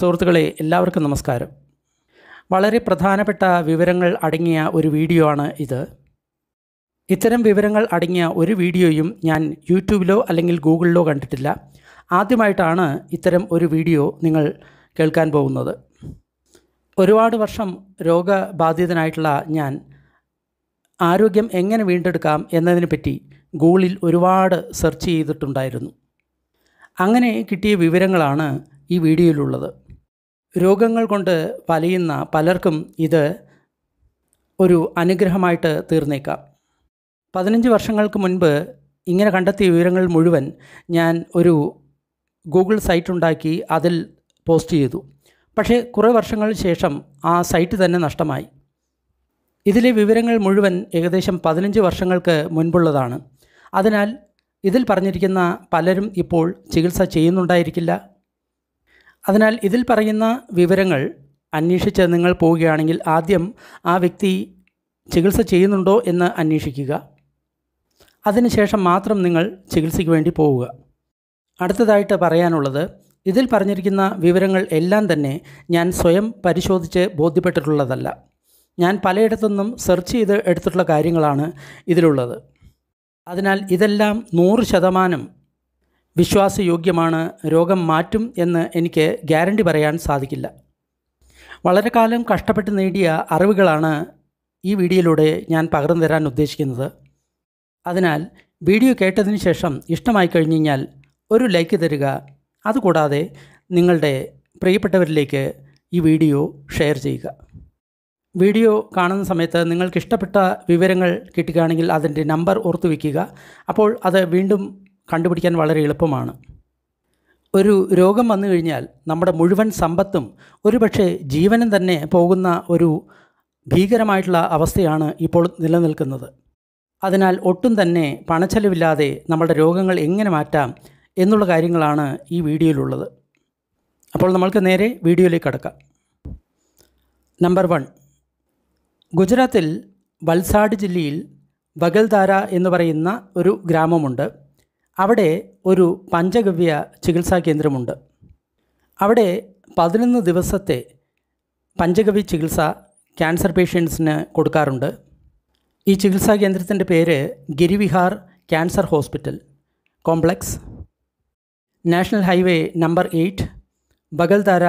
സുഹൃത്തുക്കളെ എല്ലാവർക്കും നമസ്കാരം വളരെ പ്രധാനപ്പെട്ട വിവരങ്ങൾ അടങ്ങിയ ഒരു വീഡിയോ ആണ് ഇത് ഇത്തരം വിവരങ്ങൾ അടങ്ങിയ ഒരു വീഡിയോയും ഞാൻ യൂട്യൂബിലോ അല്ലെങ്കിൽ ഗൂഗിളിലോ കണ്ടിട്ടില്ല ആദ്യമായിട്ടാണ് ഇത്തരം ഒരു വീഡിയോ നിങ്ങൾ കേൾക്കാൻ പോകുന്നത് ഒരുപാട് വർഷം രോഗബാധിതനായിട്ടുള്ള ഞാൻ ആരോഗ്യം എങ്ങനെ വീണ്ടെടുക്കാം എന്നതിനെ പറ്റി ഗൂഗിളിൽ ഒരുപാട് സെർച്ച് ചെയ്തിട്ടുണ്ടായിരുന്നു അങ്ങനെ കിട്ടിയ വിവരങ്ങളാണ് ഈ വീഡിയോയിലുള്ളത് രോഗങ്ങൾ കൊണ്ട് പലയുന്ന പലർക്കും ഇത് ഒരു അനുഗ്രഹമായിട്ട് തീർന്നേക്കാം പതിനഞ്ച് വർഷങ്ങൾക്ക് മുൻപ് ഇങ്ങനെ കണ്ടെത്തിയ വിവരങ്ങൾ മുഴുവൻ ഞാൻ ഒരു ഗൂഗിൾ സൈറ്റ് ഉണ്ടാക്കി അതിൽ പോസ്റ്റ് ചെയ്തു പക്ഷേ കുറേ വർഷങ്ങൾക്ക് ശേഷം ആ സൈറ്റ് തന്നെ നഷ്ടമായി ഇതിലെ വിവരങ്ങൾ മുഴുവൻ ഏകദേശം പതിനഞ്ച് വർഷങ്ങൾക്ക് മുൻപുള്ളതാണ് അതിനാൽ ഇതിൽ പറഞ്ഞിരിക്കുന്ന പലരും ഇപ്പോൾ ചികിത്സ ചെയ്യുന്നുണ്ടായിരിക്കില്ല അതിനാൽ ഇതിൽ പറയുന്ന വിവരങ്ങൾ അന്വേഷിച്ച് നിങ്ങൾ പോവുകയാണെങ്കിൽ ആദ്യം ആ വ്യക്തി ചികിത്സ ചെയ്യുന്നുണ്ടോ എന്ന് അന്വേഷിക്കുക അതിനുശേഷം മാത്രം നിങ്ങൾ ചികിത്സയ്ക്ക് വേണ്ടി പോവുക അടുത്തതായിട്ട് പറയാനുള്ളത് ഇതിൽ പറഞ്ഞിരിക്കുന്ന വിവരങ്ങൾ എല്ലാം തന്നെ ഞാൻ സ്വയം പരിശോധിച്ച് ബോധ്യപ്പെട്ടിട്ടുള്ളതല്ല ഞാൻ പലയിടത്തുനിന്നും സെർച്ച് ചെയ്ത് എടുത്തിട്ടുള്ള കാര്യങ്ങളാണ് ഇതിലുള്ളത് അതിനാൽ ഇതെല്ലാം നൂറ് ശതമാനം വിശ്വാസയോഗ്യമാണ് രോഗം മാറ്റും എന്ന് എനിക്ക് ഗ്യാരണ്ടി പറയാൻ സാധിക്കില്ല വളരെ കാലം കഷ്ടപ്പെട്ട് നേടിയ അറിവുകളാണ് ഈ വീഡിയോയിലൂടെ ഞാൻ പകർന്നു തരാൻ ഉദ്ദേശിക്കുന്നത് അതിനാൽ വീഡിയോ കേട്ടതിന് ശേഷം ഇഷ്ടമായി കഴിഞ്ഞു കഴിഞ്ഞാൽ ഒരു ലൈക്ക് തരിക അതുകൂടാതെ നിങ്ങളുടെ പ്രിയപ്പെട്ടവരിലേക്ക് ഈ വീഡിയോ ഷെയർ ചെയ്യുക വീഡിയോ കാണുന്ന സമയത്ത് നിങ്ങൾക്ക് ഇഷ്ടപ്പെട്ട വിവരങ്ങൾ കിട്ടുകയാണെങ്കിൽ അതിൻ്റെ നമ്പർ ഓർത്തു വയ്ക്കുക അപ്പോൾ അത് വീണ്ടും കണ്ടുപിടിക്കാൻ വളരെ എളുപ്പമാണ് ഒരു രോഗം വന്നു കഴിഞ്ഞാൽ നമ്മുടെ മുഴുവൻ സമ്പത്തും ഒരുപക്ഷെ ജീവനും തന്നെ പോകുന്ന ഒരു ഭീകരമായിട്ടുള്ള അവസ്ഥയാണ് ഇപ്പോൾ നിലനിൽക്കുന്നത് അതിനാൽ ഒട്ടും തന്നെ പണച്ചെലവില്ലാതെ നമ്മുടെ രോഗങ്ങൾ എങ്ങനെ മാറ്റാം എന്നുള്ള കാര്യങ്ങളാണ് ഈ വീഡിയോയിലുള്ളത് അപ്പോൾ നമ്മൾക്ക് നേരെ വീഡിയോയിലേക്ക് കടക്കാം നമ്പർ വൺ ഗുജറാത്തിൽ വൽസാഡ് ജില്ലയിൽ വഗൽധാര എന്ന് പറയുന്ന ഒരു ഗ്രാമമുണ്ട് അവിടെ ഒരു പഞ്ചഗവ്യ ചികിത്സാ കേന്ദ്രമുണ്ട് അവിടെ പതിനൊന്ന് ദിവസത്തെ പഞ്ചഗവി ചികിത്സ ക്യാൻസർ പേഷ്യൻസിന് കൊടുക്കാറുണ്ട് ഈ ചികിത്സാ കേന്ദ്രത്തിൻ്റെ പേര് Girivihar cancer hospital complex national highway number eight Bagaltara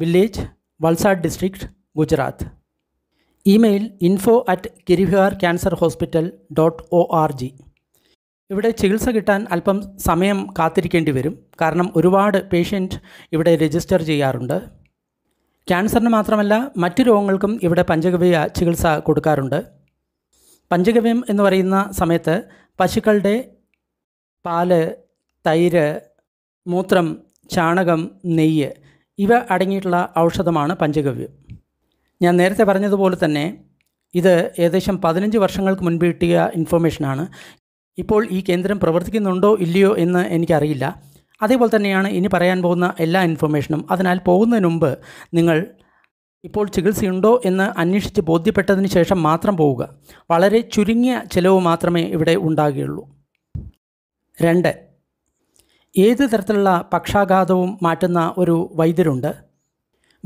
village Valsad district Gujarat email info at Girivihar cancer hospital dot O R G ഇവിടെ ചികിത്സ കിട്ടാൻ അല്പം സമയം കാത്തിരിക്കേണ്ടി വരും കാരണം ഒരുപാട് പേഷ്യൻറ്റ് ഇവിടെ രജിസ്റ്റർ ചെയ്യാറുണ്ട് ക്യാൻസറിന് മാത്രമല്ല മറ്റു രോഗങ്ങൾക്കും ഇവിടെ പഞ്ചഗവ്യ ചികിത്സ കൊടുക്കാറുണ്ട് പഞ്ചഗവ്യം എന്ന് പറയുന്ന സമയത്ത് പശുക്കളുടെ പാല് തൈര് മൂത്രം ചാണകം നെയ്യ് ഇവ അടങ്ങിയിട്ടുള്ള ഔഷധമാണ് പഞ്ചഗവ്യം ഞാൻ നേരത്തെ പറഞ്ഞതുപോലെ തന്നെ ഇത് ഏകദേശം പതിനഞ്ച് വർഷങ്ങൾക്ക് മുൻപ് കിട്ടിയ ഇൻഫോർമേഷനാണ് ഇപ്പോൾ ഈ കേന്ദ്രം പ്രവർത്തിക്കുന്നുണ്ടോ ഇല്ലയോ എന്ന് എനിക്കറിയില്ല അതേപോലെ തന്നെയാണ് ഇനി പറയാൻ പോകുന്ന എല്ലാ ഇൻഫർമേഷനും അതിനാൽ പോകുന്നതിന് മുമ്പ് നിങ്ങൾ ഇപ്പോൾ ചികിത്സയുണ്ടോ എന്ന് അന്വേഷിച്ച് ബോധ്യപ്പെട്ടതിന് ശേഷം മാത്രം പോവുക വളരെ ചുരുങ്ങിയ ചിലവ് മാത്രമേ ഇവിടെ ഉണ്ടാകുകയുള്ളൂ രണ്ട് ഏത് തരത്തിലുള്ള പക്ഷാഘാതവും മാറ്റുന്ന ഒരു വൈദ്യരുണ്ട്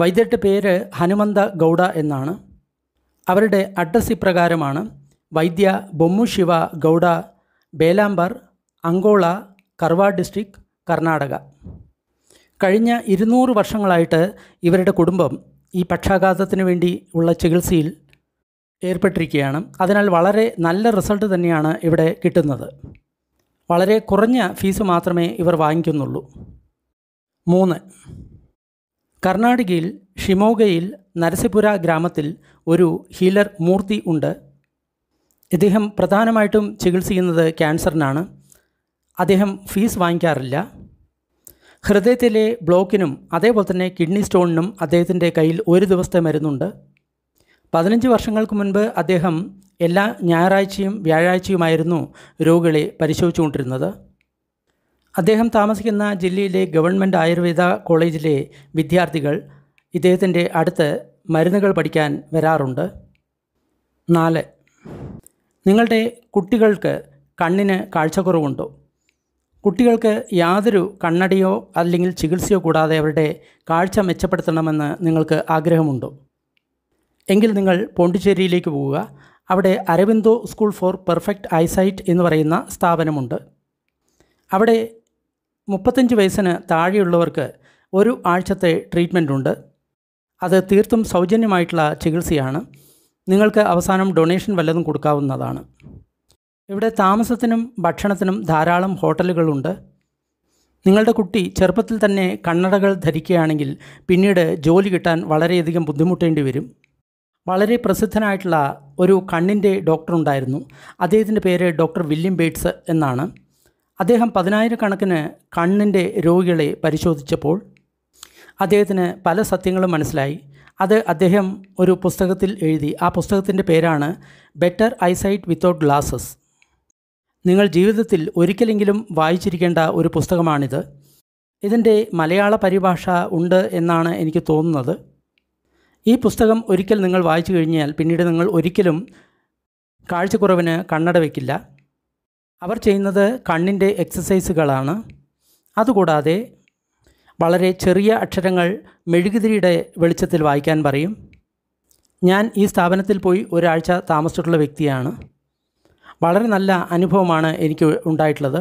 വൈദ്യരുടെ പേര് ഹനുമന്ത ഗൗഡ എന്നാണ് അവരുടെ അഡ്രസ് ഇപ്രകാരമാണ് വൈദ്യ ബൊമ്മു ശിവ ഗൗഡ ബേലാമ്പാർ അങ്കോള കർവാ ഡിസ്ട്രിക്ട് കർണാടക കഴിഞ്ഞ ഇരുന്നൂറ് വർഷങ്ങളായിട്ട് ഇവരുടെ കുടുംബം ഈ പക്ഷാഘാതത്തിന് വേണ്ടി ഉള്ള ചികിത്സയിൽ ഏർപ്പെട്ടിരിക്കുകയാണ് അതിനാൽ വളരെ നല്ല റിസൾട്ട് തന്നെയാണ് ഇവിടെ കിട്ടുന്നത് വളരെ കുറഞ്ഞ ഫീസ് മാത്രമേ ഇവർ വാങ്ങിക്കുന്നുള്ളൂ മൂന്ന് കർണാടകയിൽ ഷിമോഗയിൽ നരസിപുര ഗ്രാമത്തിൽ ഒരു ഹീലർ മൂർത്തി ഉണ്ട് ഇദ്ദേഹം പ്രധാനമായിട്ടും ചികിത്സിക്കുന്നത് ക്യാൻസറിനാണ് അദ്ദേഹം ഫീസ് വാങ്ങിക്കാറില്ല ഹൃദയത്തിലെ ബ്ലോക്കിനും അതേപോലെ തന്നെ കിഡ്നി സ്റ്റോണിനും അദ്ദേഹത്തിൻ്റെ കയ്യിൽ ഒരു ദിവസത്തെ മരുന്നുണ്ട് പതിനഞ്ച് വർഷങ്ങൾക്ക് മുൻപ് അദ്ദേഹം എല്ലാ ഞായറാഴ്ചയും വ്യാഴാഴ്ചയുമായിരുന്നു രോഗികളെ പരിശോധിച്ചുകൊണ്ടിരുന്നത് അദ്ദേഹം താമസിക്കുന്ന ജില്ലയിലെ ഗവൺമെൻറ് ആയുർവേദ കോളേജിലെ വിദ്യാർത്ഥികൾ ഇദ്ദേഹത്തിൻ്റെ അടുത്ത് മരുന്നുകൾ പഠിക്കാൻ വരാറുണ്ട് നാല് നിങ്ങളുടെ കുട്ടികൾക്ക് കണ്ണിന് കാഴ്ചക്കുറവുണ്ടോ കുട്ടികൾക്ക് യാതൊരു കണ്ണടിയോ അല്ലെങ്കിൽ ചികിത്സയോ കൂടാതെ അവരുടെ കാഴ്ച മെച്ചപ്പെടുത്തണമെന്ന് നിങ്ങൾക്ക് ആഗ്രഹമുണ്ടോ എങ്കിൽ നിങ്ങൾ പോണ്ടിച്ചേരിയിലേക്ക് പോവുക അവിടെ Aurobindo school for perfect eyesight എന്ന് പറയുന്ന സ്ഥാപനമുണ്ട് അവിടെ മുപ്പത്തഞ്ച് വയസ്സിന് താഴെയുള്ളവർക്ക് ഒരു ആഴ്ചത്തെ ട്രീറ്റ്മെൻറ്റുണ്ട് ഉണ്ട് അത് തീർത്തും സൗജന്യമായിട്ടുള്ള ചികിത്സയാണ് നിങ്ങൾക്ക് അവസാനം ഡൊണേഷൻ വല്ലതും കൊടുക്കാവുന്നതാണ് ഇവിടെ താമസത്തിനും ഭക്ഷണത്തിനും ധാരാളം ഹോട്ടലുകളുണ്ട് നിങ്ങളുടെ കുട്ടി ചെറുപ്പത്തിൽ തന്നെ കണ്ണടകൾ ധരിക്കുകയാണെങ്കിൽ പിന്നീട് ജോലി കിട്ടാൻ വളരെയധികം ബുദ്ധിമുട്ടേണ്ടി വരും വളരെ പ്രസിദ്ധനായിട്ടുള്ള ഒരു കണ്ണിൻ്റെ ഡോക്ടർ ഉണ്ടായിരുന്നു അദ്ദേഹത്തിൻ്റെ പേര് ഡോക്ടർ വില്യം ബേറ്റ്സ് എന്നാണ് അദ്ദേഹം പതിനായിരക്കണക്കിന് കണ്ണിൻ്റെ രോഗികളെ പരിശോധിച്ചപ്പോൾ അദ്ദേഹത്തിന് പല സത്യങ്ങളും മനസ്സിലായി അത് അദ്ദേഹം ഒരു പുസ്തകത്തിൽ എഴുതി ആ പുസ്തകത്തിൻ്റെ പേരാണ് ബെറ്റർ ഐസൈറ്റ് വിത്തൗട്ട് ഗ്ലാസസ് നിങ്ങൾ ജീവിതത്തിൽ ഒരിക്കലെങ്കിലും വായിച്ചിരിക്കേണ്ട ഒരു പുസ്തകമാണിത് ഇതിൻ്റെ മലയാള പരിഭാഷ ഉണ്ട് എന്നാണ് എനിക്ക് തോന്നുന്നത് ഈ പുസ്തകം ഒരിക്കൽ നിങ്ങൾ വായിച്ചു കഴിഞ്ഞാൽ പിന്നീട് നിങ്ങൾ ഒരിക്കലും കാഴ്ചക്കുറവിന് കണ്ണട വയ്ക്കില്ല അവർ ചെയ്യുന്നത് കണ്ണിൻ്റെ എക്സസൈസുകളാണ് അതുകൂടാതെ വളരെ ചെറിയ അക്ഷരങ്ങൾ മെഴുകുതിരിയുടെ വെളിച്ചത്തിൽ വായിക്കാൻ പറയും ഞാൻ ഈ സ്ഥാപനത്തിൽ പോയി ഒരാഴ്ച താമസിച്ചിട്ടുള്ള വ്യക്തിയാണ് വളരെ നല്ല അനുഭവമാണ് എനിക്ക് ഉണ്ടായിട്ടുള്ളത്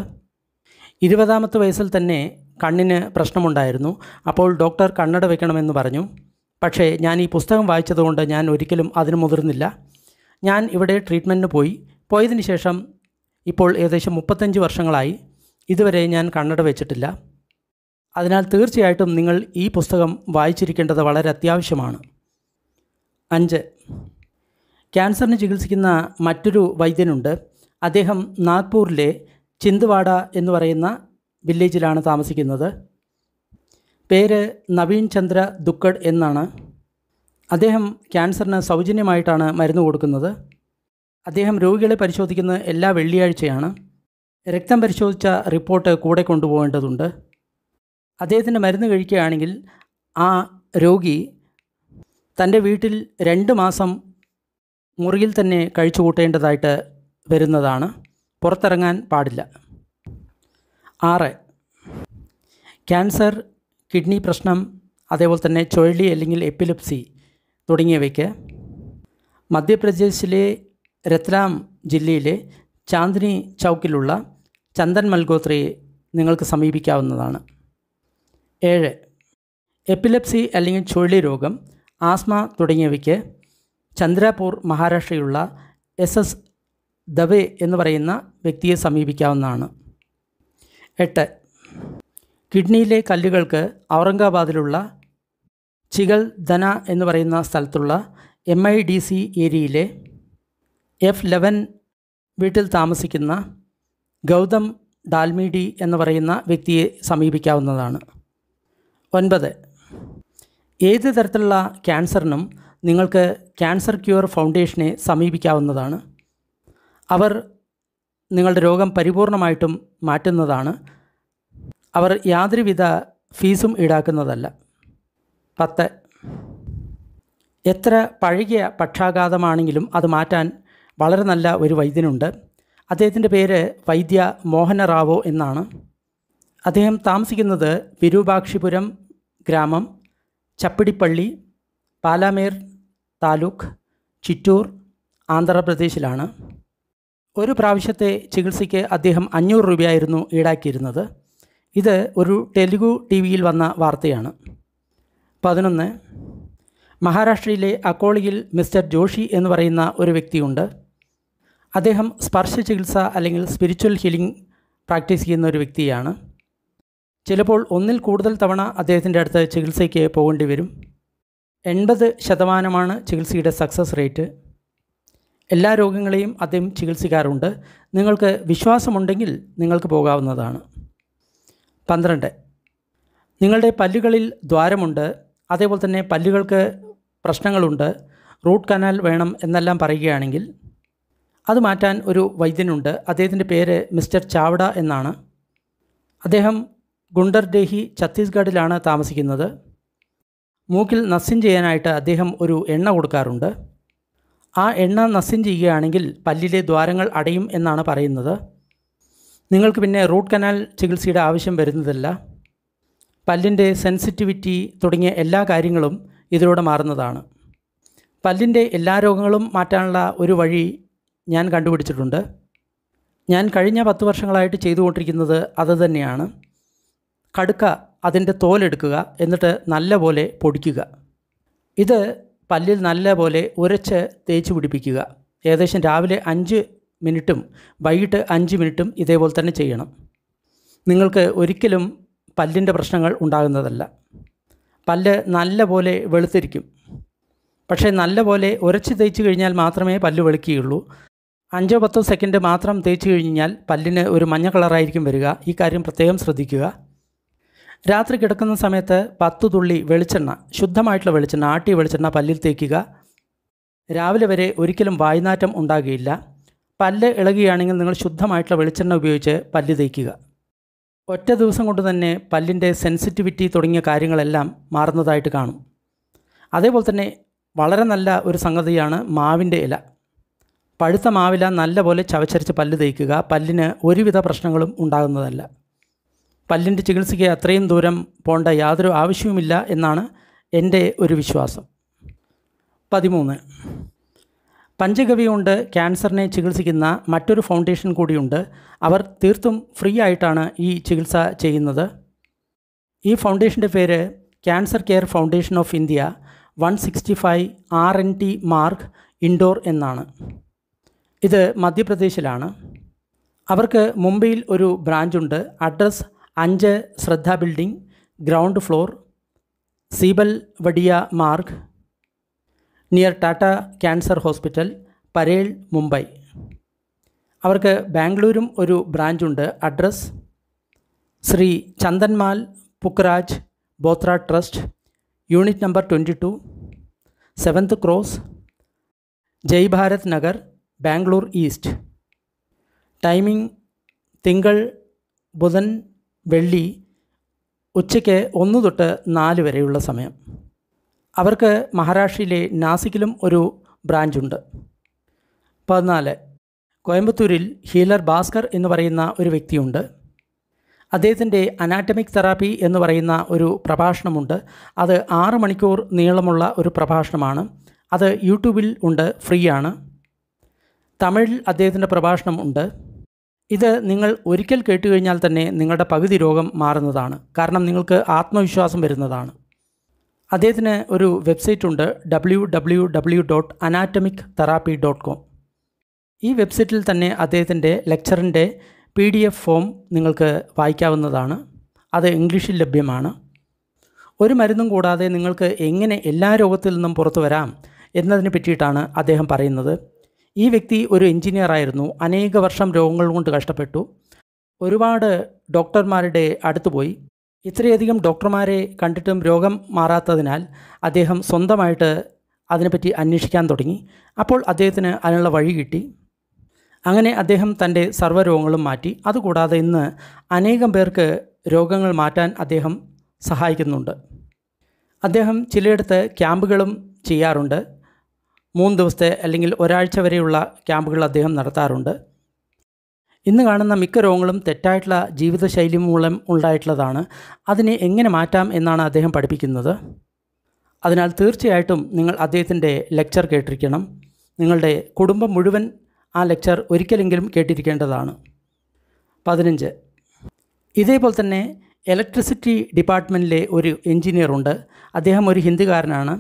ഇരുപതാമത്തെ വയസ്സിൽ തന്നെ കണ്ണിന് പ്രശ്നമുണ്ടായിരുന്നു അപ്പോൾ ഡോക്ടർ കണ്ണട വയ്ക്കണമെന്ന് പറഞ്ഞു പക്ഷേ ഞാൻ ഈ പുസ്തകം വായിച്ചതുകൊണ്ട് ഞാൻ ഒരിക്കലും അതിന് മുതിർന്നില്ല ഞാൻ ഇവിടെ ട്രീറ്റ്മെൻറ്റിന് പോയി പോയതിന് ശേഷം ഇപ്പോൾ ഏകദേശം മുപ്പത്തഞ്ച് വർഷങ്ങളായി ഇതുവരെ ഞാൻ കണ്ണട വെച്ചിട്ടില്ല അതിനാൽ തീർച്ചയായിട്ടും നിങ്ങൾ ഈ പുസ്തകം വായിച്ചിരിക്കേണ്ടത് വളരെ അത്യാവശ്യമാണ് അഞ്ച് ക്യാൻസറിന് ചികിത്സിക്കുന്ന മറ്റൊരു വൈദ്യനുണ്ട് അദ്ദേഹം നാഗ്പൂരിലെ ചിന്ദ്വാഡ എന്ന് പറയുന്ന വില്ലേജിലാണ് താമസിക്കുന്നത് പേര് നവീൻ ചന്ദ്ര ദുക്കഡ് എന്നാണ് അദ്ദേഹം ക്യാൻസറിന് സൗജന്യമായിട്ടാണ് മരുന്ന് കൊടുക്കുന്നത് അദ്ദേഹം രോഗികളെ പരിശോധിക്കുന്നത് എല്ലാ വെള്ളിയാഴ്ചയാണ് രക്തം പരിശോധിച്ച റിപ്പോർട്ട് കൂടെ കൊണ്ടുപോകേണ്ടതുണ്ട് അദ്ദേഹത്തിൻ്റെ മരുന്ന് കഴിക്കുകയാണെങ്കിൽ ആ രോഗി തൻ്റെ വീട്ടിൽ രണ്ട് മാസം മുറിയിൽ തന്നെ കഴിച്ചു കൂട്ടേണ്ടതായിട്ട് വരുന്നതാണ് പുറത്തിറങ്ങാൻ പാടില്ല ആറ് ക്യാൻസർ കിഡ്നി പ്രശ്നം അതേപോലെ തന്നെ ചുഴലി അല്ലെങ്കിൽ എപ്പിലെപ്സി തുടങ്ങിയവയ്ക്ക് മധ്യപ്രദേശിലെ രത്ലാം ജില്ലയിലെ ചാന്ദിനി ചൗക്കിലുള്ള ചന്ദൻ മൽഗോത്രയെ നിങ്ങൾക്ക് സമീപിക്കാവുന്നതാണ് ഏഴ് എപ്പിലെപ്സി അല്ലെങ്കിൽ ചുഴലി രോഗം ആസ്മ തുടങ്ങിയവയ്ക്ക് ചന്ദ്രാപൂർ മഹാരാഷ്ട്രയുള്ള എസ് എസ് ദവെ എന്ന് പറയുന്ന വ്യക്തിയെ സമീപിക്കാവുന്നതാണ് എട്ട് കിഡ്നിയിലെ കല്ലുകൾക്ക് ഔറംഗാബാദിലുള്ള ചിഗൽ ധന എന്ന് പറയുന്ന സ്ഥലത്തുള്ള എം ഐ ഡി സി ഏരിയയിലെ എഫ് ലെവൻ വീട്ടിൽ താമസിക്കുന്ന ഗൗതം ഡാൽമീഡി എന്ന് പറയുന്ന വ്യക്തിയെ സമീപിക്കാവുന്നതാണ് ഒൻപത് ഏത് തരത്തിലുള്ള ക്യാൻസറിനും നിങ്ങൾക്ക് ക്യാൻസർ ക്യൂർ ഫൗണ്ടേഷനെ സമീപിക്കാവുന്നതാണ് അവർ നിങ്ങളുടെ രോഗം പരിപൂർണമായിട്ടും മാറ്റുന്നതാണ് അവർ യാതൊരുവിധ ഫീസും ഈടാക്കുന്നതല്ല പത്ത് എത്ര പഴകിയ പക്ഷാഘാതമാണെങ്കിലും അത് മാറ്റാൻ വളരെ നല്ല ഒരു വൈദ്യനുണ്ട് അദ്ദേഹത്തിൻ്റെ പേര് വൈദ്യ മോഹന റാവോ എന്നാണ് അദ്ദേഹം താമസിക്കുന്നത് വിരൂപാക്ഷിപുരം ഗ്രാമം ചപ്പിടിപ്പള്ളി പാലാമേർ താലൂക്ക് ചിറ്റൂർ ആന്ധ്രാപ്രദേശിലാണ് ഒരു പ്രാവശ്യത്തെ ചികിത്സയ്ക്ക് അദ്ദേഹം അഞ്ഞൂറ് രൂപയായിരുന്നു ഈടാക്കിയിരുന്നത് ഇത് ഒരു തെലുഗു ടി വിയിൽ വന്ന വാർത്തയാണ് പതിനൊന്ന് മഹാരാഷ്ട്രയിലെ അക്കോളിയിൽ മിസ്റ്റർ ജോഷി എന്ന് പറയുന്ന ഒരു വ്യക്തിയുണ്ട് അദ്ദേഹം സ്പർശ ചികിത്സ അല്ലെങ്കിൽ സ്പിരിച്വൽ ഹീലിംഗ് പ്രാക്ടീസ് ചെയ്യുന്ന ഒരു വ്യക്തിയാണ് ചിലപ്പോൾ ഒന്നിൽ കൂടുതൽ തവണ അദ്ദേഹത്തിൻ്റെ അടുത്ത് ചികിത്സയ്ക്ക് പോകേണ്ടി വരും എൺപത് ശതമാനമാണ് ചികിത്സയുടെ സക്സസ് റേറ്റ് എല്ലാ രോഗങ്ങളെയും അദ്ദേഹം ചികിത്സിക്കാറുണ്ട് നിങ്ങൾക്ക് വിശ്വാസമുണ്ടെങ്കിൽ നിങ്ങൾക്ക് പോകാവുന്നതാണ് പന്ത്രണ്ട് നിങ്ങളുടെ പല്ലുകളിൽ ദ്വാരമുണ്ട് അതേപോലെ തന്നെ പല്ലുകൾക്ക് പ്രശ്നങ്ങളുണ്ട് റൂട്ട് കനാൽ വേണം എന്നെല്ലാം പറയുകയാണെങ്കിൽ അത് മാറ്റാൻ ഒരു വൈദ്യനുണ്ട് അദ്ദേഹത്തിൻ്റെ പേര് മിസ്റ്റർ ചാവഡ എന്നാണ് അദ്ദേഹം ഗുണ്ടർഡേഹി ഛത്തീസ്ഗഡിലാണ് താമസിക്കുന്നത് മൂക്കിൽ നസ്സിൻ ചെയ്യാനായിട്ട് അദ്ദേഹം ഒരു എണ്ണ കൊടുക്കാറുണ്ട് ആ എണ്ണ നസ്സിൻ ചെയ്യുകയാണെങ്കിൽ പല്ലിലെ ദ്വാരങ്ങൾ അടയും എന്നാണ് പറയുന്നത് നിങ്ങൾക്ക് പിന്നെ റൂട്ട് കനാൽ ചികിത്സയുടെ ആവശ്യം വരുന്നതല്ല പല്ലിൻ്റെ സെൻസിറ്റിവിറ്റി തുടങ്ങിയ എല്ലാ കാര്യങ്ങളും ഇതിലൂടെ മാറുന്നതാണ് പല്ലിൻ്റെ എല്ലാ രോഗങ്ങളും മാറ്റാനുള്ള ഒരു വഴി ഞാൻ കണ്ടുപിടിച്ചിട്ടുണ്ട് ഞാൻ കഴിഞ്ഞ പത്ത് വർഷങ്ങളായിട്ട് ചെയ്തുകൊണ്ടിരിക്കുന്നത് അത് തന്നെയാണ് കടുക്ക അതിൻ്റെ തോലെടുക്കുക എന്നിട്ട് നല്ലപോലെ പൊടിക്കുക ഇത് പല്ലിൽ നല്ലപോലെ ഉരച്ച് തേച്ച് പിടിപ്പിക്കുക ഏകദേശം രാവിലെ അഞ്ച് മിനിറ്റും വൈകിട്ട് അഞ്ച് മിനിറ്റും ഇതേപോലെ തന്നെ ചെയ്യണം നിങ്ങൾക്ക് ഒരിക്കലും പല്ലിൻ്റെ പ്രശ്നങ്ങൾ ഉണ്ടാകുന്നതല്ല പല്ല് നല്ലപോലെ വെളുത്തിരിക്കും പക്ഷേ നല്ലപോലെ ഉരച്ച് തേച്ച് കഴിഞ്ഞാൽ മാത്രമേ പല്ല് വെളുക്കുകയുള്ളൂ അഞ്ചോ പത്തോ സെക്കൻഡ് മാത്രം തേച്ച് കഴിഞ്ഞാൽ പല്ലിന് ഒരു മഞ്ഞ കളറായിരിക്കും വരിക ഈ കാര്യം പ്രത്യേകം ശ്രദ്ധിക്കുക രാത്രി കിടക്കുന്ന സമയത്ത് പത്ത് തുള്ളി വെളിച്ചെണ്ണ ശുദ്ധമായിട്ടുള്ള വെളിച്ചെണ്ണ ആട്ടിയ വെളിച്ചെണ്ണ പല്ലിൽ തേക്കുക രാവിലെ വരെ ഒരിക്കലും വായ്നാറ്റം ഉണ്ടാകുകയില്ല പല്ല് ഇളകുകയാണെങ്കിൽ നിങ്ങൾ ശുദ്ധമായിട്ടുള്ള വെളിച്ചെണ്ണ ഉപയോഗിച്ച് പല്ല് തേക്കുക ഒറ്റ ദിവസം കൊണ്ട് തന്നെ പല്ലിൻ്റെ സെൻസിറ്റിവിറ്റി തുടങ്ങിയ കാര്യങ്ങളെല്ലാം മാറുന്നതായിട്ട് കാണും അതേപോലെ തന്നെ വളരെ നല്ല ഒരു സംഗതിയാണ് മാവിൻ്റെ ഇല പഴുത്ത മാവില നല്ലപോലെ ചവച്ചരച്ച് പല്ല് തേക്കുക പല്ലിന് ഒരുവിധ പ്രശ്നങ്ങളും ഉണ്ടാകുന്നതല്ല പല്ലിൻ്റെ ചികിത്സയ്ക്ക് അത്രയും ദൂരം പോകേണ്ട യാതൊരു ആവശ്യവുമില്ല എന്നാണ് എൻ്റെ ഒരു വിശ്വാസം പതിമൂന്ന് പഞ്ചഗവി കൊണ്ട് ക്യാൻസറിനെ ചികിത്സിക്കുന്ന മറ്റൊരു ഫൗണ്ടേഷൻ കൂടിയുണ്ട് അവർ തീർത്തും ഫ്രീ ആയിട്ടാണ് ഈ ചികിത്സ ചെയ്യുന്നത് ഈ ഫൗണ്ടേഷൻ്റെ പേര് cancer care foundation of India one sixty five R N T Marg Indore എന്നാണ് ഇത് മധ്യപ്രദേശിലാണ് അവർക്ക് മുംബൈയിൽ ഒരു ബ്രാഞ്ചുണ്ട് അഡ്രസ് അഞ്ച് ശ്രദ്ധ ബിൽഡിംഗ് ഗ്രൗണ്ട് ഫ്ലോർ സീബൽ Wadia Marg near Tata cancer hospital Parel Mumbai അവർക്ക് ബാംഗ്ലൂരും ഒരു ബ്രാഞ്ചുണ്ട് address Shri Chandanmal Pukhraj Bothra trust unit number twenty two seventh cross Jai Bharat Nagar Bangalore east timing തിങ്കൾ ബുധൻ വെള്ളി ഉച്ചയ്ക്ക് ഒന്ന് തൊട്ട് നാല് വരെയുള്ള സമയം അവർക്ക് മഹാരാഷ്ട്രയിലെ നാസിക്കിലും ഒരു ബ്രാഞ്ചുണ്ട് പതിനാല് കോയമ്പത്തൂരിൽ ഹീലർ ഭാസ്കർ എന്ന് പറയുന്ന ഒരു വ്യക്തിയുണ്ട് അദ്ദേഹത്തിൻ്റെ അനാറ്റമിക് തെറാപ്പി എന്ന് പറയുന്ന ഒരു പ്രഭാഷണമുണ്ട് അത് ആറ് മണിക്കൂർ നീളമുള്ള ഒരു പ്രഭാഷണമാണ് അത് യൂട്യൂബിൽ ഉണ്ട് ഫ്രീ ആണ് തമിഴിൽ അദ്ദേഹത്തിൻ്റെ പ്രഭാഷണം ഉണ്ട് ഇത് നിങ്ങൾ ഒരിക്കൽ കേട്ടുകഴിഞ്ഞാൽ തന്നെ നിങ്ങളുടെ പകുതി രോഗം മാറുന്നതാണ് കാരണം നിങ്ങൾക്ക് ആത്മവിശ്വാസം വരുന്നതാണ് അദ്ദേഹത്തിന് ഒരു വെബ്സൈറ്റ് ഉണ്ട് W W W dot anatomic therapy dot com ഈ വെബ്സൈറ്റിൽ തന്നെ അദ്ദേഹത്തിൻ്റെ ലെക്ചറിൻ്റെ പി ഡി എഫ് ഫോം നിങ്ങൾക്ക് വായിക്കാവുന്നതാണ് അത് ഇംഗ്ലീഷിൽ ലഭ്യമാണ് ഒരു മരുന്നും കൂടാതെ നിങ്ങൾക്ക് എങ്ങനെ എല്ലാ രോഗത്തിൽ നിന്നും പുറത്തു വരാം എന്നതിനെ പറ്റിയിട്ടാണ് അദ്ദേഹം പറയുന്നത് ഈ വ്യക്തി ഒരു എഞ്ചിനീയർ ആയിരുന്നു അനേക വർഷം രോഗങ്ങൾ കൊണ്ട് കഷ്ടപ്പെട്ടു ഒരുപാട് ഡോക്ടർമാരുടെ പോയി ഇത്രയധികം ഡോക്ടർമാരെ കണ്ടിട്ടും രോഗം മാറാത്തതിനാൽ അദ്ദേഹം സ്വന്തമായിട്ട് അതിനെപ്പറ്റി അന്വേഷിക്കാൻ തുടങ്ങി അപ്പോൾ അദ്ദേഹത്തിന് അതിനുള്ള വഴി കിട്ടി അങ്ങനെ അദ്ദേഹം തൻ്റെ സർവ്വരോഗങ്ങളും മാറ്റി അതുകൂടാതെ ഇന്ന് അനേകം പേർക്ക് രോഗങ്ങൾ മാറ്റാൻ അദ്ദേഹം സഹായിക്കുന്നുണ്ട് അദ്ദേഹം ചിലയിടത്ത് ക്യാമ്പുകളും ചെയ്യാറുണ്ട് മൂന്ന് ദിവസത്തെ അല്ലെങ്കിൽ ഒരാഴ്ച വരെയുള്ള ക്യാമ്പുകൾ അദ്ദേഹം നടത്താറുണ്ട് ഇന്ന് കാണുന്ന മിക്ക രോഗങ്ങളും തെറ്റായിട്ടുള്ള ജീവിതശൈലി മൂലം ഉണ്ടായിട്ടുള്ളതാണ് അതിനെ എങ്ങനെ മാറ്റാം എന്നാണ് അദ്ദേഹം പഠിപ്പിക്കുന്നത് അതിനാൽ തീർച്ചയായിട്ടും നിങ്ങൾ അദ്ദേഹത്തിൻ്റെ ലെക്ചർ കേട്ടിരിക്കണം നിങ്ങളുടെ കുടുംബം മുഴുവൻ ആ ലെക്ചർ ഒരിക്കലെങ്കിലും കേട്ടിരിക്കേണ്ടതാണ് പതിനഞ്ച് ഇതേപോലെ തന്നെ ഇലക്ട്രിസിറ്റി ഡിപ്പാർട്ട്മെൻറ്റിലെ ഒരു എഞ്ചിനീയർ ഉണ്ട് അദ്ദേഹം ഒരു ഹിന്ദിക്കാരനാണ്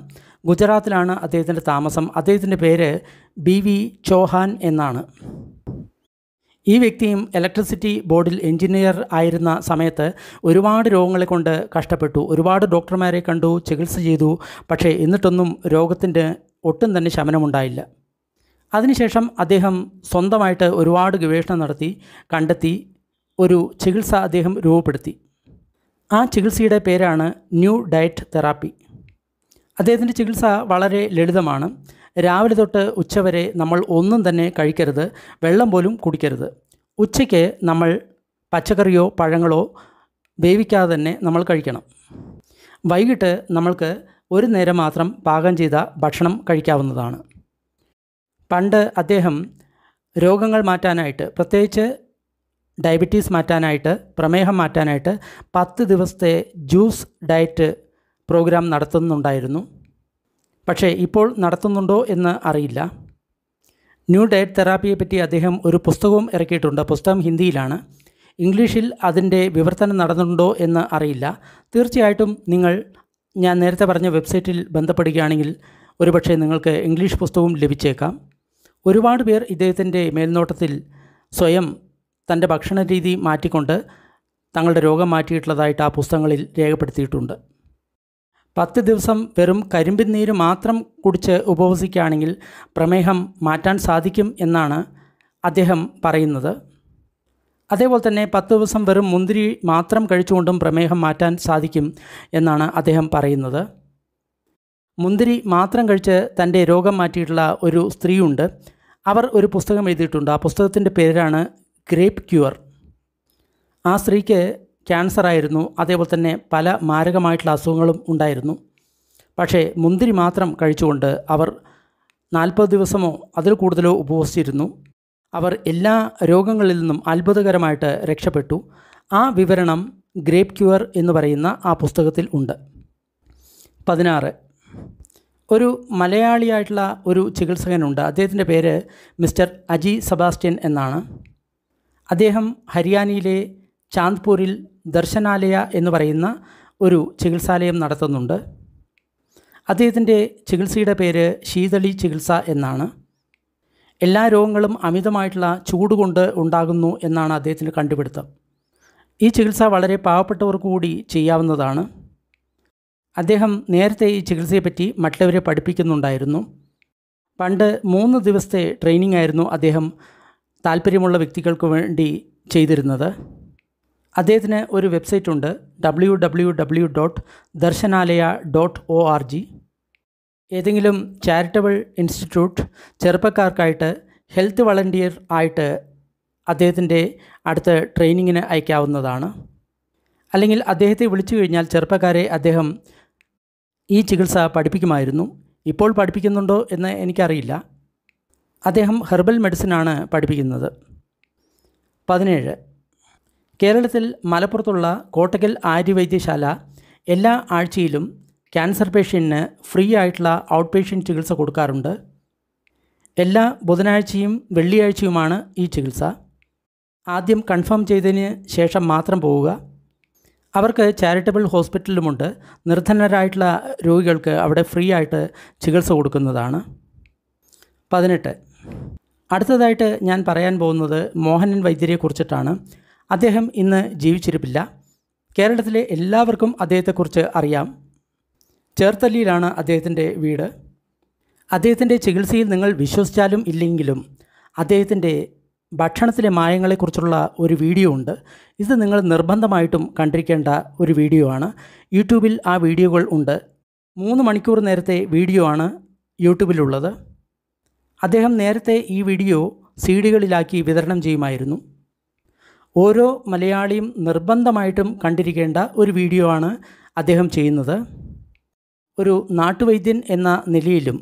ഗുജറാത്തിലാണ് അദ്ദേഹത്തിൻ്റെ താമസം അദ്ദേഹത്തിൻ്റെ പേര് ബി വി ചോഹാൻ എന്നാണ് ഈ വ്യക്തിയും ഇലക്ട്രിസിറ്റി ബോർഡിൽ എഞ്ചിനീയർ ആയിരുന്ന സമയത്ത് ഒരുപാട് രോഗങ്ങളെ കൊണ്ട് കഷ്ടപ്പെട്ടു ഒരുപാട് ഡോക്ടർമാരെ കണ്ടു ചികിത്സ ചെയ്തു പക്ഷേ എന്നിട്ടൊന്നും രോഗത്തിൻ്റെ ഒട്ടും തന്നെ ശമനമുണ്ടായില്ല അതിനുശേഷം അദ്ദേഹം സ്വന്തമായിട്ട് ഒരുപാട് ഗവേഷണം നടത്തി കണ്ടെത്തി ഒരു ചികിത്സ അദ്ദേഹം രൂപപ്പെടുത്തി ആ ചികിത്സയുടെ പേരാണ് ന്യൂ ഡയറ്റ് തെറാപ്പി അദ്ദേഹത്തിൻ്റെ ചികിത്സ വളരെ ലളിതമാണ് രാവിലെ തൊട്ട് ഉച്ചവരെ നമ്മൾ ഒന്നും തന്നെ കഴിക്കരുത് വെള്ളം പോലും കുടിക്കരുത് ഉച്ചയ്ക്ക് നമ്മൾ പച്ചക്കറിയോ പഴങ്ങളോ വേവിക്കാതെ തന്നെ നമ്മൾ കഴിക്കണം വൈകിട്ട് നമ്മൾക്ക് ഒരു നേരം മാത്രം പാകം ചെയ്ത ഭക്ഷണം കഴിക്കാവുന്നതാണ് പണ്ട് അദ്ദേഹം രോഗങ്ങൾ മാറ്റാനായിട്ട് പ്രത്യേകിച്ച് ഡയബറ്റീസ് മാറ്റാനായിട്ട് പ്രമേഹം മാറ്റാനായിട്ട് പത്ത് ദിവസത്തെ ജ്യൂസ് ഡയറ്റ് പ്രോഗ്രാം നടത്തുന്നുണ്ടായിരുന്നു പക്ഷേ ഇപ്പോൾ നടത്തുന്നുണ്ടോ എന്ന് അറിയില്ല ന്യൂ ഡയറ്റ് തെറാപ്പിയെപ്പറ്റി അദ്ദേഹം ഒരു പുസ്തകവും ഇറക്കിയിട്ടുണ്ട് പുസ്തകം ഹിന്ദിയിലാണ് ഇംഗ്ലീഷിൽ അതിൻ്റെ വിവർത്തനം നടന്നിട്ടുണ്ടോ എന്ന് അറിയില്ല തീർച്ചയായിട്ടും നിങ്ങൾ ഞാൻ നേരത്തെ പറഞ്ഞ വെബ്സൈറ്റിൽ ബന്ധപ്പെടുകയാണെങ്കിൽ ഒരുപക്ഷെ നിങ്ങൾക്ക് ഇംഗ്ലീഷ് പുസ്തകവും ലഭിച്ചേക്കാം ഒരുപാട് പേർ ഇദ്ദേഹത്തിൻ്റെ മേൽനോട്ടത്തിൽ സ്വയം തൻ്റെ ഭക്ഷണ രീതി മാറ്റിക്കൊണ്ട് തങ്ങളുടെ രോഗം മാറ്റിയിട്ടുള്ളതായിട്ട് ആ പുസ്തകങ്ങളിൽ രേഖപ്പെടുത്തിയിട്ടുണ്ട് പത്ത് ദിവസം വെറും കരിമ്പിൻ നീര് മാത്രം കുടിച്ച് ഉപവസിക്കുകയാണെങ്കിൽ പ്രമേഹം മാറ്റാൻ സാധിക്കും എന്നാണ് അദ്ദേഹം പറയുന്നത് അതേപോലെ തന്നെ പത്ത് ദിവസം വെറും മുന്തിരി മാത്രം കഴിച്ചുകൊണ്ടും പ്രമേഹം മാറ്റാൻ സാധിക്കും എന്നാണ് അദ്ദേഹം പറയുന്നത് മുന്തിരി മാത്രം കഴിച്ച് തൻ്റെ രോഗം മാറ്റിയിട്ടുള്ള ഒരു സ്ത്രീയുണ്ട് അവർ ഒരു പുസ്തകം എഴുതിയിട്ടുണ്ട് ആ പുസ്തകത്തിൻ്റെ പേരാണ് ഗ്രേപ്പ് ക്യൂർ ആ സ്ത്രീക്ക് ക്യാൻസർ ആയിരുന്നു അതേപോലെ തന്നെ പല മാരകമായിട്ടുള്ള അസുഖങ്ങളും ഉണ്ടായിരുന്നു പക്ഷേ മുന്തിരി മാത്രം കഴിച്ചുകൊണ്ട് അവർ നാൽപ്പത് ദിവസമോ അതിൽ കൂടുതലോ ഉപവസിച്ചിരുന്നു അവർ എല്ലാ രോഗങ്ങളിൽ നിന്നും അത്ഭുതകരമായിട്ട് രക്ഷപ്പെട്ടു ആ വിവരണം ഗ്രേപ്പ് ക്യൂർ എന്ന് പറയുന്ന ആ പുസ്തകത്തിൽ ഉണ്ട് പതിനാറ് ഒരു മലയാളിയായിട്ടുള്ള ഒരു ചികിത്സകനുണ്ട് അദ്ദേഹത്തിൻ്റെ പേര് മിസ്റ്റർ അജി സെബാസ്റ്റ്യൻ എന്നാണ് അദ്ദേഹം ഹരിയാനയിലെ ചാന്ദ്പൂരിൽ ദർശനാലയ എന്ന് പറയുന്ന ഒരു ചികിത്സാലയം നടത്തുന്നുണ്ട് അദ്ദേഹത്തിൻ്റെ ചികിത്സയുടെ പേര് ശീതളി ചികിത്സ എന്നാണ് എല്ലാ രോഗങ്ങളും അമിതമായിട്ടുള്ള ചൂട് കൊണ്ട് ഉണ്ടാകുന്നു എന്നാണ് അദ്ദേഹത്തിൻ്റെ കണ്ടുപിടുത്തം ഈ ചികിത്സ വളരെ പാവപ്പെട്ടവർക്ക് കൂടി ചെയ്യാവുന്നതാണ് അദ്ദേഹം നേരത്തെ ഈ ചികിത്സയെപ്പറ്റി മറ്റുള്ളവരെ പഠിപ്പിക്കുന്നുണ്ടായിരുന്നു പണ്ട് മൂന്ന് ദിവസത്തെ ട്രെയിനിങ് ആയിരുന്നു അദ്ദേഹം താല്പര്യമുള്ള വ്യക്തികൾക്ക് വേണ്ടി ചെയ്തിരുന്നത് അദ്ദേഹത്തിന് ഒരു വെബ്സൈറ്റ് ഉണ്ട് W W W dot Darshanalaya dot O R G ഏതെങ്കിലും ചാരിറ്റബിൾ ഇൻസ്റ്റിറ്റ്യൂട്ട് ചെറുപ്പക്കാർക്കായിട്ട് ഹെൽത്ത് വളണ്ടിയർ ആയിട്ട് അദ്ദേഹത്തിൻ്റെ അടുത്ത ട്രെയിനിങ്ങിന് അയക്കാവുന്നതാണ് അല്ലെങ്കിൽ അദ്ദേഹത്തെ വിളിച്ചു കഴിഞ്ഞാൽ ചെറുപ്പക്കാരെ അദ്ദേഹം ഈ ചികിത്സ പഠിപ്പിക്കുമായിരുന്നു ഇപ്പോൾ പഠിപ്പിക്കുന്നുണ്ടോ എന്ന് എനിക്കറിയില്ല അദ്ദേഹം ഹെർബൽ മെഡിസിനാണ് പഠിപ്പിക്കുന്നത് പതിനേഴ് കേരളത്തിൽ മലപ്പുറത്തുള്ള കോട്ടക്കൽ ആര്യവൈദ്യശാല എല്ലാ ആഴ്ചയിലും ക്യാൻസർ പേഷ്യൻറ്റിന് ഫ്രീ ആയിട്ടുള്ള ഔട്ട് പേഷ്യൻ്റ് ചികിത്സ കൊടുക്കാറുണ്ട് എല്ലാ ബുധനാഴ്ചയും വെള്ളിയാഴ്ചയുമാണ് ഈ ചികിത്സ ആദ്യം കൺഫേം ചെയ്തതിന് ശേഷം മാത്രം പോവുക അവർക്ക് ചാരിറ്റബിൾ ഹോസ്പിറ്റലുമുണ്ട് നിർധനരായിട്ടുള്ള രോഗികൾക്ക് അവിടെ ഫ്രീ ആയിട്ട് ചികിത്സ കൊടുക്കുന്നതാണ് പതിനെട്ട് അടുത്തതായിട്ട് ഞാൻ പറയാൻ പോകുന്നത് മോഹനൻ കുറിച്ചിട്ടാണ് അദ്ദേഹം ഇന്ന് ജീവിച്ചിരിപ്പില്ല കേരളത്തിലെ എല്ലാവർക്കും അദ്ദേഹത്തെക്കുറിച്ച് അറിയാം ചേർത്തല്ലിയിലാണ് അദ്ദേഹത്തിൻ്റെ വീട് അദ്ദേഹത്തിൻ്റെ ചികിത്സയിൽ നിങ്ങൾ വിശ്വസിച്ചാലും ഇല്ലെങ്കിലും അദ്ദേഹത്തിൻ്റെ ഭക്ഷണത്തിലെ മായങ്ങളെക്കുറിച്ചുള്ള ഒരു വീഡിയോ ഉണ്ട് ഇത് നിങ്ങൾ നിർബന്ധമായിട്ടും കണ്ടിരിക്കേണ്ട ഒരു വീഡിയോ ആണ് യൂട്യൂബിൽ ആ വീഡിയോകൾ ഉണ്ട് മൂന്ന് മണിക്കൂർ നേരത്തെ വീഡിയോ ആണ് യൂട്യൂബിലുള്ളത് അദ്ദേഹം നേരത്തെ ഈ വീഡിയോ സീഡികളിലാക്കി വിതരണം ചെയ്യുമായിരുന്നു ഓരോ മലയാളിയും നിർബന്ധമായിട്ടും കണ്ടിരിക്കേണ്ട ഒരു വീഡിയോ ആണ് അദ്ദേഹം ചെയ്യുന്നത് ഒരു നാട്ടുവൈദ്യൻ എന്ന നിലയിലും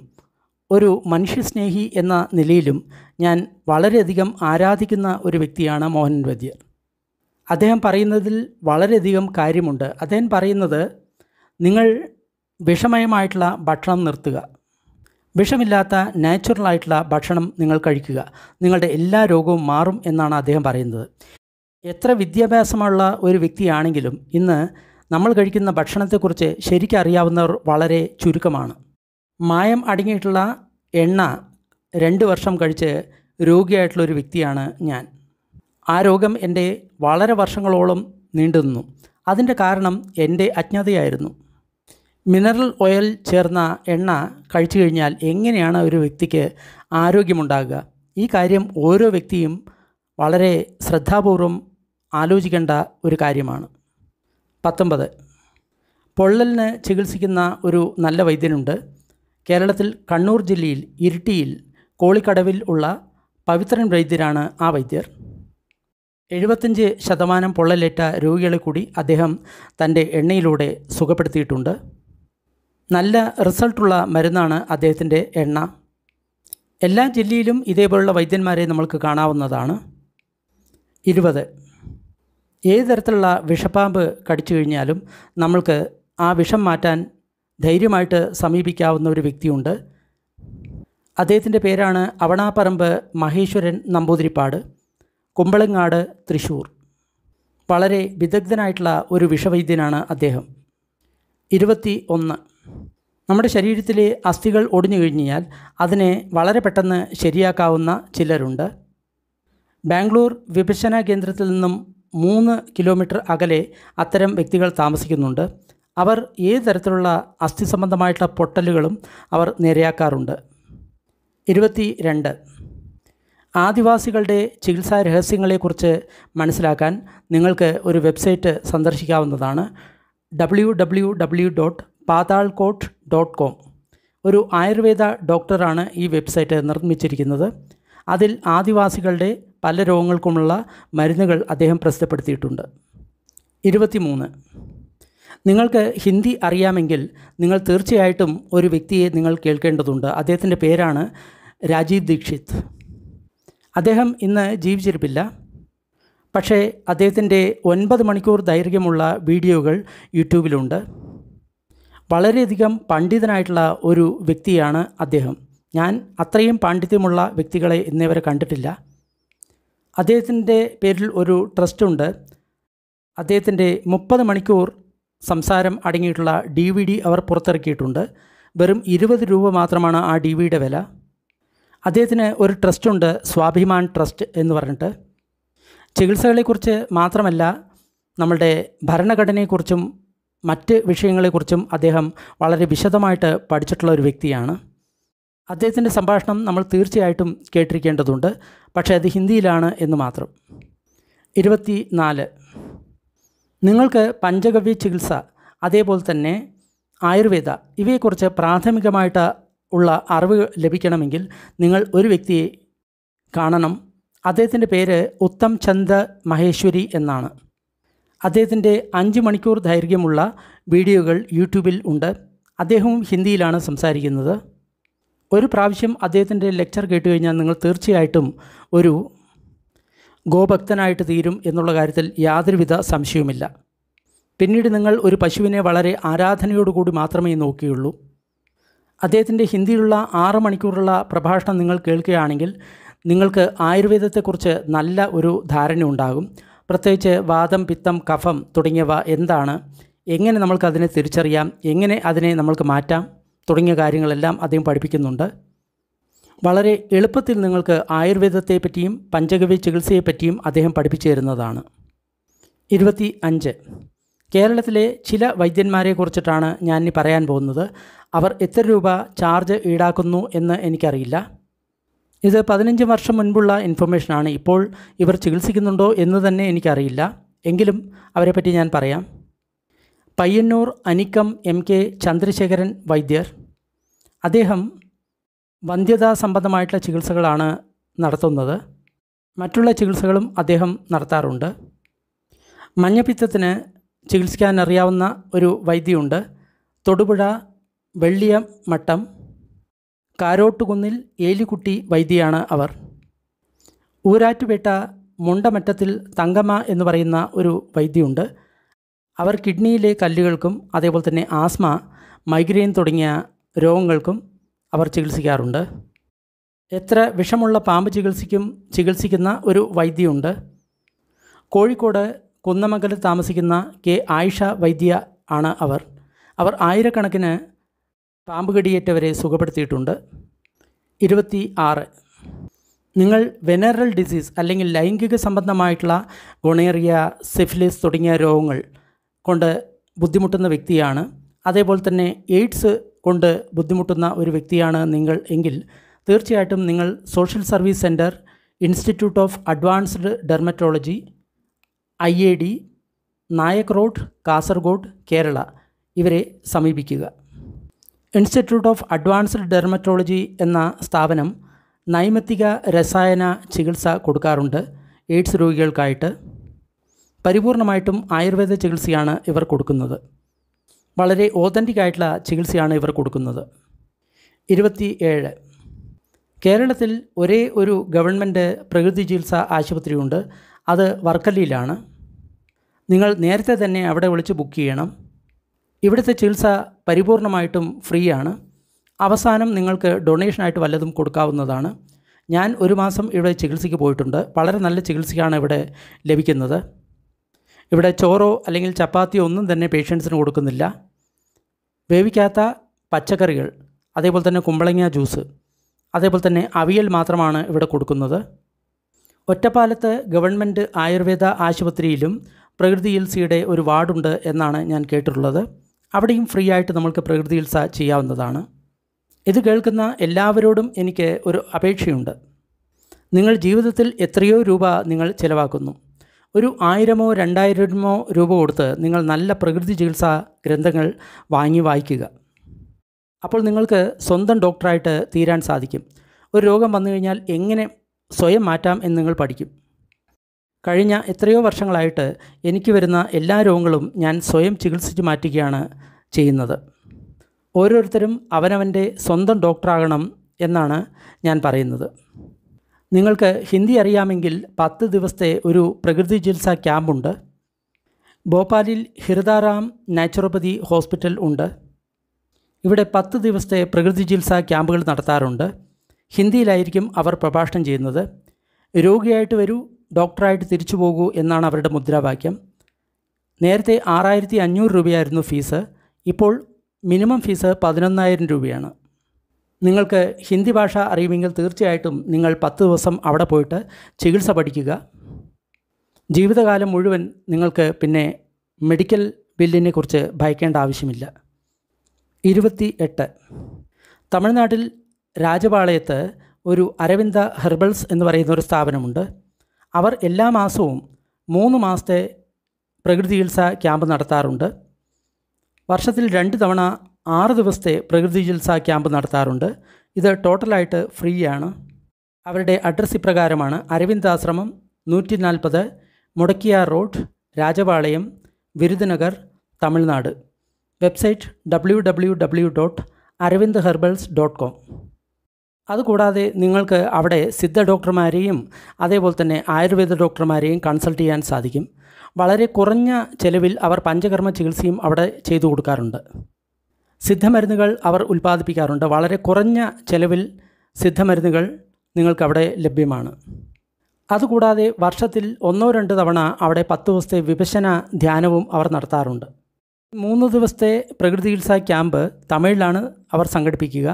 ഒരു മനുഷ്യസ്നേഹി എന്ന നിലയിലും ഞാൻ വളരെയധികം ആരാധിക്കുന്ന ഒരു വ്യക്തിയാണ് മോഹൻ വൈദ്യർ അദ്ദേഹം പറയുന്നതിൽ വളരെയധികം കാര്യമുണ്ട് അദ്ദേഹം പറയുന്നത് നിങ്ങൾ വിഷമയമായിട്ടുള്ള ഭക്ഷണം നിർത്തുക വിഷമില്ലാത്ത നാച്ചുറലായിട്ടുള്ള ഭക്ഷണം നിങ്ങൾ കഴിക്കുക നിങ്ങളുടെ എല്ലാ രോഗവും മാറും എന്നാണ് അദ്ദേഹം പറയുന്നത് എത്ര വിദ്യാഭ്യാസമുള്ള ഒരു വ്യക്തിയാണെങ്കിലും ഇന്ന് നമ്മൾ കഴിക്കുന്ന ഭക്ഷണത്തെക്കുറിച്ച് ശരിക്കറിയാവുന്നവർ വളരെ ചുരുക്കമാണ് മായം അടങ്ങിയിട്ടുള്ള എണ്ണ രണ്ട് വർഷം കഴിച്ച് രോഗിയായിട്ടുള്ളൊരു ഒരു വ്യക്തിയാണ് ഞാൻ ആ രോഗം എൻ്റെ വളരെ വർഷങ്ങളോളം നീണ്ടുനിന്നു അതിൻ്റെ കാരണം എൻ്റെ അജ്ഞതയായിരുന്നു മിനറൽ ഓയിൽ ചേർന്ന എണ്ണ കഴിച്ചു കഴിഞ്ഞാൽ എങ്ങനെയാണ് ഒരു വ്യക്തിക്ക് ആരോഗ്യമുണ്ടാകുക ഈ കാര്യം ഓരോ വ്യക്തിയും വളരെ ശ്രദ്ധാപൂർവം ആലോചിക്കേണ്ട ഒരു കാര്യമാണ് പത്തൊമ്പത് പൊള്ളലിന് ചികിത്സിക്കുന്ന ഒരു നല്ല വൈദ്യനുണ്ട് കേരളത്തിൽ കണ്ണൂർ ജില്ലയിൽ ഇരിട്ടിയിൽ കോളിക്കടവിൽ ഉള്ള പവിത്രൻ വൈദ്യരാണ് ആ വൈദ്യർ എഴുപത്തഞ്ച് ശതമാനം പൊള്ളലേറ്റ രോഗികളെ കൂടി അദ്ദേഹം തൻ്റെ എണ്ണയിലൂടെ സുഖപ്പെടുത്തിയിട്ടുണ്ട് നല്ല റിസൾട്ടുള്ള മരുന്നാണ് അദ്ദേഹത്തിൻ്റെ എണ്ണ എല്ലാ ജില്ലയിലും ഇതേപോലുള്ള വൈദ്യന്മാരെ നമ്മൾക്ക് കാണാവുന്നതാണ് ഇരുപത് ഏത് തരത്തിലുള്ള വിഷപ്പാമ്പ് കടിച്ചു കഴിഞ്ഞാലും നമ്മൾക്ക് ആ വിഷം മാറ്റാൻ ധൈര്യമായിട്ട് സമീപിക്കാവുന്ന ഒരു വ്യക്തിയുണ്ട് അദ്ദേഹത്തിൻ്റെ പേരാണ് അവണാപ്പറമ്പ് മഹേശ്വരൻ നമ്പൂതിരിപ്പാട് കുമ്പളങ്ങാട് തൃശ്ശൂർ വളരെ വിദഗ്ധനായിട്ടുള്ള ഒരു വിഷവൈദ്യനാണ് അദ്ദേഹം ഇരുപത്തി ഒന്ന് നമ്മുടെ ശരീരത്തിലെ അസ്ഥികൾ ഒടിഞ്ഞു കഴിഞ്ഞാൽ അതിനെ വളരെ പെട്ടെന്ന് ശരിയാക്കാവുന്ന ചിലരുണ്ട് ബാംഗ്ലൂർ വിഭജന കേന്ദ്രത്തിൽ നിന്നും മൂന്ന് കിലോമീറ്റർ അകലെ അത്തരം വ്യക്തികൾ താമസിക്കുന്നുണ്ട് അവർ ഏത് തരത്തിലുള്ള അസ്ഥി സംബന്ധമായിട്ടുള്ള പൊട്ടലുകളും അവർ നേരെയാക്കാറുണ്ട് ഇരുപത്തി രണ്ട് ആദിവാസികളുടെ ചികിത്സാ രഹസ്യങ്ങളെക്കുറിച്ച് മനസ്സിലാക്കാൻ നിങ്ങൾക്ക് ഒരു വെബ്സൈറ്റ് സന്ദർശിക്കാവുന്നതാണ് W W W dot Patalkot dot com ഒരു ആയുർവേദ ഡോക്ടറാണ് ഈ വെബ്സൈറ്റ് നിർമ്മിച്ചിരിക്കുന്നത് അതിൽ ആദിവാസികളുടെ പല രോഗങ്ങൾക്കുമുള്ള മരുന്നുകൾ അദ്ദേഹം പ്രസിദ്ധപ്പെടുത്തിയിട്ടുണ്ട് ഇരുപത്തിമൂന്ന് നിങ്ങൾക്ക് ഹിന്ദി അറിയാമെങ്കിൽ നിങ്ങൾ തീർച്ചയായിട്ടും ഒരു വ്യക്തിയെ നിങ്ങൾ കേൾക്കേണ്ടതുണ്ട് അദ്ദേഹത്തിൻ്റെ പേരാണ് രാജീവ് ദീക്ഷിത് അദ്ദേഹം ഇന്ന് ജീവിച്ചിരിപ്പില്ല പക്ഷേ അദ്ദേഹത്തിൻ്റെ ഒൻപത് മണിക്കൂർ ദൈർഘ്യമുള്ള വീഡിയോകൾ യൂട്യൂബിലുണ്ട് വളരെയധികം പണ്ഡിതനായിട്ടുള്ള ഒരു വ്യക്തിയാണ് അദ്ദേഹം ഞാൻ അത്രയും പാണ്ഡിത്യമുള്ള വ്യക്തികളെ ഇന്നേവരെ കണ്ടിട്ടില്ല അദ്ദേഹത്തിൻ്റെ പേരിൽ ഒരു ട്രസ്റ്റുണ്ട് അദ്ദേഹത്തിൻ്റെ മുപ്പത് മണിക്കൂർ സംസാരം അടങ്ങിയിട്ടുള്ള ഡി വി ഡി അവർ പുറത്തിറക്കിയിട്ടുണ്ട് വെറും ഇരുപത് രൂപ മാത്രമാണ് ആ ഡി വിയുടെ വില അദ്ദേഹത്തിന് ഒരു ട്രസ്റ്റുണ്ട് സ്വാഭിമാൻ ട്രസ്റ്റ് എന്ന് പറഞ്ഞിട്ട് ചികിത്സകളെക്കുറിച്ച് മാത്രമല്ല നമ്മളുടെ ഭരണഘടനയെക്കുറിച്ചും മറ്റ് വിഷയങ്ങളെക്കുറിച്ചും അദ്ദേഹം വളരെ വിശദമായിട്ട് പഠിച്ചിട്ടുള്ള ഒരു വ്യക്തിയാണ് അദ്ദേഹത്തിൻ്റെ സംഭാഷണം നമ്മൾ തീർച്ചയായിട്ടും കേട്ടിരിക്കേണ്ടതുണ്ട് പക്ഷേ അത് ഹിന്ദിയിലാണ് എന്ന് മാത്രം ഇരുപത്തി നാല് നിങ്ങൾക്ക് പഞ്ചഗവ്യ ചികിത്സ അതേപോലെ തന്നെ ആയുർവേദ ഇവയെക്കുറിച്ച് പ്രാഥമികമായിട്ട് ഉള്ള അറിവ് ലഭിക്കണമെങ്കിൽ നിങ്ങൾ ഒരു വ്യക്തിയെ കാണണം അദ്ദേഹത്തിൻ്റെ പേര് ഉത്തം ചന്ദ് മഹേശ്വരി എന്നാണ് അദ്ദേഹത്തിൻ്റെ അഞ്ച് മണിക്കൂർ ദൈർഘ്യമുള്ള വീഡിയോകൾ യൂട്യൂബിൽ ഉണ്ട് അദ്ദേഹവും ഹിന്ദിയിലാണ് സംസാരിക്കുന്നത് ഒരു പ്രാവശ്യം അദ്ദേഹത്തിൻ്റെ ലെക്ചർ കേട്ട് കഴിഞ്ഞാൽ നിങ്ങൾ തീർച്ചയായിട്ടും ഒരു ഗോഭക്തനായിട്ട് തീരും എന്നുള്ള കാര്യത്തിൽ യാതൊരുവിധ സംശയവുമില്ല പിന്നീട് നിങ്ങൾ ഒരു പശുവിനെ വളരെ ആരാധനയോടുകൂടി മാത്രമേ നോക്കിയുള്ളൂ അദ്ദേഹത്തിൻ്റെ ഹിന്ദിയിലുള്ള ആറ് മണിക്കൂറുള്ള പ്രഭാഷണം നിങ്ങൾ കേൾക്കുകയാണെങ്കിൽ നിങ്ങൾക്ക് ആയുർവേദത്തെക്കുറിച്ച് നല്ല ഒരു ധാരണ ഉണ്ടാകും പ്രത്യേകിച്ച് വാദം പിത്തം കഫം തുടങ്ങിയവ എന്താണ് എങ്ങനെ നമ്മൾക്കതിനെ അതിനെ തിരിച്ചറിയാം എങ്ങനെ അതിനെ നമ്മൾക്ക് മാറ്റാം തുടങ്ങിയ കാര്യങ്ങളെല്ലാം അദ്ദേഹം പഠിപ്പിക്കുന്നുണ്ട് വളരെ എളുപ്പത്തിൽ നിങ്ങൾക്ക് ആയുർവേദത്തെപ്പറ്റിയും പഞ്ചഗവ്യ ചികിത്സയെപ്പറ്റിയും അദ്ദേഹം പഠിപ്പിച്ചു തരുന്നതാണ് ഇരുപത്തി അഞ്ച് കേരളത്തിലെ ചില വൈദ്യന്മാരെ കുറിച്ചിട്ടാണ് ഞാൻ ഇനി പറയാൻ പോകുന്നത് അവർ എത്ര രൂപ ചാർജ് ഈടാക്കുന്നു എന്ന് എനിക്കറിയില്ല ഇത് പതിനഞ്ച് വർഷം മുൻപുള്ള ഇൻഫർമേഷനാണ് ഇപ്പോൾ ഇവർ ചികിത്സിക്കുന്നുണ്ടോ എന്ന് തന്നെ എനിക്കറിയില്ല എങ്കിലും അവരെപ്പറ്റി ഞാൻ പറയാം പയ്യന്നൂർ അനിക്കം എം കെ ചന്ദ്രശേഖരൻ വൈദ്യർ അദ്ദേഹം വന്ധ്യതാ സംബന്ധമായിട്ടുള്ള ചികിത്സകളാണ് നടത്തുന്നത് മറ്റുള്ള ചികിത്സകളും അദ്ദേഹം നടത്താറുണ്ട് മഞ്ഞപ്പിത്തത്തിന് ചികിത്സിക്കാൻ അറിയാവുന്ന ഒരു വൈദ്യമുണ്ട് തൊടുപുഴ വെള്ളിയ മട്ടം കാരോട്ടുകുന്നിൽ ഏലിക്കുട്ടി വൈദ്യയാണ് അവർ ഊരാറ്റുപേട്ട മുണ്ടമറ്റത്തിൽ തങ്കമ്മ എന്ന് പറയുന്ന ഒരു വൈദ്യമുണ്ട് അവർ കിഡ്നിയിലെ കല്ലുകൾക്കും അതേപോലെ തന്നെ ആസ്മ മൈഗ്രെയിൻ തുടങ്ങിയ രോഗങ്ങൾക്കും അവർ ചികിത്സിക്കാറുണ്ട് എത്ര വിഷമുള്ള പാമ്പ് ചികിത്സിക്കും ചികിത്സിക്കുന്ന ഒരു വൈദ്യയുണ്ട് കോഴിക്കോട് കുന്നമംഗലത്ത് താമസിക്കുന്ന കെ ആയിഷ വൈദ്യ ആണ് അവർ അവർ ആയിരക്കണക്കിന് പാമ്പ് കടിയേറ്റവരെ സുഖപ്പെടുത്തിയിട്ടുണ്ട് ഇരുപത്തി ആറ് നിങ്ങൾ വെനറൽ ഡിസീസ് അല്ലെങ്കിൽ ലൈംഗിക സംബന്ധമായിട്ടുള്ള ഗുണേറിയ സിഫിലിസ് തുടങ്ങിയ രോഗങ്ങൾ കൊണ്ട് ബുദ്ധിമുട്ടുന്ന വ്യക്തിയാണ് അതേപോലെ തന്നെ എയ്ഡ്സ് കൊണ്ട് ബുദ്ധിമുട്ടുന്ന ഒരു വ്യക്തിയാണ് നിങ്ങൾ എങ്കിൽ തീർച്ചയായിട്ടും നിങ്ങൾ social service centre institute of advanced dermatology I A D Nayak road Kasaragod Kerala ഇവരെ സമീപിക്കുക ഇൻസ്റ്റിറ്റ്യൂട്ട് ഓഫ് അഡ്വാൻസ്ഡ് ഡെർമറ്റോളജി എന്ന സ്ഥാപനം നൈമത്തിക രസായന ചികിത്സ കൊടുക്കാറുണ്ട് എയ്ഡ്സ് രോഗികൾക്കായിട്ട് പരിപൂർണമായിട്ടും ആയുർവേദ ചികിത്സയാണ് ഇവർ കൊടുക്കുന്നത് വളരെ ഓതൻറ്റിക് ആയിട്ടുള്ള ചികിത്സയാണ് ഇവർ കൊടുക്കുന്നത് ഇരുപത്തി ഏഴ് കേരളത്തിൽ ഒരേ ഒരു ഗവൺമെൻറ് പ്രകൃതി ചികിത്സ ആശുപത്രിയുണ്ട് അത് വർക്കലിയിലാണ് നിങ്ങൾ നേരത്തെ തന്നെ അവിടെ വിളിച്ച് ബുക്ക് ചെയ്യണം ഇവിടുത്തെ ചികിത്സ പരിപൂർണമായിട്ടും ഫ്രീ ആണ് അവസാനം നിങ്ങൾക്ക് ഡൊണേഷനായിട്ട് വല്ലതും കൊടുക്കാവുന്നതാണ് ഞാൻ ഒരു മാസം ഇവിടെ ചികിത്സയ്ക്ക് പോയിട്ടുണ്ട് വളരെ നല്ല ചികിത്സയാണ് ഇവിടെ ലഭിക്കുന്നത് ഇവിടെ ചോറോ അല്ലെങ്കിൽ ചപ്പാത്തിയോ ഒന്നും തന്നെ പേഷ്യൻസിന് കൊടുക്കുന്നില്ല വേവിക്കാത്ത പച്ചക്കറികൾ അതേപോലെ തന്നെ കുമ്പളങ്ങ ജ്യൂസ് അതേപോലെ തന്നെ അവിയൽ മാത്രമാണ് ഇവിടെ കൊടുക്കുന്നത് ഒറ്റപ്പാലത്ത് ഗവൺമെൻറ് ആയുർവേദ ആശുപത്രിയിലും പ്രകൃതി ചികിത്സയുടെ ഒരു വാർഡുണ്ട് എന്നാണ് ഞാൻ കേട്ടിട്ടുള്ളത് അവിടെയും ഫ്രീ ആയിട്ട് നമുക്ക് പ്രകൃതി ചികിത്സ ചെയ്യാവുന്നതാണ് ഇത് കേൾക്കുന്ന എല്ലാവരോടും എനിക്ക് ഒരു അപേക്ഷയുണ്ട് നിങ്ങൾ ജീവിതത്തിൽ എത്രയോ രൂപ നിങ്ങൾ ചിലവാക്കുന്നു ഒരു ആയിരമോ രണ്ടായിരമോ രൂപ കൊടുത്ത് നിങ്ങൾ നല്ല പ്രകൃതി ചികിത്സാ ഗ്രന്ഥങ്ങൾ വാങ്ങി വായിക്കുക അപ്പോൾ നിങ്ങൾക്ക് സ്വന്തം ഡോക്ടറായിട്ട് തീരാൻ സാധിക്കും ഒരു രോഗം വന്നു കഴിഞ്ഞാൽ എങ്ങനെ സ്വയം മാറ്റാം എന്ന് നിങ്ങൾ പഠിക്കും കഴിഞ്ഞ എത്രയോ വർഷങ്ങളായിട്ട് എനിക്ക് വരുന്ന എല്ലാ രോഗങ്ങളും ഞാൻ സ്വയം ചികിത്സിച്ച് മാറ്റുകയാണ് ചെയ്യുന്നത് ഓരോരുത്തരും അവനവൻ്റെ സ്വന്തം ഡോക്ടറാകണം എന്നാണ് ഞാൻ പറയുന്നത് നിങ്ങൾക്ക് ഹിന്ദി അറിയാമെങ്കിൽ പത്ത് ദിവസത്തെ ഒരു പ്രകൃതി ചികിത്സാ ക്യാമ്പുണ്ട് ഭോപ്പാലിൽ ഹിർദാറാം നാച്ചുറോപ്പതി ഹോസ്പിറ്റൽ ഉണ്ട് ഇവിടെ പത്ത് ദിവസത്തെ പ്രകൃതി ചികിത്സാ ക്യാമ്പുകൾ നടത്താറുണ്ട് ഹിന്ദിയിലായിരിക്കും അവർ പ്രഭാഷണം ചെയ്യുന്നത് രോഗിയായിട്ട് വരൂ ഡോക്ടറായിട്ട് തിരിച്ചു പോകൂ എന്നാണ് അവരുടെ മുദ്രാവാക്യം നേരത്തെ ആറായിരത്തി അഞ്ഞൂറ് രൂപയായിരുന്നു ഫീസ് ഇപ്പോൾ മിനിമം ഫീസ് പതിനൊന്നായിരം രൂപയാണ് നിങ്ങൾക്ക് ഹിന്ദി ഭാഷ അറിയുമെങ്കിൽ തീർച്ചയായിട്ടും നിങ്ങൾ പത്ത് ദിവസം അവിടെ പോയിട്ട് ചികിത്സ പഠിക്കുക ജീവിതകാലം മുഴുവൻ നിങ്ങൾക്ക് പിന്നെ മെഡിക്കൽ ബില്ലിനെ കുറിച്ച് ഭയക്കേണ്ട ആവശ്യമില്ല ഇരുപത്തി എട്ട് തമിഴ്നാട്ടിൽ രാജപാളയത്ത് ഒരു അരവിന്ദ ഹെർബൽസ് എന്ന് പറയുന്ന ഒരു സ്ഥാപനമുണ്ട് അവർ എല്ലാ മാസവും മൂന്ന് മാസത്തെ പ്രകൃതി ചികിത്സാ ക്യാമ്പ് നടത്താറുണ്ട് വർഷത്തിൽ രണ്ട് തവണ ആറ് ദിവസത്തെ പ്രകൃതി ചികിത്സാ ക്യാമ്പ് നടത്താറുണ്ട് ഇത് ടോട്ടലായിട്ട് ഫ്രീ ആണ് അവരുടെ അഡ്രസ്സ് ഇപ്രകാരമാണ് ആശ്രമം നൂറ്റി നാൽപ്പത് Mudakkiyar road Rajapalayam Virudhunagar Tamil Nadu website W W W dot Aravind herbals dot com അതുകൂടാതെ നിങ്ങൾക്ക് അവിടെ സിദ്ധ ഡോക്ടർമാരെയും അതേപോലെ തന്നെ ആയുർവേദ ഡോക്ടർമാരെയും കൺസൾട്ട് ചെയ്യാൻ സാധിക്കും വളരെ കുറഞ്ഞ ചെലവിൽ അവർ പഞ്ചകർമ്മ ചികിത്സയും അവിടെ ചെയ്തു കൊടുക്കാറുണ്ട് സിദ്ധമരുന്നുകൾ അവർ ഉൽപ്പാദിപ്പിക്കാറുണ്ട് വളരെ കുറഞ്ഞ ചെലവിൽ സിദ്ധമരുന്നുകൾ നിങ്ങൾക്കവിടെ ലഭ്യമാണ് അതുകൂടാതെ വർഷത്തിൽ ഒന്നോ രണ്ട് തവണ അവിടെ പത്ത് ദിവസത്തെ വിഭജന ധ്യാനവും അവർ നടത്താറുണ്ട് മൂന്ന് ദിവസത്തെ പ്രകൃതി ചികിത്സാ ക്യാമ്പ് തമിഴിലാണ് അവർ സംഘടിപ്പിക്കുക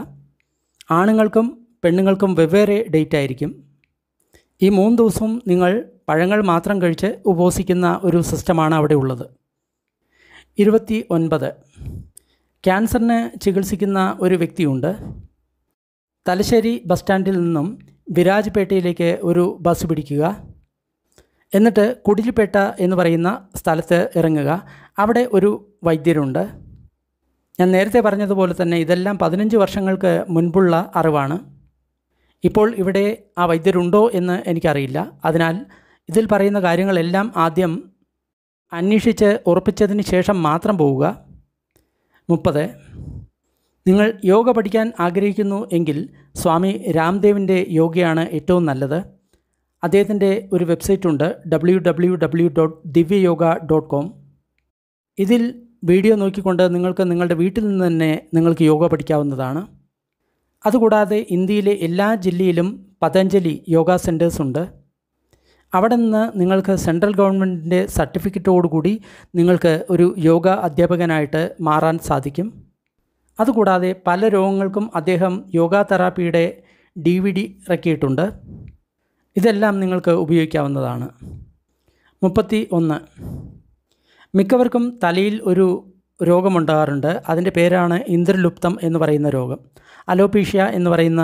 ആണുങ്ങൾക്കും പെണ്ണുങ്ങൾക്കും വെവ്വേറെ ഡേറ്റ് ആയിരിക്കും ഈ മൂന്ന് ദിവസവും നിങ്ങൾ പഴങ്ങൾ മാത്രം കഴിച്ച് ഉപവസിക്കുന്ന ഒരു സിസ്റ്റമാണ് അവിടെ ഉള്ളത് ഇരുപത്തി ഒൻപത് ക്യാൻസറിന് ചികിത്സിക്കുന്ന ഒരു വ്യക്തിയുണ്ട് തലശ്ശേരി ബസ് സ്റ്റാൻഡിൽ നിന്നും വിരാജ്പേട്ടയിലേക്ക് ഒരു ബസ് പിടിക്കുക എന്നിട്ട് കുടിലിപ്പേട്ട എന്ന് പറയുന്ന സ്ഥലത്ത് ഇറങ്ങുക അവിടെ ഒരു വൈദ്യരുണ്ട് ഞാൻ നേരത്തെ പറഞ്ഞതുപോലെ തന്നെ ഇതെല്ലാം പതിനഞ്ച് വർഷങ്ങൾക്ക് മുൻപുള്ള അറിവാണ് ഇപ്പോൾ ഇവിടെ ആ വൈദ്യരുണ്ടോ എന്ന് എനിക്കറിയില്ല അതിനാൽ ഇതിൽ പറയുന്ന കാര്യങ്ങളെല്ലാം ആദ്യം അന്വേഷിച്ച് ഉറപ്പിച്ചതിന് ശേഷം മാത്രം പോവുക മുപ്പത് നിങ്ങൾ യോഗ പഠിക്കാൻ ആഗ്രഹിക്കുന്നു എങ്കിൽ സ്വാമി രാംദേവിൻ്റെ യോഗയാണ് ഏറ്റവും നല്ലത് അദ്ദേഹത്തിൻ്റെ ഒരു വെബ്സൈറ്റ് ഉണ്ട് W W W dot Divyayoga dot com ഇതിൽ വീഡിയോ നോക്കിക്കൊണ്ട് നിങ്ങൾക്ക് നിങ്ങളുടെ വീട്ടിൽ നിന്ന് തന്നെ നിങ്ങൾക്ക് യോഗ പഠിക്കാവുന്നതാണ് അതുകൂടാതെ ഇന്ത്യയിലെ എല്ലാ ജില്ലയിലും പതഞ്ജലി യോഗ സെൻറ്റേഴ്സ് ഉണ്ട് അവിടെ നിന്ന് നിങ്ങൾക്ക് സെൻട്രൽ ഗവൺമെൻറ്റിൻ്റെ സർട്ടിഫിക്കറ്റോടുകൂടി നിങ്ങൾക്ക് ഒരു യോഗ അധ്യാപകനായിട്ട് മാറാൻ സാധിക്കും അതുകൂടാതെ പല രോഗങ്ങൾക്കും അദ്ദേഹം യോഗ തെറാപ്പിയുടെ ഡി വി ഡി ഇറക്കിയിട്ടുണ്ട് ഇതെല്ലാം നിങ്ങൾക്ക് ഉപയോഗിക്കാവുന്നതാണ് മുപ്പത്തി ഒന്ന് മിക്കവർക്കും തലയിൽ ഒരു രോഗമുണ്ടാകാറുണ്ട് അതിൻ്റെ പേരാണ് ഇന്ദ്രലുപ്തം എന്ന് പറയുന്ന രോഗം അലോപീഷ്യ എന്ന് പറയുന്ന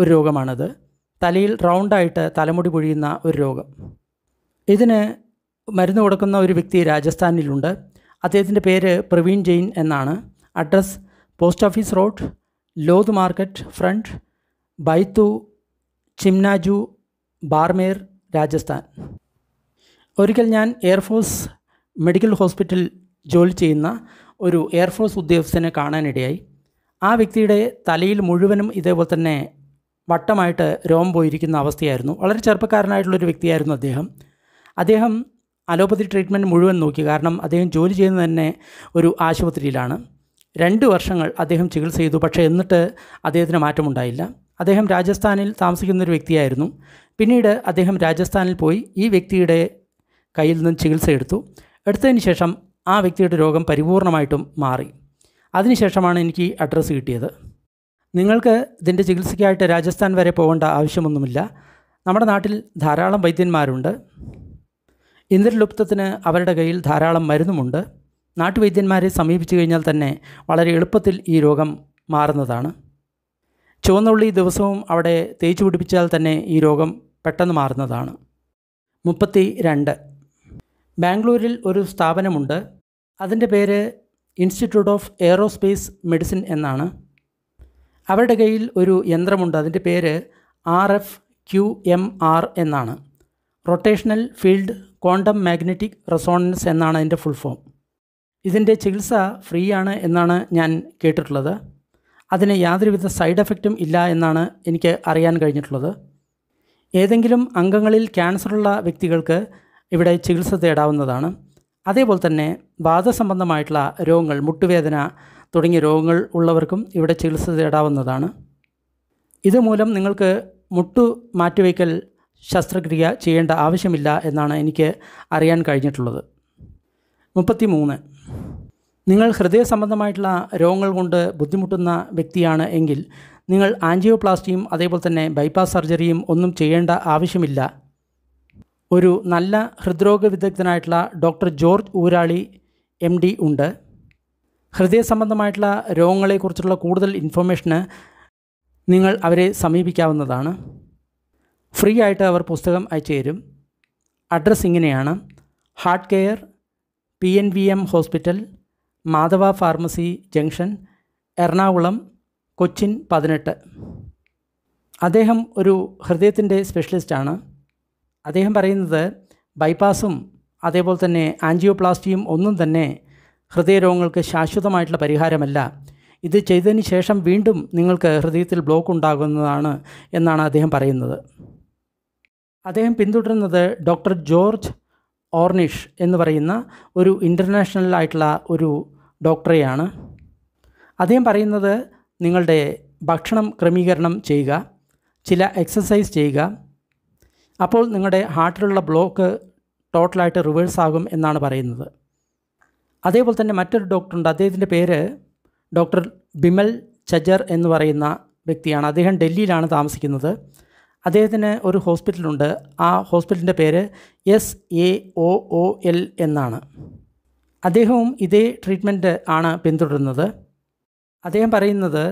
ഒരു രോഗമാണത് തലയിൽ റൗണ്ടായിട്ട് തലമുടി പൊഴിയുന്ന ഒരു രോഗം ഇതിന് മരുന്ന് കൊടുക്കുന്ന ഒരു വ്യക്തി രാജസ്ഥാനിലുണ്ട് അദ്ദേഹത്തിൻ്റെ പേര് പ്രവീൺ ജെയിൻ എന്നാണ് അഡ്രസ് പോസ്റ്റ് ഓഫീസ് റോഡ് ലോത് മാർക്കറ്റ് ഫ്രണ്ട് ബൈത്തു ചിംനാജു ബാർമേർ രാജസ്ഥാൻ ഒരിക്കൽ ഞാൻ എയർഫോഴ്സ് മെഡിക്കൽ ഹോസ്പിറ്റൽ ജോലി ചെയ്യുന്ന ഒരു എയർഫോഴ്സ് ഉദ്യോഗസ്ഥനെ കാണാനിടയായി ആ വ്യക്തിയുടെ തലയിൽ മുഴുവനും ഇതേപോലെ തന്നെ വട്ടമായിട്ട് രോമം പോയിരിക്കുന്ന അവസ്ഥയായിരുന്നു വളരെ ചെറുപ്പക്കാരനായിട്ടുള്ളൊരു വ്യക്തിയായിരുന്നു അദ്ദേഹം അദ്ദേഹം അലോപ്പതി ട്രീറ്റ്മെൻറ്റ് മുഴുവൻ നോക്കി കാരണം അദ്ദേഹം ജോലി ചെയ്യുന്നത് തന്നെ ഒരു ആശുപത്രിയിലാണ് രണ്ട് വർഷങ്ങൾ അദ്ദേഹം ചികിത്സ ചെയ്തു പക്ഷേ എന്നിട്ട് അദ്ദേഹത്തിന് മാറ്റമുണ്ടായില്ല അദ്ദേഹം രാജസ്ഥാനിൽ താമസിക്കുന്ന ഒരു വ്യക്തിയായിരുന്നു പിന്നീട് അദ്ദേഹം രാജസ്ഥാനിൽ പോയി ഈ വ്യക്തിയുടെ കയ്യിൽ നിന്ന് ചികിത്സ എടുത്തു എടുത്തതിന് ശേഷം ആ വ്യക്തിയുടെ രോഗം പരിപൂർണമായിട്ടും മാറി അതിനുശേഷമാണ് എനിക്ക് അഡ്രസ്സ് കിട്ടിയത് നിങ്ങൾക്ക് ഇതിൻ്റെ ചികിത്സയ്ക്കായിട്ട് രാജസ്ഥാൻ വരെ പോകേണ്ട ആവശ്യമൊന്നുമില്ല നമ്മുടെ നാട്ടിൽ ധാരാളം വൈദ്യന്മാരുണ്ട് ഇന്ദ്രലുപ്തത്തിന് അവരുടെ കയ്യിൽ ധാരാളം മരുന്നുമുണ്ട് നാട്ടുവൈദ്യന്മാരെ സമീപിച്ചു കഴിഞ്ഞാൽ തന്നെ വളരെ എളുപ്പത്തിൽ ഈ രോഗം മാറുന്നതാണ് ചുവന്നുള്ളി ദിവസവും അവിടെ തേച്ചു പിടിപ്പിച്ചാൽ തന്നെ ഈ രോഗം പെട്ടെന്ന് മാറുന്നതാണ് മുപ്പത്തി രണ്ട് ബാംഗ്ലൂരിൽ ഒരു സ്ഥാപനമുണ്ട് അതിൻ്റെ പേര് ഇൻസ്റ്റിറ്റ്യൂട്ട് ഓഫ് എയറോസ്പേസ് മെഡിസിൻ എന്നാണ് അവരുടെ കയ്യിൽ ഒരു യന്ത്രമുണ്ട് അതിൻ്റെ പേര് R F Q M R എന്നാണ് rotational field quantum magnetic resonance എന്നാണ് അതിൻ്റെ ഫുൾ ഫോം ഇതിൻ്റെ ചികിത്സ ഫ്രീ ആണ് എന്നാണ് ഞാൻ കേട്ടിട്ടുള്ളത് അതിന് യാതൊരുവിധ സൈഡ് എഫക്റ്റും ഇല്ല എന്നാണ് എനിക്ക് അറിയാൻ കഴിഞ്ഞിട്ടുള്ളത് ഏതെങ്കിലും അംഗങ്ങളിൽ ക്യാൻസറുള്ള വ്യക്തികൾക്ക് ഇവിടെ ചികിത്സ തേടാവുന്നതാണ് അതേപോലെ തന്നെ വാദസംബന്ധമായിട്ടുള്ള രോഗങ്ങൾ മുട്ടുവേദന തുടങ്ങിയ രോഗങ്ങൾ ഉള്ളവർക്കും ഇവിടെ ചികിത്സ തേടാവുന്നതാണ് ഇതുമൂലം നിങ്ങൾക്ക് മുട്ടു മാറ്റിവയ്ക്കൽ ശസ്ത്രക്രിയ ചെയ്യേണ്ട ആവശ്യമില്ല എന്നാണ് എനിക്ക് അറിയാൻ കഴിഞ്ഞിട്ടുള്ളത് മുപ്പത്തി മൂന്ന് നിങ്ങൾ ഹൃദയ സംബന്ധമായിട്ടുള്ള രോഗങ്ങൾ കൊണ്ട് ബുദ്ധിമുട്ടുന്ന വ്യക്തിയാണ് എങ്കിൽ നിങ്ങൾ ആൻജിയോപ്ലാസ്റ്റിയും അതേപോലെ തന്നെ ബൈപ്പാസ് സർജറിയും ഒന്നും ചെയ്യേണ്ട ആവശ്യമില്ല ഒരു നല്ല ഹൃദ്രോഗ വിദഗ്ധനായിട്ടുള്ള ഡോക്ടർ ജോർജ് ഊരാളി എം ഉണ്ട് ഹൃദയ സംബന്ധമായിട്ടുള്ള രോഗങ്ങളെക്കുറിച്ചുള്ള കൂടുതൽ ഇൻഫർമേഷന് നിങ്ങൾ അവരെ സമീപിക്കാവുന്നതാണ് ഫ്രീ ആയിട്ട് അവർ പുസ്തകം അയച്ചു തരും അഡ്രസ്സ് ഇങ്ങനെയാണ് heart care P N V M hospital Madhava pharmacy junction Ernakulam Cochin പതിനെട്ട് അദ്ദേഹം ഒരു ഹൃദയത്തിൻ്റെ സ്പെഷ്യലിസ്റ്റാണ് അദ്ദേഹം പറയുന്നത് ബൈപ്പാസും അതേപോലെ തന്നെ ആൻജിയോപ്ലാസ്റ്റിയും ഒന്നും തന്നെ ഹൃദയരോഗങ്ങൾക്ക് ശാശ്വതമായിട്ടുള്ള പരിഹാരമല്ല ഇത് ചെയ്തതിന് ശേഷം വീണ്ടും നിങ്ങൾക്ക് ഹൃദയത്തിൽ ബ്ലോക്ക് ഉണ്ടാകുന്നതാണ് എന്നാണ് അദ്ദേഹം പറയുന്നത് അദ്ദേഹം പിന്തുടരുന്നത് ഡോക്ടർ ജോർജ് ഓർണിഷ് എന്ന് പറയുന്ന ഒരു ഇൻ്റർനാഷണൽ ആയിട്ടുള്ള ഒരു ഡോക്ടറെയാണ് അദ്ദേഹം പറയുന്നത് നിങ്ങളുടെ ഭക്ഷണം ക്രമീകരണം ചെയ്യുക ചില എക്സസൈസ് ചെയ്യുക അപ്പോൾ നിങ്ങളുടെ ഹാർട്ടിലുള്ള ബ്ലോക്ക് ടോട്ടലായിട്ട് റിവേഴ്സ് ആകും എന്നാണ് പറയുന്നത് അതേപോലെ തന്നെ മറ്റൊരു ഡോക്ടറുണ്ട് അദ്ദേഹത്തിൻ്റെ പേര് ഡോക്ടർ ബിമൽ ചജർ എന്ന് പറയുന്ന വ്യക്തിയാണ് അദ്ദേഹം ഡൽഹിയിലാണ് താമസിക്കുന്നത് അദ്ദേഹത്തിന് ഒരു ഹോസ്പിറ്റലുണ്ട് ആ ഹോസ്പിറ്റലിൻ്റെ പേര് S A O O L എന്നാണ് അദ്ദേഹവും ഇതേ ട്രീറ്റ്മെൻറ്റ് ആണ് പിന്തുടരുന്നത് അദ്ദേഹം പറയുന്നത്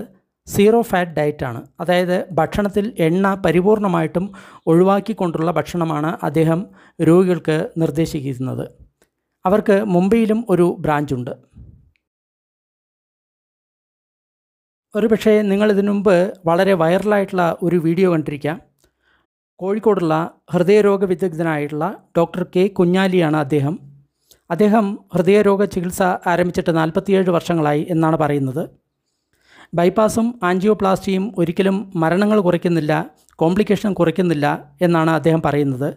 സീറോ ഫാറ്റ് ഡയറ്റാണ് അതായത് ഭക്ഷണത്തിൽ എണ്ണ പരിപൂർണമായിട്ടും ഒഴിവാക്കിക്കൊണ്ടുള്ള ഭക്ഷണമാണ് അദ്ദേഹം രോഗികൾക്ക് നിർദ്ദേശിക്കുന്നത് അവർക്ക് മുംബൈയിലും ഒരു ബ്രാഞ്ചുണ്ട് ഒരുപക്ഷെ നിങ്ങൾ ഇതിനു മുമ്പ് വളരെ വൈറലായിട്ടുള്ള ഒരു വീഡിയോ കണ്ടിരിക്കാം കോഴിക്കോടുള്ള ഹൃദയരോഗ വിദഗ്ധനായിട്ടുള്ള ഡോക്ടർ കെ കുഞ്ഞാലിയാണ് അദ്ദേഹം അദ്ദേഹം ഹൃദയരോഗ ചികിത്സ ആരംഭിച്ചിട്ട് നാൽപ്പത്തിയേഴ് വർഷങ്ങളായി എന്നാണ് പറയുന്നത് ബൈപ്പാസും ആൻജിയോപ്ലാസ്റ്റിയും ഒരിക്കലും മരണങ്ങൾ കുറയ്ക്കുന്നില്ല കോംപ്ലിക്കേഷൻ കുറയ്ക്കുന്നില്ല എന്നാണ് അദ്ദേഹം പറയുന്നത്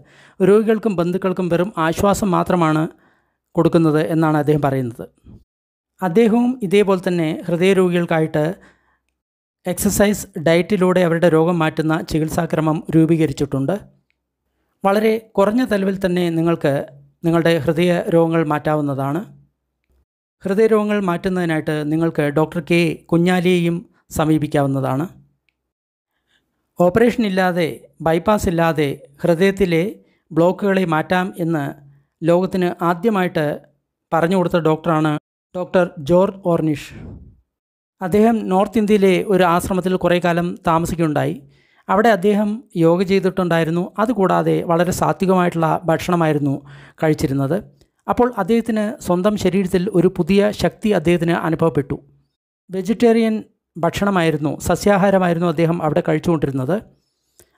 രോഗികൾക്കും ബന്ധുക്കൾക്കും വെറും ആശ്വാസം മാത്രമാണ് കൊടുക്കുന്നത് എന്നാണ് അദ്ദേഹം പറയുന്നത് അദ്ദേഹവും ഇതേപോലെ തന്നെ ഹൃദയരോഗികൾക്കായിട്ട് എക്സസൈസ് ഡയറ്റിലൂടെ അവരുടെ രോഗം മാറ്റുന്ന ചികിത്സാക്രമം രൂപീകരിച്ചിട്ടുണ്ട് വളരെ കുറഞ്ഞ തലവിൽ തന്നെ നിങ്ങൾക്ക് നിങ്ങളുടെ ഹൃദയ രോഗങ്ങൾ മാറ്റാവുന്നതാണ് ഹൃദയരോഗങ്ങൾ മാറ്റുന്നതിനായിട്ട് നിങ്ങൾക്ക് ഡോക്ടർ കെ കുഞ്ഞാലിയെയും സമീപിക്കാവുന്നതാണ് ഓപ്പറേഷൻ ഇല്ലാതെ ബൈപ്പാസ് ഇല്ലാതെ ഹൃദയത്തിലെ ബ്ലോക്കുകളെ മാറ്റാം എന്ന് ലോകത്തിന് ആദ്യമായിട്ട് പറഞ്ഞു കൊടുത്ത ഡോക്ടറാണ് ഡോക്ടർ ജോർജ് ഓർനിഷ് അദ്ദേഹം നോർത്ത് ഇന്ത്യയിലെ ഒരു ആശ്രമത്തിൽ കുറേ കാലം താമസിക്കുകയുണ്ടായി അവിടെ അദ്ദേഹം യോഗ ചെയ്തിട്ടുണ്ടായിരുന്നു അതുകൂടാതെ വളരെ സാത്വികമായിട്ടുള്ള ഭക്ഷണമായിരുന്നു കഴിച്ചിരുന്നത് അപ്പോൾ അദ്ദേഹത്തിന് സ്വന്തം ശരീരത്തിൽ ഒരു പുതിയ ശക്തി അദ്ദേഹത്തിന് അനുഭവപ്പെട്ടു വെജിറ്റേറിയൻ ഭക്ഷണമായിരുന്നു സസ്യാഹാരമായിരുന്നു അദ്ദേഹം അവിടെ കഴിച്ചുകൊണ്ടിരുന്നത്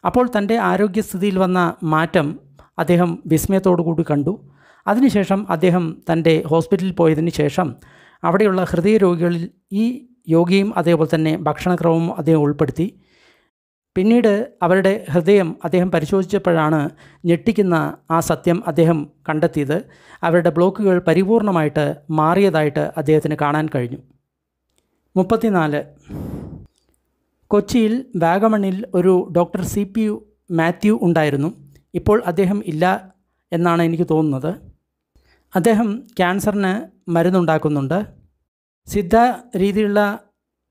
അപ്പോൾ തൻ്റെ ആരോഗ്യസ്ഥിതിയിൽ വന്ന മാറ്റം അദ്ദേഹം വിസ്മയത്തോടുകൂടി കണ്ടു അതിനുശേഷം അദ്ദേഹം തൻ്റെ ഹോസ്പിറ്റലിൽ പോയതിന് ശേഷം അവിടെയുള്ള ഹൃദയ രോഗികളിൽ ഈ യോഗിയും അതേപോലെ തന്നെ ഭക്ഷണക്രമവും അദ്ദേഹം ഉൾപ്പെടുത്തി പിന്നീട് അവരുടെ ഹൃദയം അദ്ദേഹം പരിശോധിച്ചപ്പോഴാണ് ഞെട്ടിക്കുന്ന ആ സത്യം അദ്ദേഹം കണ്ടെത്തിയത് അവരുടെ ബ്ലോക്കുകൾ പരിപൂർണമായിട്ട് മാറിയതായിട്ട് അദ്ദേഹത്തിന് കാണാൻ കഴിഞ്ഞു മുപ്പത്തിനാല് കൊച്ചിയിൽ വാഗമണ്ണിൽ ഒരു ഡോക്ടർ സി പി മാത്യു ഉണ്ടായിരുന്നു ഇപ്പോൾ അദ്ദേഹം ഇല്ല എന്നാണ് എനിക്ക് തോന്നുന്നത് അദ്ദേഹം ക്യാൻസറിന് മരുന്നുണ്ടാക്കുന്നുണ്ട് സിദ്ധ രീതിയിലുള്ള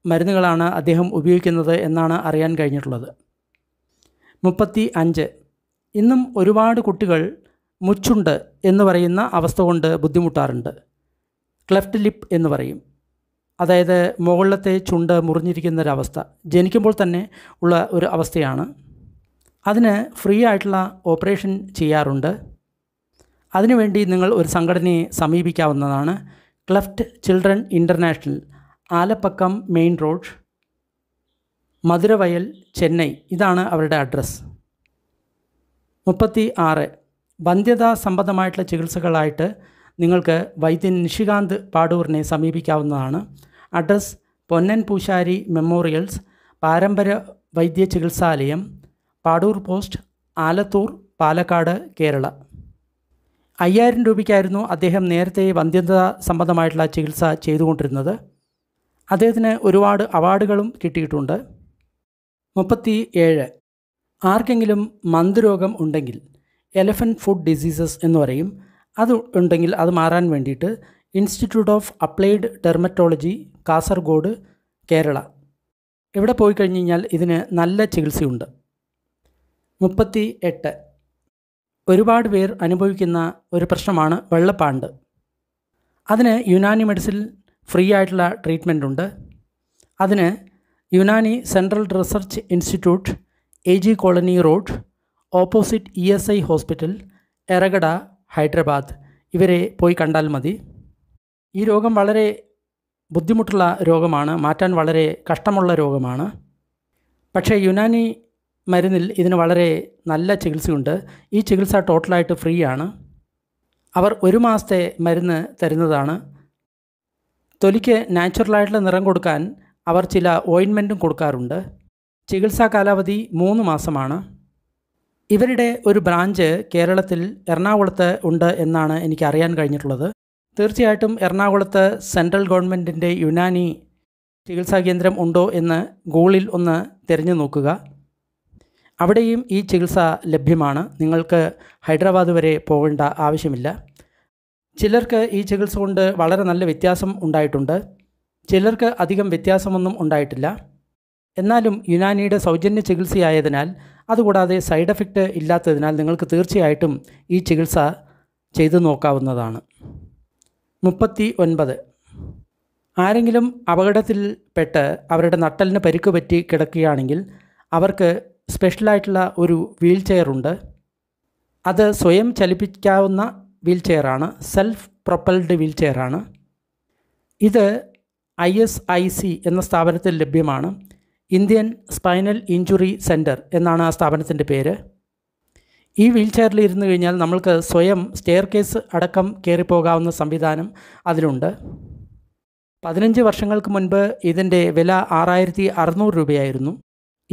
മരുന്നുകളാണ് അദ്ദേഹം ഉപയോഗിക്കുന്നത് എന്നാണ് അറിയാൻ കഴിഞ്ഞിട്ടുള്ളത് മുപ്പത്തി അഞ്ച് ഇന്നും ഒരുപാട് കുട്ടികൾ മുച്ചുണ്ട് എന്ന് പറയുന്ന അവസ്ഥ കൊണ്ട് ബുദ്ധിമുട്ടാറുണ്ട് ക്ലെഫ്റ്റ് ലിപ്പ് എന്ന് പറയും അതായത് മുകളിലത്തെ ചുണ്ട് മുറിഞ്ഞിരിക്കുന്ന ഒരവസ്ഥ ജനിക്കുമ്പോൾ തന്നെ ഉള്ള ഒരു അവസ്ഥയാണ് അതിന് ഫ്രീ ആയിട്ടുള്ള ഓപ്പറേഷൻ ചെയ്യാറുണ്ട് അതിനുവേണ്ടി നിങ്ങൾ ഒരു സംഘടനയെ സമീപിക്കാവുന്നതാണ് cleft children international Alappakkam main road Madhuravayal Chennai ഇതാണ് അവരുടെ അഡ്രസ്സ് മുപ്പത്തി ആറ് വന്ധ്യത സംബന്ധമായിട്ടുള്ള ചികിത്സകളായിട്ട് നിങ്ങൾക്ക് വൈദ്യൻ നിഷികാന്ത് പാടൂറിനെ സമീപിക്കാവുന്നതാണ് അഡ്രസ് പൊന്നൻ പൂശാരി മെമ്മോറിയൽസ് പാരമ്പര്യ വൈദ്യ ചികിത്സാലയം പാടൂർ പോസ്റ്റ് ആലത്തൂർ പാലക്കാട് കേരള അയ്യായിരം രൂപയ്ക്കായിരുന്നു അദ്ദേഹം നേരത്തെ വന്ധ്യത സംബന്ധമായിട്ടുള്ള ചികിത്സ ചെയ്തുകൊണ്ടിരുന്നത് അദ്ദേഹത്തിന് ഒരുപാട് അവാർഡുകളും കിട്ടിയിട്ടുണ്ട് മുപ്പത്തി ഏഴ് ആർക്കെങ്കിലും മന്ദരോഗം ഉണ്ടെങ്കിൽ എലഫൻറ്റ് ഫുഡ് ഡിസീസസ് എന്ന് പറയും അത് ഉണ്ടെങ്കിൽ അത് മാറാൻ വേണ്ടിയിട്ട് institute of applied dermatology Kasaragod Kerala ഇവിടെ പോയി കഴിഞ്ഞ് കഴിഞ്ഞാൽ ഇതിന് നല്ല ചികിത്സയുണ്ട് മുപ്പത്തി എട്ട് ഒരുപാട് പേർ അനുഭവിക്കുന്ന ഒരു പ്രശ്നമാണ് വെള്ളപ്പാണ്ട് അതിന് യുനാനി മെഡിസിൻ ഫ്രീ ആയിട്ടുള്ള ട്രീറ്റ്മെൻ്റ് ഉണ്ട് അതിന് Unani central research institute A G colony road opposite E S I hospital Erragadda Hyderabad ഇവരെ പോയി കണ്ടാൽ മതി ഈ രോഗം വളരെ ബുദ്ധിമുട്ടുള്ള രോഗമാണ് മാറ്റാൻ വളരെ കഷ്ടമുള്ള രോഗമാണ് പക്ഷേ യുനാനി മരുന്നിൽ ഇതിന് വളരെ നല്ല ചികിത്സയുണ്ട് ഈ ചികിത്സ ടോട്ടലായിട്ട് ഫ്രീ ആണ് അവർ ഒരു മാസത്തെ മരുന്ന് തരുന്നതാണ് തൊലിക്ക് നാച്ചുറലായിട്ടുള്ള നിറം കൊടുക്കാൻ അവർ ചില ഓയിൻമെൻറ്റും കൊടുക്കാറുണ്ട് ചികിത്സാ കാലാവധി മൂന്ന് മാസമാണ് ഇവരുടെ ഒരു ബ്രാഞ്ച് കേരളത്തിൽ എറണാകുളത്ത് ഉണ്ട് എന്നാണ് എനിക്ക് അറിയാൻ കഴിഞ്ഞിട്ടുള്ളത് തീർച്ചയായിട്ടും എറണാകുളത്ത് സെൻട്രൽ ഗവൺമെൻറ്റിൻ്റെ യുനാനി ചികിത്സാ കേന്ദ്രം ഉണ്ടോ എന്ന് ഗൂഗിളിൽ ഒന്ന് തിരഞ്ഞു നോക്കുക അവിടെയും ഈ ചികിത്സ ലഭ്യമാണ് നിങ്ങൾക്ക് ഹൈദരാബാദ് വരെ പോകേണ്ട ആവശ്യമില്ല ചിലർക്ക് ഈ ചികിത്സ കൊണ്ട് വളരെ നല്ല വ്യത്യാസം ഉണ്ടായിട്ടുണ്ട് ചിലർക്ക് അധികം വ്യത്യാസമൊന്നും ഉണ്ടായിട്ടില്ല എന്നാലും യുനാനിയുടെ സൗജന്യ ചികിത്സയായതിനാൽ അതുകൂടാതെ സൈഡ് എഫക്റ്റ് ഇല്ലാത്തതിനാൽ നിങ്ങൾക്ക് തീർച്ചയായിട്ടും ഈ ചികിത്സ ചെയ്തു നോക്കാവുന്നതാണ് മുപ്പത്തി ഒൻപത് ആരെങ്കിലും അപകടത്തിൽപ്പെട്ട് അവരുടെ നട്ടലിന് പരിക്കുപറ്റി കിടക്കുകയാണെങ്കിൽ അവർക്ക് സ്പെഷ്യലായിട്ടുള്ള ഒരു വീൽ ചെയറുണ്ട് അത് സ്വയം ചലിപ്പിക്കാവുന്ന വീൽ ചെയറാണ് സെൽഫ് പ്രൊപ്പൽഡ് വീൽ ചെയറാണ് ഇത് ഐ എസ് ഐ സി എന്ന സ്ഥാപനത്തിൽ ലഭ്യമാണ് ഇന്ത്യൻ സ്പൈനൽ ഇഞ്ചുറി സെൻറ്റർ എന്നാണ് ആ സ്ഥാപനത്തിൻ്റെ പേര് ഈ വീൽ ചെയറിൽ ഇരുന്ന് കഴിഞ്ഞാൽ നമ്മൾക്ക് സ്വയം സ്റ്റെയർ കേസ് അടക്കം കയറിപ്പോകാവുന്ന സംവിധാനം അതിലുണ്ട് പതിനഞ്ച് വർഷങ്ങൾക്ക് മുൻപ് ഇതിൻ്റെ വില ആറായിരത്തി അറുന്നൂറ് രൂപയായിരുന്നു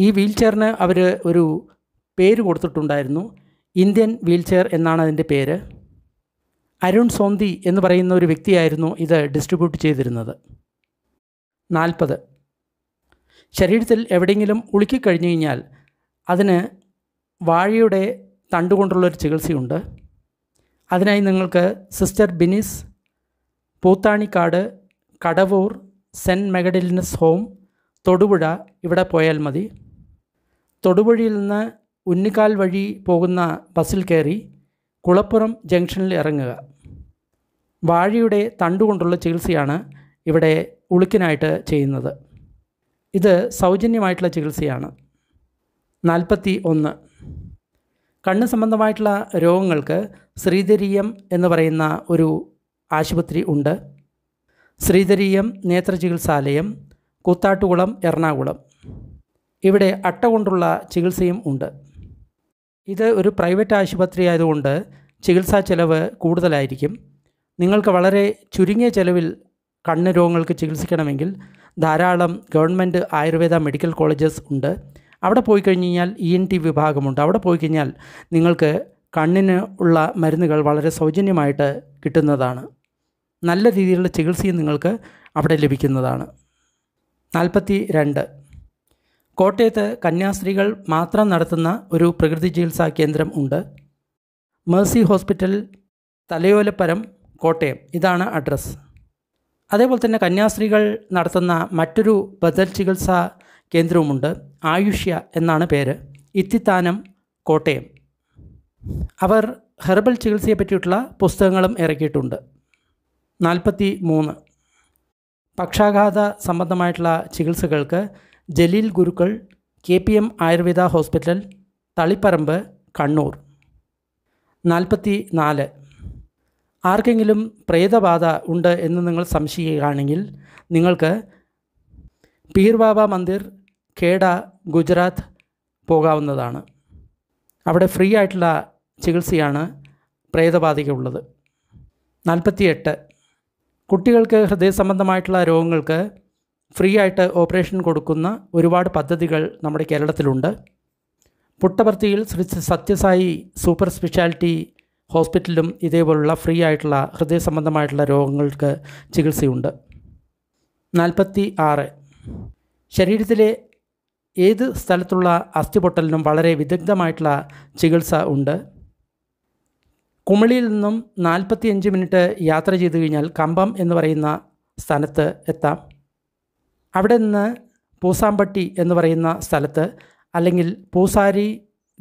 ഈ വീൽ ചെയറിന് അവർ ഒരു പേര് കൊടുത്തിട്ടുണ്ടായിരുന്നു ഇന്ത്യൻ വീൽ ചെയർ എന്നാണ് അതിൻ്റെ പേര് അരുൺ സോന്തി എന്ന് പറയുന്ന ഒരു വ്യക്തിയായിരുന്നു ഇത് ഡിസ്ട്രിബ്യൂട്ട് ചെയ്തിരുന്നത് നാൽപ്പത് ശരീരത്തിൽ എവിടെയെങ്കിലും ഉളുക്കിക്കഴിഞ്ഞു കഴിഞ്ഞാൽ അതിന് വാഴയുടെ തണ്ടുകൊണ്ടുള്ളൊരു ചികിത്സയുണ്ട് അതിനായി നിങ്ങൾക്ക് sister Binis Poothanikkad Kadavoor saint Magdalene's home Thodupuzha ഇവിടെ പോയാൽ മതി തൊടുപുഴയിൽ നിന്ന് ഉന്നിക്കാൽ വഴി പോകുന്ന ബസ്സിൽ കയറി കുളപ്പുറം ജംഗ്ഷനിൽ ഇറങ്ങുക വാഴയുടെ തണ്ടുകൊണ്ടുള്ള ചികിത്സയാണ് ഇവിടെ ഉളുക്കിനായിട്ട് ചെയ്യുന്നത് ഇത് സൗജന്യമായിട്ടുള്ള ചികിത്സയാണ് നാൽപ്പത്തി ഒന്ന് കണ്ണ് സംബന്ധമായിട്ടുള്ള രോഗങ്ങൾക്ക് ശ്രീധരീയം എന്ന് പറയുന്ന ഒരു ആശുപത്രി ഉണ്ട് ശ്രീധരീയം നേത്ര ചികിത്സാലയം കൂത്താട്ടുകുളം എറണാകുളം ഇവിടെ അട്ട കൊണ്ടുള്ള ചികിത്സയും ഉണ്ട് ഇത് ഒരു പ്രൈവറ്റ് ആശുപത്രി ആയതുകൊണ്ട് ചികിത്സാ ചെലവ് കൂടുതലായിരിക്കും നിങ്ങൾക്ക് വളരെ ചുരുങ്ങിയ ചെലവിൽ കണ്ണ് രോഗങ്ങൾക്ക് ചികിത്സിക്കണമെങ്കിൽ ധാരാളം ഗവൺമെൻറ് ആയുർവേദ മെഡിക്കൽ കോളേജസ് ഉണ്ട് അവിടെ പോയി കഴിഞ്ഞ് കഴിഞ്ഞാൽ ഇ എൻ ടി വിഭാഗമുണ്ട് അവിടെ പോയി കഴിഞ്ഞാൽ നിങ്ങൾക്ക് കണ്ണിന് ഉള്ള മരുന്നുകൾ വളരെ സൗജന്യമായിട്ട് കിട്ടുന്നതാണ് നല്ല രീതിയിലുള്ള ചികിത്സയും നിങ്ങൾക്ക് അവിടെ ലഭിക്കുന്നതാണ് നാൽപ്പത്തി രണ്ട് കോട്ടയത്ത് കന്യാസ്ത്രീകൾ മാത്രം നടത്തുന്ന ഒരു പ്രകൃതി ചികിത്സാ കേന്ദ്രം ഉണ്ട് മേഴ്സി ഹോസ്പിറ്റൽ തലയോലപ്പരം കോട്ടയം ഇതാണ് അഡ്രസ്സ് അതേപോലെ തന്നെ കന്യാസ്ത്രീകൾ നടത്തുന്ന മറ്റൊരു ബദൽ ചികിത്സാ കേന്ദ്രവുമുണ്ട് ആയുഷ്യ എന്നാണ് പേര് ഇത്തിത്താനം കോട്ടയം അവർ ഹെർബൽ ചികിത്സയെ പറ്റിയിട്ടുള്ള പുസ്തകങ്ങളും ഇറക്കിയിട്ടുണ്ട് നാൽപ്പത്തി മൂന്ന് പക്ഷാഘാത സംബന്ധമായിട്ടുള്ള ചികിത്സകൾക്ക് Jaleel Gurukkal K P M Ayurveda hospital Taliparamba Kannur നാൽപ്പത്തി നാല് ആർക്കെങ്കിലും പ്രേതബാധ ഉണ്ട് എന്ന് നിങ്ങൾ സംശയിക്കുകയാണെങ്കിൽ നിങ്ങൾക്ക് പീർബാബ മന്ദിർ ഖേഡ ഗുജറാത്ത് പോകാവുന്നതാണ് അവിടെ ഫ്രീ ആയിട്ടുള്ള ചികിത്സയാണ് പ്രേതബാധയ്ക്കുള്ളത് നാൽപ്പത്തിയെട്ട് കുട്ടികൾക്ക് ഹൃദയ സംബന്ധമായിട്ടുള്ള രോഗങ്ങൾക്ക് ഫ്രീ ആയിട്ട് ഓപ്പറേഷൻ കൊടുക്കുന്ന ഒരുപാട് പദ്ധതികൾ നമ്മുടെ കേരളത്തിലുണ്ട് പുട്ടപർത്തിയിൽ ശ്രീ സത്യസായി സൂപ്പർ സ്പെഷ്യാലിറ്റി ഹോസ്പിറ്റലും ഇതേപോലുള്ള ഫ്രീ ആയിട്ടുള്ള ഹൃദയ സംബന്ധമായിട്ടുള്ള രോഗങ്ങൾക്ക് ചികിത്സയുണ്ട് നാൽപ്പത്തി ആറ് ശരീരത്തിലെ ഏത് സ്ഥലത്തുള്ള അസ്ഥിപൊട്ടലിനും വളരെ വിദഗ്ധമായിട്ടുള്ള ചികിത്സ ഉണ്ട് കുമളിയിൽ നിന്നും നാൽപ്പത്തിയഞ്ച് മിനിറ്റ് യാത്ര ചെയ്ത് കഴിഞ്ഞാൽ കമ്പം എന്ന് പറയുന്ന സ്ഥലത്ത് എത്താം അവിടെ നിന്ന് പൂസാമ്പട്ടി എന്ന് പറയുന്ന സ്ഥലത്ത് അല്ലെങ്കിൽ പൂസാരി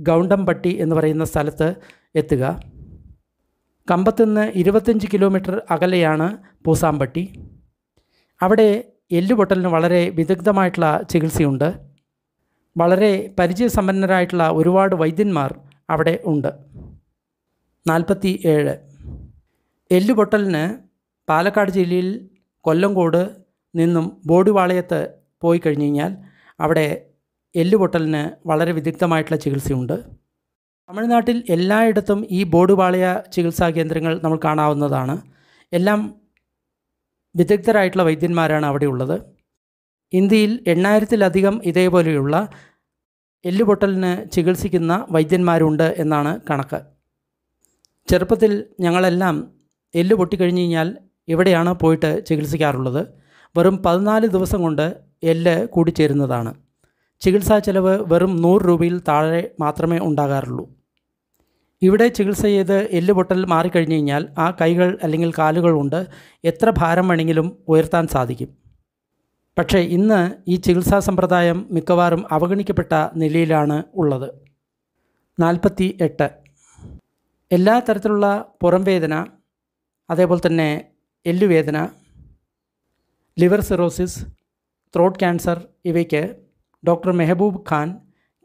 ഗൗണ്ടംപട്ടി എന്ന് പറയുന്ന സ്ഥലത്ത് എത്തുക കമ്പത്തുനിന്ന് ഇരുപത്തഞ്ച് കിലോമീറ്റർ അകലെയാണ് പൂസാമ്പട്ടി അവിടെ എല്ലുപൊട്ടലിന് വളരെ വിദഗ്ധമായിട്ടുള്ള ചികിത്സയുണ്ട് വളരെ പരിചയസമ്പന്നരായിട്ടുള്ള ഒരുപാട് വൈദ്യന്മാർ അവിടെ ഉണ്ട് നാൽപ്പത്തി ഏഴ് എല്ലുപൊട്ടലിന് പാലക്കാട് ജില്ലയിൽ കൊല്ലംകോട് നിന്നും ബോഡിവാളയത്ത് പോയി കഴിഞ്ഞ് കഴിഞ്ഞാൽ അവിടെ എല്ലുപൊട്ടലിന് വളരെ വിദഗ്ധമായിട്ടുള്ള ചികിത്സയുണ്ട് തമിഴ്നാട്ടിൽ എല്ലായിടത്തും ഈ വാളയ ചികിത്സാ കേന്ദ്രങ്ങൾ നമ്മൾ കാണാവുന്നതാണ് എല്ലാം വിദഗ്ധരായിട്ടുള്ള വൈദ്യന്മാരാണ് അവിടെയുള്ളത് ഇന്ത്യയിൽ എണ്ണായിരത്തിലധികം ഇതേപോലെയുള്ള എല്ലുപൊട്ടലിന് ചികിത്സിക്കുന്ന വൈദ്യന്മാരുണ്ട് എന്നാണ് കണക്ക് ചെറുപ്പത്തിൽ ഞങ്ങളെല്ലാം എല്ല് കഴിഞ്ഞാൽ ഇവിടെയാണ് പോയിട്ട് ചികിത്സിക്കാറുള്ളത് വെറും പതിനാല് ദിവസം കൊണ്ട് എല്ല് കൂടിച്ചേരുന്നതാണ് ചികിത്സാ ചെലവ് വെറും നൂറ് രൂപയിൽ താഴെ മാത്രമേ ഉണ്ടാകാറുള്ളൂ ഇവിടെ ചികിത്സ ചെയ്ത് എല്ല് പൊട്ടൽ മാറിക്കഴിഞ്ഞു കഴിഞ്ഞാൽ ആ കൈകൾ അല്ലെങ്കിൽ കാലുകൾ കൊണ്ട് എത്ര ഭാരം വേണമെങ്കിലും ഉയർത്താൻ സാധിക്കും പക്ഷേ ഇന്ന് ഈ ചികിത്സാ സമ്പ്രദായം മിക്കവാറും അവഗണിക്കപ്പെട്ട നിലയിലാണ് ഉള്ളത് നാൽപ്പത്തി എട്ട് എല്ലാ തരത്തിലുള്ള പുറംവേദന അതേപോലെ തന്നെ എല്ലുവേദന ലിവർ സിറോസിസ് ത്രോട്ട് ക്യാൻസർ ഇവയ്ക്ക് doctor Mehboob Khan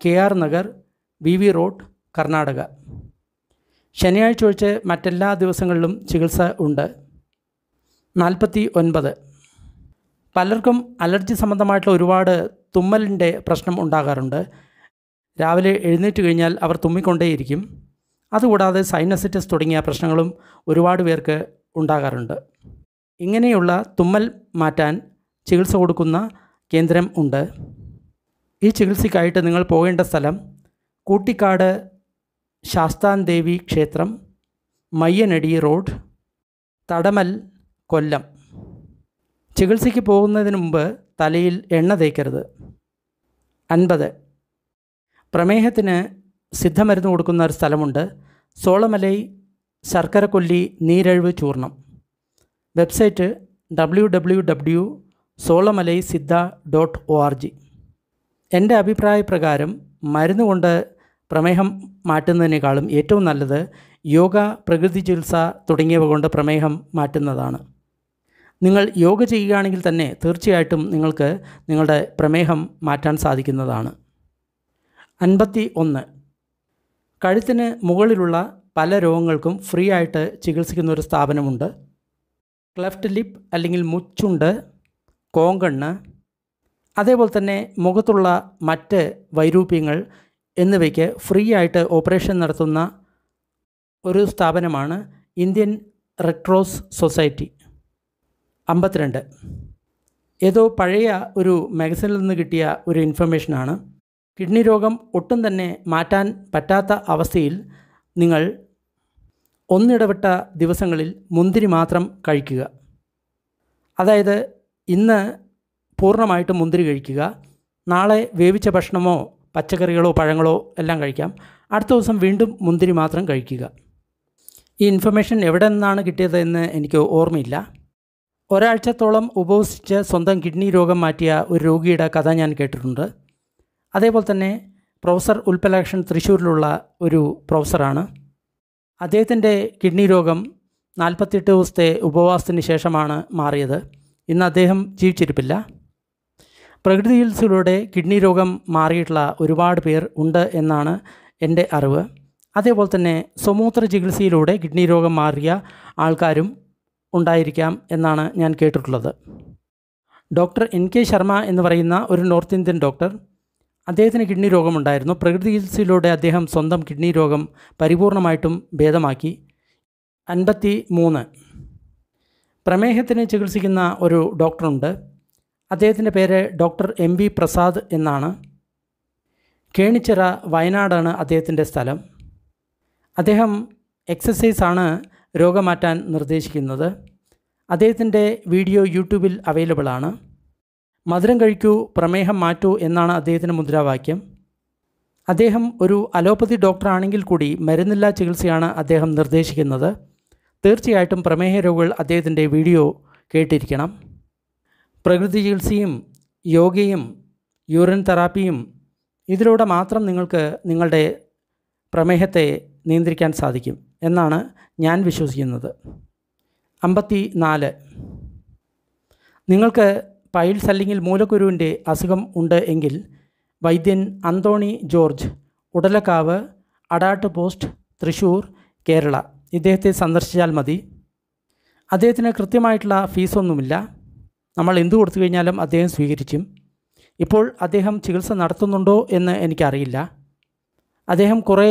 K R Nagar V V road Karnataka ശനിയാഴ്ച ഒഴിച്ച് മറ്റെല്ലാ ദിവസങ്ങളിലും ചികിത്സ ഉണ്ട് നാൽപ്പത്തി ഒൻപത് പലർക്കും അലർജി സംബന്ധമായിട്ടുള്ള ഒരുപാട് തുമ്മലിൻ്റെ പ്രശ്നം ഉണ്ടാകാറുണ്ട് രാവിലെ എഴുന്നേറ്റ് കഴിഞ്ഞാൽ അവർ തുമ്മിക്കൊണ്ടേയിരിക്കും അതുകൂടാതെ സൈനസിറ്റിസ് തുടങ്ങിയ പ്രശ്നങ്ങളും ഒരുപാട് പേർക്ക് ഉണ്ടാകാറുണ്ട് ഇങ്ങനെയുള്ള തുമ്മൽ മാറ്റാൻ ചികിത്സ കൊടുക്കുന്ന കേന്ദ്രം ഉണ്ട് ഈ ചികിത്സയ്ക്കായിട്ട് നിങ്ങൾ പോകേണ്ട സ്ഥലം കൂട്ടിക്കാട് ശാസ്താൻ ദേവി ക്ഷേത്രം മയ്യനടി റോഡ് തടമൽ കൊല്ലം ചികിത്സയ്ക്ക് പോകുന്നതിന് മുമ്പ് തലയിൽ എണ്ണ തേക്കരുത് അൻപത് പ്രമേഹത്തിന് സിദ്ധമരുന്ന് കൊടുക്കുന്ന ഒരു സ്ഥലമുണ്ട് സോളമലൈ ശർക്കരക്കൊല്ലി നീരഴിവ് ചൂർണം website W W W Solamalai Siddha dot O R G എൻ്റെ അഭിപ്രായ പ്രകാരം മരുന്ന് കൊണ്ട് പ്രമേഹം മാറ്റുന്നതിനേക്കാളും ഏറ്റവും നല്ലത് യോഗ പ്രകൃതി ചികിത്സ തുടങ്ങിയവ കൊണ്ട് പ്രമേഹം മാറ്റുന്നതാണ് നിങ്ങൾ യോഗ ചെയ്യുകയാണെങ്കിൽ തന്നെ തീർച്ചയായിട്ടും നിങ്ങൾക്ക് നിങ്ങളുടെ പ്രമേഹം മാറ്റാൻ സാധിക്കുന്നതാണ് അൻപത്തി ഒന്ന് കഴുത്തിന് മുകളിലുള്ള പല രോഗങ്ങൾക്കും ഫ്രീ ആയിട്ട് ചികിത്സിക്കുന്ന ഒരു സ്ഥാപനമുണ്ട് ക്ലെഫ്റ്റ് ലിപ്പ് അല്ലെങ്കിൽ മുച്ചുണ്ട് കോങ്കണ്ണ് അതേപോലെ തന്നെ മുഖത്തുള്ള മറ്റ് വൈരൂപ്യങ്ങൾ എന്നിവയ്ക്ക് ഫ്രീ ആയിട്ട് ഓപ്പറേഷൻ നടത്തുന്ന ഒരു സ്ഥാപനമാണ് ഇന്ത്യൻ റെട്രോസ് സൊസൈറ്റി അമ്പത്തിരണ്ട് ഏതോ പഴയ ഒരു മാഗസിനിൽ നിന്ന് കിട്ടിയ ഒരു ഇൻഫർമേഷനാണ് കിഡ്നി രോഗം ഒട്ടും തന്നെ മാറ്റാൻ പറ്റാത്ത അവസ്ഥയിൽ നിങ്ങൾ ഒന്നിടവിട്ട ദിവസങ്ങളിൽ മുന്തിരി മാത്രം കഴിക്കുക അതായത് ഇന്ന് പൂർണ്ണമായിട്ടും മുന്തിരി കഴിക്കുക നാളെ വേവിച്ച ഭക്ഷണമോ പച്ചക്കറികളോ പഴങ്ങളോ എല്ലാം കഴിക്കാം അടുത്ത ദിവസം വീണ്ടും മുന്തിരി മാത്രം കഴിക്കുക ഈ ഇൻഫർമേഷൻ എവിടെ നിന്നാണ് കിട്ടിയത് എന്ന് എനിക്ക് ഓർമ്മയില്ല ഒരാഴ്ചത്തോളം ഉപവസിച്ച് സ്വന്തം കിഡ്നി രോഗം മാറ്റിയ ഒരു രോഗിയുടെ കഥ ഞാൻ കേട്ടിട്ടുണ്ട് അതേപോലെ തന്നെ പ്രൊഫസർ ഉൽപ്പലാക്ഷൻ തൃശ്ശൂരിലുള്ള ഒരു പ്രൊഫസറാണ് അദ്ദേഹത്തിൻ്റെ കിഡ്നി രോഗം നാൽപ്പത്തിയെട്ട് ദിവസത്തെ ഉപവാസത്തിന് ശേഷമാണ് മാറിയത് ഇന്ന് അദ്ദേഹം ജീവിച്ചിരിപ്പില്ല പ്രകൃതി ചികിത്സയിലൂടെ കിഡ്നി രോഗം മാറിയിട്ടുള്ള ഒരുപാട് പേർ ഉണ്ട് എന്നാണ് എൻ്റെ അറിവ് അതേപോലെ തന്നെ സ്വമൂത്ര ചികിത്സയിലൂടെ കിഡ്നി രോഗം മാറിയ ആൾക്കാരും ഉണ്ടായിരിക്കാം എന്നാണ് ഞാൻ കേട്ടിട്ടുള്ളത് ഡോക്ടർ എൻ കെ ശർമ്മ എന്ന് പറയുന്ന ഒരു നോർത്ത് ഇന്ത്യൻ ഡോക്ടർ അദ്ദേഹത്തിന് കിഡ്നി രോഗമുണ്ടായിരുന്നു പ്രകൃതി ചികിത്സയിലൂടെ അദ്ദേഹം സ്വന്തം കിഡ്നി രോഗം പരിപൂർണമായിട്ടും ഭേദമാക്കി അൻപത്തി മൂന്ന് പ്രമേഹത്തിന് ചികിത്സിക്കുന്ന ഒരു ഡോക്ടറുണ്ട് അദ്ദേഹത്തിൻ്റെ പേര് ഡോക്ടർ എം വി പ്രസാദ് എന്നാണ് കേണിച്ചിറ വയനാടാണ് അദ്ദേഹത്തിൻ്റെ സ്ഥലം അദ്ദേഹം എക്സസൈസാണ് രോഗം മാറ്റാൻ നിർദ്ദേശിക്കുന്നത് അദ്ദേഹത്തിൻ്റെ വീഡിയോ യൂട്യൂബിൽ അവൈലബിളാണ് മധുരം കഴിക്കൂ പ്രമേഹം മാറ്റൂ എന്നാണ് അദ്ദേഹത്തിൻ്റെ മുദ്രാവാക്യം അദ്ദേഹം ഒരു അലോപ്പതി ഡോക്ടറാണെങ്കിൽ കൂടി മരുന്നില്ലാ ചികിത്സയാണ് അദ്ദേഹം നിർദ്ദേശിക്കുന്നത് തീർച്ചയായിട്ടും പ്രമേഹ രോഗികൾ അദ്ദേഹത്തിൻ്റെ വീഡിയോ കേട്ടിരിക്കണം പ്രകൃതി ചികിത്സയും യോഗയും യൂറിൻ തെറാപ്പിയും ഇതിലൂടെ മാത്രം നിങ്ങൾക്ക് നിങ്ങളുടെ പ്രമേഹത്തെ നിയന്ത്രിക്കാൻ സാധിക്കും എന്നാണ് ഞാൻ വിശ്വസിക്കുന്നത് അമ്പത്തി നാല് നിങ്ങൾക്ക് പൈൽസ് അല്ലെങ്കിൽ മൂലക്കുരുവിൻ്റെ അസുഖം ഉണ്ട് എങ്കിൽ വൈദ്യൻ അന്തോണി ജോർജ് ഉടലക്കാവ് അടാട്ട് പോസ്റ്റ് തൃശ്ശൂർ കേരള ഇദ്ദേഹത്തെ സന്ദർശിച്ചാൽ മതി അദ്ദേഹത്തിന് കൃത്യമായിട്ടുള്ള ഫീസൊന്നുമില്ല നമ്മൾ എന്തു കൊടുത്തു കഴിഞ്ഞാലും അദ്ദേഹം സ്വീകരിക്കും ഇപ്പോൾ അദ്ദേഹം ചികിത്സ നടത്തുന്നുണ്ടോ എന്ന് എനിക്കറിയില്ല അദ്ദേഹം കുറേ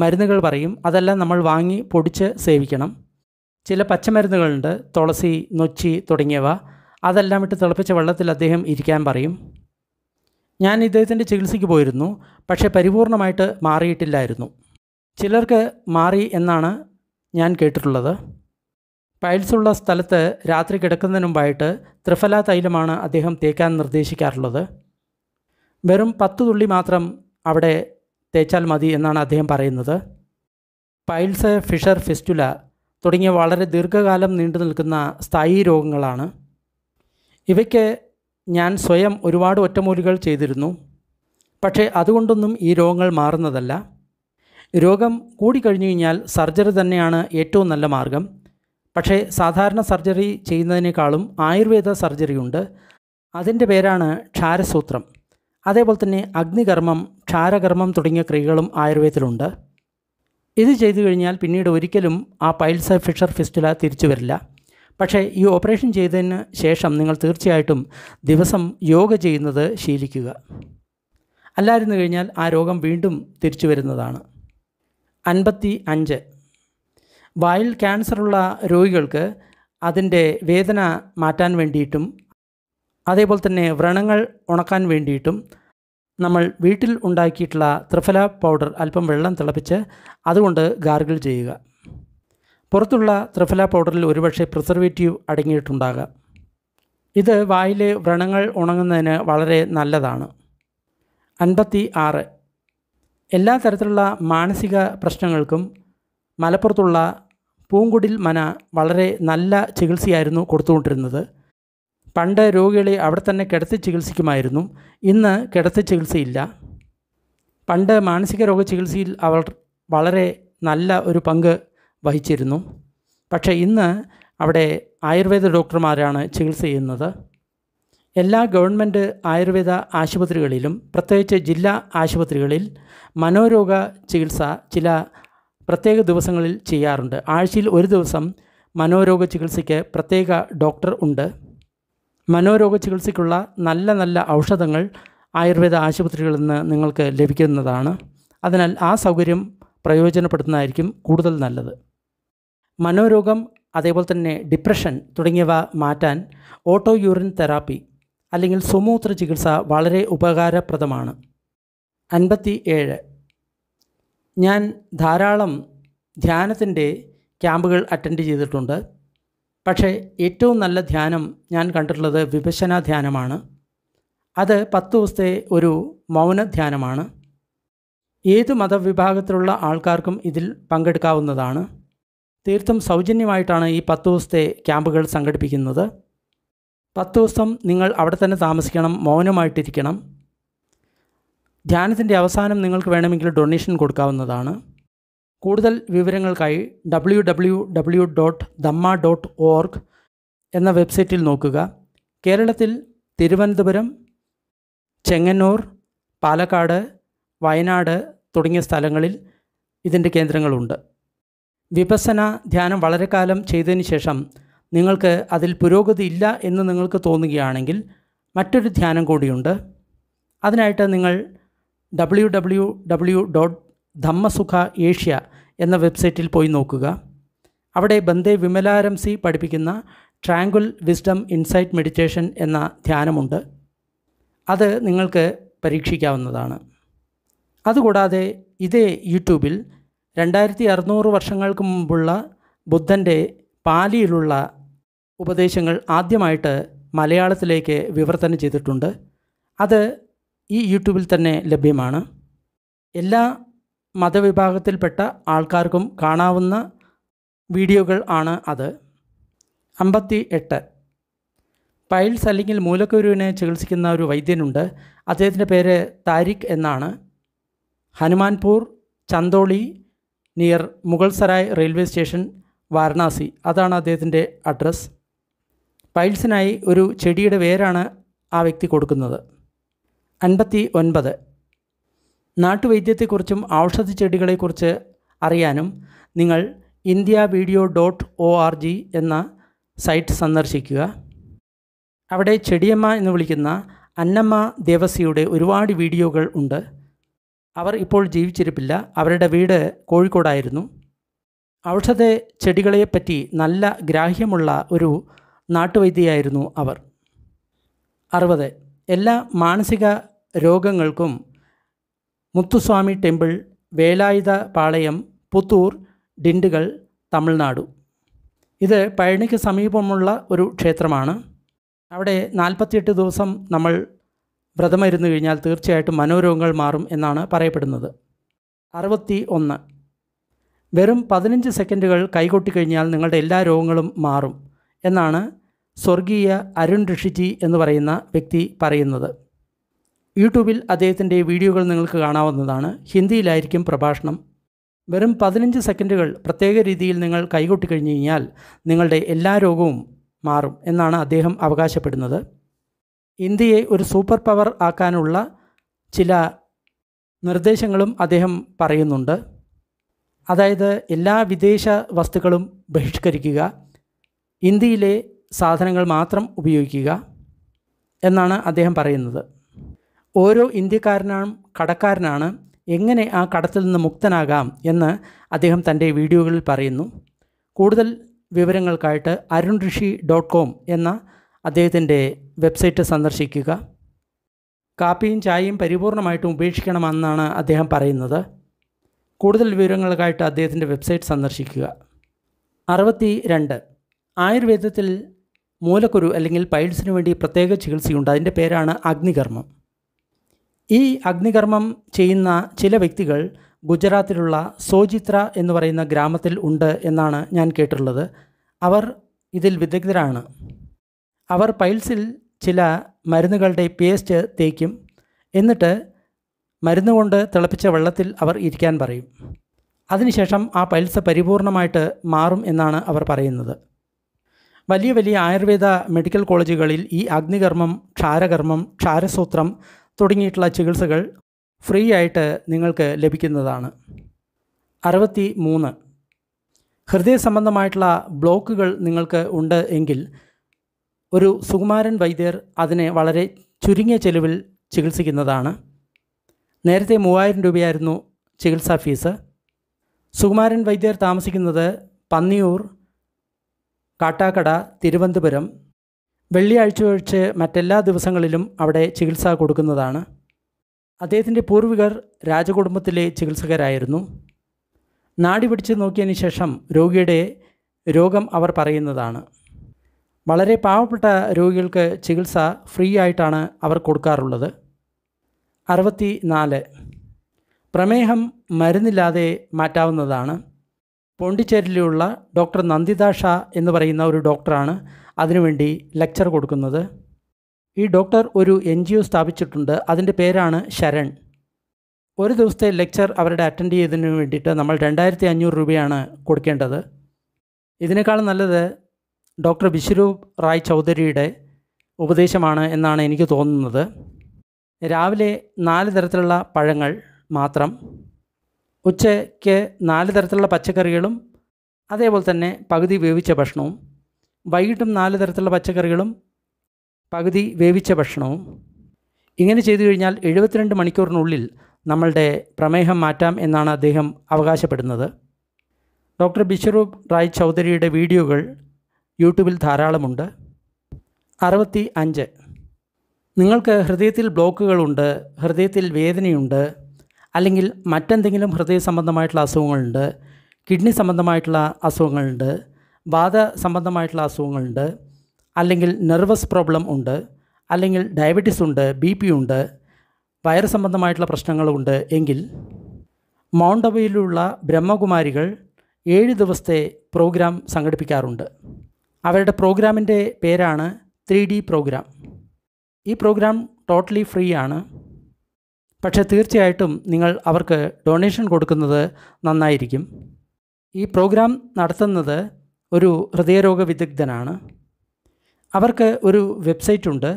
മരുന്നുകൾ പറയും അതെല്ലാം നമ്മൾ വാങ്ങി പൊടിച്ച് സേവിക്കണം ചില പച്ചമരുന്നുകളുണ്ട് തുളസി നൊച്ചി തുടങ്ങിയവ അതെല്ലാം ഇട്ട് തിളപ്പിച്ച വെള്ളത്തിൽ അദ്ദേഹം ഇരിക്കാൻ പറയും ഞാൻ ഇദ്ദേഹത്തിൻ്റെ ചികിത്സയ്ക്ക് പോയിരുന്നു പക്ഷേ പരിപൂർണമായിട്ട് മാറിയിട്ടില്ലായിരുന്നു ചിലർക്ക് മാറി എന്നാണ് ഞാൻ കേട്ടിട്ടുള്ളത് പൈൽസ് ഉള്ള സ്ഥലത്ത് രാത്രി കിടക്കുന്നതിന് മുമ്പായിട്ട് ത്രിഫല തൈലമാണ് അദ്ദേഹം തേക്കാൻ നിർദ്ദേശിക്കാറുള്ളത് വെറും പത്ത് തുള്ളി മാത്രം അവിടെ തേച്ചാൽ മതി എന്നാണ് അദ്ദേഹം പറയുന്നത് പൈൽസ് ഫിഷർ ഫിസ്റ്റുല തുടങ്ങിയ വളരെ ദീർഘകാലം നീണ്ടു നിൽക്കുന്ന സ്ഥായി രോഗങ്ങളാണ് ഇവയ്ക്ക് ഞാൻ സ്വയം ഒരുപാട് ഒറ്റമൂലികൾ ചെയ്തിരുന്നു പക്ഷേ അതുകൊണ്ടൊന്നും ഈ രോഗങ്ങൾ മാറുന്നതല്ല രോഗം കൂടിക്കഴിഞ്ഞു കഴിഞ്ഞാൽ സർജറി തന്നെയാണ് ഏറ്റവും നല്ല മാർഗം പക്ഷേ സാധാരണ സർജറി ചെയ്യുന്നതിനേക്കാളും ആയുർവേദ സർജറി ഉണ്ട് അതിൻ്റെ പേരാണ് ക്ഷാരസൂത്രം അതേപോലെ തന്നെ അഗ്നികർമ്മം ക്ഷാരകർമ്മം തുടങ്ങിയ ക്രിയകളും ആയുർവേദത്തിലുണ്ട് ഇത് ചെയ്തു കഴിഞ്ഞാൽ പിന്നീട് ഒരിക്കലും ആ പൈൽസ് ഫിഷർ ഫിസ്റ്റുല തിരിച്ചു വരില്ല പക്ഷേ ഈ ഓപ്പറേഷൻ ചെയ്തതിന് ശേഷം നിങ്ങൾ തീർച്ചയായിട്ടും ദിവസം യോഗ ചെയ്യുന്നത് ശീലിക്കുക അല്ലായിരുന്നു കഴിഞ്ഞാൽ ആ രോഗം വീണ്ടും തിരിച്ചു വരുന്നതാണ് അൻപത്തി അഞ്ച് വായിൽ ക്യാൻസറുള്ള രോഗികൾക്ക് അതിൻ്റെ വേദന മാറ്റാൻ വേണ്ടിയിട്ടും അതേപോലെ തന്നെ വ്രണങ്ങൾ ഉണക്കാൻ വേണ്ടിയിട്ടും നമ്മൾ വീട്ടിൽ ഉണ്ടാക്കിയിട്ടുള്ള ത്രിഫല പൗഡർ അല്പം വെള്ളം തിളപ്പിച്ച് അതുകൊണ്ട് ഗാർഗിൾ ചെയ്യുക പുറത്തുള്ള ത്രിഫല പൗഡറിൽ ഒരുപക്ഷെ പ്രിസർവേറ്റീവ് അടങ്ങിയിട്ടുണ്ടാകാം ഇത് വായിലെ വ്രണങ്ങൾ ഉണങ്ങുന്നതിന് വളരെ നല്ലതാണ് അൻപത്തി ആറ് എല്ലാ തരത്തിലുള്ള മാനസിക പ്രശ്നങ്ങൾക്കും മലപ്പുറത്തുള്ള പൂങ്കുടിൽ മന വളരെ നല്ല ചികിത്സയായിരുന്നു കൊടുത്തുകൊണ്ടിരുന്നത് പണ്ട് രോഗികളെ അവിടെ തന്നെ കിടത്തി ചികിത്സിക്കുമായിരുന്നു ഇന്ന് കിടത്തി ചികിത്സയില്ല പണ്ട് മാനസിക രോഗ ചികിത്സയിൽ അവർ വളരെ നല്ല ഒരു പങ്ക് വഹിച്ചിരുന്നു പക്ഷേ ഇന്ന് അവിടെ ആയുർവേദ ഡോക്ടർമാരാണ് ചികിത്സ ചെയ്യുന്നത് എല്ലാ ഗവൺമെൻറ് ആയുർവേദ ആശുപത്രികളിലും പ്രത്യേകിച്ച് ജില്ലാ ആശുപത്രികളിൽ മനോരോഗ ചികിത്സ ചില പ്രത്യേക ദിവസങ്ങളിൽ ചെയ്യാറുണ്ട് ആഴ്ചയിൽ ഒരു ദിവസം മനോരോഗ ചികിത്സയ്ക്ക് പ്രത്യേക ഡോക്ടർ ഉണ്ട് മനോരോഗ ചികിത്സയ്ക്കുള്ള നല്ല നല്ല ഔഷധങ്ങൾ ആയുർവേദ ആശുപത്രികളിൽ നിന്ന് നിങ്ങൾക്ക് ലഭിക്കുന്നതാണ് അതിനാൽ ആ സൗകര്യം പ്രയോജനപ്പെടുത്തുന്നതായിരിക്കും കൂടുതൽ നല്ലത് മനോരോഗം അതേപോലെ തന്നെ ഡിപ്രഷൻ തുടങ്ങിയവ മാറ്റാൻ ഓട്ടോ യൂറിൻ തെറാപ്പി അല്ലെങ്കിൽ സുമൂത്ര ചികിത്സ വളരെ ഉപകാരപ്രദമാണ് അൻപത്തി ഏഴ് ഞാൻ ധാരാളം ധ്യാനത്തിൻ്റെ ക്യാമ്പുകൾ അറ്റൻഡ് ചെയ്തിട്ടുണ്ട് പക്ഷേ ഏറ്റവും നല്ല ധ്യാനം ഞാൻ കണ്ടിട്ടുള്ളത് വിപശന ധ്യാനമാണ് അത് പത്ത് ദിവസത്തെ ഒരു മൗന ധ്യാനമാണ് ഏത് മതവിഭാഗത്തിലുള്ള ആൾക്കാർക്കും ഇതിൽ പങ്കെടുക്കാവുന്നതാണ് തീർത്തും സൗജന്യമായിട്ടാണ് ഈ പത്ത് ദിവസത്തെ ക്യാമ്പുകൾ സംഘടിപ്പിക്കുന്നത് പത്ത് ദിവസം നിങ്ങൾ അവിടെ തന്നെ താമസിക്കണം മൗനമായിട്ടിരിക്കണം ധ്യാനത്തിൻ്റെ അവസാനം നിങ്ങൾക്ക് വേണമെങ്കിൽ ഡൊണേഷൻ കൊടുക്കാവുന്നതാണ് കൂടുതൽ വിവരങ്ങൾക്കായി W W W dot Dhamma dot org എന്ന വെബ്സൈറ്റിൽ നോക്കുക കേരളത്തിൽ തിരുവനന്തപുരം ചെങ്ങന്നൂർ പാലക്കാട് വയനാട് തുടങ്ങിയ സ്ഥലങ്ങളിൽ ഇതിൻ്റെ കേന്ദ്രങ്ങളുണ്ട് വിപസന ധ്യാനം വളരെ കാലം ചെയ്തതിന് ശേഷം നിങ്ങൾക്ക് അതിൽ പുരോഗതി ഇല്ല എന്ന് നിങ്ങൾക്ക് തോന്നുകയാണെങ്കിൽ മറ്റൊരു ധ്യാനം കൂടിയുണ്ട് അതിനായിട്ട് നിങ്ങൾ W W W dot Dhammasukha Asia എന്ന വെബ്സൈറ്റിൽ പോയി നോക്കുക അവിടെ ബന്ദേ സി പഠിപ്പിക്കുന്ന ട്രാങ്കുൽ വിസ്ഡം ഇൻസൈറ്റ് മെഡിറ്റേഷൻ എന്ന ധ്യാനമുണ്ട് അത് നിങ്ങൾക്ക് പരീക്ഷിക്കാവുന്നതാണ് അതുകൂടാതെ ഇതേ യൂട്യൂബിൽ രണ്ടായിരത്തി അറുന്നൂറ് വർഷങ്ങൾക്ക് മുമ്പുള്ള ബുദ്ധൻ്റെ പാലിയിലുള്ള ഉപദേശങ്ങൾ ആദ്യമായിട്ട് മലയാളത്തിലേക്ക് വിവർത്തനം ചെയ്തിട്ടുണ്ട് അത് ഈ യൂട്യൂബിൽ തന്നെ ലഭ്യമാണ് എല്ലാ മതവിഭാഗത്തിൽപ്പെട്ട ആൾക്കാർക്കും കാണാവുന്ന വീഡിയോകൾ ആണ് അത് അമ്പത്തി എട്ട് പൈൽസ് അല്ലെങ്കിൽ മൂലക്കുരുവിനെ ചികിത്സിക്കുന്ന ഒരു വൈദ്യനുണ്ട് അദ്ദേഹത്തിൻ്റെ പേര് താരിഖ് എന്നാണ് Hanumanpur Chandauli near Mughalsarai railway station Varanasi അതാണ് അദ്ദേഹത്തിൻ്റെ അഡ്രസ് പൈൽസിനായി ഒരു ചെടിയുടെ വേരാണ് ആ വ്യക്തി കൊടുക്കുന്നത് അൻപത്തി ഒൻപത് നാട്ടുവൈദ്യത്തെക്കുറിച്ചും ഔഷധ ചെടികളെക്കുറിച്ച് അറിയാനും നിങ്ങൾ India video dot O R G എന്ന സൈറ്റ് സന്ദർശിക്കുക അവിടെ ചെടിയമ്മ എന്ന് വിളിക്കുന്ന അന്നമ്മ ദേവസിയുടെ ഒരുപാട് വീഡിയോകൾ ഉണ്ട് അവർ ഇപ്പോൾ ജീവിച്ചിരിപ്പില്ല അവരുടെ വീട് കോഴിക്കോടായിരുന്നു ഔഷധ ചെടികളെപ്പറ്റി നല്ല ഗ്രാഹ്യമുള്ള ഒരു നാട്ടുവൈദ്യയായിരുന്നു അവർ അറുപത് എല്ലാ മാനസിക രോഗങ്ങൾക്കും മുത്തുസ്വാമി ടെമ്പിൾ വേലായുധ പാളയം പുത്തൂർ ഡിണ്ടുകൾ തമിഴ്നാടു ഇത് പഴനിക്ക് സമീപമുള്ള ഒരു ക്ഷേത്രമാണ് അവിടെ നാൽപ്പത്തിയെട്ട് ദിവസം നമ്മൾ വ്രതമരുന്ന് കഴിഞ്ഞാൽ തീർച്ചയായിട്ടും മനോരോഗങ്ങൾ മാറും എന്നാണ് പറയപ്പെടുന്നത് അറുപത്തി ഒന്ന് വെറും പതിനഞ്ച് സെക്കൻഡുകൾ കൈകൊട്ടി കഴിഞ്ഞാൽ നിങ്ങളുടെ എല്ലാ രോഗങ്ങളും മാറും എന്നാണ് സ്വർഗീയ അരുൺ ഋഷിജി എന്ന് പറയുന്ന വ്യക്തി പറയുന്നത് യൂട്യൂബിൽ അദ്ദേഹത്തിൻ്റെ വീഡിയോകൾ നിങ്ങൾക്ക് കാണാവുന്നതാണ് ഹിന്ദിയിലായിരിക്കും പ്രഭാഷണം വെറും പതിനഞ്ച് സെക്കൻഡുകൾ പ്രത്യേക രീതിയിൽ നിങ്ങൾ കൈകൊട്ടി കഴിഞ്ഞു കഴിഞ്ഞാൽ നിങ്ങളുടെ എല്ലാ രോഗവും മാറും എന്നാണ് അദ്ദേഹം അവകാശപ്പെടുന്നത് ഇന്ത്യയെ ഒരു സൂപ്പർ പവർ ആക്കാനുള്ള ചില നിർദ്ദേശങ്ങളും അദ്ദേഹം പറയുന്നുണ്ട് അതായത് എല്ലാ വിദേശ വസ്തുക്കളും ബഹിഷ്കരിക്കുക ഇന്ത്യയിലെ സാധനങ്ങൾ മാത്രം ഉപയോഗിക്കുക എന്നാണ് അദ്ദേഹം പറയുന്നത് ഓരോ ഇന്ത്യക്കാരനാണ് കടക്കാരനാണ് എങ്ങനെ ആ കടത്തിൽ നിന്ന് മുക്തനാകാം എന്ന് അദ്ദേഹം തൻ്റെ വീഡിയോകളിൽ പറയുന്നു കൂടുതൽ വിവരങ്ങൾക്കായിട്ട് അരുൺ ഋഷി ഡോട്ട് കോം എന്ന അദ്ദേഹത്തിൻ്റെ വെബ്സൈറ്റ് സന്ദർശിക്കുക കാപ്പിയും ചായയും പരിപൂർണമായിട്ടും ഉപേക്ഷിക്കണമെന്നാണ് അദ്ദേഹം പറയുന്നത് കൂടുതൽ വിവരങ്ങൾക്കായിട്ട് അദ്ദേഹത്തിൻ്റെ വെബ്സൈറ്റ് സന്ദർശിക്കുക അറുപത്തി രണ്ട് ആയുർവേദത്തിൽ മൂലക്കുരു അല്ലെങ്കിൽ പൈൽസിന് വേണ്ടി പ്രത്യേക ചികിത്സയുണ്ട് അതിൻ്റെ പേരാണ് അഗ്നികർമ്മം ഈ അഗ്നികർമ്മം ചെയ്യുന്ന ചില വ്യക്തികൾ ഗുജറാത്തിലുള്ള സോചിത്ര എന്ന് പറയുന്ന ഗ്രാമത്തിൽ ഉണ്ട് എന്നാണ് ഞാൻ കേട്ടിട്ടുള്ളത് അവർ ഇതിൽ വിദഗ്ധരാണ് അവർ പൈൽസിൽ ചില മരുന്നുകളുടെ പേസ്റ്റ് തേക്കും എന്നിട്ട് മരുന്ന് കൊണ്ട് തിളപ്പിച്ച വെള്ളത്തിൽ അവർ ഇരിക്കാൻ പറയും അതിനുശേഷം ആ പൈൽസ് പരിപൂർണമായിട്ട് മാറും എന്നാണ് അവർ പറയുന്നത് വലിയ വലിയ ആയുർവേദ മെഡിക്കൽ കോളേജുകളിൽ ഈ അഗ്നികർമ്മം ക്ഷാരകർമ്മം ക്ഷാരസൂത്രം തുടങ്ങിയിട്ടുള്ള ചികിത്സകൾ ഫ്രീ ആയിട്ട് നിങ്ങൾക്ക് ലഭിക്കുന്നതാണ് അറുപത്തി മൂന്ന് ഹൃദയ സംബന്ധമായിട്ടുള്ള ബ്ലോക്കുകൾ നിങ്ങൾക്ക് ഉണ്ട് എങ്കിൽ ഒരു സുകുമാരൻ വൈദ്യർ അതിനെ വളരെ ചുരുങ്ങിയ ചെലവിൽ ചികിത്സിക്കുന്നതാണ് നേരത്തെ മൂവായിരം രൂപയായിരുന്നു ചികിത്സാ ഫീസ് സുകുമാരൻ വൈദ്യർ താമസിക്കുന്നത് പന്നിയൂർ കാട്ടാക്കട തിരുവനന്തപുരം വെള്ളിയാഴ്ച ഒഴിച്ച് മറ്റെല്ലാ ദിവസങ്ങളിലും അവിടെ ചികിത്സ കൊടുക്കുന്നതാണ് അദ്ദേഹത്തിൻ്റെ പൂർവികർ രാജകുടുംബത്തിലെ ചികിത്സകരായിരുന്നു നാടി പിടിച്ച് നോക്കിയതിന് ശേഷം രോഗിയുടെ രോഗം അവർ പറയുന്നതാണ് വളരെ പാവപ്പെട്ട രോഗികൾക്ക് ചികിത്സ ഫ്രീ ആയിട്ടാണ് അവർ കൊടുക്കാറുള്ളത് അറുപത്തി നാല് പ്രമേഹം മരുന്നില്ലാതെ മാറ്റാവുന്നതാണ് പോണ്ടിച്ചേരിയിലുള്ള ഡോക്ടർ നന്ദിത ഷാ എന്ന് പറയുന്ന ഒരു ഡോക്ടറാണ് അതിനുവേണ്ടി ലെക്ചർ കൊടുക്കുന്നത് ഈ ഡോക്ടർ ഒരു എൻ ജി ഒ സ്ഥാപിച്ചിട്ടുണ്ട് അതിൻ്റെ പേരാണ് ശരൺ ഒരു ദിവസത്തെ ലെക്ചർ അവരുടെ അറ്റൻഡ് ചെയ്തതിന് വേണ്ടിയിട്ട് നമ്മൾ രണ്ടായിരത്തി അഞ്ഞൂറ് രൂപയാണ് കൊടുക്കേണ്ടത് ഇതിനേക്കാളും നല്ലത് ഡോക്ടർ ബിശ്വരൂപ് റായ് ചൗധരിയുടെ ഉപദേശമാണ് എന്നാണ് എനിക്ക് തോന്നുന്നത് രാവിലെ നാല് തരത്തിലുള്ള പഴങ്ങൾ മാത്രം ഉച്ചയ്ക്ക് നാല് തരത്തിലുള്ള പച്ചക്കറികളും അതേപോലെ തന്നെ പകുതി വേവിച്ച ഭക്ഷണവും വൈകിട്ടും നാല് തരത്തിലുള്ള പച്ചക്കറികളും പകുതി വേവിച്ച ഭക്ഷണവും ഇങ്ങനെ ചെയ്തു കഴിഞ്ഞാൽ എഴുപത്തിരണ്ട് മണിക്കൂറിനുള്ളിൽ നമ്മളുടെ പ്രമേഹം മാറ്റാം എന്നാണ് അദ്ദേഹം അവകാശപ്പെടുന്നത് ഡോക്ടർ ബിശ്വറൂപ് റായ് ചൗധരിയുടെ വീഡിയോകൾ യൂട്യൂബിൽ ധാരാളമുണ്ട് അറുപത്തി അഞ്ച് നിങ്ങൾക്ക് ഹൃദയത്തിൽ ബ്ലോക്കുകളുണ്ട് ഹൃദയത്തിൽ വേദനയുണ്ട് അല്ലെങ്കിൽ മറ്റെന്തെങ്കിലും ഹൃദയ സംബന്ധമായിട്ടുള്ള അസുഖങ്ങളുണ്ട് കിഡ്നി സംബന്ധമായിട്ടുള്ള അസുഖങ്ങളുണ്ട് ബാധ സംബന്ധമായിട്ടുള്ള അസുഖങ്ങളുണ്ട് അല്ലെങ്കിൽ നെർവസ് പ്രോബ്ലം ഉണ്ട് അല്ലെങ്കിൽ ഡയബറ്റീസ് ഉണ്ട് ബി പി ഉണ്ട് വയറ് സംബന്ധമായിട്ടുള്ള പ്രശ്നങ്ങളുണ്ട് എങ്കിൽ മൗണ്ടബയിലുള്ള ബ്രഹ്മകുമാരികൾ ഏഴ് ദിവസത്തെ പ്രോഗ്രാം സംഘടിപ്പിക്കാറുണ്ട് അവരുടെ പ്രോഗ്രാമിൻ്റെ പേരാണ് ത്രീ ഡി പ്രോഗ്രാം ഈ പ്രോഗ്രാം ടോട്ടലി ഫ്രീ ആണ് പക്ഷേ തീർച്ചയായിട്ടും നിങ്ങൾ അവർക്ക് ഡൊണേഷൻ കൊടുക്കുന്നത് നന്നായിരിക്കും ഈ പ്രോഗ്രാം നടത്തുന്നത് ഒരു ഹൃദയരോഗ വിദഗ്ധനാണ് അവർക്ക് ഒരു വെബ്സൈറ്റ് ഉണ്ട്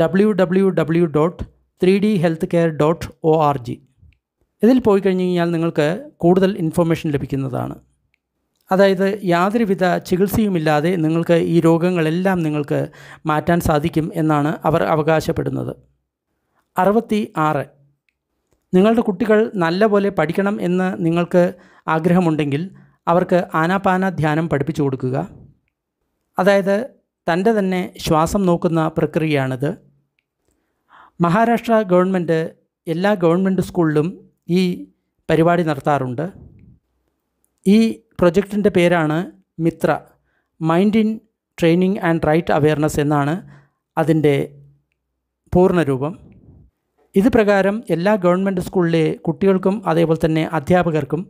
W W W dot three D health care dot O R G ഇതിൽ പോയി കഴിഞ്ഞ് കഴിഞ്ഞാൽ നിങ്ങൾക്ക് കൂടുതൽ ഇൻഫർമേഷൻ ലഭിക്കുന്നതാണ് അതായത് യാതൊരുവിധ ചികിത്സയുമില്ലാതെ നിങ്ങൾക്ക് ഈ രോഗങ്ങളെല്ലാം നിങ്ങൾക്ക് മാറ്റാൻ സാധിക്കും എന്നാണ് അവർ അവകാശപ്പെടുന്നത് അറുപത്തി ആറ് നിങ്ങളുടെ കുട്ടികൾ നല്ലപോലെ പഠിക്കണം എന്ന് നിങ്ങൾക്ക് ആഗ്രഹമുണ്ടെങ്കിൽ അവർക്ക് ആനാപാന ധ്യാനം പഠിപ്പിച്ചു കൊടുക്കുക അതായത് തൻ്റെ തന്നെ ശ്വാസം നോക്കുന്ന പ്രക്രിയയാണിത് മഹാരാഷ്ട്ര ഗവൺമെൻറ് എല്ലാ ഗവൺമെൻറ് സ്കൂളിലും ഈ പരിപാടി നടത്താറുണ്ട് ഈ പ്രൊജക്റ്റിൻ്റെ പേരാണ് Mitra mind in training and right awareness എന്നാണ് അതിൻ്റെ പൂർണ്ണരൂപം ഇത് പ്രകാരം എല്ലാ ഗവൺമെൻറ് സ്കൂളിലെ കുട്ടികൾക്കും അതേപോലെ തന്നെ അധ്യാപകർക്കും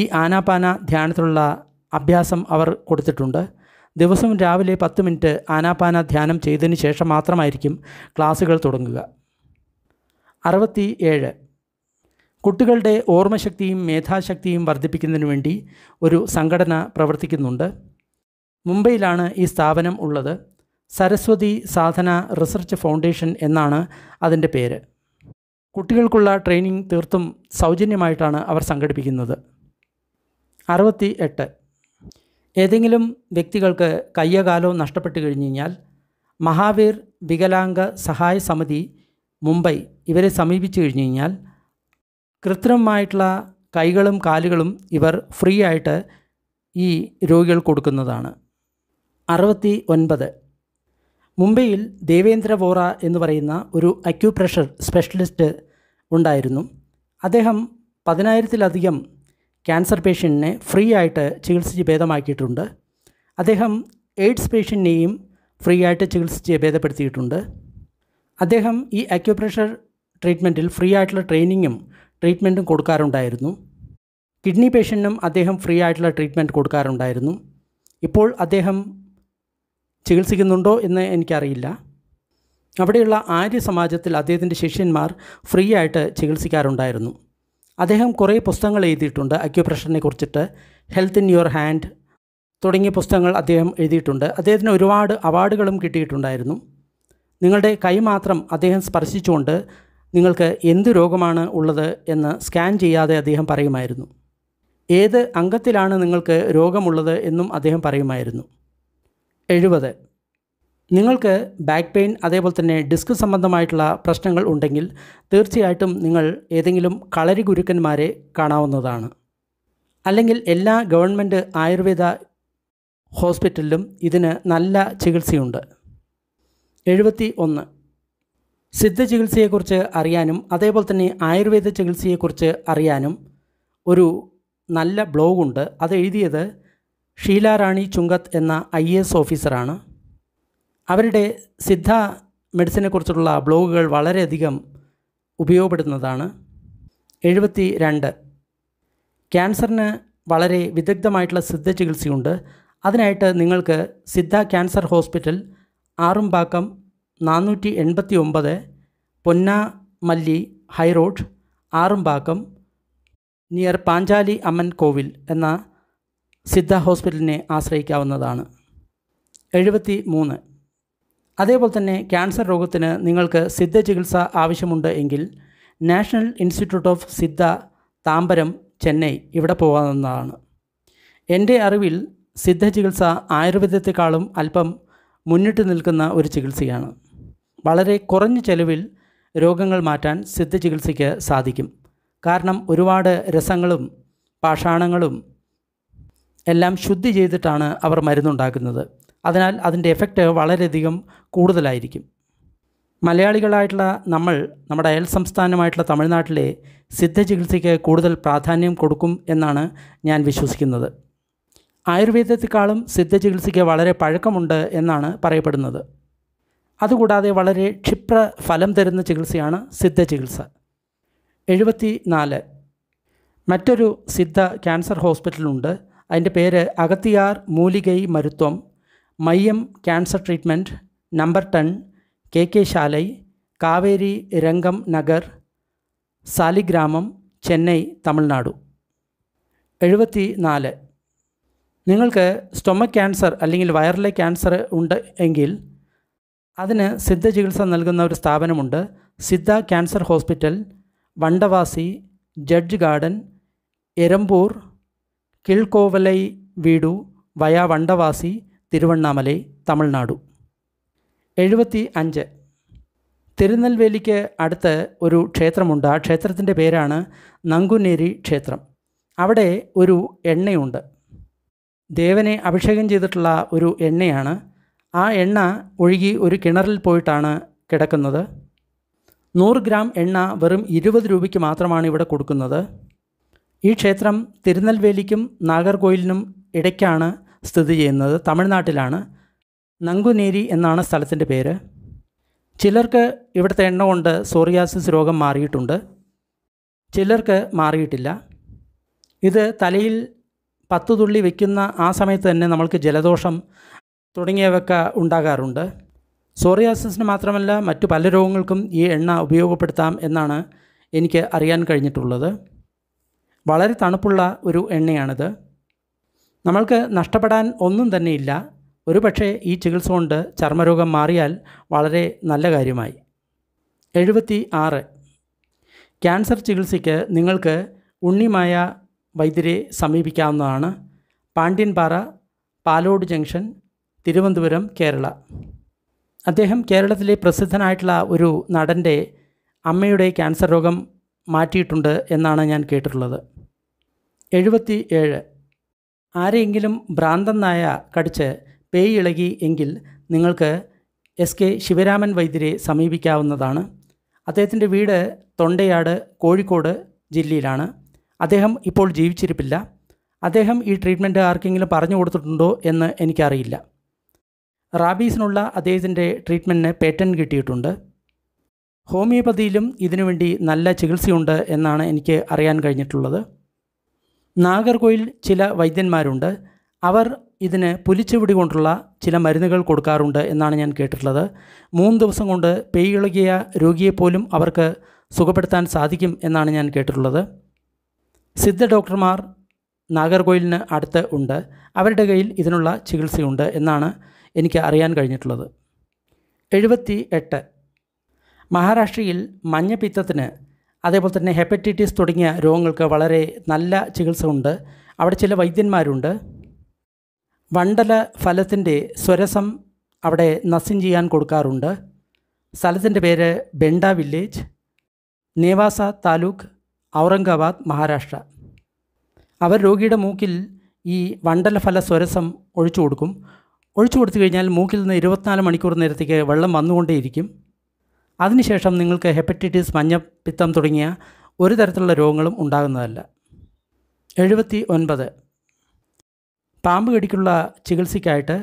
ഈ ആനാപാന ധ്യാനത്തിലുള്ള അഭ്യാസം അവർ കൊടുത്തിട്ടുണ്ട് ദിവസവും രാവിലെ പത്ത് മിനിറ്റ് ആനാപാന ധ്യാനം ചെയ്തതിന് ശേഷം മാത്രമായിരിക്കും ക്ലാസ്സുകൾ തുടങ്ങുക അറുപത്തി ഏഴ് കുട്ടികളുടെ ഓർമ്മശക്തിയും മേധാശക്തിയും വർദ്ധിപ്പിക്കുന്നതിന് വേണ്ടി ഒരു സംഘടന പ്രവർത്തിക്കുന്നുണ്ട് മുംബൈയിലാണ് ഈ സ്ഥാപനം ഉള്ളത് സരസ്വതി സാധന റിസർച്ച് ഫൗണ്ടേഷൻ എന്നാണ് അതിൻ്റെ പേര് കുട്ടികൾക്കുള്ള ട്രെയിനിങ് തീർത്തും സൗജന്യമായിട്ടാണ് അവർ സംഘടിപ്പിക്കുന്നത് അറുപത്തി എട്ട് ഏതെങ്കിലും വ്യക്തികൾക്ക് കയ്യകാലോ നഷ്ടപ്പെട്ടു കഴിഞ്ഞു കഴിഞ്ഞാൽ മഹാവീർ വികലാംഗ സഹായ സമിതി മുംബൈ ഇവരെ സമീപിച്ചു കഴിഞ്ഞു കഴിഞ്ഞാൽ കൃത്രിമമായിട്ടുള്ള കൈകളും കാലുകളും ഇവർ ഫ്രീ ആയിട്ട് ഈ രോഗികൾ കൊടുക്കുന്നതാണ് അറുപത്തി ഒൻപത് മുംബൈയിൽ ദേവേന്ദ്ര വോറ എന്ന് പറയുന്ന ഒരു അക്യൂപ്രഷർ സ്പെഷ്യലിസ്റ്റ് ഉണ്ടായിരുന്നു അദ്ദേഹം പതിനായിരത്തിലധികം ക്യാൻസർ പേഷ്യൻറ്റിനെ ഫ്രീ ആയിട്ട് ചികിത്സിച്ച് ഭേദമാക്കിയിട്ടുണ്ട് അദ്ദേഹം എയ്ഡ്സ് പേഷ്യൻറ്റിനെയും ഫ്രീ ആയിട്ട് ചികിത്സിച്ച് ഭേദപ്പെടുത്തിയിട്ടുണ്ട് അദ്ദേഹം ഈ അക്യൂപ്രഷർ ട്രീറ്റ്മെൻറ്റിൽ ഫ്രീ ആയിട്ടുള്ള ട്രെയിനിങ്ങും ട്രീറ്റ്മെൻറ്റും കൊടുക്കാറുണ്ടായിരുന്നു കിഡ്നി പേഷ്യൻറ്റിനും അദ്ദേഹം ഫ്രീ ആയിട്ടുള്ള ട്രീറ്റ്മെൻറ്റ് കൊടുക്കാറുണ്ടായിരുന്നു ഇപ്പോൾ അദ്ദേഹം ചികിത്സിക്കുന്നുണ്ടോ എന്ന് എനിക്കറിയില്ല അവിടെയുള്ള ആര്യ സമാജത്തിൽ അദ്ദേഹത്തിൻ്റെ ശിഷ്യന്മാർ ഫ്രീ ആയിട്ട് ചികിത്സിക്കാറുണ്ടായിരുന്നു അദ്ദേഹം കുറേ പുസ്തകങ്ങൾ എഴുതിയിട്ടുണ്ട് അക്യുപ്രഷറിനെ കുറിച്ചിട്ട് ഹെൽത്ത് ഇൻ യുവർ ഹാൻഡ് തുടങ്ങിയ പുസ്തകങ്ങൾ അദ്ദേഹം എഴുതിയിട്ടുണ്ട് അദ്ദേഹത്തിന് ഒരുപാട് അവാർഡുകളും കിട്ടിയിട്ടുണ്ടായിരുന്നു നിങ്ങളുടെ കൈ മാത്രം അദ്ദേഹം സ്പർശിച്ചുകൊണ്ട് നിങ്ങൾക്ക് എന്ത് രോഗമാണ് ഉള്ളത് എന്ന് സ്കാൻ ചെയ്യാതെ അദ്ദേഹം പറയുമായിരുന്നു ഏത് അംഗത്തിലാണ് നിങ്ങൾക്ക് രോഗമുള്ളത് എന്നും അദ്ദേഹം പറയുമായിരുന്നു എഴുപത് നിങ്ങൾക്ക് ബാക്ക് പെയിൻ അതേപോലെ തന്നെ ഡിസ്ക് സംബന്ധമായിട്ടുള്ള പ്രശ്നങ്ങൾ ഉണ്ടെങ്കിൽ തീർച്ചയായിട്ടും നിങ്ങൾ ഏതെങ്കിലും കളരി ഗുരുക്കന്മാരെ കാണാവുന്നതാണ് അല്ലെങ്കിൽ എല്ലാ ഗവൺമെൻറ് ആയുർവേദ ഹോസ്പിറ്റലിലും ഇതിന് നല്ല ചികിത്സയുണ്ട് എഴുപത്തി ഒന്ന് സിദ്ധ ചികിത്സയെക്കുറിച്ച് അറിയാനും അതേപോലെ തന്നെ ആയുർവേദ ചികിത്സയെക്കുറിച്ച് അറിയാനും ഒരു നല്ല ബ്ലോഗുണ്ട് അത് എഴുതിയത് ഷീലാറാണി ചുങ്കത്ത് എന്ന ഐ എസ് ഓഫീസറാണ് അവരുടെ സിദ്ധ മെഡിസിനെക്കുറിച്ചുള്ള ബ്ലോഗുകൾ വളരെയധികം ഉപയോഗപ്പെടുന്നതാണ് എഴുപത്തി രണ്ട് ക്യാൻസറിന് വളരെ വിദഗ്ധമായിട്ടുള്ള സിദ്ധ ചികിത്സയുണ്ട് അതിനായിട്ട് നിങ്ങൾക്ക് സിദ്ധ ക്യാൻസർ ഹോസ്പിറ്റൽ ആറുംപാക്കം നാനൂറ്റി എൺപത്തി ഒമ്പത് പൊന്നാമല്ലി ഹൈറോഡ് ആറുംപാക്കം നിയർ പാഞ്ചാലി അമ്മൻ കോവിൽ എന്ന സിദ്ധ ഹോസ്പിറ്റലിനെ ആശ്രയിക്കാവുന്നതാണ് എഴുപത്തി മൂന്ന് അതേപോലെ തന്നെ ക്യാൻസർ രോഗത്തിന് നിങ്ങൾക്ക് സിദ്ധ ചികിത്സ ആവശ്യമുണ്ട് എങ്കിൽ national institute of Siddha Tambaram Chennai ഇവിടെ പോകാവുന്നതാണ് എൻ്റെ അറിവിൽ സിദ്ധ ചികിത്സ ആയുർവേദത്തെക്കാളും അല്പം മുന്നിട്ട് നിൽക്കുന്ന ഒരു ചികിത്സയാണ് വളരെ കുറഞ്ഞ ചെലവിൽ രോഗങ്ങൾ മാറ്റാൻ സിദ്ധ ചികിത്സയ്ക്ക് സാധിക്കും കാരണം ഒരുപാട് രസങ്ങളും പാഷാണങ്ങളും എല്ലാം ശുദ്ധി ചെയ്തിട്ടാണ് അവർ മരുന്നുണ്ടാക്കുന്നത് അതിനാൽ അതിൻ്റെ എഫക്റ്റ് വളരെയധികം കൂടുതലായിരിക്കും മലയാളികളായിട്ടുള്ള നമ്മൾ നമ്മുടെ അയൽ സംസ്ഥാനമായിട്ടുള്ള തമിഴ്നാട്ടിലെ സിദ്ധ ചികിത്സയ്ക്ക് കൂടുതൽ പ്രാധാന്യം കൊടുക്കും എന്നാണ് ഞാൻ വിശ്വസിക്കുന്നത് ആയുർവേദത്തെക്കാളും സിദ്ധ ചികിത്സയ്ക്ക് വളരെ പഴക്കമുണ്ട് എന്നാണ് പറയപ്പെടുന്നത് അതുകൂടാതെ വളരെ ക്ഷിപ്ര ഫലം തരുന്ന ചികിത്സയാണ് സിദ്ധ ചികിത്സ എഴുപത്തി നാല് മറ്റൊരു സിദ്ധ ക്യാൻസർ ഹോസ്പിറ്റലുണ്ട് അതിൻ്റെ പേര് Agathiyar Mooligai Maruthuvam Maiyam cancer treatment number ten K K Salai Kaveri Rangam Nagar സാലിഗ്രാമം Chennai Tamil Nadu എഴുപത്തി നാല് നിങ്ങൾക്ക് സ്റ്റൊമക് ക്യാൻസർ അല്ലെങ്കിൽ വയറിലെ ക്യാൻസർ ഉണ്ട് എങ്കിൽ അതിന് സിദ്ധ ചികിത്സ നൽകുന്ന ഒരു സ്ഥാപനമുണ്ട് Siddha cancer hospital Vandavasi judge garden Erampur Kilkovalai വീടു വയ വണ്ടവാസി തിരുവണ്ണാമലൈ തമിഴ്നാടു എഴുപത്തി അഞ്ച് തിരുനെൽവേലിക്ക് അടുത്ത് ഒരു ക്ഷേത്രമുണ്ട് ആ ക്ഷേത്രത്തിൻ്റെ പേരാണ് നങ്കുനേരി ക്ഷേത്രം അവിടെ ഒരു എണ്ണയുണ്ട് ദേവനെ അഭിഷേകം ചെയ്തിട്ടുള്ള ഒരു എണ്ണയാണ് ആ എണ്ണ ഒഴുകി ഒരു കിണറിൽ പോയിട്ടാണ് കിടക്കുന്നത് നൂറ് ഗ്രാം എണ്ണ വെറും ഇരുപത് രൂപയ്ക്ക് മാത്രമാണ് ഇവിടെ കൊടുക്കുന്നത് ഈ ക്ഷേത്രം തിരുനെൽവേലിക്കും നാഗർകോയിലിനും ഇടയ്ക്കാണ് സ്ഥിതി ചെയ്യുന്നത് തമിഴ്നാട്ടിലാണ് നങ്കുനേരി എന്നാണ് സ്ഥലത്തിൻ്റെ പേര് ചിലർക്ക് ഇവിടുത്തെ എണ്ണ കൊണ്ട് സോറിയാസിസ് രോഗം മാറിയിട്ടുണ്ട് ചിലർക്ക് മാറിയിട്ടില്ല ഇത് തലയിൽ പത്തു തുള്ളി വയ്ക്കുന്ന ആ സമയത്ത് തന്നെ നമ്മൾക്ക് ജലദോഷം തുടങ്ങിയവയൊക്കെ ഉണ്ടാകാറുണ്ട് സോറിയാസിന് മാത്രമല്ല മറ്റു പല രോഗങ്ങൾക്കും ഈ എണ്ണ ഉപയോഗപ്പെടുത്താം എന്നാണ് എനിക്ക് അറിയാൻ കഴിഞ്ഞിട്ടുള്ളത് വളരെ തണുപ്പുള്ള ഒരു എണ്ണയാണിത് നമ്മൾക്ക് നഷ്ടപ്പെടാൻ ഒന്നും തന്നെയില്ല ഒരു പക്ഷേ ഈ ചികിത്സ കൊണ്ട് ചർമ്മരോഗം മാറിയാൽ വളരെ നല്ല കാര്യമായി എഴുപത്തി ആറ് ക്യാൻസർ ചികിത്സയ്ക്ക് നിങ്ങൾക്ക് ഉണ്ണിമായ വൈദ്യരെ സമീപിക്കാവുന്നതാണ് പാണ്ഡ്യൻപാറ പാലോട് ജംഗ്ഷൻ തിരുവനന്തപുരം കേരള അദ്ദേഹം കേരളത്തിലെ പ്രസിദ്ധനായിട്ടുള്ള ഒരു നടൻ്റെ അമ്മയുടെ ക്യാൻസർ രോഗം മാറ്റിയിട്ടുണ്ട് എന്നാണ് ഞാൻ കേട്ടിട്ടുള്ളത് എഴുപത്തി ഏഴ് ആരെയെങ്കിലും നായ കടിച്ച് പേയ് ഇളകി എങ്കിൽ നിങ്ങൾക്ക് എസ് കെ ശിവരാമൻ വൈദ്യരെ സമീപിക്കാവുന്നതാണ് അദ്ദേഹത്തിൻ്റെ വീട് തൊണ്ടയാട് കോഴിക്കോട് ജില്ലയിലാണ് അദ്ദേഹം ഇപ്പോൾ ജീവിച്ചിരിപ്പില്ല അദ്ദേഹം ഈ ട്രീറ്റ്മെൻറ്റ് ആർക്കെങ്കിലും പറഞ്ഞു കൊടുത്തിട്ടുണ്ടോ എന്ന് എനിക്കറിയില്ല റാബീസിനുള്ള അദ്ദേഹത്തിൻ്റെ ട്രീറ്റ്മെൻറ്റിന് പേറ്റൻ കിട്ടിയിട്ടുണ്ട് ഹോമിയോപ്പതിയിലും ഇതിനുവേണ്ടി നല്ല ചികിത്സയുണ്ട് എന്നാണ് എനിക്ക് അറിയാൻ കഴിഞ്ഞിട്ടുള്ളത് നാഗർകോയിൽ ചില വൈദ്യന്മാരുണ്ട് അവർ ഇതിന് പുലിച്ചുപിടി കൊണ്ടുള്ള ചില മരുന്നുകൾ കൊടുക്കാറുണ്ട് എന്നാണ് ഞാൻ കേട്ടിട്ടുള്ളത് മൂന്ന് ദിവസം കൊണ്ട് പെയ്യിളകിയ രോഗിയെപ്പോലും അവർക്ക് സുഖപ്പെടുത്താൻ സാധിക്കും എന്നാണ് ഞാൻ കേട്ടിട്ടുള്ളത് സിദ്ധ ഡോക്ടർമാർ നാഗർകോയിലിന് അടുത്ത് ഉണ്ട് അവരുടെ കയ്യിൽ ഇതിനുള്ള ചികിത്സയുണ്ട് എന്നാണ് എനിക്ക് അറിയാൻ കഴിഞ്ഞിട്ടുള്ളത് എഴുപത്തി എട്ട് മഹാരാഷ്ട്രയിൽ മഞ്ഞപ്പിത്തത്തിന് അതേപോലെ തന്നെ ഹെപ്പറ്റൈറ്റിസ് തുടങ്ങിയ രോഗങ്ങൾക്ക് വളരെ നല്ല ചികിത്സ ഉണ്ട് അവിടെ ചില വൈദ്യന്മാരുണ്ട് വണ്ടല ഫലത്തിൻ്റെ സ്വരസം അവിടെ നസിൻ ചെയ്യാൻ കൊടുക്കാറുണ്ട് സ്ഥലത്തിൻ്റെ പേര് ബെണ്ട വില്ലേജ് നേവാസ താലൂക്ക് ഔറംഗാബാദ് മഹാരാഷ്ട്ര അവർ രോഗിയുടെ മൂക്കിൽ ഈ വണ്ടലഫല സ്വരസം ഒഴിച്ചു കൊടുക്കും ഒഴിച്ചു കൊടുത്തു കഴിഞ്ഞാൽ മൂക്കിൽ നിന്ന് ഇരുപത്തിനാല് മണിക്കൂർ നേരത്തേക്ക് വെള്ളം വന്നുകൊണ്ടേയിരിക്കും അതിനുശേഷം നിങ്ങൾക്ക് ഹെപ്പറ്റൈറ്റിസ് മഞ്ഞപ്പിത്തം തുടങ്ങിയ ഒരു തരത്തിലുള്ള രോഗങ്ങളും ഉണ്ടാകുന്നതല്ല എഴുപത്തി ഒൻപത് പാമ്പ് കടിക്കുള്ള ചികിത്സയ്ക്കായിട്ട്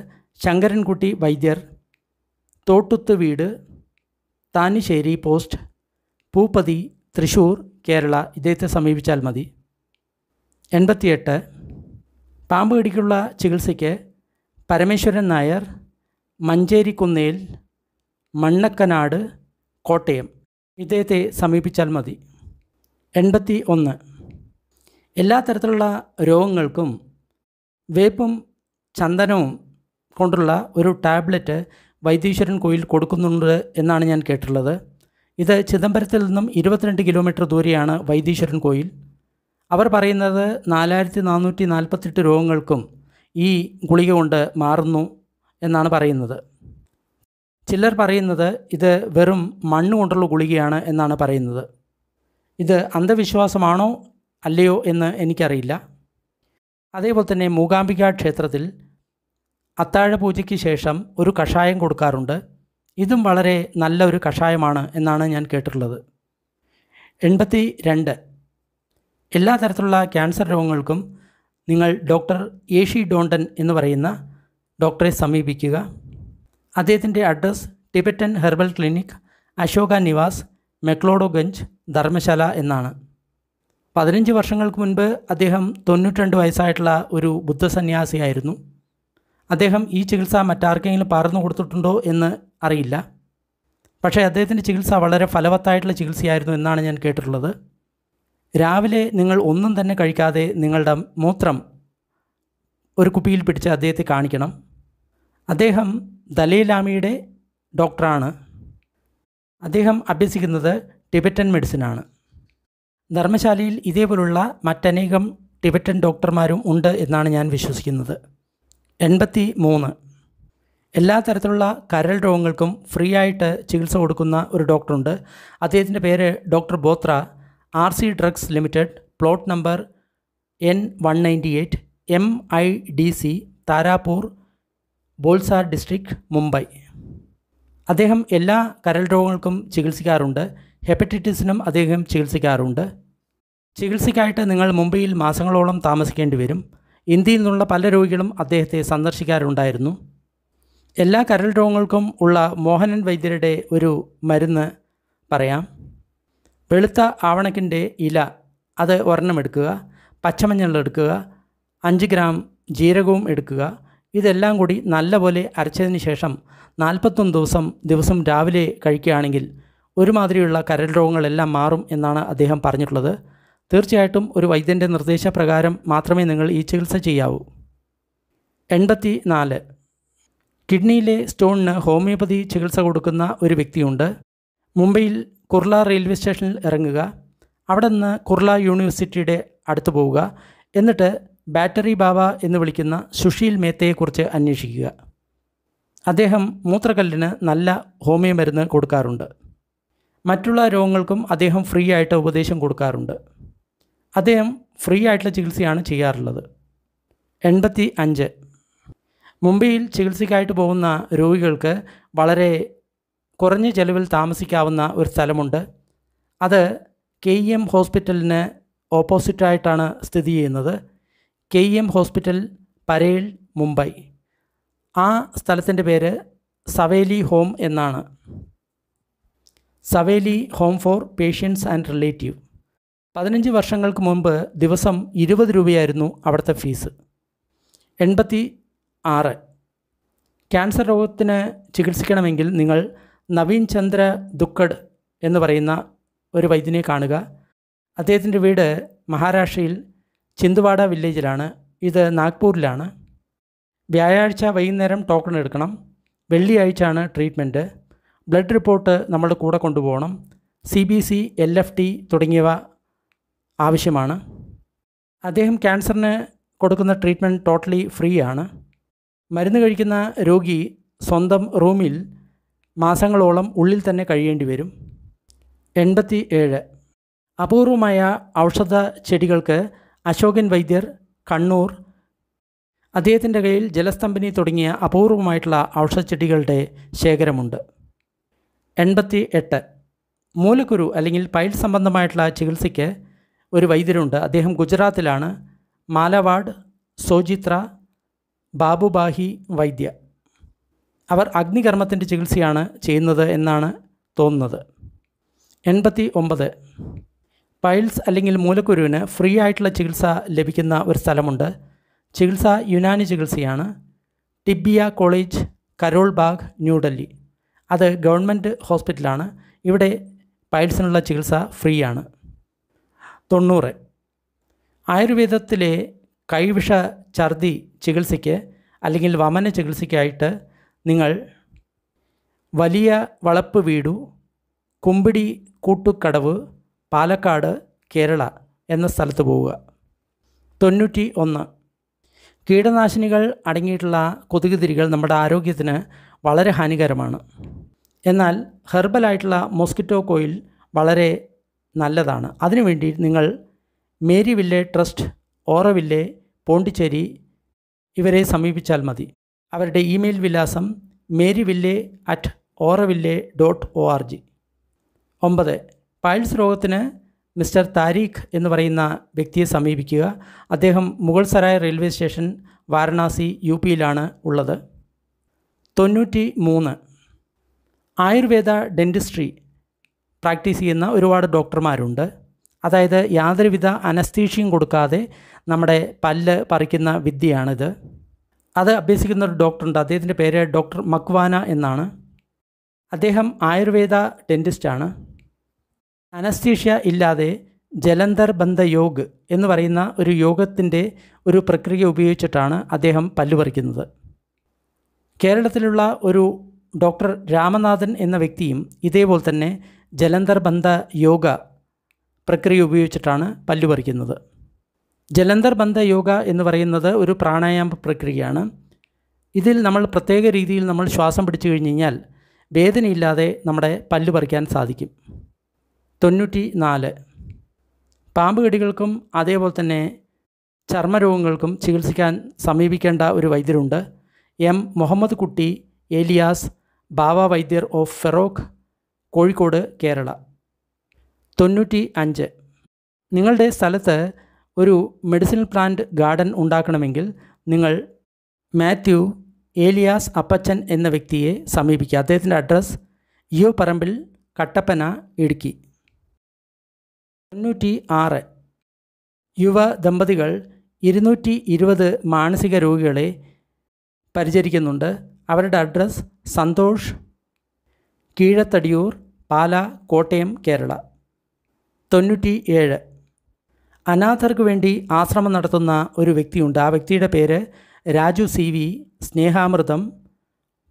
ശങ്കരൻകുട്ടി വൈദ്യർ തോട്ടുത്ത് വീട് താനിശ്ശേരി പോസ്റ്റ് പൂപ്പതി തൃശൂർ കേരള ഇദ്ദേഹത്തെ സമീപിച്ചാൽ മതി എൺപത്തിയെട്ട് പാമ്പ് കടിക്കുള്ള ചികിത്സയ്ക്ക് പരമേശ്വരൻ നായർ മഞ്ചേരിക്കുന്നേൽ മണ്ണക്കനാട് കോട്ടയം ഇദ്ദേഹത്തെ സമീപിച്ചാൽ മതി എൺപത്തി ഒന്ന് എല്ലാ തരത്തിലുള്ള രോഗങ്ങൾക്കും വേപ്പും ചന്ദനവും കൊണ്ടുള്ള ഒരു ടാബ്ലറ്റ് വൈദ്യീശ്വരൻ കോയിൽ കൊടുക്കുന്നുണ്ട് എന്നാണ് ഞാൻ കേട്ടിട്ടുള്ളത് ഇത് ചിദംബരത്തിൽ നിന്നും ഇരുപത്തിരണ്ട് കിലോമീറ്റർ ദൂരെയാണ് വൈദ്യീശ്വരൻ കോയിൽ അവർ പറയുന്നത് നാലായിരത്തി നാനൂറ്റി നാൽപ്പത്തെട്ട് രോഗങ്ങൾക്കും ഈ ഗുളിക കൊണ്ട് മാറുന്നു എന്നാണ് പറയുന്നത് ചിലർ പറയുന്നത് ഇത് വെറും മണ്ണ് കൊണ്ടുള്ള ഗുളികയാണ് എന്നാണ് പറയുന്നത് ഇത് അന്ധവിശ്വാസമാണോ അല്ലയോ എന്ന് എനിക്കറിയില്ല അതേപോലെ തന്നെ മൂകാംബിക ക്ഷേത്രത്തിൽ അത്താഴ പൂജയ്ക്ക് ശേഷം ഒരു കഷായം കൊടുക്കാറുണ്ട് ഇതും വളരെ നല്ല ഒരു കഷായമാണ് എന്നാണ് ഞാൻ കേട്ടിട്ടുള്ളത് എൺപത്തി രണ്ട് എല്ലാ തരത്തിലുള്ള ക്യാൻസർ രോഗങ്ങൾക്കും നിങ്ങൾ ഡോക്ടർ ഏഷി ഡോണ്ടൻ എന്ന് പറയുന്ന ഡോക്ടറെ സമീപിക്കുക അദ്ദേഹത്തിൻ്റെ address Tibetan herbal clinic Ashoka Niwas McLeod Ganj Dharamshala എന്നാണ് പതിനഞ്ച് വർഷങ്ങൾക്ക് മുൻപ് അദ്ദേഹം തൊണ്ണൂറ്റി വയസ്സായിട്ടുള്ള ഒരു ബുദ്ധസന്യാസിയായിരുന്നു അദ്ദേഹം ഈ ചികിത്സ മറ്റാർക്കെങ്കിലും പകർന്നു കൊടുത്തിട്ടുണ്ടോ എന്ന് അറിയില്ല പക്ഷേ അദ്ദേഹത്തിൻ്റെ ചികിത്സ വളരെ ഫലവത്തായിട്ടുള്ള ചികിത്സയായിരുന്നു എന്നാണ് ഞാൻ കേട്ടിട്ടുള്ളത് രാവിലെ നിങ്ങൾ ഒന്നും തന്നെ കഴിക്കാതെ നിങ്ങളുടെ മൂത്രം ഒരു കുപ്പിയിൽ പിടിച്ച് അദ്ദേഹത്തെ കാണിക്കണം അദ്ദേഹം ദലൈലാമിയുടെ ഡോക്ടറാണ് അദ്ദേഹം അഭ്യസിക്കുന്നത് ടിബറ്റൻ മെഡിസിനാണ് ധർമ്മശാലയിൽ ഇതേപോലുള്ള മറ്റനേകം ടിബറ്റൻ ഡോക്ടർമാരും ഉണ്ട് എന്നാണ് ഞാൻ വിശ്വസിക്കുന്നത് എൺപത്തി മൂന്ന് എല്ലാ തരത്തിലുള്ള കരൾ രോഗങ്ങൾക്കും ഫ്രീ ആയിട്ട് ചികിത്സ കൊടുക്കുന്ന ഒരു ഡോക്ടറുണ്ട് അദ്ദേഹത്തിൻ്റെ പേര് doctor Bothra R C drugs limited plot number N one ninety eight M I D C Tarapur Boisar district Mumbai അദ്ദേഹം എല്ലാ കരൾ രോഗങ്ങൾക്കും ചികിത്സിക്കാറുണ്ട് ഹെപ്പറ്റൈറ്റിസിനും അദ്ദേഹം ചികിത്സിക്കാറുണ്ട് ചികിത്സയ്ക്കായിട്ട് നിങ്ങൾ മുംബൈയിൽ മാസങ്ങളോളം താമസിക്കേണ്ടി വരും ഇന്ത്യയിൽ നിന്നുള്ള പല രോഗികളും അദ്ദേഹത്തെ സന്ദർശിക്കാറുണ്ടായിരുന്നു എല്ലാ കരൾ രോഗങ്ങൾക്കും ഉള്ള മോഹനൻ വൈദ്യരുടെ ഒരു മരുന്ന് പറയാം വെളുത്ത ആവണക്കിൻ്റെ ഇല അത് ഒരെണ്ണം എടുക്കുക പച്ചമഞ്ഞൾ എടുക്കുക അഞ്ച് ഗ്രാം ജീരകവും എടുക്കുക ഇതെല്ലാം കൂടി നല്ലപോലെ അരച്ചതിന് ശേഷം നാൽപ്പത്തൊന്ന് ദിവസം ദിവസം രാവിലെ കഴിക്കുകയാണെങ്കിൽ ഒരുമാതിരിയുള്ള കരൽ രോഗങ്ങളെല്ലാം മാറും എന്നാണ് അദ്ദേഹം പറഞ്ഞിട്ടുള്ളത് തീർച്ചയായിട്ടും ഒരു വൈദ്യൻ്റെ നിർദ്ദേശപ്രകാരം മാത്രമേ നിങ്ങൾ ഈ ചികിത്സ ചെയ്യാവൂ എൺപത്തി നാല് കിഡ്നിയിലെ സ്റ്റോണിന് ഹോമിയോപ്പതി ചികിത്സ കൊടുക്കുന്ന ഒരു വ്യക്തിയുണ്ട് മുംബൈയിൽ കുർള റെയിൽവേ സ്റ്റേഷനിൽ ഇറങ്ങുക അവിടെ നിന്ന് കുർള യൂണിവേഴ്സിറ്റിയുടെ അടുത്ത് പോവുക എന്നിട്ട് ബാറ്ററി ബാബ എന്ന് വിളിക്കുന്ന സുശീൽ മേത്തയെക്കുറിച്ച് അന്വേഷിക്കുക അദ്ദേഹം മൂത്രകല്ലിന് നല്ല ഹോമിയോ മരുന്ന് കൊടുക്കാറുണ്ട് മറ്റുള്ള രോഗങ്ങൾക്കും അദ്ദേഹം ഫ്രീ ആയിട്ട് ഉപദേശം കൊടുക്കാറുണ്ട് അദ്ദേഹം ഫ്രീ ആയിട്ടുള്ള ചികിത്സയാണ് ചെയ്യാറുള്ളത് എൺപത്തി അഞ്ച് മുംബൈയിൽ ചികിത്സയ്ക്കായിട്ട് പോകുന്ന രോഗികൾക്ക് വളരെ കുറഞ്ഞ ചെലവിൽ താമസിക്കാവുന്ന ഒരു സ്ഥലമുണ്ട് അത് കെ ഇ എം ഹോസ്പിറ്റലിന് ഓപ്പോസിറ്റായിട്ടാണ് സ്ഥിതി ചെയ്യുന്നത് K E M hospital Parel Mumbai ആ സ്ഥലത്തിൻ്റെ പേര് സവേലി ഹോം എന്നാണ് Saveli home for patients and relative പതിനഞ്ച് വർഷങ്ങൾക്ക് മുൻപ് ദിവസം ഇരുപത് രൂപയായിരുന്നു അവിടുത്തെ ഫീസ് എൺപത്തി ആറ് ക്യാൻസർ രോഗത്തിന് ചികിത്സിക്കണമെങ്കിൽ നിങ്ങൾ നവീൻ ചന്ദ്ര ദുക്കഡ് എന്ന് പറയുന്ന ഒരു വൈദ്യനെ കാണുക അദ്ദേഹത്തിൻ്റെ വീട് മഹാരാഷ്ട്രയിൽ ചിന്തുവാഡ വില്ലേജിലാണ് ഇത് നാഗ്പൂരിലാണ് വ്യാഴാഴ്ച വൈകുന്നേരം ടോക്കൺ എടുക്കണം വെള്ളിയാഴ്ച ആണ് ട്രീറ്റ്മെൻറ്റ് ബ്ലഡ് റിപ്പോർട്ട് നമ്മൾ കൂടെ കൊണ്ടുപോകണം C B C L F T തുടങ്ങിയവ ആവശ്യമാണ് അദ്ദേഹം ക്യാൻസറിന് കൊടുക്കുന്ന ട്രീറ്റ്മെൻറ്റ് ടോട്ടലി ഫ്രീ ആണ് മരുന്ന് കഴിക്കുന്ന രോഗി സ്വന്തം റൂമിൽ മാസങ്ങളോളം ഉള്ളിൽ തന്നെ കഴിയേണ്ടി വരും എൺപത്തി ഏഴ് അപൂർവമായ ഔഷധ ചെടികൾക്ക് അശോകൻ വൈദ്യർ കണ്ണൂർ അദ്ദേഹത്തിൻ്റെ കയ്യിൽ ജലസ്തംഭിനി തുടങ്ങിയ അപൂർവമായിട്ടുള്ള ഔഷധച്ചെടികളുടെ ശേഖരമുണ്ട് എൺപത്തി എട്ട് മൂലക്കുരു അല്ലെങ്കിൽ പൈൽ സംബന്ധമായിട്ടുള്ള ചികിത്സയ്ക്ക് ഒരു വൈദ്യരുണ്ട് അദ്ദേഹം ഗുജറാത്തിലാണ് മാലവാഡ് സോജിത്ര ബാബുബാഹി വൈദ്യ അവർ അഗ്നികർമ്മത്തിൻ്റെ ചികിത്സയാണ് ചെയ്യുന്നത് എന്നാണ് തോന്നുന്നത് എൺപത്തി ഒമ്പത് പൈൽസ് അല്ലെങ്കിൽ മൂലക്കുരുവിന് ഫ്രീ ആയിട്ടുള്ള ചികിത്സ ലഭിക്കുന്ന ഒരു സ്ഥലമുണ്ട് ചികിത്സ യുനാനി ചികിത്സയാണ് ടിബിയ കോളേജ് കരോൾ ബാഗ് ന്യൂഡൽഹി അത് ഗവൺമെൻറ് ഹോസ്പിറ്റലാണ് ഇവിടെ പൈൽസിനുള്ള ചികിത്സ ഫ്രീ ആണ് തൊണ്ണൂറ് ആയുർവേദത്തിലെ കൈവിഷ ഛർദി ചികിത്സയ്ക്ക് അല്ലെങ്കിൽ വമന ചികിത്സയ്ക്കായിട്ട് നിങ്ങൾ വലിയ വളപ്പ് വീടു കുമ്പിടി കൂട്ടുക്കടവ് പാലക്കാട് കേരള എന്ന സ്ഥലത്ത് പോവുക തൊണ്ണൂറ്റി ഒന്ന് കീടനാശിനികൾ അടങ്ങിയിട്ടുള്ള കൊതുകുതിരികൾ നമ്മുടെ ആരോഗ്യത്തിന് വളരെ ഹാനികരമാണ് എന്നാൽ ഹെർബലായിട്ടുള്ള മോസ്കിറ്റോ കോയിൽ വളരെ നല്ലതാണ് അതിനുവേണ്ടി നിങ്ങൾ Mary ville trust Auroville Pondicherry ഇവരെ സമീപിച്ചാൽ മതി അവരുടെ ഇമെയിൽ വിലാസം ville at Auroville dot O R G ഒമ്പത് പൈൽസ് രോഗത്തിന് മിസ്റ്റർ താരീഖ് എന്ന് പറയുന്ന വ്യക്തിയെ സമീപിക്കുക അദ്ദേഹം Mughalsarai railway station Varanasi U പിയിലാണ് ഉള്ളത് തൊണ്ണൂറ്റി മൂന്ന് ആയുർവേദ ഡെൻറ്റിസ്ട്രി പ്രാക്ടീസ് ചെയ്യുന്ന ഒരുപാട് ഡോക്ടർമാരുണ്ട് അതായത് യാതൊരുവിധ അനസ്തീഷ്യയും കൊടുക്കാതെ നമ്മുടെ പല്ല് പറിക്കുന്ന വിദ്യയാണിത് അത് അഭ്യസിക്കുന്ന ഒരു ഡോക്ടറുണ്ട് അദ്ദേഹത്തിൻ്റെ പേര് ഡോക്ടർ മക്വാന എന്നാണ് അദ്ദേഹം ആയുർവേദ ഡെൻറ്റിസ്റ്റാണ് അനസ്തീഷ്യ ഇല്ലാതെ ജലന്ധർ ബന്ധ യോഗ് എന്ന് പറയുന്ന ഒരു യോഗത്തിൻ്റെ ഒരു പ്രക്രിയ ഉപയോഗിച്ചിട്ടാണ് അദ്ദേഹം പല്ലുപറിക്കുന്നത് കേരളത്തിലുള്ള ഒരു ഡോക്ടർ രാമനാഥൻ എന്ന വ്യക്തിയും ഇതേപോലെ തന്നെ ജലന്ധർ ബന്ധ യോഗ പ്രക്രിയ ഉപയോഗിച്ചിട്ടാണ് പല്ലുപറിക്കുന്നത് ജലന്ധർ ബന്ധ യോഗ എന്ന് പറയുന്നത് ഒരു പ്രാണായാമ പ്രക്രിയയാണ് ഇതിൽ നമ്മൾ പ്രത്യേക രീതിയിൽ നമ്മൾ ശ്വാസം പിടിച്ചു കഴിഞ്ഞ് കഴിഞ്ഞാൽ വേദനയില്ലാതെ നമ്മുടെ പല്ല് പറിക്കാൻ സാധിക്കും തൊണ്ണൂറ്റി നാല് പാമ്പ് കടികൾക്കും അതേപോലെ തന്നെ ചർമ്മരോഗങ്ങൾക്കും ചികിത്സിക്കാൻ സമീപിക്കേണ്ട ഒരു വൈദ്യരുണ്ട് എം മുഹമ്മദ് കുട്ടി ഏലിയാസ് ബാവ വൈദ്യർ ഓഫ് ഫെറോഖ് കോഴിക്കോട് കേരള തൊണ്ണൂറ്റി അഞ്ച് നിങ്ങളുടെ സ്ഥലത്ത് ഒരു മെഡിസിനൽ പ്ലാന്റ് ഗാർഡൻ ഉണ്ടാക്കണമെങ്കിൽ നിങ്ങൾ മാത്യു ഏലിയാസ് അപ്പച്ചൻ എന്ന വ്യക്തിയെ സമീപിക്കുക അദ്ദേഹത്തിൻ്റെ അഡ്രസ്സ് യു പറമ്പിൽ കട്ടപ്പന ഇടുക്കി തൊണ്ണൂറ്റി ആറ് യുവ ദമ്പതികൾ ഇരുന്നൂറ്റി ഇരുപത് മാനസിക രോഗികളെ പരിചരിക്കുന്നുണ്ട് അവരുടെ അഡ്രസ്സ് സന്തോഷ് കീഴത്തടിയൂർ പാല കോട്ടയം കേരള തൊണ്ണൂറ്റി ഏഴ് അനാഥർക്ക് വേണ്ടി ആശ്രമം നടത്തുന്ന ഒരു വ്യക്തിയുണ്ട് ആ വ്യക്തിയുടെ പേര് Raju C V Snehamrutham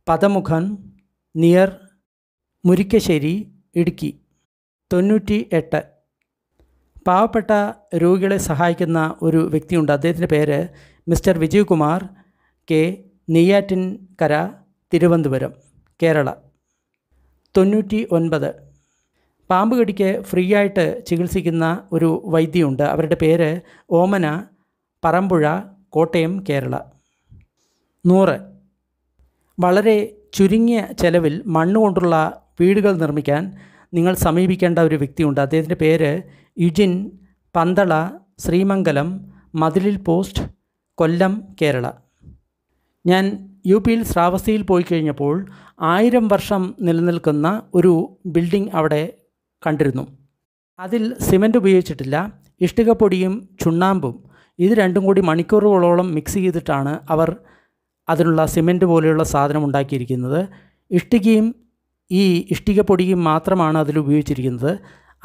Padamukhan near Murikkassery Idukki തൊണ്ണൂറ്റി എട്ട് പാവപ്പെട്ട രോഗികളെ സഹായിക്കുന്ന ഒരു വ്യക്തിയുണ്ട് അദ്ദേഹത്തിൻ്റെ പേര് മിസ്റ്റർ വിജയകുമാർ കെ നെയ്യാറ്റിൻകര തിരുവനന്തപുരം കേരള തൊണ്ണൂറ്റി ഒൻപത് പാമ്പ് കടിക്ക് ഫ്രീ ആയിട്ട് ചികിത്സിക്കുന്ന ഒരു വൈദ്യമുണ്ട് അവരുടെ പേര് ഓമന പറമ്പുഴ കോട്ടയം കേരള നൂറ് വളരെ ചുരുങ്ങിയ ചെലവിൽ മണ്ണ് കൊണ്ടുള്ള വീടുകൾ നിർമ്മിക്കാൻ നിങ്ങൾ സമീപിക്കേണ്ട ഒരു വ്യക്തിയുണ്ട് അദ്ദേഹത്തിൻ്റെ പേര് യുജിൻ പന്തള ശ്രീമംഗലം മതിലിൽ പോസ്റ്റ് കൊല്ലം കേരള ഞാൻ യു പിയിൽ ശ്രാവസ്തിയിൽ പോയി കഴിഞ്ഞപ്പോൾ ആയിരം വർഷം നിലനിൽക്കുന്ന ഒരു ബിൽഡിംഗ് അവിടെ കണ്ടിരുന്നു അതിൽ സിമൻ്റ് ഉപയോഗിച്ചിട്ടില്ല ഇഷ്ടികപ്പൊടിയും ചുണ്ണാമ്പും ഇത് രണ്ടും കൂടി മണിക്കൂറുകളോളം മിക്സ് ചെയ്തിട്ടാണ് അവർ അതിനുള്ള സിമൻറ്റ് പോലെയുള്ള സാധനം ഉണ്ടാക്കിയിരിക്കുന്നത് ഇഷ്ടികയും ഈ ഇഷ്ടികപ്പൊടിയും മാത്രമാണ് അതിൽ ഉപയോഗിച്ചിരിക്കുന്നത്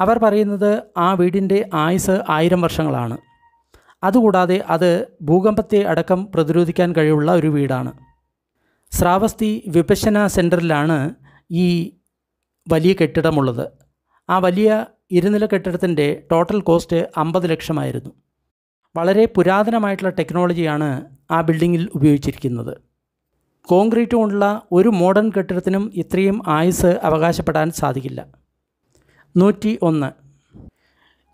അവർ പറയുന്നത് ആ വീടിൻ്റെ ആയുസ് ആയിരം വർഷങ്ങളാണ് അതുകൂടാതെ അത് ഭൂകമ്പത്തെ അടക്കം പ്രതിരോധിക്കാൻ കഴിവുള്ള ഒരു വീടാണ് ശ്രാവസ്തി വിപശന സെൻറ്ററിലാണ് ഈ വലിയ കെട്ടിടമുള്ളത് ആ വലിയ ഇരുനില കെട്ടിടത്തിൻ്റെ ടോട്ടൽ കോസ്റ്റ് അമ്പത് ലക്ഷമായിരുന്നു വളരെ പുരാതനമായിട്ടുള്ള ടെക്നോളജിയാണ് ആ ബിൽഡിങ്ങിൽ ഉപയോഗിച്ചിരിക്കുന്നത് കോൺക്രീറ്റ് കൊണ്ടുള്ള ഒരു മോഡേൺ കെട്ടിടത്തിനും ഇത്രയും ആയുസ് അവകാശപ്പെടാൻ സാധിക്കില്ല നൂറ്റി ഒന്ന്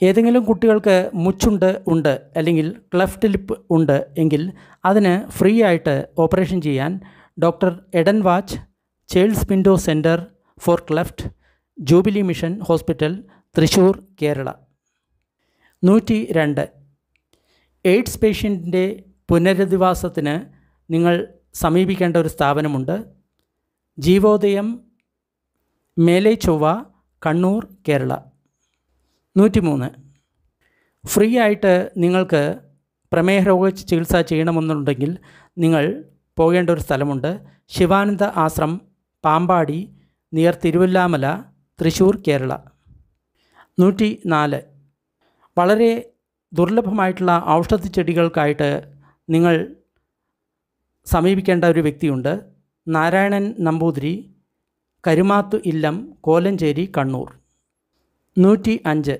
ഏതെങ്കിലും കുട്ടികൾക്ക് മുച്ചുണ്ട് ഉണ്ട് അല്ലെങ്കിൽ ക്ലെഫ്റ്റ് ലിപ്പ് ഉണ്ട് എങ്കിൽ അതിന് ഫ്രീ ആയിട്ട് ഓപ്പറേഷൻ ചെയ്യാൻ doctor Eden watch Charles Pinto centre for cleft jubilee mission hospital Thrissur Kerala നൂറ്റി രണ്ട് എയ്ഡ്സ് പേഷ്യൻറ്റിൻ്റെ പുനരധിവാസത്തിന് നിങ്ങൾ സമീപിക്കേണ്ട ഒരു സ്ഥാപനമുണ്ട് ജീവോദയം മേലേ ചൊവ്വ കണ്ണൂർ കേരള മൂന്ന് ഫ്രീ ആയിട്ട് നിങ്ങൾക്ക് പ്രമേഹ രോഗ ചികിത്സ ചെയ്യണമെന്നുണ്ടെങ്കിൽ നിങ്ങൾ പോകേണ്ട ഒരു സ്ഥലമുണ്ട് ശിവാനന്ദ ആശ്രം പാമ്പാടി നിയർ തിരുവല്ലാമല തൃശ്ശൂർ കേരള നൂറ്റി നാല് വളരെ ദുർലഭമായിട്ടുള്ള ഔഷധ ചെടികൾക്കായിട്ട് നിങ്ങൾ സമീപിക്കേണ്ട ഒരു വ്യക്തിയുണ്ട് നാരായണൻ നമ്പൂതിരി കരുമാത്തു ഇല്ലം കോലഞ്ചേരി കണ്ണൂർ നൂറ്റി അഞ്ച്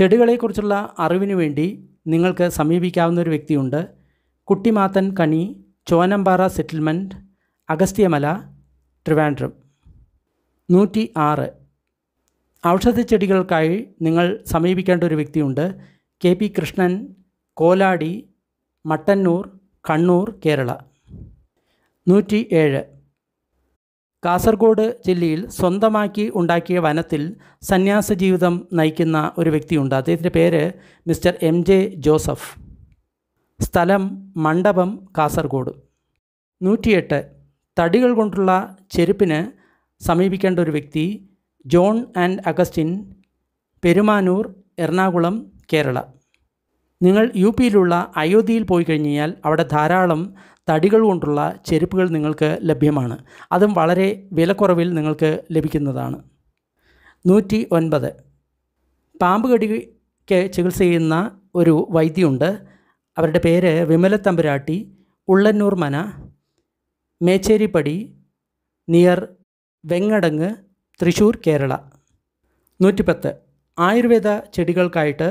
ചെടികളെക്കുറിച്ചുള്ള അറിവിനു വേണ്ടി നിങ്ങൾക്ക് സമീപിക്കാവുന്ന ഒരു വ്യക്തിയുണ്ട് കുട്ടിമാത്തൻ കണി ചോനമ്പാറ സെറ്റിൽമെൻറ്റ് അഗസ്ത്യമല ട്രിവാൻഡ്രം നൂറ്റി ആറ് ഔഷധച്ചെടികൾക്കായി നിങ്ങൾ സമീപിക്കേണ്ട ഒരു വ്യക്തിയുണ്ട് കെ പി കൃഷ്ണൻ കോലാടി മട്ടന്നൂർ കണ്ണൂർ കേരള നൂറ്റി ഏഴ് കാസർഗോഡ് ജില്ലയിൽ സ്വന്തമാക്കി ഉണ്ടാക്കിയ വനത്തിൽ സന്യാസ ജീവിതം നയിക്കുന്ന ഒരു വ്യക്തിയുണ്ട് അദ്ദേഹത്തിൻ്റെ പേര് മിസ്റ്റർ എം ജെ ജോസഫ് സ്ഥലം മണ്ഡപം കാസർഗോഡ് നൂറ്റിയെട്ട് തടികൾ കൊണ്ടുള്ള ചെരുപ്പിന് സമീപിക്കേണ്ട ഒരു വ്യക്തി John and Augustine Perumanoor Ernakulam Kerala നിങ്ങൾ യു പിയിലുള്ള അയോധ്യയിൽ പോയി കഴിഞ്ഞാൽ അവിടെ ധാരാളം തടികൾ കൊണ്ടുള്ള ചെരുപ്പുകൾ നിങ്ങൾക്ക് ലഭ്യമാണ് അതും വളരെ വിലക്കുറവിൽ നിങ്ങൾക്ക് ലഭിക്കുന്നതാണ് നൂറ്റി ഒൻപത് പാമ്പ് കടിക്ക് ചികിത്സ ചെയ്യുന്ന ഒരു വൈദ്യുണ്ട് അവരുടെ പേര് വിമലത്തമ്പുരാട്ടി ഉള്ളന്നൂർ മന മേച്ചേരിപ്പടി നിയർ വെങ്ങടങ്ങ് തൃശ്ശൂർ കേരള നൂറ്റിപ്പത്ത് ആയുർവേദ ചെടികൾക്കായിട്ട്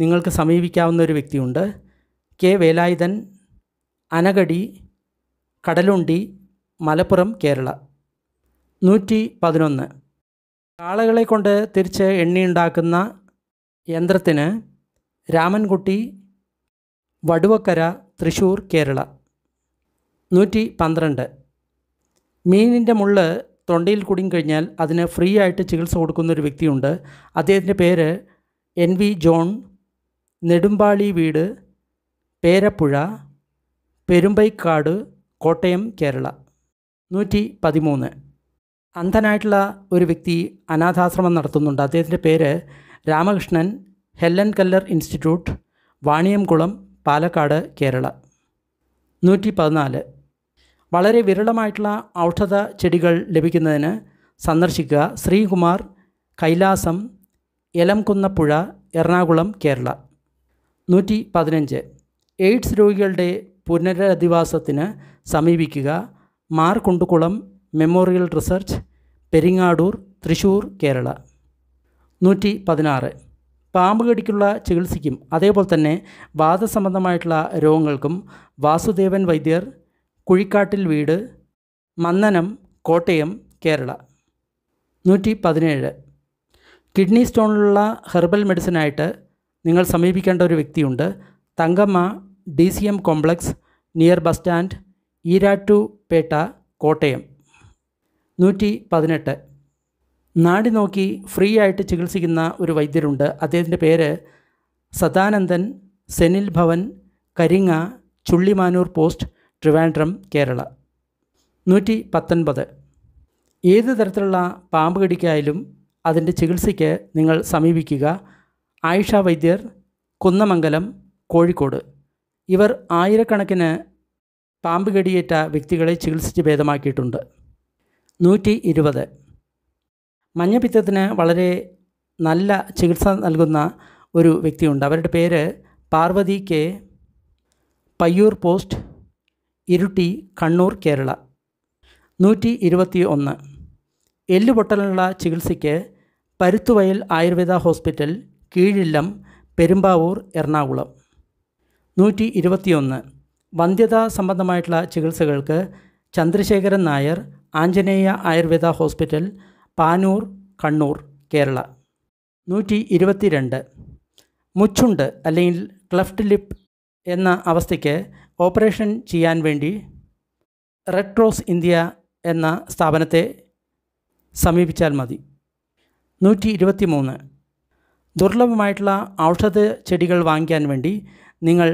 നിങ്ങൾക്ക് സമീപിക്കാവുന്ന ഒരു വ്യക്തിയുണ്ട് കെ വേലായുധൻ അനകടി കടലുണ്ടി മലപ്പുറം കേരള നൂറ്റി പതിനൊന്ന് കാളകളെ കൊണ്ട് തിരിച്ച് എണ്ണിയുണ്ടാക്കുന്ന യന്ത്രത്തിന് രാമൻകുട്ടി വടുവക്കര തൃശ്ശൂർ കേരള നൂറ്റി പന്ത്രണ്ട് മീനിൻ്റെ മുള്ള് തൊണ്ടയിൽ കുടുങ്ങി കഴിഞ്ഞാൽ അതിന് ഫ്രീ ആയിട്ട് ചികിത്സ കൊടുക്കുന്ന ഒരു വ്യക്തിയുണ്ട് അദ്ദേഹത്തിൻ്റെ പേര് എൻ വി ജോൺ നെടുമ്പാളി വീട് പേരപ്പുഴ പെരുമ്പൈക്കാട് കോട്ടയം കേരള നൂറ്റി പതിമൂന്ന് അന്ധനായിട്ടുള്ള ഒരു വ്യക്തി അനാഥാശ്രമം നടത്തുന്നുണ്ട് അദ്ദേഹത്തിൻ്റെ പേര് Ramakrishnan Helen Keller institute Vaniyamkulam Palakkad Kerala നൂറ്റി പതിനാല് വളരെ വിരളമായിട്ടുള്ള ഔഷധ ചെടികൾ ലഭിക്കുന്നതിന് സന്ദർശിക്കുക ശ്രീകുമാർ കൈലാസം എലംകുന്നപ്പുഴ എറണാകുളം കേരള നൂറ്റി പതിനഞ്ച് എയ്ഡ്സ് രോഗികളുടെ പുനരധിവാസത്തിന് സമീപിക്കുക മാർക്കുണ്ടുകുളം മെമ്മോറിയൽ റിസർച്ച് പെരിങ്ങാടൂർ തൃശൂർ കേരള നൂറ്റി പതിനാറ് കടിക്കുള്ള ചികിത്സയ്ക്കും അതേപോലെ തന്നെ വാദസംബന്ധമായിട്ടുള്ള രോഗങ്ങൾക്കും വാസുദേവൻ വൈദ്യർ കുഴിക്കാട്ടിൽ വീട് മന്നനം കോട്ടയം കേരള നൂറ്റി പതിനേഴ് കിഡ്നി സ്റ്റോണിലുള്ള ഹെർബൽ മെഡിസിനായിട്ട് നിങ്ങൾ സമീപിക്കേണ്ട ഒരു വ്യക്തിയുണ്ട് Thankamma D C M complex near bus stand Erattupetta Kottayam നൂറ്റി പതിനെട്ട് നാടി നോക്കി ഫ്രീ ആയിട്ട് ചികിത്സിക്കുന്ന ഒരു വൈദ്യരുണ്ട് അദ്ദേഹത്തിൻ്റെ പേര് സദാനന്ദൻ സെനിൽ ഭവൻ കരിങ്ങ ചുള്ളിമാനൂർ പോസ്റ്റ് ട്രിവാൻഡ്രം കേരള നൂറ്റി പത്തൊൻപത് ഏത് തരത്തിലുള്ള പാമ്പ് കടിക്കായാലും അതിൻ്റെ ചികിത്സയ്ക്ക് നിങ്ങൾ സമീപിക്കുക ആയിഷ വൈദ്യർ കുന്നമംഗലം കോഴിക്കോട് ഇവർ ആയിരക്കണക്കിന് പാമ്പ് കടിയേറ്റ വ്യക്തികളെ ചികിത്സിച്ച് ഭേദമാക്കിയിട്ടുണ്ട് നൂറ്റി ഇരുപത് മഞ്ഞപിത്തത്തിന് വളരെ നല്ല ചികിത്സ നൽകുന്ന ഒരു വ്യക്തിയുണ്ട് അവരുടെ പേര് പാർവതി കെ പയ്യൂർ പോസ്റ്റ് ഇരുട്ടി കണ്ണൂർ കേരള നൂറ്റി ഇരുപത്തി ഒന്ന് എല്ലുപൊട്ടലിനുള്ള ചികിത്സയ്ക്ക് പരുത്തുവയൽ ആയുർവേദ ഹോസ്പിറ്റൽ കീഴില്ലം പെരുമ്പാവൂർ എറണാകുളം നൂറ്റി ഇരുപത്തിയൊന്ന് വന്ധ്യത സംബന്ധമായിട്ടുള്ള ചികിത്സകൾക്ക് ചന്ദ്രശേഖരൻ നായർ ആഞ്ജനേയ ആയുർവേദ ഹോസ്പിറ്റൽ പാനൂർ കണ്ണൂർ കേരള നൂറ്റി രണ്ട് മുച്ചുണ്ട് അല്ലെങ്കിൽ ക്ലഫ്റ്റ് ലിപ്പ് എന്ന അവസ്ഥയ്ക്ക് ഓപ്പറേഷൻ ചെയ്യാൻ വേണ്ടി റെഡ് ക്രോസ് ഇന്ത്യ എന്ന സ്ഥാപനത്തെ സമീപിച്ചാൽ മതി നൂറ്റി ഇരുപത്തി മൂന്ന് ദുർലഭമായിട്ടുള്ള ഔഷധ ചെടികൾ വാങ്ങിക്കാൻ വേണ്ടി നിങ്ങൾ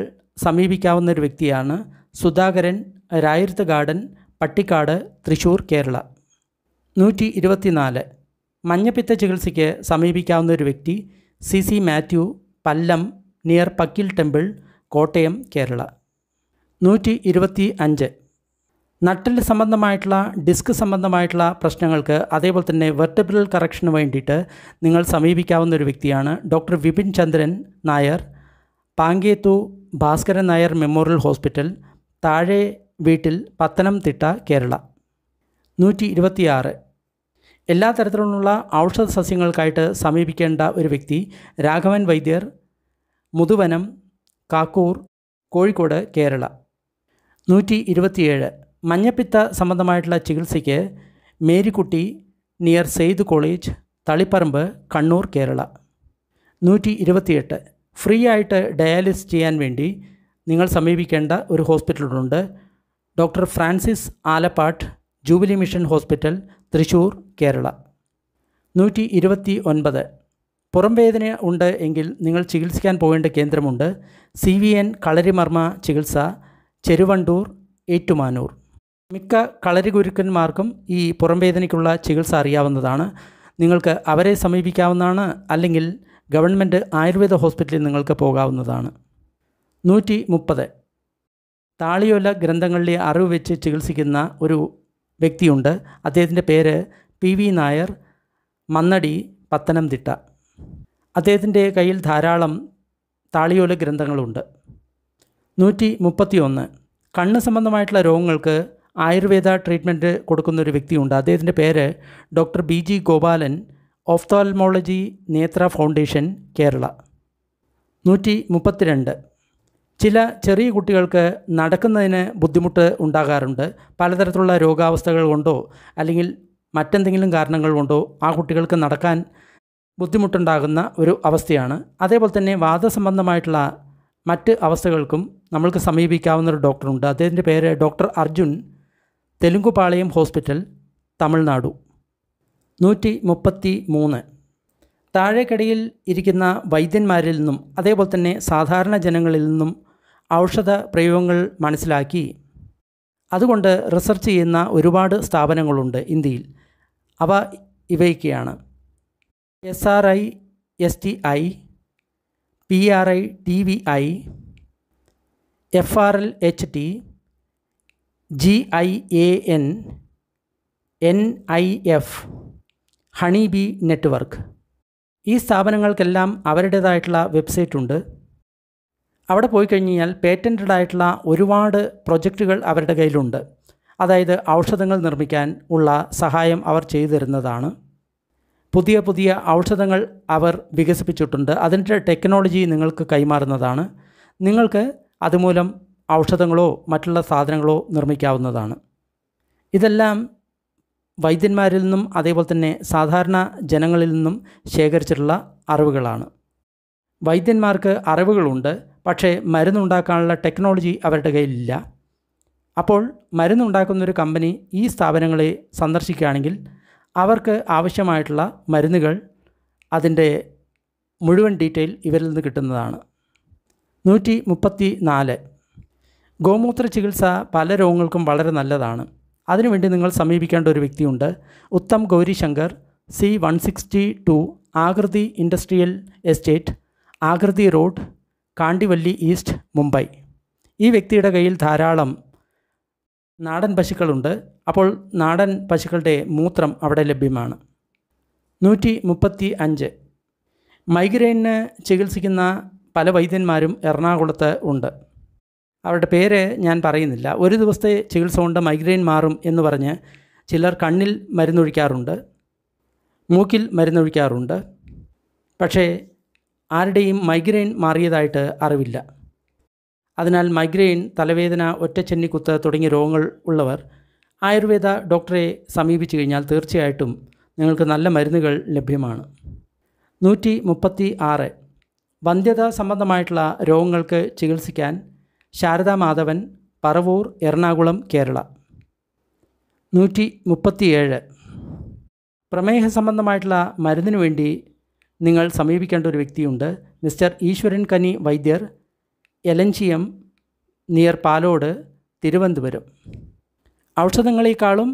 സമീപിക്കാവുന്ന ഒരു വ്യക്തിയാണ് സുധാകരൻ രായർത്ത് ഗാർഡൻ പട്ടിക്കാട് തൃശ്ശൂർ കേരള നൂറ്റി ഇരുപത്തിനാല് മഞ്ഞപ്പിത്ത ചികിത്സയ്ക്ക് സമീപിക്കാവുന്ന ഒരു വ്യക്തി C C Mathew Pallam near Pakkil temple Kottayam Kerala നൂറ്റി ഇരുപത്തി അഞ്ച് നട്ടിൽ സംബന്ധമായിട്ടുള്ള ഡിസ്ക് സംബന്ധമായിട്ടുള്ള പ്രശ്നങ്ങൾക്ക് അതേപോലെ തന്നെ വെർട്ടബ്രൽ കറക്ഷന് വേണ്ടിയിട്ട് നിങ്ങൾ സമീപിക്കാവുന്ന ഒരു വ്യക്തിയാണ് doctor Vipin Chandran Nair Pankethu Bhaskaran Nair memorial hospital താഴെ വീട്ടിൽ പത്തനംതിട്ട കേരള നൂറ്റി ഇരുപത്തിയാറ് എല്ലാ തരത്തിലുള്ള ഔഷധ സസ്യങ്ങൾക്കായിട്ട് സമീപിക്കേണ്ട ഒരു വ്യക്തി രാഘവൻ വൈദ്യർ മുതുവനം കാക്കൂർ കോഴിക്കോട് കേരള നൂറ്റി ഇരുപത്തിയേഴ് മഞ്ഞപ്പിത്ത സംബന്ധമായിട്ടുള്ള ചികിത്സയ്ക്ക് മേരിക്കുട്ടി നിയർ സെയ്ദ് കോളേജ് തളിപ്പറമ്പ് കണ്ണൂർ കേരള നൂറ്റി ഇരുപത്തിയെട്ട് ഫ്രീ ആയിട്ട് ഡയാലിസിസ് ചെയ്യാൻ വേണ്ടി നിങ്ങൾ സമീപിക്കേണ്ട ഒരു ഹോസ്പിറ്റലുണ്ട് doctor Francis Alappatt jubilee mission hospital Thrissur Kerala നൂറ്റി ഇരുപത്തി ഒൻപത് വേദന ഉണ്ട് എങ്കിൽ നിങ്ങൾ ചികിത്സിക്കാൻ പോകേണ്ട കേന്ദ്രമുണ്ട് സി വി എൻ കളരിമർമ്മ ചികിത്സ ചെരുവണ്ടൂർ ഏറ്റുമാനൂർ മിക്ക കളരി ഗുരുക്കന്മാർക്കും ഈ പുറംവേദനയ്ക്കുള്ള ചികിത്സ അറിയാവുന്നതാണ് നിങ്ങൾക്ക് അവരെ സമീപിക്കാവുന്നതാണ് അല്ലെങ്കിൽ ഗവൺമെൻറ് ആയുർവേദ ഹോസ്പിറ്റലിൽ നിങ്ങൾക്ക് പോകാവുന്നതാണ് നൂറ്റി മുപ്പത് താളിയോല ഗ്രന്ഥങ്ങളിലെ അറിവ് വെച്ച് ചികിത്സിക്കുന്ന ഒരു വ്യക്തിയുണ്ട് അദ്ദേഹത്തിൻ്റെ പേര് പി വി നായർ മന്നടി പത്തനംതിട്ട അദ്ദേഹത്തിൻ്റെ കയ്യിൽ ധാരാളം താളിയോല ഗ്രന്ഥങ്ങളുണ്ട് നൂറ്റി മുപ്പത്തിയൊന്ന് കണ്ണ് സംബന്ധമായിട്ടുള്ള രോഗങ്ങൾക്ക് ആയുർവേദ ട്രീറ്റ്മെൻറ്റ് കൊടുക്കുന്ന ഒരു വ്യക്തിയുണ്ട് അദ്ദേഹത്തിൻ്റെ പേര് doctor B G Gopalan ophthalmology Nethra foundation Kerala നൂറ്റി മുപ്പത്തിരണ്ട് ചില ചെറിയ കുട്ടികൾക്ക് നടക്കുന്നതിന് ബുദ്ധിമുട്ട് ഉണ്ടാകാറുണ്ട് പലതരത്തിലുള്ള രോഗാവസ്ഥകൾ കൊണ്ടോ അല്ലെങ്കിൽ മറ്റെന്തെങ്കിലും കാരണങ്ങൾ കൊണ്ടോ ആ കുട്ടികൾക്ക് നടക്കാൻ ബുദ്ധിമുട്ടുണ്ടാകുന്ന ഒരു അവസ്ഥയാണ് അതേപോലെ തന്നെ വാദസംബന്ധമായിട്ടുള്ള മറ്റ് അവസ്ഥകൾക്കും നമ്മൾക്ക് സമീപിക്കാവുന്ന ഒരു ഡോക്ടറുണ്ട് അദ്ദേഹത്തിൻ്റെ പേര് ഡോക്ടർ അർജുൻ തെലുങ്കുപാളയം ഹോസ്പിറ്റൽ തമിഴ്നാടു നൂറ്റി മുപ്പത്തി മൂന്ന് താഴേക്കടിയിൽ ഇരിക്കുന്ന വൈദ്യന്മാരിൽ നിന്നും അതേപോലെ തന്നെ സാധാരണ ജനങ്ങളിൽ നിന്നും ഔഷധ പ്രയോഗങ്ങൾ മനസ്സിലാക്കി അതുകൊണ്ട് റിസർച്ച് ചെയ്യുന്ന ഒരുപാട് സ്ഥാപനങ്ങളുണ്ട് ഇന്ത്യയിൽ അവ ഇവയൊക്കെയാണ് S R I S T I P R I T V I F R L H T G I A N N I F honey B network ഈ സ്ഥാപനങ്ങൾക്കെല്ലാം അവരുടേതായിട്ടുള്ള വെബ്സൈറ്റ് ഉണ്ട് അവിടെ പോയി കഴിഞ്ഞാൽ പേറ്റൻറ്റഡ് ആയിട്ടുള്ള ഒരുപാട് പ്രൊജക്റ്റുകൾ അവരുടെ കയ്യിലുണ്ട് അതായത് ഔഷധങ്ങൾ നിർമ്മിക്കാൻ ഉള്ള സഹായം അവർ ചെയ്തു തരുന്നതാണ് പുതിയ പുതിയ ഔഷധങ്ങൾ അവർ വികസിപ്പിച്ചിട്ടുണ്ട് അതിൻ്റെ ടെക്നോളജി നിങ്ങൾക്ക് കൈമാറുന്നതാണ് നിങ്ങൾക്ക് അതുമൂലം ഔഷധങ്ങളോ മറ്റുള്ള സാധനങ്ങളോ നിർമ്മിക്കാവുന്നതാണ് ഇതെല്ലാം വൈദ്യന്മാരിൽ നിന്നും അതേപോലെ തന്നെ സാധാരണ ജനങ്ങളിൽ നിന്നും ശേഖരിച്ചിട്ടുള്ള അറിവുകളാണ് വൈദ്യന്മാർക്ക് അറിവുകളുണ്ട് പക്ഷേ മരുന്നുണ്ടാക്കാനുള്ള ടെക്നോളജി അവരുടെ കയ്യിലില്ല അപ്പോൾ മരുന്നുണ്ടാക്കുന്നൊരു ഒരു കമ്പനി ഈ സ്ഥാപനങ്ങളെ സന്ദർശിക്കുകയാണെങ്കിൽ അവർക്ക് ആവശ്യമായിട്ടുള്ള മരുന്നുകൾ അതിൻ്റെ മുഴുവൻ ഡീറ്റെയിൽ ഇവരിൽ നിന്ന് കിട്ടുന്നതാണ് നൂറ്റി മുപ്പത്തി നാല് ഗോമൂത്ര ചികിത്സ പല രോഗങ്ങൾക്കും വളരെ നല്ലതാണ് അതിനുവേണ്ടി നിങ്ങൾ സമീപിക്കേണ്ട ഒരു വ്യക്തിയുണ്ട് Uttam Gaurishankar C one sixty two Akruti industrial estate Akruti road Kandivali east Mumbai ഈ വ്യക്തിയുടെ കയ്യിൽ ധാരാളം നാടൻ പശുക്കളുണ്ട് അപ്പോൾ നാടൻ പശുക്കളുടെ മൂത്രം അവിടെ ലഭ്യമാണ് നൂറ്റി മുപ്പത്തി അഞ്ച് മൈഗ്രെയിനിന് ചികിത്സിക്കുന്ന പല വൈദ്യന്മാരും എറണാകുളത്ത് ഉണ്ട് അവരുടെ പേര് ഞാൻ പറയുന്നില്ല ഒരു ദിവസത്തെ ചികിത്സ കൊണ്ട് മൈഗ്രെയിൻ മാറും എന്ന് പറഞ്ഞ് ചിലർ കണ്ണിൽ മരുന്നൊഴിക്കാറുണ്ട് മൂക്കിൽ മരുന്നൊഴിക്കാറുണ്ട് പക്ഷേ ആരുടെയും മൈഗ്രെയിൻ മാറിയതായിട്ട് അറിവില്ല അതിനാൽ മൈഗ്രെയിൻ തലവേദന ഒറ്റച്ചെന്നിക്കുത്ത് തുടങ്ങിയ രോഗങ്ങൾ ഉള്ളവർ ആയുർവേദ ഡോക്ടറെ സമീപിച്ചു കഴിഞ്ഞാൽ തീർച്ചയായിട്ടും നിങ്ങൾക്ക് നല്ല മരുന്നുകൾ ലഭ്യമാണ് നൂറ്റി മുപ്പത്തി ആറ് വന്ധ്യത സംബന്ധമായിട്ടുള്ള രോഗങ്ങൾക്ക് ചികിത്സിക്കാൻ ശാരദാ മാധവൻ പറവൂർ എറണാകുളം കേരള നൂറ്റി മുപ്പത്തിയേഴ് പ്രമേഹ സംബന്ധമായിട്ടുള്ള മരുന്നിനു വേണ്ടി നിങ്ങൾ സമീപിക്കേണ്ട ഒരു വ്യക്തിയുണ്ട് മിസ്റ്റർ ഈശ്വരൻ കനി വൈദ്യർ എലഞ്ചിയം നിയർ പാലോട് തിരുവനന്തപുരം ഔഷധങ്ങളെക്കാളും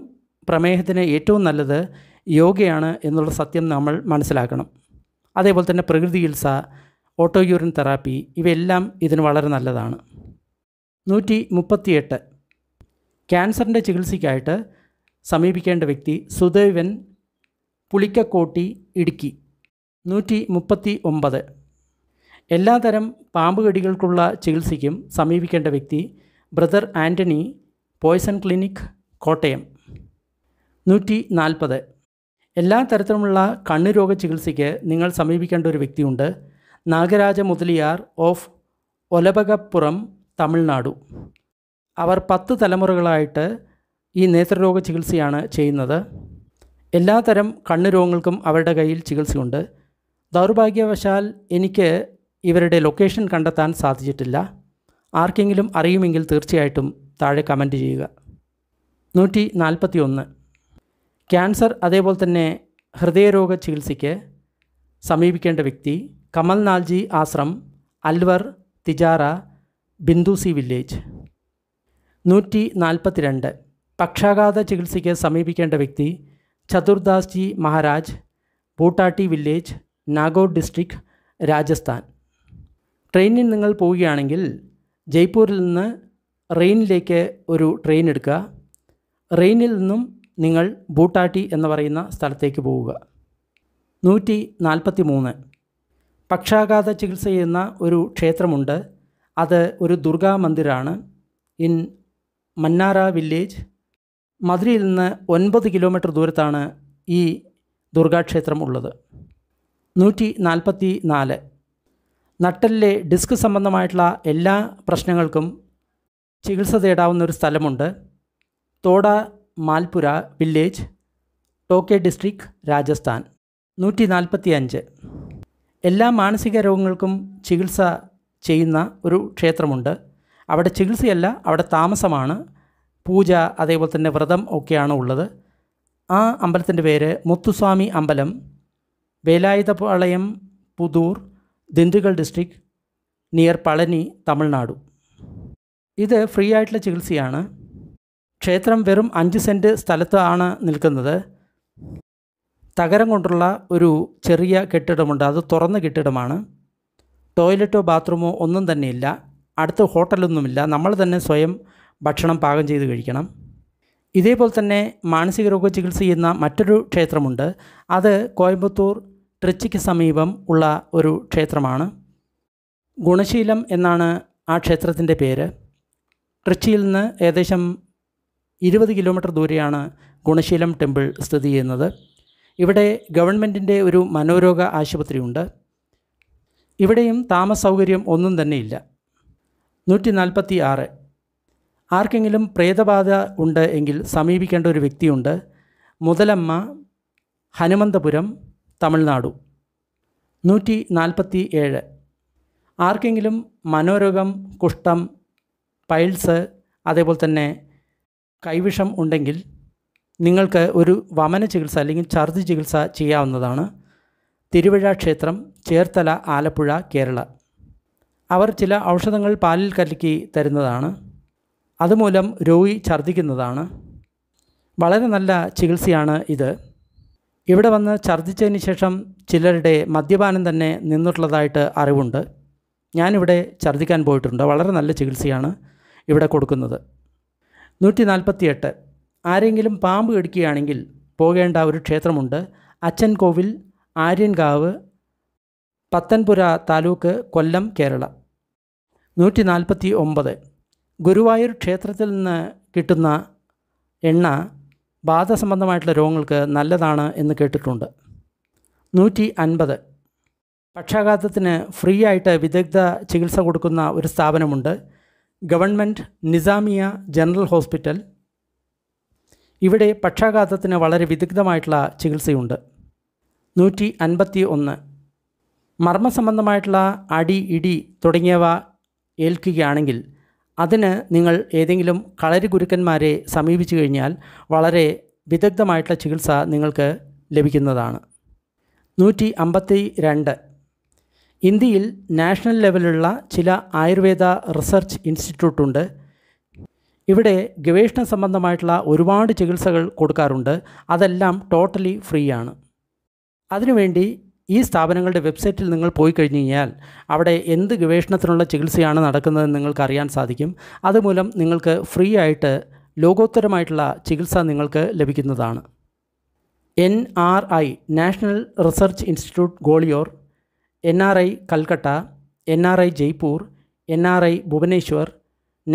പ്രമേഹത്തിന് ഏറ്റവും നല്ലത് യോഗയാണ് എന്നുള്ള സത്യം നമ്മൾ മനസ്സിലാക്കണം അതേപോലെ തന്നെ പ്രകൃതി ചികിത്സ ഓട്ടോയൂറിൻ തെറാപ്പി ഇവയെല്ലാം ഇതിന് വളരെ നല്ലതാണ് നൂറ്റി മുപ്പത്തിയെട്ട് ക്യാൻസറിൻ്റെ ചികിത്സയ്ക്കായിട്ട് സമീപിക്കേണ്ട വ്യക്തി സുദേവൻ പുളിക്കക്കോട്ടി ഇടുക്കി നൂറ്റി മുപ്പത്തി ഒമ്പത് എല്ലാതരം പാമ്പ് കടികൾക്കുള്ള ചികിത്സയ്ക്കും സമീപിക്കേണ്ട വ്യക്തി brother Antony poison clinic Kottayam നൂറ്റി നാൽപ്പത് എല്ലാ തരത്തിലുമുള്ള കണ്ണുരോഗ ചികിത്സയ്ക്ക് നിങ്ങൾ സമീപിക്കേണ്ട ഒരു വ്യക്തിയുണ്ട് നാഗരാജ മുതലിയാർ ഓഫ് ഒലപകപ്പുറം തമിഴ്നാടു അവർ പത്ത് തലമുറകളായിട്ട് ഈ നേത്രരോഗ ചികിത്സയാണ് ചെയ്യുന്നത് എല്ലാതരം കണ്ണുരോഗങ്ങൾക്കും അവരുടെ കയ്യിൽ ചികിത്സയുണ്ട് ദൗർഭാഗ്യവശാൽ എനിക്ക് ഇവരുടെ ലൊക്കേഷൻ കണ്ടെത്താൻ സാധിച്ചിട്ടില്ല ആർക്കെങ്കിലും അറിയുമെങ്കിൽ തീർച്ചയായിട്ടും താഴെ കമൻറ്റ് ചെയ്യുക നൂറ്റി നാൽപ്പത്തി ഒന്ന് ക്യാൻസർ അതേപോലെ തന്നെ ഹൃദയരോഗ ചികിത്സയ്ക്ക് സമീപിക്കേണ്ട വ്യക്തി കമൽനാൽജി ആശ്രം അൽവർ തിജാറ ബിന്ദുസി വില്ലേജ് നൂറ്റി രണ്ട് പക്ഷാഘാത ചികിത്സയ്ക്ക് സമീപിക്കേണ്ട വ്യക്തി ചതുർദാസ് ജി മഹാരാജ് ബൂട്ടാട്ടി വില്ലേജ് നാഗോർ ഡിസ്ട്രിക്ട് രാജസ്ഥാൻ ട്രെയിനിൽ നിങ്ങൾ പോവുകയാണെങ്കിൽ ജയ്പൂരിൽ നിന്ന് റെയിനിലേക്ക് ഒരു ട്രെയിൻ എടുക്കുക റെയിനിൽ നിന്നും നിങ്ങൾ ബൂട്ടാട്ടി എന്ന് പറയുന്ന സ്ഥലത്തേക്ക് പോവുക നൂറ്റി നാൽപ്പത്തി മൂന്ന് പക്ഷാഘാത ചികിത്സ ചെയ്യുന്ന ഒരു ക്ഷേത്രമുണ്ട് അത് ഒരു ദുർഗാ മന്ദിരാണ് ഇൻ മന്നാര വില്ലേജ് മധുരയിൽ നിന്ന് ഒൻപത് കിലോമീറ്റർ ദൂരത്താണ് ഈ ദുർഗാക്ഷേത്രം ഉള്ളത് നൂറ്റി നാൽപ്പത്തി നാല് നട്ടലിലെ ഡിസ്ക് സംബന്ധമായിട്ടുള്ള എല്ലാ പ്രശ്നങ്ങൾക്കും ചികിത്സ തേടാവുന്ന ഒരു സ്ഥലമുണ്ട് തോട മാൽപുര വില്ലേജ് ടോക്കെ ഡിസ്ട്രിക്ട് രാജസ്ഥാൻ നൂറ്റി നാൽപ്പത്തി അഞ്ച് എല്ലാ മാനസിക രോഗങ്ങൾക്കും ചികിത്സ ചെയ്യുന്ന ഒരു ക്ഷേത്രമുണ്ട് അവിടെ ചികിത്സയല്ല അവിടെ താമസമാണ് പൂജ അതേപോലെ തന്നെ വ്രതം ഒക്കെയാണ് ഉള്ളത് ആ അമ്പലത്തിൻ്റെ പേര് മുത്തുസ്വാമി അമ്പലം വേലായുധപാളയം പുതൂർ ദിണ്ടുഗൽ ഡിസ്ട്രിക്ട് നിയർ പളനി തമിഴ്നാടു ഇത് ഫ്രീ ആയിട്ടുള്ള ചികിത്സയാണ് ക്ഷേത്രം വെറും അഞ്ച് സെൻറ്റ് സ്ഥലത്താണ് നിൽക്കുന്നത് തകരം കൊണ്ടുള്ള ഒരു ചെറിയ കെട്ടിടമുണ്ട് അത് തുറന്ന കെട്ടിടമാണ് ടോയ്ലറ്റോ ബാത്റൂമോ ഒന്നും തന്നെയില്ല അടുത്ത ഹോട്ടലൊന്നുമില്ല നമ്മൾ തന്നെ സ്വയം ഭക്ഷണം പാകം ചെയ്ത് കഴിക്കണം ഇതേപോലെ തന്നെ മാനസിക രോഗ ചികിത്സ ചെയ്യുന്ന മറ്റൊരു ക്ഷേത്രമുണ്ട് അത് കോയമ്പത്തൂർ ട്രിച്ചിക്ക് സമീപം ഉള്ള ഒരു ക്ഷേത്രമാണ് ഗുണശീലം എന്നാണ് ആ ക്ഷേത്രത്തിൻ്റെ പേര് ട്രിച്ചിയിൽ നിന്ന് ഏകദേശം ഇരുപത് കിലോമീറ്റർ ദൂരെയാണ് ഗുണശീലം ടെമ്പിൾ സ്ഥിതി ചെയ്യുന്നത് ഇവിടെ ഗവൺമെൻറ്റിൻ്റെ ഒരു മനോരോഗ ആശുപത്രിയുണ്ട് ഇവിടെയും താമസ സൗകര്യം ഒന്നും തന്നെയില്ല നൂറ്റി നാൽപ്പത്തി ആറ് ആർക്കെങ്കിലും പ്രേതബാധ ഉണ്ട് എങ്കിൽ സമീപിക്കേണ്ട ഒരു വ്യക്തിയുണ്ട് മുതലമ്മ ഹനുമന്തപുരം തമിഴ്നാടു നൂറ്റി നാൽപ്പത്തി ഏഴ് ആർക്കെങ്കിലും മനോരോഗം കുഷ്ഠം പൈൽസ് അതേപോലെ തന്നെ കൈവിഷം ഉണ്ടെങ്കിൽ നിങ്ങൾക്ക് ഒരു വമന ചികിത്സ അല്ലെങ്കിൽ ഛർദി ചികിത്സ ചെയ്യാവുന്നതാണ് തിരുവഴ ക്ഷേത്രം ചേർത്തല ആലപ്പുഴ കേരള അവർ ചില ഔഷധങ്ങൾ പാലിൽ കലക്കി തരുന്നതാണ് അതുമൂലം രോഗി ഛർദ്ദിക്കുന്നതാണ് വളരെ നല്ല ചികിത്സയാണ് ഇത് ഇവിടെ വന്ന് ഛർദ്ദിച്ചതിന് ശേഷം ചിലരുടെ മദ്യപാനം തന്നെ നിന്നിട്ടുള്ളതായിട്ട് അറിവുണ്ട് ഞാനിവിടെ ഛർദ്ദിക്കാൻ പോയിട്ടുണ്ട് വളരെ നല്ല ചികിത്സയാണ് ഇവിടെ കൊടുക്കുന്നത് നൂറ്റി നാൽപ്പത്തിയെട്ട് ആരെങ്കിലും പാമ്പ് കടിക്കുകയാണെങ്കിൽ പോകേണ്ട ഒരു ക്ഷേത്രമുണ്ട് അച്ഛൻ കോവിൽ ആര്യൻകാവ് പത്തൻപുര താലൂക്ക് കൊല്ലം കേരള നൂറ്റി നാൽപ്പത്തി ഒമ്പത് ഗുരുവായൂർ ക്ഷേത്രത്തിൽ നിന്ന് കിട്ടുന്ന എണ്ണ ബാധ സംബന്ധമായിട്ടുള്ള രോഗങ്ങൾക്ക് നല്ലതാണ് എന്ന് കേട്ടിട്ടുണ്ട് നൂറ്റി അൻപത് പക്ഷാഘാതത്തിന് ഫ്രീ ആയിട്ട് വിദഗ്ധ ചികിത്സ കൊടുക്കുന്ന ഒരു സ്ഥാപനമുണ്ട് ഗവൺമെൻറ് നിസാമിയ ജനറൽ ഹോസ്പിറ്റൽ ഇവിടെ പക്ഷാഘാതത്തിന് വളരെ വിദഗ്ധമായിട്ടുള്ള ചികിത്സയുണ്ട് നൂറ്റി അൻപത്തി ഒന്ന് മർമ്മസംബന്ധമായിട്ടുള്ള അടി ഇടി തുടങ്ങിയവ ഏൽക്കുകയാണെങ്കിൽ അതിന് നിങ്ങൾ ഏതെങ്കിലും കളരി ഗുരുക്കന്മാരെ സമീപിച്ചു കഴിഞ്ഞാൽ വളരെ വിദഗ്ധമായിട്ടുള്ള ചികിത്സ നിങ്ങൾക്ക് ലഭിക്കുന്നതാണ് നൂറ്റി അമ്പത്തി രണ്ട് ഇന്ത്യയിൽ നാഷണൽ ലെവലുള്ള ചില ആയുർവേദ റിസർച്ച് ഇൻസ്റ്റിറ്റ്യൂട്ട് ഉണ്ട് ഇവിടെ ഗവേഷണ സംബന്ധമായിട്ടുള്ള ഒരുപാട് ചികിത്സകൾ കൊടുക്കാറുണ്ട് അതെല്ലാം ടോട്ടലി ഫ്രീ ആണ് അതിനുവേണ്ടി ഈ സ്ഥാപനങ്ങളുടെ വെബ്സൈറ്റിൽ നിങ്ങൾ പോയി കഴിഞ്ഞു കഴിഞ്ഞാൽ അവിടെ എന്ത് ഗവേഷണത്തിനുള്ള ചികിത്സയാണ് നടക്കുന്നതെന്ന് നിങ്ങൾക്ക് അറിയാൻ സാധിക്കും അതുമൂലം നിങ്ങൾക്ക് ഫ്രീ ആയിട്ട് ലോകോത്തരമായിട്ടുള്ള ചികിത്സ നിങ്ങൾക്ക് ലഭിക്കുന്നതാണ് N R I national research institute Gwalior N R I Calcutta N R I Jaipur N R I Bhubaneswar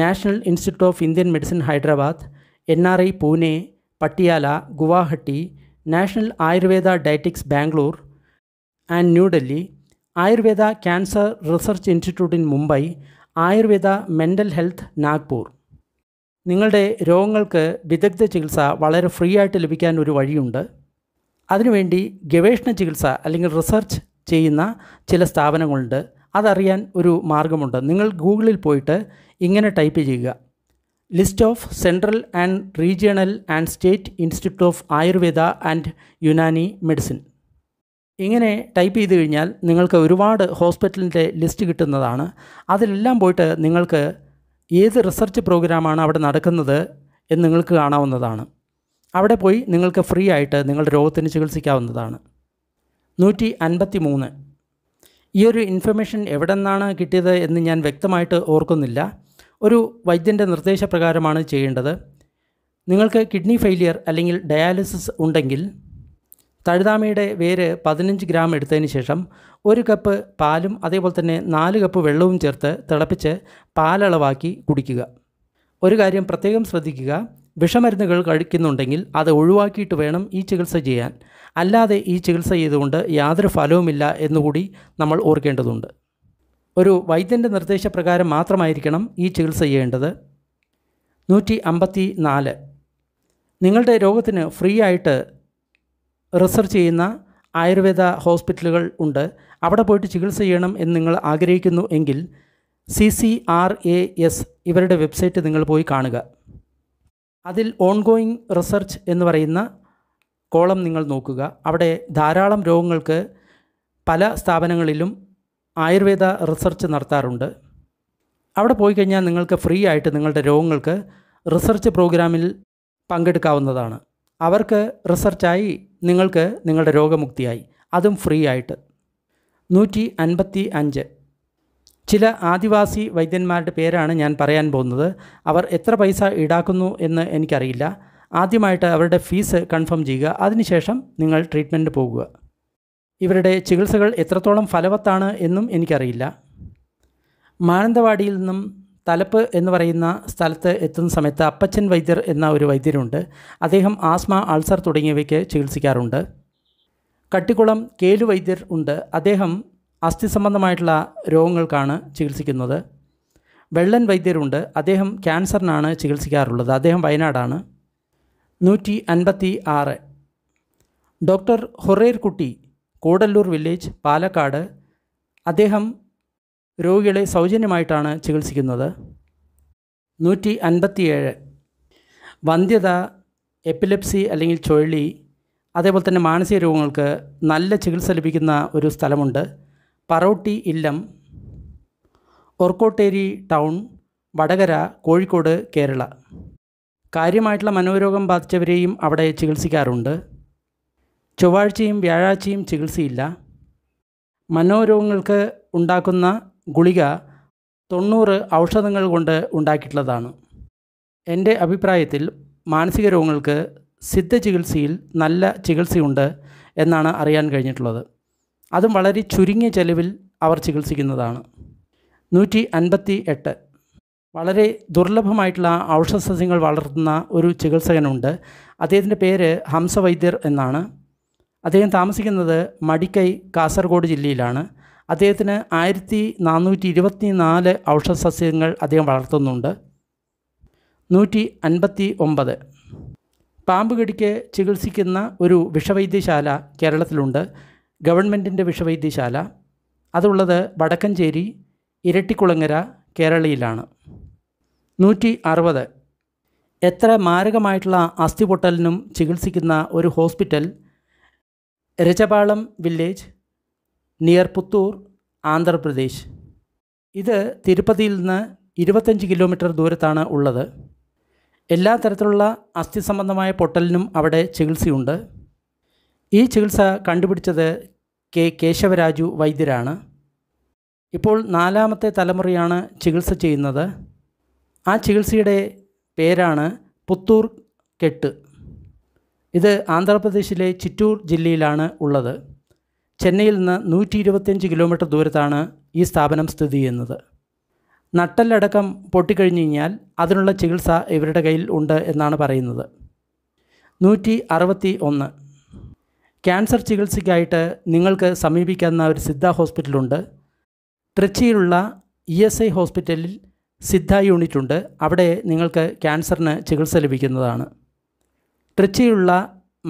national institute of Indian medicine Hyderabad N R I Pune Patiala Guwahati national Ayurveda dietetics Bangalore and New Delhi Ayurveda cancer research institute in Mumbai Ayurveda mental health Nagpur നിങ്ങളുടെ രോഗങ്ങൾക്ക് വിദഗ്ധ ചികിത്സ വളരെ free ആയിട്ട് ലഭിക്കാൻ ഒരു വഴിയുണ്ട് അതിനുവേണ്ടി ഗവേഷണ ചികിത്സ അല്ലെങ്കിൽ റിസർച്ച് ചെയ്യുന്ന ചില സ്ഥാപനങ്ങളുണ്ട് അതറിയാൻ ഒരു മാർഗമുണ്ട് നിങ്ങൾ ഗൂഗിളിൽ പോയിട്ട് ഇങ്ങനെ ടൈപ്പ് ചെയ്യുക list of central and regional and state institute of Ayurveda and Unani medicine ഇങ്ങനെ ടൈപ്പ് ചെയ്ത് കഴിഞ്ഞാൽ നിങ്ങൾക്ക് ഒരുപാട് ഹോസ്പിറ്റലിൻ്റെ ലിസ്റ്റ് കിട്ടുന്നതാണ് അതിലെല്ലാം പോയിട്ട് നിങ്ങൾക്ക് ഏത് റിസർച്ച് പ്രോഗ്രാമാണ് അവിടെ നടക്കുന്നത് എന്ന് നിങ്ങൾക്ക് കാണാവുന്നതാണ് അവിടെ പോയി നിങ്ങൾക്ക് ഫ്രീ ആയിട്ട് നിങ്ങളുടെ രോഗത്തിന് ചികിത്സിക്കാവുന്നതാണ് നൂറ്റി അൻപത്തി മൂന്ന് ഈ ഒരു ഇൻഫർമേഷൻ എവിടെ നിന്നാണ് കിട്ടിയത് എന്ന് ഞാൻ വ്യക്തമായിട്ട് ഓർക്കുന്നില്ല ഒരു വൈദ്യൻ്റെ നിർദ്ദേശപ്രകാരമാണ് ചെയ്യേണ്ടത് നിങ്ങൾക്ക് കിഡ്നി ഫെയിലിയർ അല്ലെങ്കിൽ ഡയാലിസിസ് ഉണ്ടെങ്കിൽ തഴുതാമയുടെ വേര് പതിനഞ്ച് ഗ്രാം എടുത്തതിന് ശേഷം ഒരു കപ്പ് പാലും അതേപോലെ തന്നെ നാല് കപ്പ് വെള്ളവും ചേർത്ത് തിളപ്പിച്ച് പാലളവാക്കി കുടിക്കുക ഒരു കാര്യം പ്രത്യേകം ശ്രദ്ധിക്കുക വിഷമരുന്നുകൾ കഴിക്കുന്നുണ്ടെങ്കിൽ അത് ഒഴിവാക്കിയിട്ട് വേണം ഈ ചികിത്സ ചെയ്യാൻ അല്ലാതെ ഈ ചികിത്സ ചെയ്തുകൊണ്ട് യാതൊരു ഫലവുമില്ല എന്നുകൂടി നമ്മൾ ഓർക്കേണ്ടതുണ്ട് ഒരു വൈദ്യൻ്റെ നിർദ്ദേശപ്രകാരം മാത്രമായിരിക്കണം ഈ ചികിത്സ ചെയ്യേണ്ടത് നൂറ്റി അമ്പത്തി നാല് നിങ്ങളുടെ രോഗത്തിന് ഫ്രീ ആയിട്ട് റിസർച്ച് ചെയ്യുന്ന ആയുർവേദ ഹോസ്പിറ്റലുകൾ ഉണ്ട് അവിടെ പോയിട്ട് ചികിത്സ ചെയ്യണം എന്ന് നിങ്ങൾ ആഗ്രഹിക്കുന്നു എങ്കിൽ C C R A S ഇവരുടെ വെബ്സൈറ്റ് നിങ്ങൾ പോയി കാണുക അതിൽ ഓൺഗോയിങ് റിസർച്ച് എന്ന് പറയുന്ന കോളം നിങ്ങൾ നോക്കുക അവിടെ ധാരാളം രോഗങ്ങൾക്ക് പല സ്ഥാപനങ്ങളിലും ആയുർവേദ റിസർച്ച് നടത്താറുണ്ട് അവിടെ പോയി കഴിഞ്ഞാൽ നിങ്ങൾക്ക് ഫ്രീ ആയിട്ട് നിങ്ങളുടെ രോഗങ്ങൾക്ക് റിസർച്ച് പ്രോഗ്രാമിൽ പങ്കെടുക്കാവുന്നതാണ് അവർക്ക് റിസർച്ചായി നിങ്ങൾക്ക് നിങ്ങളുടെ രോഗമുക്തിയായി അതും ഫ്രീ ആയിട്ട് നൂറ്റി അൻപത്തി അഞ്ച് ചില ആദിവാസി വൈദ്യന്മാരുടെ പേരാണ് ഞാൻ പറയാൻ പോകുന്നത് അവർ എത്ര പൈസ ഈടാക്കുന്നു എന്ന് എനിക്കറിയില്ല ആദ്യമായിട്ട് അവരുടെ ഫീസ് കൺഫേം ചെയ്യുക അതിനുശേഷം നിങ്ങൾ ട്രീറ്റ്മെൻറ്റ് പോകുക ഇവരുടെ ചികിത്സകൾ എത്രത്തോളം ഫലവത്താണ് എന്നും എനിക്കറിയില്ല മാനന്തവാടിയിൽ നിന്നും തലപ്പ് എന്ന് പറയുന്ന സ്ഥലത്ത് എത്തുന്ന സമയത്ത് അപ്പച്ചൻ വൈദ്യർ എന്ന ഒരു വൈദ്യരുണ്ട് അദ്ദേഹം ആസ്മ അൾസർ തുടങ്ങിയവയ്ക്ക് ചികിത്സിക്കാറുണ്ട് കട്ടിക്കുളം കേലു വൈദ്യർ ഉണ്ട് അദ്ദേഹം അസ്ഥി സംബന്ധമായിട്ടുള്ള രോഗങ്ങൾക്കാണ് ചികിത്സിക്കുന്നത് വെള്ളൻ വൈദ്യരുണ്ട് അദ്ദേഹം ക്യാൻസറിനാണ് ചികിത്സിക്കാറുള്ളത് അദ്ദേഹം വയനാടാണ് നൂറ്റി അൻപത്തി ആറ് ഡോക്ടർ ഹൊറേർ കുട്ടി കൂടല്ലൂർ വില്ലേജ് പാലക്കാട് അദ്ദേഹം രോഗികളെ സൗജന്യമായിട്ടാണ് ചികിത്സിക്കുന്നത് നൂറ്റി അൻപത്തിയേഴ് വന്ധ്യത എപ്പിലെപ്സി അല്ലെങ്കിൽ ചുഴലി അതേപോലെ തന്നെ മാനസിക രോഗങ്ങൾക്ക് നല്ല ചികിത്സ ലഭിക്കുന്ന ഒരു സ്ഥലമുണ്ട് പറോട്ടി ഇല്ലം ഒർക്കോട്ടേരി ടൗൺ വടകര കോഴിക്കോട് കേരള കാര്യമായിട്ടുള്ള മനോരോഗം ബാധിച്ചവരെയും അവിടെ ചികിത്സിക്കാറുണ്ട് ചൊവ്വാഴ്ചയും വ്യാഴാഴ്ചയും ചികിത്സയില്ല മനോരോഗങ്ങൾക്ക് ഉണ്ടാക്കുന്ന ഗുളിക തൊണ്ണൂറ് ഔഷധങ്ങൾ കൊണ്ട് ഉണ്ടാക്കിയിട്ടുള്ളതാണ് എൻ്റെ അഭിപ്രായത്തിൽ മാനസിക രോഗങ്ങൾക്ക് സിദ്ധ ചികിത്സയിൽ നല്ല ചികിത്സയുണ്ട് എന്നാണ് അറിയാൻ കഴിഞ്ഞിട്ടുള്ളത് അതും വളരെ ചുരുങ്ങിയ ചെലവിൽ അവർ ചികിത്സിക്കുന്നതാണ് നൂറ്റി അൻപത്തി എട്ട് വളരെ ദുർലഭമായിട്ടുള്ള ഔഷധ സസ്യങ്ങൾ വളർത്തുന്ന ഒരു ചികിത്സകനുണ്ട് അദ്ദേഹത്തിൻ്റെ പേര് ഹംസവൈദ്യർ എന്നാണ് അദ്ദേഹം താമസിക്കുന്നത് മടിക്കൈ കാസർഗോഡ് ജില്ലയിലാണ് അദ്ദേഹത്തിന് ആയിരത്തി നാനൂറ്റി ഇരുപത്തി നാല് ഔഷധസസ്യങ്ങൾ അദ്ദേഹം വളർത്തുന്നുണ്ട് നൂറ്റി അൻപത്തി ഒമ്പത് പാമ്പ് കടിക്ക് ചികിത്സിക്കുന്ന ഒരു വിഷവൈദ്യശാല കേരളത്തിലുണ്ട് ഗവൺമെൻറ്റിൻ്റെ വിഷവൈദ്യശാല അതുള്ളത് വടക്കഞ്ചേരി ഇരട്ടിക്കുളങ്ങര കേരളയിലാണ് നൂറ്റി അറുപത് എത്ര മാരകമായിട്ടുള്ള അസ്ഥിപൊട്ടലിനും ചികിത്സിക്കുന്ന ഒരു hospital Rajapalam village near Puthur Andhra Pradesh ഇത് തിരുപ്പതിയിൽ നിന്ന് ഇരുപത്തഞ്ച് കിലോമീറ്റർ ദൂരത്താണ് ഉള്ളത് എല്ലാ തരത്തിലുള്ള അസ്ഥി സംബന്ധമായ പൊട്ടലിനും അവിടെ ചികിത്സയുണ്ട് ഈ ചികിത്സ കണ്ടുപിടിച്ചത് കെ കേശവരാജു വൈദ്യരാണ് ഇപ്പോൾ നാലാമത്തെ തലമുറയാണ് ചികിത്സ ചെയ്യുന്നത് ആ ചികിത്സയുടെ പേരാണ് പുത്തൂർ കെട്ട് ഇത് ആന്ധ്രാപ്രദേശിലെ ചിറ്റൂർ ജില്ലയിലാണ് ഉള്ളത് ചെന്നൈയിൽ നിന്ന് നൂറ്റി ഇരുപത്തിയഞ്ച് കിലോമീറ്റർ ദൂരത്താണ് ഈ സ്ഥാപനം സ്ഥിതി ചെയ്യുന്നത് നട്ടലടക്കം പൊട്ടിക്കഴിഞ്ഞു കഴിഞ്ഞാൽ അതിനുള്ള ചികിത്സ ഇവരുടെ കയ്യിൽ ഉണ്ട് എന്നാണ് പറയുന്നത് നൂറ്റി അറുപത്തി ഒന്ന് ക്യാൻസർ ചികിത്സയ്ക്കായിട്ട് നിങ്ങൾക്ക് സമീപിക്കാവുന്ന ഒരു സിദ്ധ ഹോസ്പിറ്റലുണ്ട് ട്രിച്ചിയിലുള്ള ഇ എസ് ഐ ഹോസ്പിറ്റലിൽ സിദ്ധ യൂണിറ്റ് ഉണ്ട് അവിടെ നിങ്ങൾക്ക് ക്യാൻസറിന് ചികിത്സ ലഭിക്കുന്നതാണ് ട്രിച്ചിയിലുള്ള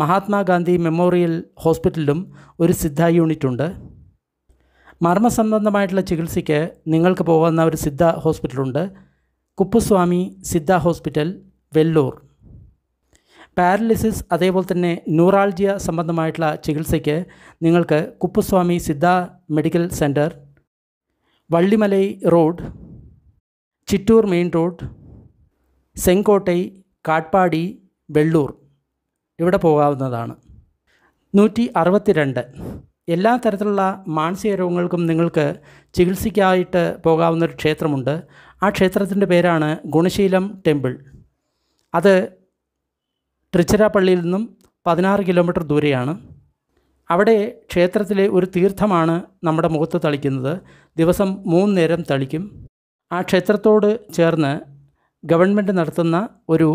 മഹാത്മാഗാന്ധി മെമ്മോറിയൽ ഹോസ്പിറ്റലിലും ഒരു സിദ്ധ യൂണിറ്റ് ഉണ്ട് മർമ്മ സംബന്ധമായിട്ടുള്ള ചികിത്സയ്ക്ക് നിങ്ങൾക്ക് പോകുന്ന ഒരു സിദ്ധ ഹോസ്പിറ്റലുണ്ട് കുപ്പുസ്വാമി സിദ്ധ ഹോസ്പിറ്റൽ വെല്ലൂർ പാരലിസിസ് അതേപോലെ തന്നെ ന്യൂറാൾജിയ സംബന്ധമായിട്ടുള്ള ചികിത്സയ്ക്ക് നിങ്ങൾക്ക് Kuppuswamy Siddha medical centre Vallimalai road Chittoor main road Sengottai Katpadi Vellore ഇവിടെ പോകാവുന്നതാണ് നൂറ്റി അറുപത്തിരണ്ട് എല്ലാ തരത്തിലുള്ള മാനസിക രോഗങ്ങൾക്കും നിങ്ങൾക്ക് ചികിത്സയ്ക്കായിട്ട് പോകാവുന്നൊരു ഒരു ക്ഷേത്രമുണ്ട് ആ ക്ഷേത്രത്തിൻ്റെ പേരാണ് ഗുണശീലം ടെമ്പിൾ അത് തൃച്ചിരാപ്പള്ളിയിൽ നിന്നും പതിനാറ് കിലോമീറ്റർ ദൂരെയാണ് അവിടെ ക്ഷേത്രത്തിലെ ഒരു തീർത്ഥമാണ് നമ്മുടെ മുഖത്ത് തളിക്കുന്നത് ദിവസം മൂന്ന് നേരം തളിക്കും ആ ക്ഷേത്രത്തോട് ചേർന്ന് ഗവൺമെൻറ് നടത്തുന്ന ഒരു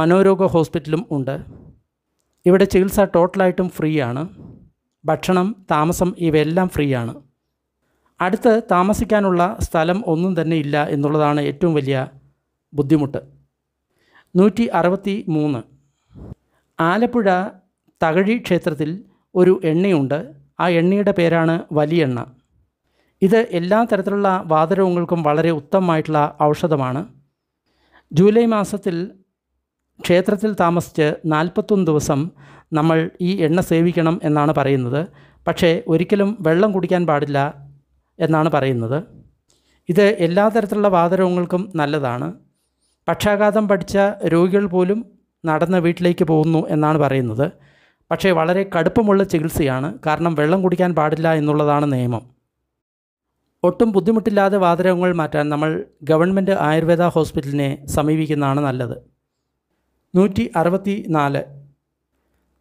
മനോരോഗ ഹോസ്പിറ്റലും ഉണ്ട് ഇവിടെ ചികിത്സ ടോട്ടലായിട്ടും ഫ്രീ ആണ് ഭക്ഷണം താമസം ഇവയെല്ലാം ഫ്രീ ആണ് അടുത്ത് താമസിക്കാനുള്ള സ്ഥലം ഒന്നും തന്നെ ഇല്ല എന്നുള്ളതാണ് ഏറ്റവും വലിയ ബുദ്ധിമുട്ട് നൂറ്റി അറുപത്തി മൂന്ന് ആലപ്പുഴ തകഴി ക്ഷേത്രത്തിൽ ഒരു എണ്ണയുണ്ട് ആ എണ്ണയുടെ പേരാണ് വലിയെണ്ണ ഇത് എല്ലാ തരത്തിലുള്ള വാതരോഗങ്ങൾക്കും വളരെ ഉത്തമമായിട്ടുള്ള ഔഷധമാണ് ജൂലൈ മാസത്തിൽ ക്ഷേത്രത്തിൽ താമസിച്ച് നാൽപ്പത്തൊന്ന് ദിവസം നമ്മൾ ഈ എണ്ണ സേവിക്കണം എന്നാണ് പറയുന്നത് പക്ഷേ ഒരിക്കലും വെള്ളം കുടിക്കാൻ പാടില്ല എന്നാണ് പറയുന്നത് ഇത് എല്ലാ തരത്തിലുള്ള വാതരോഗങ്ങൾക്കും നല്ലതാണ് പക്ഷാഘാതം പഠിച്ച രോഗികൾ പോലും നടന്ന് വീട്ടിലേക്ക് പോകുന്നു എന്നാണ് പറയുന്നത് പക്ഷേ വളരെ കടുപ്പമുള്ള ചികിത്സയാണ് കാരണം വെള്ളം കുടിക്കാൻ പാടില്ല എന്നുള്ളതാണ് നിയമം ഒട്ടും ബുദ്ധിമുട്ടില്ലാതെ വാതരോഗങ്ങൾ മാറ്റാൻ നമ്മൾ ഗവൺമെൻറ് ആയുർവേദ ഹോസ്പിറ്റലിനെ സമീപിക്കുന്നതാണ് നല്ലത് നൂറ്റി അറുപത്തി നാല്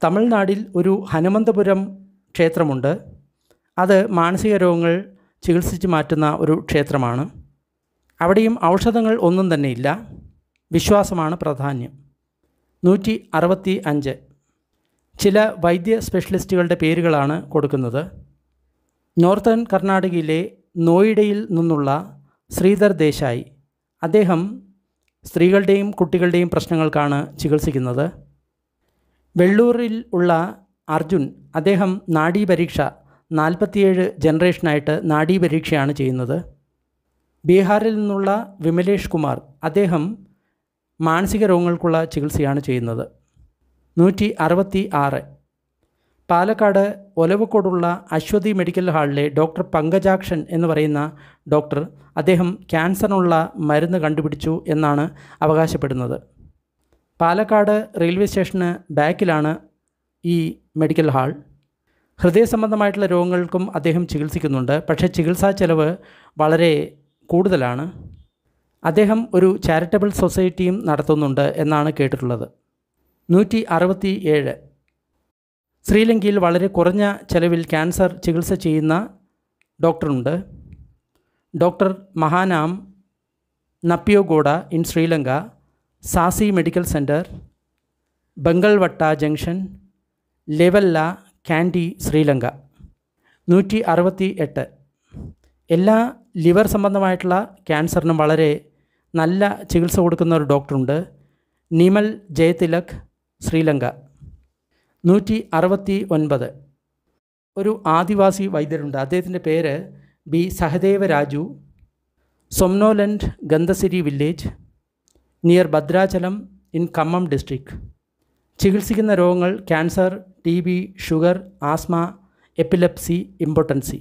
തമിഴ്നാടിൽ ഒരു ഹനുമന്തപുരം ക്ഷേത്രമുണ്ട് അത് മാനസിക രോഗങ്ങൾ ചികിത്സിച്ച് മാറ്റുന്ന ഒരു ക്ഷേത്രമാണ് അവിടെയും ഔഷധങ്ങൾ ഒന്നും തന്നെയില്ല വിശ്വാസമാണ് പ്രാധാന്യം നൂറ്റി അറുപത്തി അഞ്ച് ചില വൈദ്യ സ്പെഷ്യലിസ്റ്റുകളുടെ പേരുകളാണ് കൊടുക്കുന്നത് നോർത്തേൺ കർണാടകയിലെ നോയിഡയിൽ നിന്നുള്ള ശ്രീധർ ദേശായി അദ്ദേഹം സ്ത്രീകളുടെയും കുട്ടികളുടെയും പ്രശ്നങ്ങൾക്കാണ് ചികിത്സിക്കുന്നത് വെള്ളൂരിൽ ഉള്ള അർജുൻ അദ്ദേഹം നാഡീ പരീക്ഷ നാൽപ്പത്തിയേഴ് ജനറേഷനായിട്ട് നാഡീ പരീക്ഷയാണ് ചെയ്യുന്നത് ബീഹാറിൽ നിന്നുള്ള വിമലേഷ് കുമാർ അദ്ദേഹം മാനസിക രോഗങ്ങൾക്കുള്ള ചികിത്സയാണ് ചെയ്യുന്നത് നൂറ്റി അറുപത്തി ആറ് പാലക്കാട് ഒലവക്കോടുള്ള അശ്വതി മെഡിക്കൽ ഹാളിലെ ഡോക്ടർ പങ്കജാക്ഷൻ എന്ന് പറയുന്ന ഡോക്ടർ അദ്ദേഹം ക്യാൻസറിനുള്ള മരുന്ന് കണ്ടുപിടിച്ചു എന്നാണ് അവകാശപ്പെടുന്നത് പാലക്കാട് റെയിൽവേ സ്റ്റേഷന് ബാക്കിലാണ് ഈ മെഡിക്കൽ ഹാൾ ഹൃദയ സംബന്ധമായിട്ടുള്ള രോഗങ്ങൾക്കും അദ്ദേഹം ചികിത്സിക്കുന്നുണ്ട് പക്ഷേ ചികിത്സാ ചെലവ് വളരെ കൂടുതലാണ് അദ്ദേഹം ഒരു ചാരിറ്റബിൾ സൊസൈറ്റിയും നടത്തുന്നുണ്ട് എന്നാണ് കേട്ടിട്ടുള്ളത് നൂറ്റി അറുപത്തി ഏഴ് ശ്രീലങ്കയിൽ വളരെ കുറഞ്ഞ ചെലവിൽ ക്യാൻസർ ചികിത്സ ചെയ്യുന്ന ഡോക്ടറുണ്ട് doctor Mahanama Nappiyagoda in Sri Lanka Sasi medical centre Bangalwatta junction Lewella Kandy Sri Lanka നൂറ്റി അറുപത്തി എട്ട് എല്ലാ ലിവർ സംബന്ധമായിട്ടുള്ള ക്യാൻസറിനും വളരെ നല്ല ചികിത്സ കൊടുക്കുന്ന ഒരു ഡോക്ടറുണ്ട് നിമൽ ജയതിലക് ശ്രീലങ്ക നൂറ്റി അറുപത്തി ഒൻപത് ഒരു ആദിവാസി വൈദ്യരുണ്ട് അദ്ദേഹത്തിൻ്റെ പേര് B Sahadeva Raju Somnoland Gandhasiri village near Bhadrachalam in Khammam district ചികിത്സിക്കുന്ന രോഗങ്ങൾ cancer T B sugar asthma epilepsy impotency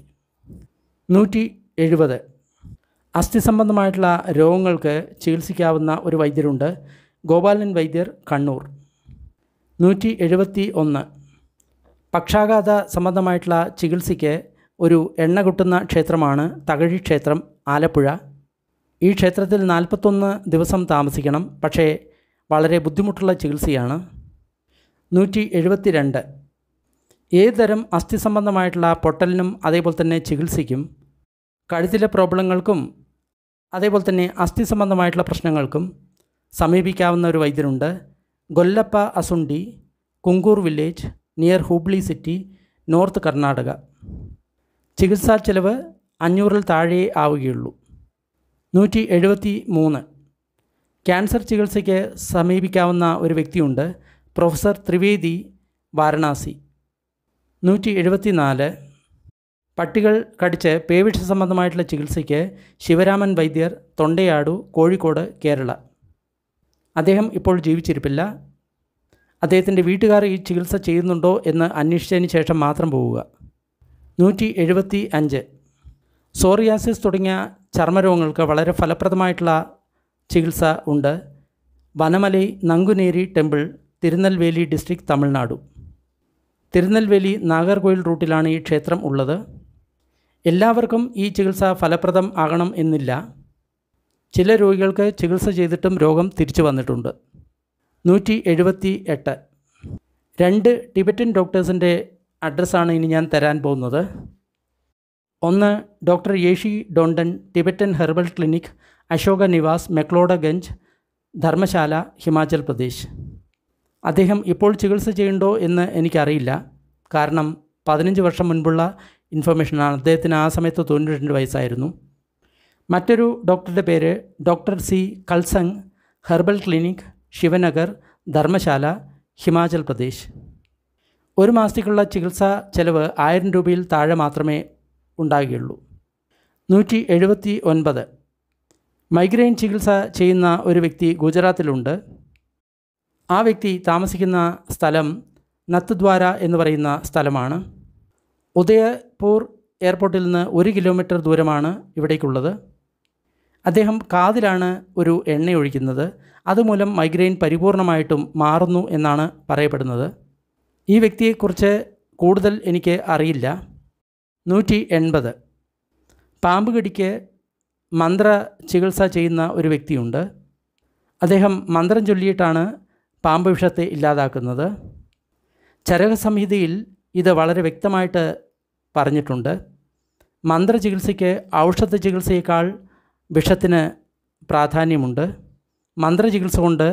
നൂറ്റി എഴുപത് അസ്ഥി സംബന്ധമായിട്ടുള്ള രോഗങ്ങൾക്ക് ചികിത്സിക്കാവുന്ന ഒരു വൈദ്യരുണ്ട് ഗോപാലൻ വൈദ്യർ കണ്ണൂർ നൂറ്റി എഴുപത്തി ഒന്ന് പക്ഷാഘാത സംബന്ധമായിട്ടുള്ള ചികിത്സയ്ക്ക് ഒരു എണ്ണ കുട്ടുന്ന ക്ഷേത്രമാണ് തകഴി ക്ഷേത്രം ആലപ്പുഴ ഈ ക്ഷേത്രത്തിൽ നാൽപ്പത്തൊന്ന് ദിവസം താമസിക്കണം പക്ഷേ വളരെ ബുദ്ധിമുട്ടുള്ള ചികിത്സയാണ് നൂറ്റി എഴുപത്തിരണ്ട് ഏതുതരം അസ്ഥി സംബന്ധമായിട്ടുള്ള പൊട്ടലിനും അതേപോലെ തന്നെ ചികിത്സയ്ക്കും കഴുത്തിലെ പ്രോബ്ലങ്ങൾക്കും അതേപോലെ തന്നെ അസ്ഥി സംബന്ധമായിട്ടുള്ള പ്രശ്നങ്ങൾക്കും സമീപിക്കാവുന്ന ഒരു വൈദ്യരുണ്ട് Gollappa Asundi Kunkur village near Hubli city north Karnataka ചികിത്സാ ചെലവ് അഞ്ഞൂറിൽ താഴെ ആവുകയുള്ളൂ നൂറ്റി എഴുപത്തി മൂന്ന് ക്യാൻസർ ചികിത്സയ്ക്ക് സമീപിക്കാവുന്ന ഒരു വ്യക്തിയുണ്ട് പ്രൊഫസർ ത്രിവേദി വാരണാസി നൂറ്റി എഴുപത്തി നാല് പട്ടികൾ കടിച്ച് പേവിഷ സംബന്ധമായിട്ടുള്ള ചികിത്സയ്ക്ക് ശിവരാമൻ വൈദ്യർ തൊണ്ടയാടു കോഴിക്കോട് കേരള അദ്ദേഹം ഇപ്പോൾ ജീവിച്ചിരിപ്പില്ല അദ്ദേഹത്തിൻ്റെ വീട്ടുകാർ ഈ ചികിത്സ ചെയ്യുന്നുണ്ടോ എന്ന് അന്വേഷിച്ചതിന് ശേഷം മാത്രം പോവുക നൂറ്റി എഴുപത്തി അഞ്ച് സോറിയാസിസ് തുടങ്ങിയ ചർമ്മരോഗങ്ങൾക്ക് വളരെ ഫലപ്രദമായിട്ടുള്ള ചികിത്സ ഉണ്ട് വനമലൈ നങ്കുനേരി ടെമ്പിൾ തിരുനെൽവേലി ഡിസ്ട്രിക്ട് തമിഴ്നാടു തിരുനെൽവേലി നാഗർകോയിൽ റൂട്ടിലാണ് ഈ ക്ഷേത്രം ഉള്ളത് എല്ലാവർക്കും ഈ ചികിത്സ ഫലപ്രദം ആകണം എന്നില്ല ചില രോഗികൾക്ക് ചികിത്സ ചെയ്തിട്ടും രോഗം തിരിച്ചു വന്നിട്ടുണ്ട് നൂറ്റി എഴുപത്തി എട്ട് രണ്ട് ടിബറ്റൻ ഡോക്ടേഴ്സിൻ്റെ അഡ്രസ്സാണ് ഇനി ഞാൻ തരാൻ പോകുന്നത് ഒന്ന് doctor Yeshi Dhonden Tibetan herbal clinic Ashoka Niwas McLeodganj Dharamshala Himachal Pradesh അദ്ദേഹം ഇപ്പോൾ ചികിത്സ ചെയ്യണ്ടോ എന്ന് എനിക്കറിയില്ല കാരണം പതിനഞ്ച് വർഷം മുൻപുള്ള ഇൻഫർമേഷനാണ് അദ്ദേഹത്തിന് ആ സമയത്ത് തൊണ്ണൂറ്റി രണ്ട് വയസ്സായിരുന്നു മറ്റൊരു ഡോക്ടറുടെ പേര് doctor C Kalsang herbal clinic Shivnagar Dharamshala Himachal Pradesh ഒരു മാസത്തേക്കുള്ള ചികിത്സാ ചെലവ് ആയിരം രൂപയിൽ താഴെ മാത്രമേ ഉണ്ടാകുകയുള്ളൂ നൂറ്റി എഴുപത്തി ഒൻപത് മൈഗ്രെയിൻ ചികിത്സ ചെയ്യുന്ന ഒരു വ്യക്തി ഗുജറാത്തിലുണ്ട് ആ വ്യക്തി താമസിക്കുന്ന സ്ഥലം നത്ദ്വാര എന്ന് പറയുന്ന സ്ഥലമാണ് ഉദയപൂർ എയർപോർട്ടിൽ നിന്ന് ഒരു കിലോമീറ്റർ ദൂരമാണ് ഇവിടേക്കുള്ളത് അദ്ദേഹം കാതിലാണ് ഒരു എണ്ണ ഒഴിക്കുന്നത് അതുമൂലം മൈഗ്രെയിൻ പരിപൂർണമായിട്ടും മാറുന്നു എന്നാണ് പറയപ്പെടുന്നത് ഈ വ്യക്തിയെക്കുറിച്ച് കൂടുതൽ എനിക്ക് അറിയില്ല നൂറ്റി എൺപത് പാമ്പ് കടിക്ക് മന്ത്ര ചികിത്സ ചെയ്യുന്ന ഒരു വ്യക്തിയുണ്ട് അദ്ദേഹം മന്ത്രം ചൊല്ലിയിട്ടാണ് പാമ്പ് വിഷത്തെ ഇല്ലാതാക്കുന്നത് ചരകസംഹിതയിൽ ഇത് വളരെ വ്യക്തമായിട്ട് പറഞ്ഞിട്ടുണ്ട് മന്ത്രചികിത്സയ്ക്ക് ഔഷധ ചികിത്സയേക്കാൾ വിഷത്തിന് പ്രാധാന്യമുണ്ട് മന്ത്രചികിത്സ കൊണ്ട്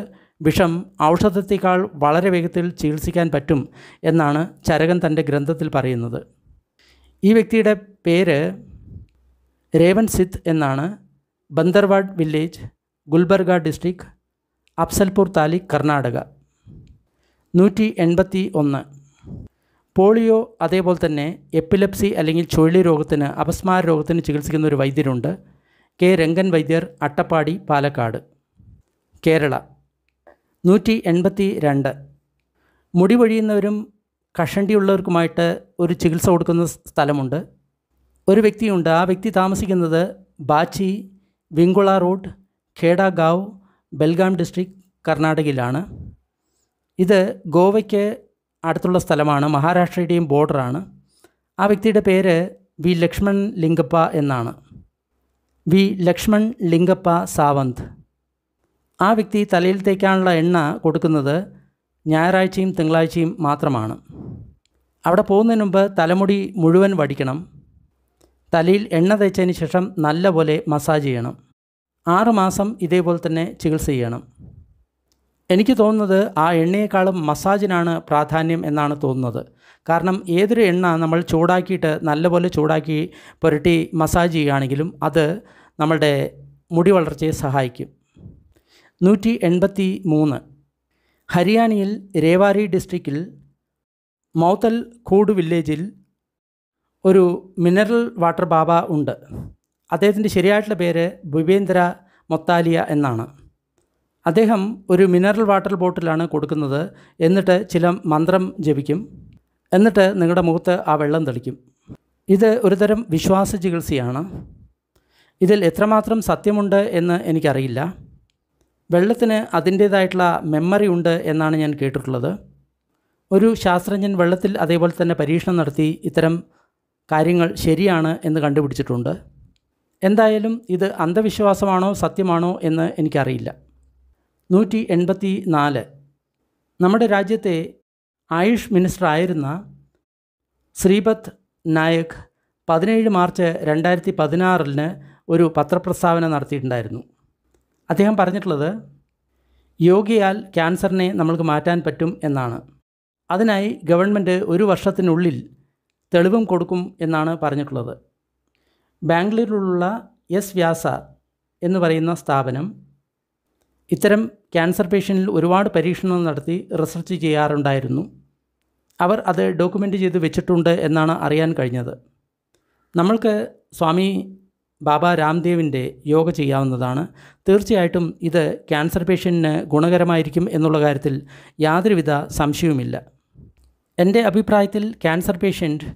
വിഷം ഔഷധത്തേക്കാൾ വളരെ വേഗത്തിൽ ചികിത്സിക്കാൻ പറ്റും എന്നാണ് ചരകൻ തൻ്റെ ഗ്രന്ഥത്തിൽ പറയുന്നത് ഈ വ്യക്തിയുടെ പേര് രേവൻ സിദ്ധ് എന്നാണ് ബന്ദർവാഡ് വില്ലേജ് ഗുൽബർഗ ഡിസ്ട്രിക്ട് അഫ്സൽപൂർ താലിക് കർണാടക നൂറ്റി എൺപത്തി ഒന്ന് പോളിയോ അതേപോലെ തന്നെ എപ്പിലെപ്സി അല്ലെങ്കിൽ ചുഴലി രോഗത്തിന് അപസ്മാര രോഗത്തിന് ചികിത്സിക്കുന്ന ഒരു വൈദ്യരുണ്ട് കെ രംഗൻ വൈദ്യർ അട്ടപ്പാടി പാലക്കാട് കേരള നൂറ്റി എൺപത്തി രണ്ട് മുടി വഴിയുന്നവരും കഷണ്ടിയുള്ളവർക്കുമായിട്ട് ഒരു ചികിത്സ കൊടുക്കുന്ന സ്ഥലമുണ്ട് ഒരു വ്യക്തിയുണ്ട് ആ വ്യക്തി താമസിക്കുന്നത് ബാച്ചി വിങ്കുള റോഡ് ഖേഡാഗാവ് ബെൽഗാം ഡിസ്ട്രിക്ട് കർണാടകയിലാണ് ഇത് ഗോവയ്ക്ക് അടുത്തുള്ള സ്ഥലമാണ് മഹാരാഷ്ട്രയുടെയും ബോർഡറാണ് ആ വ്യക്തിയുടെ പേര് വി ലക്ഷ്മൺ ലിംഗപ്പ എന്നാണ് വി ലക്ഷ്മൺ ലിംഗപ്പ സാവന്ത് ആ വ്യക്തി തലയിൽ തേക്കാനുള്ള എണ്ണ കൊടുക്കുന്നത് ഞായറാഴ്ചയും തിങ്കളാഴ്ചയും മാത്രമാണ് അവിടെ പോകുന്നതിന് മുമ്പ് തലമുടി മുഴുവൻ വടിക്കണം തലയിൽ എണ്ണ തേച്ചതിന് ശേഷം നല്ലപോലെ മസാജ് ചെയ്യണം ആറുമാസം ഇതേപോലെ തന്നെ ചികിത്സ ചെയ്യണം എനിക്ക് തോന്നുന്നത് ആ എണ്ണയേക്കാളും മസാജിനാണ് പ്രാധാന്യം എന്നാണ് തോന്നുന്നത് കാരണം ഏതൊരു എണ്ണ നമ്മൾ ചൂടാക്കിയിട്ട് നല്ലപോലെ ചൂടാക്കി പുരട്ടി മസാജ് ചെയ്യുകയാണെങ്കിലും അത് നമ്മളുടെ മുടി വളർച്ചയെ സഹായിക്കും നൂറ്റി എൺപത്തി മൂന്ന് ഹരിയാനയിൽ രേവാരി ഡിസ്ട്രിക്റ്റിൽ മൗത്തൽ കൂട് വില്ലേജിൽ ഒരു മിനറൽ വാട്ടർ ബാബ ഉണ്ട് അദ്ദേഹത്തിൻ്റെ ശരിയായിട്ടുള്ള പേര് ഭുപേന്ദ്ര മൊത്താലിയ എന്നാണ് അദ്ദേഹം ഒരു മിനറൽ വാട്ടർ ബോട്ടിലാണ് കൊടുക്കുന്നത് എന്നിട്ട് ചില മന്ത്രം ജപിക്കും എന്നിട്ട് നിങ്ങളുടെ മുഖത്ത് ആ വെള്ളം തളിക്കും ഇത് ഒരുതരം വിശ്വാസ ചികിത്സയാണ് ഇതിൽ എത്രമാത്രം സത്യമുണ്ട് എന്ന് എനിക്കറിയില്ല വെള്ളത്തിന് അതിൻ്റേതായിട്ടുള്ള മെമ്മറി ഉണ്ട് എന്നാണ് ഞാൻ കേട്ടിട്ടുള്ളത് ഒരു ശാസ്ത്രജ്ഞൻ വെള്ളത്തിൽ അതേപോലെ തന്നെ പരീക്ഷണം നടത്തി ഇത്തരം കാര്യങ്ങൾ ശരിയാണ് എന്ന് കണ്ടുപിടിച്ചിട്ടുണ്ട് എന്തായാലും ഇത് അന്ധവിശ്വാസമാണോ സത്യമാണോ എന്ന് എനിക്കറിയില്ല നൂറ്റി എൺപത്തി നാല് നമ്മുടെ രാജ്യത്തെ ആയുഷ് ആയിരുന്ന ശ്രീപത് നായക് പതിനേഴ് മാർച്ച് രണ്ടായിരത്തി പതിനാറിന് ഒരു പത്രപ്രസ്താവന നടത്തിയിട്ടുണ്ടായിരുന്നു അദ്ദേഹം പറഞ്ഞിട്ടുള്ളത് യോഗയാൽ ക്യാൻസറിനെ നമുക്ക് മാറ്റാൻ പറ്റും എന്നാണ് അതിനായി ഗവൺമെൻറ് ഒരു വർഷത്തിനുള്ളിൽ തെളിവും കൊടുക്കും എന്നാണ് പറഞ്ഞിട്ടുള്ളത് ബാംഗ്ലൂരിലുള്ള എസ് വ്യാസ എന്ന് പറയുന്ന സ്ഥാപനം ഇത്തരം ക്യാൻസർ പേഷ്യൻ്റിൽ ഒരുപാട് പരീക്ഷണങ്ങൾ നടത്തി റിസർച്ച് ചെയ്യാറുണ്ടായിരുന്നു അവർ അത് ഡോക്യുമെൻ്റ് ചെയ്ത് വെച്ചിട്ടുണ്ട് എന്നാണ് അറിയാൻ കഴിഞ്ഞത് നമ്മൾക്ക് സ്വാമി ബാബ രാംദേവിൻ്റെ യോഗ ചെയ്യാവുന്നതാണ് തീർച്ചയായിട്ടും ഇത് ക്യാൻസർ പേഷ്യൻറ്റിന് ഗുണകരമായിരിക്കും എന്നുള്ള കാര്യത്തിൽ യാതൊരുവിധ സംശയവുമില്ല എൻ്റെ അഭിപ്രായത്തിൽ ക്യാൻസർ പേഷ്യൻറ്റ്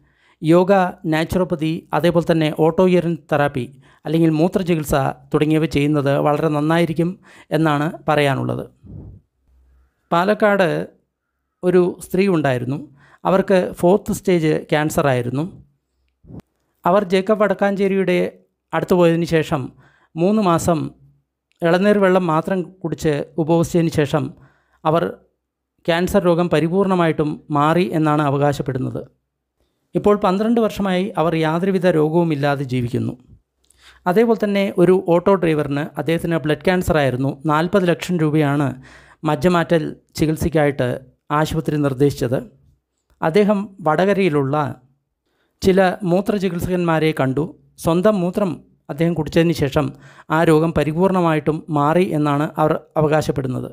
യോഗ നാച്ചുറോപ്പതി അതേപോലെ തന്നെ ഓട്ടോയിറിൻ തെറാപ്പി അല്ലെങ്കിൽ മൂത്രചികിത്സ തുടങ്ങിയവ ചെയ്യുന്നത് വളരെ നന്നായിരിക്കും എന്നാണ് പറയാനുള്ളത് പാലക്കാട് ഒരു സ്ത്രീ ഉണ്ടായിരുന്നു അവർക്ക് ഫോർത്ത് സ്റ്റേജ് ക്യാൻസർ ആയിരുന്നു അവർ ജേക്കബ് വടക്കാഞ്ചേരിയുടെ അടുത്ത് പോയതിന് ശേഷം മൂന്ന് മാസം ഇളനീർ വെള്ളം മാത്രം കുടിച്ച് ഉപവസിച്ചതിന് ശേഷം അവർ ക്യാൻസർ രോഗം പരിപൂർണമായിട്ടും മാറി എന്നാണ് അവകാശപ്പെടുന്നത് ഇപ്പോൾ പന്ത്രണ്ട് വർഷമായി അവർ യാതൊരുവിധ രോഗവുമില്ലാതെ ജീവിക്കുന്നു അതേപോലെ തന്നെ ഒരു ഓട്ടോ ഡ്രൈവറിന് അദ്ദേഹത്തിന് ബ്ലഡ് ക്യാൻസർ ആയിരുന്നു നാൽപ്പത് ലക്ഷം രൂപയാണ് മജ്ജമാറ്റൽ ചികിത്സയ്ക്കായിട്ട് ആശുപത്രി നിർദ്ദേശിച്ചത് അദ്ദേഹം വടകരയിലുള്ള ചില മൂത്രചികിത്സകന്മാരെ കണ്ടു സ്വന്തം മൂത്രം അദ്ദേഹം കുടിച്ചതിന് ശേഷം ആ രോഗം പരിപൂർണമായിട്ടും മാറി എന്നാണ് അവർ അവകാശപ്പെടുന്നത്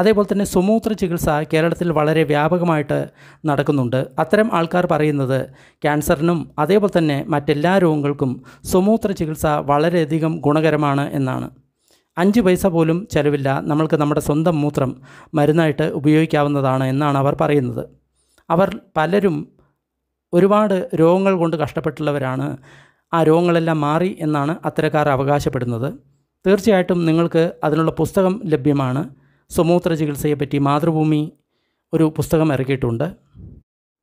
അതേപോലെ തന്നെ സുമൂത്ര ചികിത്സ കേരളത്തിൽ വളരെ വ്യാപകമായിട്ട് നടക്കുന്നുണ്ട് അത്തരം ആൾക്കാർ പറയുന്നത് ക്യാൻസറിനും അതേപോലെ തന്നെ മറ്റെല്ലാ രോഗങ്ങൾക്കും സുമൂത്ര ചികിത്സ വളരെയധികം ഗുണകരമാണ് എന്നാണ് അഞ്ച് പൈസ പോലും ചിലവില്ല നമ്മൾക്ക് നമ്മുടെ സ്വന്തം മൂത്രം മരുന്നായിട്ട് ഉപയോഗിക്കാവുന്നതാണ് എന്നാണ് അവർ പറയുന്നത് അവർ പലരും ഒരുപാട് രോഗങ്ങൾ കൊണ്ട് കഷ്ടപ്പെട്ടുള്ളവരാണ് ആ രോഗങ്ങളെല്ലാം മാറി എന്നാണ് അത്തരക്കാർ അവകാശപ്പെടുന്നത് തീർച്ചയായിട്ടും നിങ്ങൾക്ക് അതിനുള്ള പുസ്തകം ലഭ്യമാണ് സ്വമൂത്ര ചികിത്സയെപ്പറ്റി മാതൃഭൂമി ഒരു പുസ്തകം ഇറക്കിയിട്ടുണ്ട്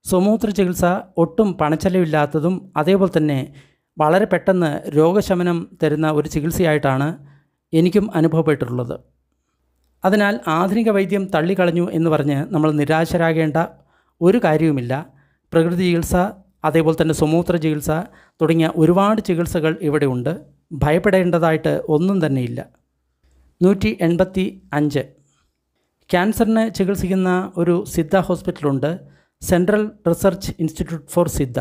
സ്വമൂത്ര ചികിത്സ ഒട്ടും പണച്ചെലവില്ലാത്തതും അതേപോലെ തന്നെ വളരെ പെട്ടെന്ന് രോഗശമനം തരുന്ന ഒരു ചികിത്സയായിട്ടാണ് എനിക്കും അനുഭവപ്പെട്ടിട്ടുള്ളത് അതിനാൽ ആധുനിക വൈദ്യം തള്ളിക്കളഞ്ഞു എന്ന് പറഞ്ഞ് നമ്മൾ നിരാശരാകേണ്ട ഒരു കാര്യവുമില്ല പ്രകൃതി ചികിത്സ അതേപോലെ തന്നെ സ്വമൂത്ര ചികിത്സ തുടങ്ങിയ ഒരുപാട് ചികിത്സകൾ ഇവിടെയുണ്ട് ഭയപ്പെടേണ്ടതായിട്ട് ഒന്നും തന്നെയില്ല നൂറ്റി എൺപത്തി അഞ്ച് ക്യാൻസറിന് ചികിത്സിക്കുന്ന ഒരു സിദ്ധ ഹോസ്പിറ്റലുണ്ട് central research institute for Siddha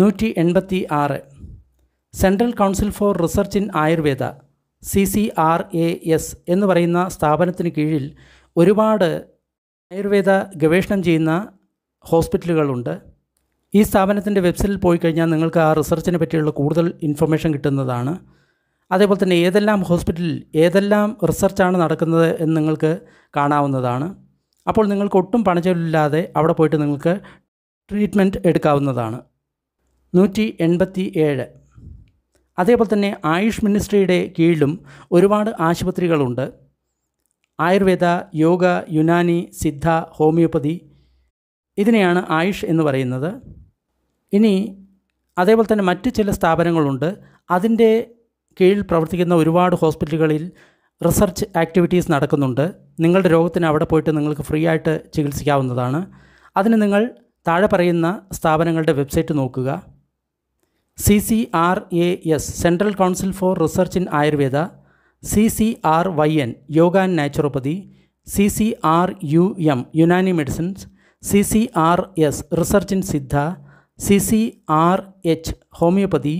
നൂറ്റി എൺപത്തി ആറ് central council for research in Ayurveda C C R A S എന്ന് പറയുന്ന സ്ഥാപനത്തിന് കീഴിൽ ഒരുപാട് ആയുർവേദ ഗവേഷണം ചെയ്യുന്ന ഹോസ്പിറ്റലുകളുണ്ട് ഈ സ്ഥാപനത്തിൻ്റെ വെബ്സൈറ്റിൽ പോയി കഴിഞ്ഞാൽ നിങ്ങൾക്ക് ആ റിസർച്ചിനെ പറ്റിയുള്ള കൂടുതൽ ഇൻഫർമേഷൻ കിട്ടുന്നതാണ് അതേപോലെ തന്നെ ഏതെല്ലാം ഹോസ്പിറ്റലിൽ ഏതെല്ലാം റിസർച്ചാണ് നടക്കുന്നത് എന്ന് നിങ്ങൾക്ക് കാണാവുന്നതാണ് അപ്പോൾ നിങ്ങൾക്ക് ഒട്ടും പണചെലവില്ലാതെ അവിടെ പോയിട്ട് നിങ്ങൾക്ക് ട്രീറ്റ്മെൻറ്റ് എടുക്കാവുന്നതാണ് നൂറ്റി എൺപത്തി ഏഴ് അതേപോലെ തന്നെ ആയുഷ് മിനിസ്ട്രിയുടെ കീഴിലും ഒരുപാട് ആശുപത്രികളുണ്ട് ആയുർവേദ യോഗ യുനാനി സിദ്ധ ഹോമിയോപ്പതി ഇതിനെയാണ് ആയുഷ് എന്ന് പറയുന്നത് ഇനി അതേപോലെ തന്നെ മറ്റ് ചില സ്ഥാപനങ്ങളുണ്ട് അതിൻ്റെ കീഴിൽ പ്രവർത്തിക്കുന്ന ഒരുപാട് ഹോസ്പിറ്റലുകളിൽ റിസർച്ച് ആക്ടിവിറ്റീസ് നടക്കുന്നുണ്ട് നിങ്ങളുടെ രോഗത്തിന് അവിടെ പോയിട്ട് നിങ്ങൾക്ക് ഫ്രീ ആയിട്ട് ചികിത്സിക്കാവുന്നതാണ് അതിന് നിങ്ങൾ താഴെ പറയുന്ന സ്ഥാപനങ്ങളുടെ വെബ്സൈറ്റ് നോക്കുക C C R A S central council for research in Ayurveda C C R Y N yoga and naturopathy C C R U M Unani medicines C C R S research in Siddha C C R H homeopathy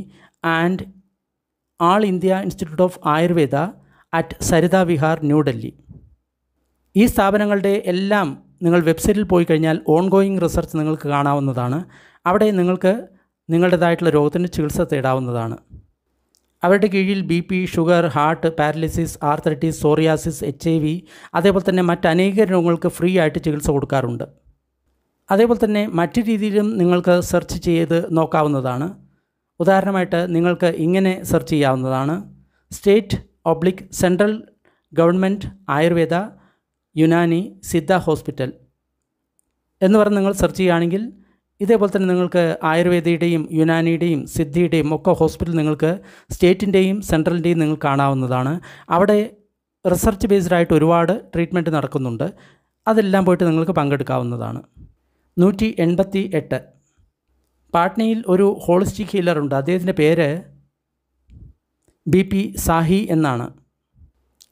and all India institute of Ayurveda at Sarita Vihar New Delhi ഈ സ്ഥാപനങ്ങളുടെ എല്ലാം നിങ്ങൾ വെബ്സൈറ്റിൽ പോയി കഴിഞ്ഞാൽ ongoing research നിങ്ങൾക്ക് കാണാവുന്നതാണ് അവിടെ നിങ്ങൾക്ക് നിങ്ങളുടേതായിട്ടുള്ള രോഗത്തിന് ചികിത്സ തേടാവുന്നതാണ് അവരുടെ കീഴിൽ B P sugar heart paralysis arthritis psoriasis H I V അതേപോലെ തന്നെ മറ്റനേക രോഗങ്ങൾക്ക് ഫ്രീ ആയിട്ട് ചികിത്സ കൊടുക്കാറുണ്ട് അതേപോലെ തന്നെ മറ്റു രീതിയിലും നിങ്ങൾക്ക് സെർച്ച് ചെയ്ത് നോക്കാവുന്നതാണ് ഉദാഹരണമായിട്ട് നിങ്ങൾക്ക് ഇങ്ങനെ സെർച്ച് ചെയ്യാവുന്നതാണ് state oblique central government Ayurveda Unani Siddha hospital എന്ന് പറഞ്ഞ് നിങ്ങൾ സെർച്ച് ചെയ്യുകയാണെങ്കിൽ ഇതേപോലെ തന്നെ നിങ്ങൾക്ക് ആയുർവേദയുടെയും യുനാനിയുടെയും സിദ്ധിയുടെയും ഒക്കെ ഹോസ്പിറ്റൽ നിങ്ങൾക്ക് സ്റ്റേറ്റിൻ്റെയും സെൻട്രലിൻ്റെയും നിങ്ങൾ കാണാവുന്നതാണ് അവിടെ റിസർച്ച് ബേസ്ഡ് ആയിട്ട് ഒരുപാട് ട്രീറ്റ്മെൻറ്റ് നടക്കുന്നുണ്ട് അതെല്ലാം പോയിട്ട് നിങ്ങൾക്ക് പങ്കെടുക്കാവുന്നതാണ് നൂറ്റി എൺപത്തി എട്ട് പാട്നയിൽ ഒരു ഹോളിസ്റ്റിക് ഹീലറുണ്ട് അദ്ദേഹത്തിൻ്റെ പേര് ബി പി സാഹി എന്നാണ്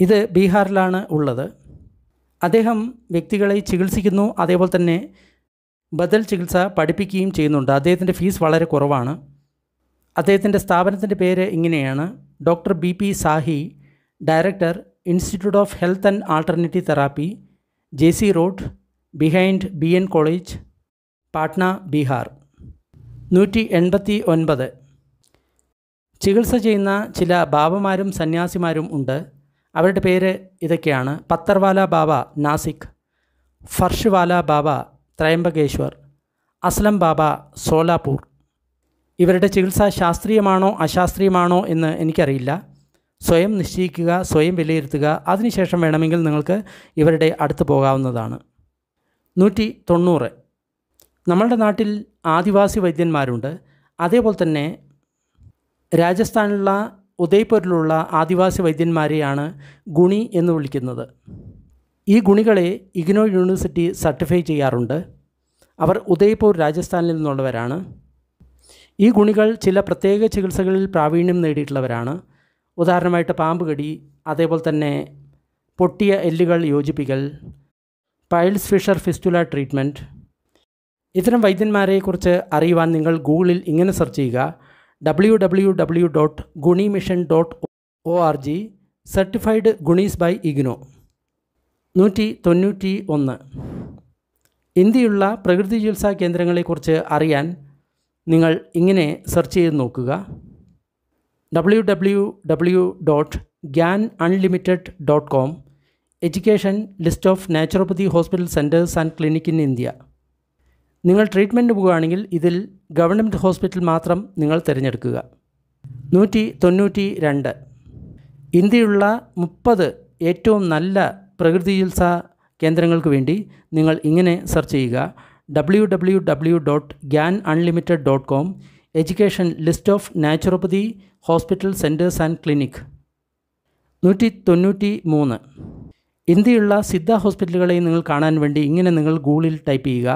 ഇത് ബീഹാറിലാണ് ഉള്ളത് അദ്ദേഹം വ്യക്തികളെ ചികിത്സിക്കുന്നു അതേപോലെ തന്നെ ബദൽ ചികിത്സ പഠിപ്പിക്കുകയും ചെയ്യുന്നുണ്ട് അദ്ദേഹത്തിൻ്റെ ഫീസ് വളരെ കുറവാണ് അദ്ദേഹത്തിൻ്റെ സ്ഥാപനത്തിൻ്റെ പേര് ഇങ്ങനെയാണ് doctor B P Sahi director institute of health and alternative therapy J C road behind B N college Patna Bihar നൂറ്റി എൺപത്തി ഒൻപത് ചികിത്സ ചെയ്യുന്ന ചില ബാബമാരും സന്യാസിമാരും ഉണ്ട് അവരുടെ പേര് ഇതൊക്കെയാണ് പത്തർവാല ബാബ നാസിക് ഫർഷ്വാല ബാബ ത്രയംബകേശ്വർ അസ്ലം ബാബ സോലാപൂർ ഇവരുടെ ചികിത്സ ശാസ്ത്രീയമാണോ അശാസ്ത്രീയമാണോ എന്ന് എനിക്കറിയില്ല സ്വയം നിശ്ചയിക്കുക സ്വയം വിലയിരുത്തുക അതിനുശേഷം വേണമെങ്കിൽ നിങ്ങൾക്ക് ഇവരുടെ അടുത്ത് പോകാവുന്നതാണ് നൂറ്റി തൊണ്ണൂറ് നമ്മളുടെ നാട്ടിൽ ആദിവാസി വൈദ്യന്മാരുണ്ട് അതേപോലെ തന്നെ രാജസ്ഥാനിലുള്ള ഉദയ്പൂരിലുള്ള ആദിവാസി വൈദ്യന്മാരെയാണ് ഗുണി എന്ന് വിളിക്കുന്നത് ഈ ഗുണികളെ ഇഗ്നോ യൂണിവേഴ്സിറ്റി സർട്ടിഫൈ ചെയ്യാറുണ്ട് അവർ ഉദയ്പൂർ രാജസ്ഥാനിൽ നിന്നുള്ളവരാണ് ഈ ഗുണികൾ ചില പ്രത്യേക ചികിത്സകളിൽ പ്രാവീണ്യം നേടിയിട്ടുള്ളവരാണ് ഉദാഹരണമായിട്ട് പാമ്പ് കടി അതേപോലെ തന്നെ പൊട്ടിയ എല്ലുകൾ യോജിപ്പിക്കൽ പൈൽസ് ഫിഷർ ഫിസ്റ്റുല ട്രീറ്റ്മെൻറ്റ് ഇത്തരം വൈദ്യന്മാരെക്കുറിച്ച് അറിയുവാൻ നിങ്ങൾ ഗൂഗിളിൽ ഇങ്ങനെ സെർച്ച് ചെയ്യുക W W W dot Guni mission dot O R G certified Gunis by IGNOU നൂറ്റി തൊണ്ണൂറ്റി ഒന്ന് ഇന്ത്യയുള്ള പ്രകൃതി ചികിത്സാ കേന്ദ്രങ്ങളെക്കുറിച്ച് അറിയാൻ നിങ്ങൾ ഇങ്ങനെ സെർച്ച് ചെയ്ത് നോക്കുക W W W dot Gyan unlimited dot com education list of naturopathy hospital centres and clinic in India നിങ്ങൾ ട്രീറ്റ്മെൻറ്റിന് പോവുകയാണെങ്കിൽ ഇതിൽ ഗവൺമെൻറ് ഹോസ്പിറ്റൽ മാത്രം നിങ്ങൾ തിരഞ്ഞെടുക്കുക നൂറ്റി തൊണ്ണൂറ്റി രണ്ട് ഇന്ത്യയുള്ള മുപ്പത് ഏറ്റവും നല്ല പ്രകൃതി ചികിത്സാ കേന്ദ്രങ്ങൾക്ക് വേണ്ടി നിങ്ങൾ ഇങ്ങനെ സെർച്ച് ചെയ്യുക W W W dot Gyan unlimited dot com education list of naturopathy hospital centres and clinic നൂറ്റി തൊണ്ണൂറ്റി മൂന്ന് ഇന്ത്യയുള്ള സിദ്ധ ഹോസ്പിറ്റലുകളെയും നിങ്ങൾ കാണാൻ വേണ്ടി ഇങ്ങനെ നിങ്ങൾ ഗൂഗിളിൽ ടൈപ്പ് ചെയ്യുക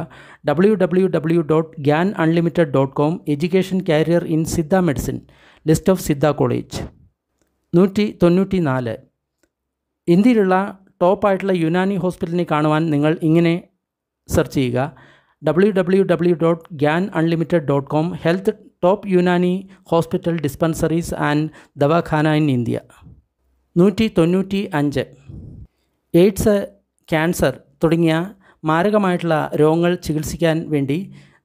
W W W dot Gyan unlimited dot com education career in Siddha medicine list of Siddha college നൂറ്റി തൊണ്ണൂറ്റി നാല് ഇന്ത്യയിലുള്ള ടോപ്പായിട്ടുള്ള യുനാനി ഹോസ്പിറ്റലിനെ കാണുവാൻ നിങ്ങൾ ഇങ്ങനെ സെർച്ച് ചെയ്യുക W W W dot Gyan unlimited dot com health top Unani hospital dispensaries and dawakhana in India നൂറ്റി തൊണ്ണൂറ്റി അഞ്ച് എയ്ഡ്സ് ക്യാൻസർ തുടങ്ങിയ മാരകമായിട്ടുള്ള രോഗങ്ങൾ ചികിത്സിക്കാൻ വേണ്ടി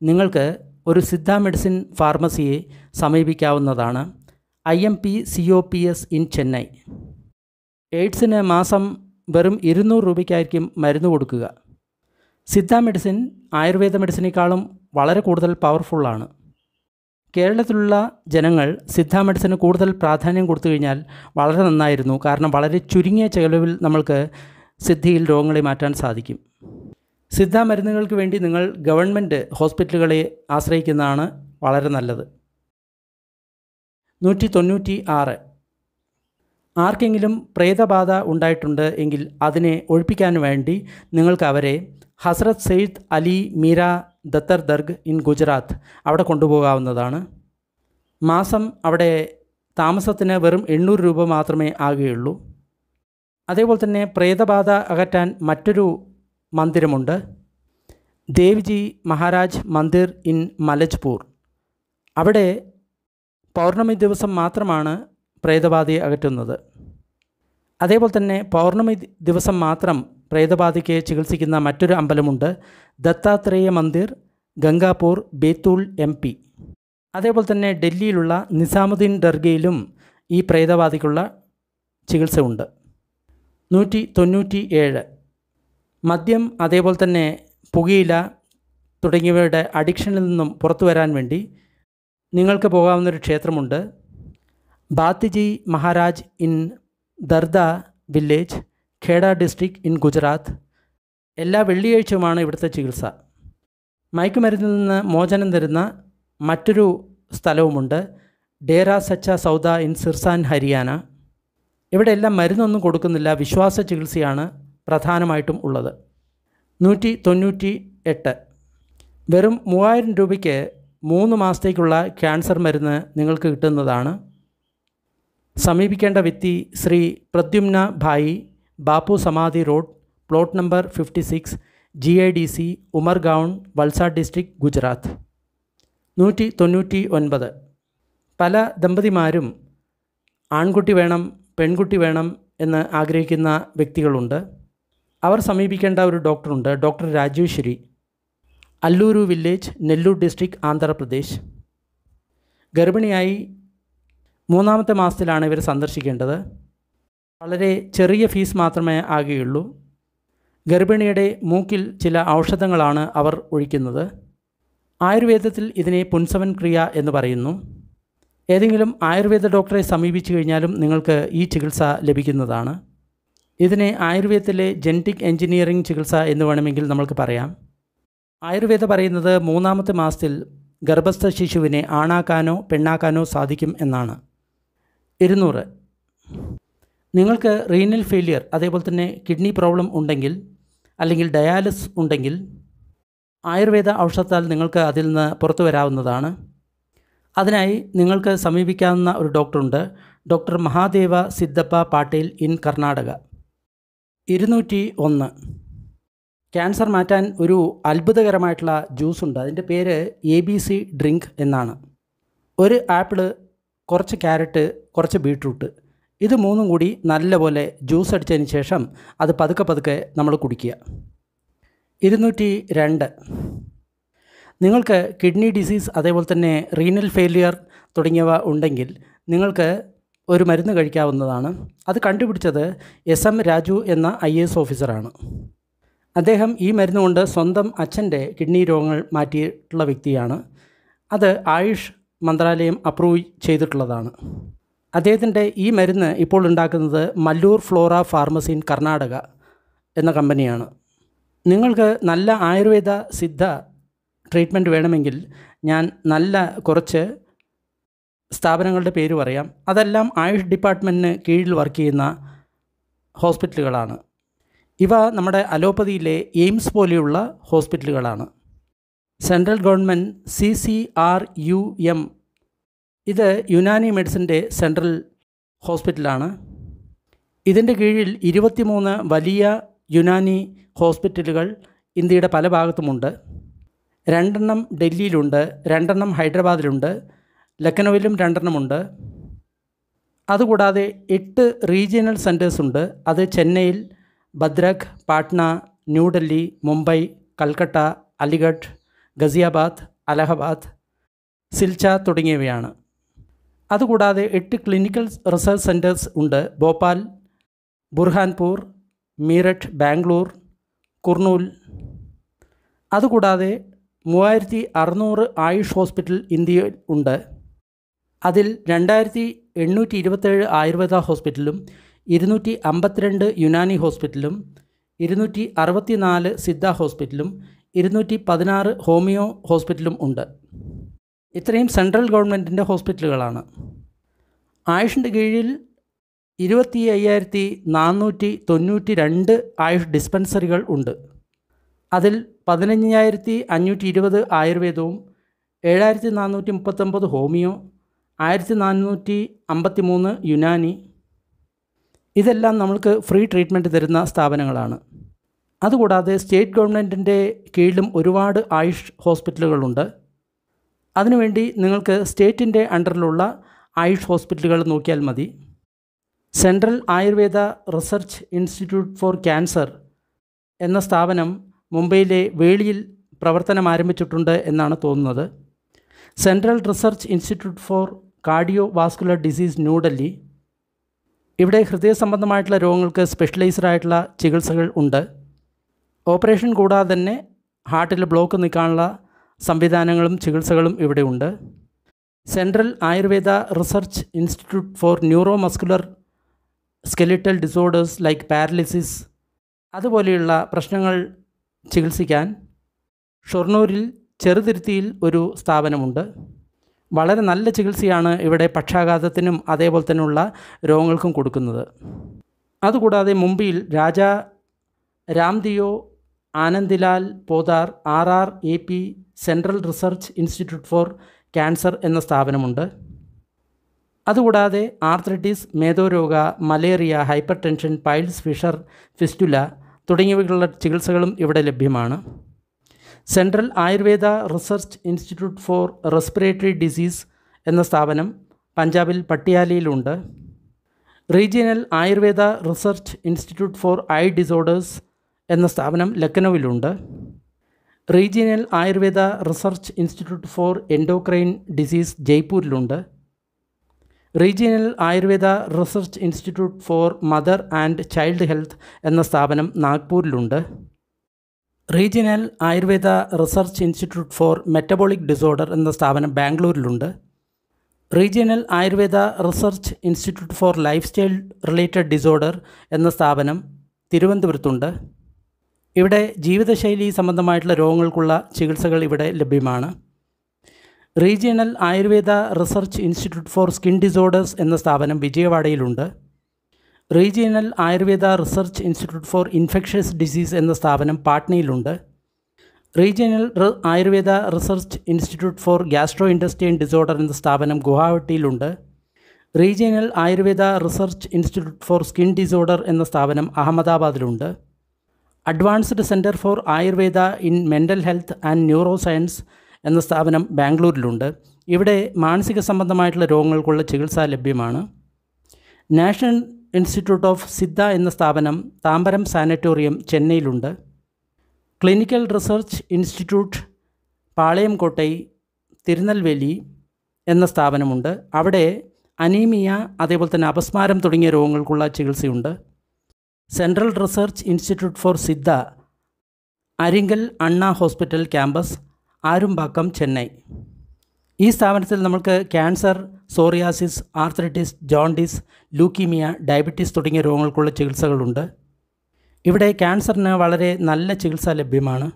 നിങ്ങൾക്ക് ഒരു സിദ്ധ മെഡിസിൻ ഫാർമസിയെ സമീപിക്കാവുന്നതാണ് I M P C O P S in Chennai എയ്ഡ്സിന് മാസം വെറും ഇരുന്നൂറ് രൂപയ്ക്കായിരിക്കും മരുന്ന് കൊടുക്കുക സിദ്ധ മെഡിസിൻ ആയുർവേദ മെഡിസിനേക്കാളും വളരെ കൂടുതൽ പവർഫുള്ളാണ് കേരളത്തിലുള്ള ജനങ്ങൾ സിദ്ധ മെഡിസിന് കൂടുതൽ പ്രാധാന്യം കൊടുത്തു കഴിഞ്ഞാൽ വളരെ നന്നായിരുന്നു കാരണം വളരെ ചുരുങ്ങിയ ചെലവിൽ നമ്മൾക്ക് സിദ്ധിയിൽ രോഗങ്ങളെ മാറ്റാൻ സാധിക്കും സിദ്ധ മരുന്നുകൾക്ക് വേണ്ടി നിങ്ങൾ ഗവൺമെൻറ് ഹോസ്പിറ്റലുകളെ ആശ്രയിക്കുന്നതാണ് വളരെ നല്ലത് നൂറ്റി തൊണ്ണൂറ്റി ആറ് ആർക്കെങ്കിലും പ്രേതബാധ ഉണ്ടായിട്ടുണ്ട് എങ്കിൽ അതിനെ ഒഴിപ്പിക്കാൻ വേണ്ടി നിങ്ങൾക്ക് അവരെ ഹസ്രത് സെയ്ദ് അലി മീര ദത്തർ ദർഗ് ഇൻ ഗുജറാത്ത് അവിടെ കൊണ്ടുപോകാവുന്നതാണ് മാസം അവിടെ താമസത്തിന് വെറും എണ്ണൂറ് രൂപ മാത്രമേ ആകുകയുള്ളൂ അതേപോലെ തന്നെ പ്രേതബാധ അകറ്റാൻ മറ്റൊരു മന്ദിരമുണ്ട് ദേവ്ജി മഹാരാജ് മന്ദിർ ഇൻ മലജ്പൂർ അവിടെ പൗർണമി ദിവസം മാത്രമാണ് പ്രേതബാധയെ അകറ്റുന്നത് അതേപോലെ തന്നെ പൗർണമി ദിവസം മാത്രം പ്രേതബാധയ്ക്ക് ചികിത്സിക്കുന്ന മറ്റൊരു അമ്പലമുണ്ട് ദത്താത്രേയ മന്ദിർ ഗംഗാപൂർ ബേത്തൂൾ എം പി അതേപോലെ തന്നെ ഡൽഹിയിലുള്ള നിസാമുദ്ദീൻ ദർഗയിലും ഈ പ്രേതബാധയ്ക്കുള്ള ചികിത്സ ഉണ്ട് നൂറ്റി തൊണ്ണൂറ്റി ഏഴ് മദ്യം അതേപോലെ തന്നെ പുകയില തുടങ്ങിയവയുടെ അഡിക്ഷനിൽ നിന്നും പുറത്തു വരാൻ വേണ്ടി നിങ്ങൾക്ക് പോകാവുന്നൊരു ക്ഷേത്രമുണ്ട് Bathiji Maharaj in Darda village Kheda district in Gujarat എല്ലാ വെള്ളിയാഴ്ചയുമാണ് ഇവിടുത്തെ ചികിത്സ മയക്കുമരുന്നിൽ നിന്ന് മോചനം തരുന്ന മറ്റൊരു സ്ഥലവുമുണ്ട് ഡേറ സച്ച സൗദ ഇൻ സിർസാൻ ഹരിയാന ഇവിടെ എല്ലാം മരുന്നൊന്നും കൊടുക്കുന്നില്ല വിശ്വാസ ചികിത്സയാണ് പ്രധാനമായിട്ടും ഉള്ളത് നൂറ്റി തൊണ്ണൂറ്റി എട്ട് വെറും മൂവായിരം രൂപയ്ക്ക് മൂന്ന് മാസത്തേക്കുള്ള ക്യാൻസർ മരുന്ന് നിങ്ങൾക്ക് കിട്ടുന്നതാണ് സമീപിക്കേണ്ട വ്യക്തി Shri Pradyumna Bhai Bapu Samadhi road plot number fifty six G I D C Umargaon Valsad district Gujarat നൂറ്റി തൊണ്ണൂറ്റി ഒൻപത് പല ദമ്പതിമാരും ആൺകുട്ടി വേണം പെൺകുട്ടി വേണം എന്ന് ആഗ്രഹിക്കുന്ന വ്യക്തികളുണ്ട് അവർ സമീപിക്കേണ്ട ഒരു ഡോക്ടറുണ്ട് doctor Shri Alluru village Nellore district Andhra Pradesh ഗർഭിണിയായി മൂന്നാമത്തെ മാസത്തിലാണ് ഇവർ സന്ദർശിക്കേണ്ടത് വളരെ ചെറിയ ഫീസ് മാത്രമേ ആകുകയുള്ളൂ ഗർഭിണിയുടെ മൂക്കിൽ ചില ഔഷധങ്ങളാണ് അവർ ഒഴിക്കുന്നത് ആയുർവേദത്തിൽ ഇതിനെ പുൻസവൻ ക്രിയ എന്ന് പറയുന്നു ഏതെങ്കിലും ആയുർവേദ ഡോക്ടറെ സമീപിച്ചു കഴിഞ്ഞാലും നിങ്ങൾക്ക് ഈ ചികിത്സ ലഭിക്കുന്നതാണ് ഇതിനെ ആയുർവേദത്തിലെ ജനറ്റിക് എഞ്ചിനീയറിംഗ് ചികിത്സ എന്ന് വേണമെങ്കിൽ നമുക്ക് പറയാം ആയുർവേദ പറയുന്നത് മൂന്നാമത്തെ മാസത്തിൽ ഗർഭസ്ഥ ശിശുവിനെ ആണാക്കാനോ പെണ്ണാക്കാനോ സാധിക്കും എന്നാണ് ഇരുന്നൂറ് നിങ്ങൾക്ക് റീനൽ ഫെയിലിയർ അതേപോലെ തന്നെ കിഡ്നി പ്രോബ്ലം ഉണ്ടെങ്കിൽ അല്ലെങ്കിൽ ഡയാലിസ് ഉണ്ടെങ്കിൽ ആയുർവേദ ഔഷധത്താൽ നിങ്ങൾക്ക് അതിൽ നിന്ന് പുറത്തു വരാവുന്നതാണ് അതിനായി നിങ്ങൾക്ക് സമീപിക്കാവുന്ന ഒരു ഡോക്ടറുണ്ട് ഡോക്ടർ മഹാദേവ സിദ്ധപ്പ പാട്ടീൽ ഇൻ കർണാടക ഇരുന്നൂറ്റി ഒന്ന് ക്യാൻസർ മാറ്റാൻ ഒരു അത്ഭുതകരമായിട്ടുള്ള ജ്യൂസ് ഉണ്ട് അതിൻ്റെ പേര് എ ബി സി ഡ്രിങ്ക് എന്നാണ് ഒരു ആപ്പിൾ കുറച്ച് ക്യാരറ്റ് കുറച്ച് ബീട്രൂട്ട് ഇത് മൂന്നും കൂടി നല്ലപോലെ ജ്യൂസ് അടിച്ചതിന് ശേഷം അത് പതുക്കെ പതുക്കെ നമ്മൾ കുടിക്കുക ഇരുന്നൂറ്റി രണ്ട് നിങ്ങൾക്ക് കിഡ്നി ഡിസീസ് അതേപോലെ തന്നെ റീനൽ ഫെയിലിയർ തുടങ്ങിയവ ഉണ്ടെങ്കിൽ നിങ്ങൾക്ക് ഒരു മരുന്ന് കഴിക്കാവുന്നതാണ് അത് കണ്ടുപിടിച്ചത് എസ് എം രാജു എന്ന ഐ എ എസ് ഓഫീസറാണ് അദ്ദേഹം ഈ മരുന്ന് കൊണ്ട് സ്വന്തം അച്ഛൻ്റെ കിഡ്നി രോഗങ്ങൾ മാറ്റിയിട്ടുള്ള വ്യക്തിയാണ് അത് ആയുഷ് മന്ത്രാലയം അപ്രൂവ് ചെയ്തിട്ടുള്ളതാണ് അദ്ദേഹത്തിൻ്റെ ഈ മരുന്ന് ഇപ്പോൾ ഉണ്ടാക്കുന്നത് Mallur flora pharmacin in Karnataka എന്ന കമ്പനിയാണ് നിങ്ങൾക്ക് നല്ല ആയുർവേദ സിദ്ധ ട്രീറ്റ്മെൻറ്റ് വേണമെങ്കിൽ ഞാൻ നല്ല കുറച്ച് സ്ഥാപനങ്ങളുടെ പേര് പറയാം അതെല്ലാം ആയുഷ് ഡിപ്പാർട്ട്മെൻറ്റിന് കീഴിൽ വർക്ക് ചെയ്യുന്ന ഹോസ്പിറ്റലുകളാണ് ഇവ നമ്മുടെ അലോപ്പതിയിലെ എയിംസ് പോലെയുള്ള ഹോസ്പിറ്റലുകളാണ് central government C C R U M ഇത് യുനാനി മെഡിസിൻ്റെ സെൻട്രൽ ഹോസ്പിറ്റലാണ് ഇതിൻ്റെ കീഴിൽ ഇരുപത്തിമൂന്ന് വലിയ യുനാനി ഹോസ്പിറ്റലുകൾ ഇന്ത്യയുടെ പല ഭാഗത്തുമുണ്ട് രണ്ടെണ്ണം ഡൽഹിയിലുണ്ട് രണ്ടെണ്ണം ഹൈദരാബാദിലുണ്ട് ലക്നൗവിലും രണ്ടെണ്ണമുണ്ട് അതുകൂടാതെ എട്ട് റീജിയണൽ സെൻറ്റേഴ്സ് ഉണ്ട് അത് ചെന്നൈയിൽ ഭദ്രക് പാട്ന ന്യൂഡൽഹി മുംബൈ കൽക്കട്ട അലിഗഡ് ഗസിയാബാദ് അലഹബാദ് സിൽച്ച തുടങ്ങിയവയാണ് അതുകൂടാതെ എട്ട് ക്ലിനിക്കൽ റിസർച്ച് സെൻറ്റേഴ്സ് ഉണ്ട് ഭോപ്പാൽ ബുർഹാൻപൂർ മീററ്റ് ബാംഗ്ലൂർ കുർണൂൽ അതുകൂടാതെ മൂവായിരത്തി അറുന്നൂറ് ആയുഷ് ഹോസ്പിറ്റൽ ഇന്ത്യയിൽ ഉണ്ട് അതിൽ രണ്ടായിരത്തി എണ്ണൂറ്റി ഇരുപത്തേഴ് ആയുർവേദ ഹോസ്പിറ്റലും ഇരുന്നൂറ്റി അമ്പത്തിരണ്ട് യുനാനി ഹോസ്പിറ്റലും ഇരുന്നൂറ്റി അറുപത്തിനാല് സിദ്ധ ഹോസ്പിറ്റലും ഇരുന്നൂറ്റി പതിനാറ് ഹോമിയോ ഹോസ്പിറ്റലും ഉണ്ട് ഇത്രയും സെൻട്രൽ ഗവൺമെൻറ്റിൻ്റെ ഹോസ്പിറ്റലുകളാണ് ആയുഷിൻ്റെ കീഴിൽ ഇരുപത്തി അയ്യായിരത്തി നാനൂറ്റി തൊണ്ണൂറ്റി രണ്ട് ആയുഷ് ഡിസ്പെൻസറികൾ ഉണ്ട് അതിൽ പതിനഞ്ചായിരത്തി അഞ്ഞൂറ്റി ഇരുപത് ആയുർവേദവും ഏഴായിരത്തി നാനൂറ്റി മുപ്പത്തൊമ്പത് ഹോമിയോ ആയിരത്തി നാനൂറ്റി അമ്പത്തി മൂന്ന് യുനാനി ഇതെല്ലാം നമ്മൾക്ക് ഫ്രീ ട്രീറ്റ്മെൻറ്റ് തരുന്ന സ്ഥാപനങ്ങളാണ് അതുകൂടാതെ സ്റ്റേറ്റ് ഗവൺമെൻറ്റിൻ്റെ കീഴിലും ഒരുപാട് ആയുഷ് ഹോസ്പിറ്റലുകളുണ്ട് അതിനുവേണ്ടി നിങ്ങൾക്ക് സ്റ്റേറ്റിൻ്റെ അണ്ടറിലുള്ള ആയുഷ് ഹോസ്പിറ്റലുകൾ നോക്കിയാൽ മതി central Ayurveda research institute for cancer എന്ന സ്ഥാപനം മുംബൈയിലെ വേളിയിൽ പ്രവർത്തനം ആരംഭിച്ചിട്ടുണ്ട് എന്നാണ് തോന്നുന്നത് central research institute for cardio vascular disease New Delhi ഇവിടെ ഹൃദയ സംബന്ധമായിട്ടുള്ള രോഗങ്ങൾക്ക് സ്പെഷ്യലൈസ്ഡ് ആയിട്ടുള്ള ചികിത്സകൾ ഉണ്ട് ഓപ്പറേഷൻ കൂടാതെ തന്നെ ഹാർട്ടിൽ ബ്ലോക്ക് നിൽക്കാനുള്ള സംവിധാനങ്ങളും ചികിത്സകളും ഇവിടെയുണ്ട് central Ayurveda research institute for neuro muscular skeletal disorders like paralysis അതുപോലെയുള്ള പ്രശ്നങ്ങൾ ചികിത്സിക്കാൻ ഷൊർണൂരിൽ ചെറുതിരുത്തിയിൽ ഒരു സ്ഥാപനമുണ്ട് വളരെ നല്ല ചികിത്സയാണ് ഇവിടെ പക്ഷാഘാതത്തിനും അതേപോലെ തന്നെയുള്ള രോഗങ്ങൾക്കും കൊടുക്കുന്നത് അതുകൂടാതെ മുംബൈയിൽ Raja Ramdeo Anandilal Podar R R A P central research institute for cancer എന്ന സ്ഥാപനമുണ്ട് അതുകൂടാതെ ആർത്രൈറ്റിസ് മേധോരോഗ malaria hypertension piles fissure fistula തുടങ്ങിയവയ്ക്കുള്ള ചികിത്സകളും ഇവിടെ ലഭ്യമാണ് central Ayurveda research institute for respiratory disease എന്ന സ്ഥാപനം പഞ്ചാബിൽ പട്ടിയാലയിലുണ്ട് regional Ayurveda research institute for eye disorders എന്ന സ്ഥാപനം ലക്നൌവിലുണ്ട് regional Ayurveda research institute for endocrine disease ജയ്പൂരിലുണ്ട് regional Ayurveda research institute for mother and child health എന്ന സ്ഥാപനം നാഗ്പൂരിലുണ്ട് regional Ayurveda research institute for metabolic disorder എന്ന സ്ഥാപനം ബാംഗ്ലൂരിലുണ്ട് regional Ayurveda research institute for life style related disorder എന്ന സ്ഥാപനം തിരുവനന്തപുരത്തുണ്ട് ഇവിടെ ജീവിതശൈലി സംബന്ധമായിട്ടുള്ള രോഗങ്ങൾക്കുള്ള ചികിത്സകൾ ഇവിടെ ലഭ്യമാണ് regional Ayurveda research institute for skin disorders എന്ന സ്ഥാപനം വിജയവാഡയിലുണ്ട് regional Ayurveda research institute for infectious disease എന്ന സ്ഥാപനം പാട്നയിലുണ്ട് regional Ayurveda research institute for gastro intestinal disorder എന്ന സ്ഥാപനം ഗുവാഹട്ടിയിലുണ്ട് regional Ayurveda research institute for skin disorder എന്ന സ്ഥാപനം അഹമ്മദാബാദിലുണ്ട് advanced centre for Ayurveda in mental health and neuro science എന്ന സ്ഥാപനം ബാംഗ്ലൂരിലുണ്ട് ഇവിടെ മാനസിക സംബന്ധമായിട്ടുള്ള രോഗങ്ങൾക്കുള്ള ചികിത്സ ലഭ്യമാണ് നാഷണൽ ഇൻസ്റ്റിറ്റ്യൂട്ട് ഓഫ് സിദ്ധ എന്ന സ്ഥാപനം താമ്പരം സാനറ്റോറിയം ചെന്നൈയിലുണ്ട് clinical research institute Palayamkottai Tirunelveli എന്ന സ്ഥാപനമുണ്ട് അവിടെ അനീമിയ അതേപോലെ തന്നെ അപസ്മാരം തുടങ്ങിയ രോഗങ്ങൾക്കുള്ള ചികിത്സയുണ്ട് central research institute for Siddha Arignar Anna hospital campus Arumbakkam Chennai ഈ സ്ഥാപനത്തിൽ നമുക്ക് cancer psoriasis arthritis jaundice leukaemia diabetes തുടങ്ങിയ രോഗങ്ങൾക്കുള്ള ചികിത്സകളുണ്ട് ഇവിടെ ക്യാൻസറിന് വളരെ നല്ല ചികിത്സ ലഭ്യമാണ്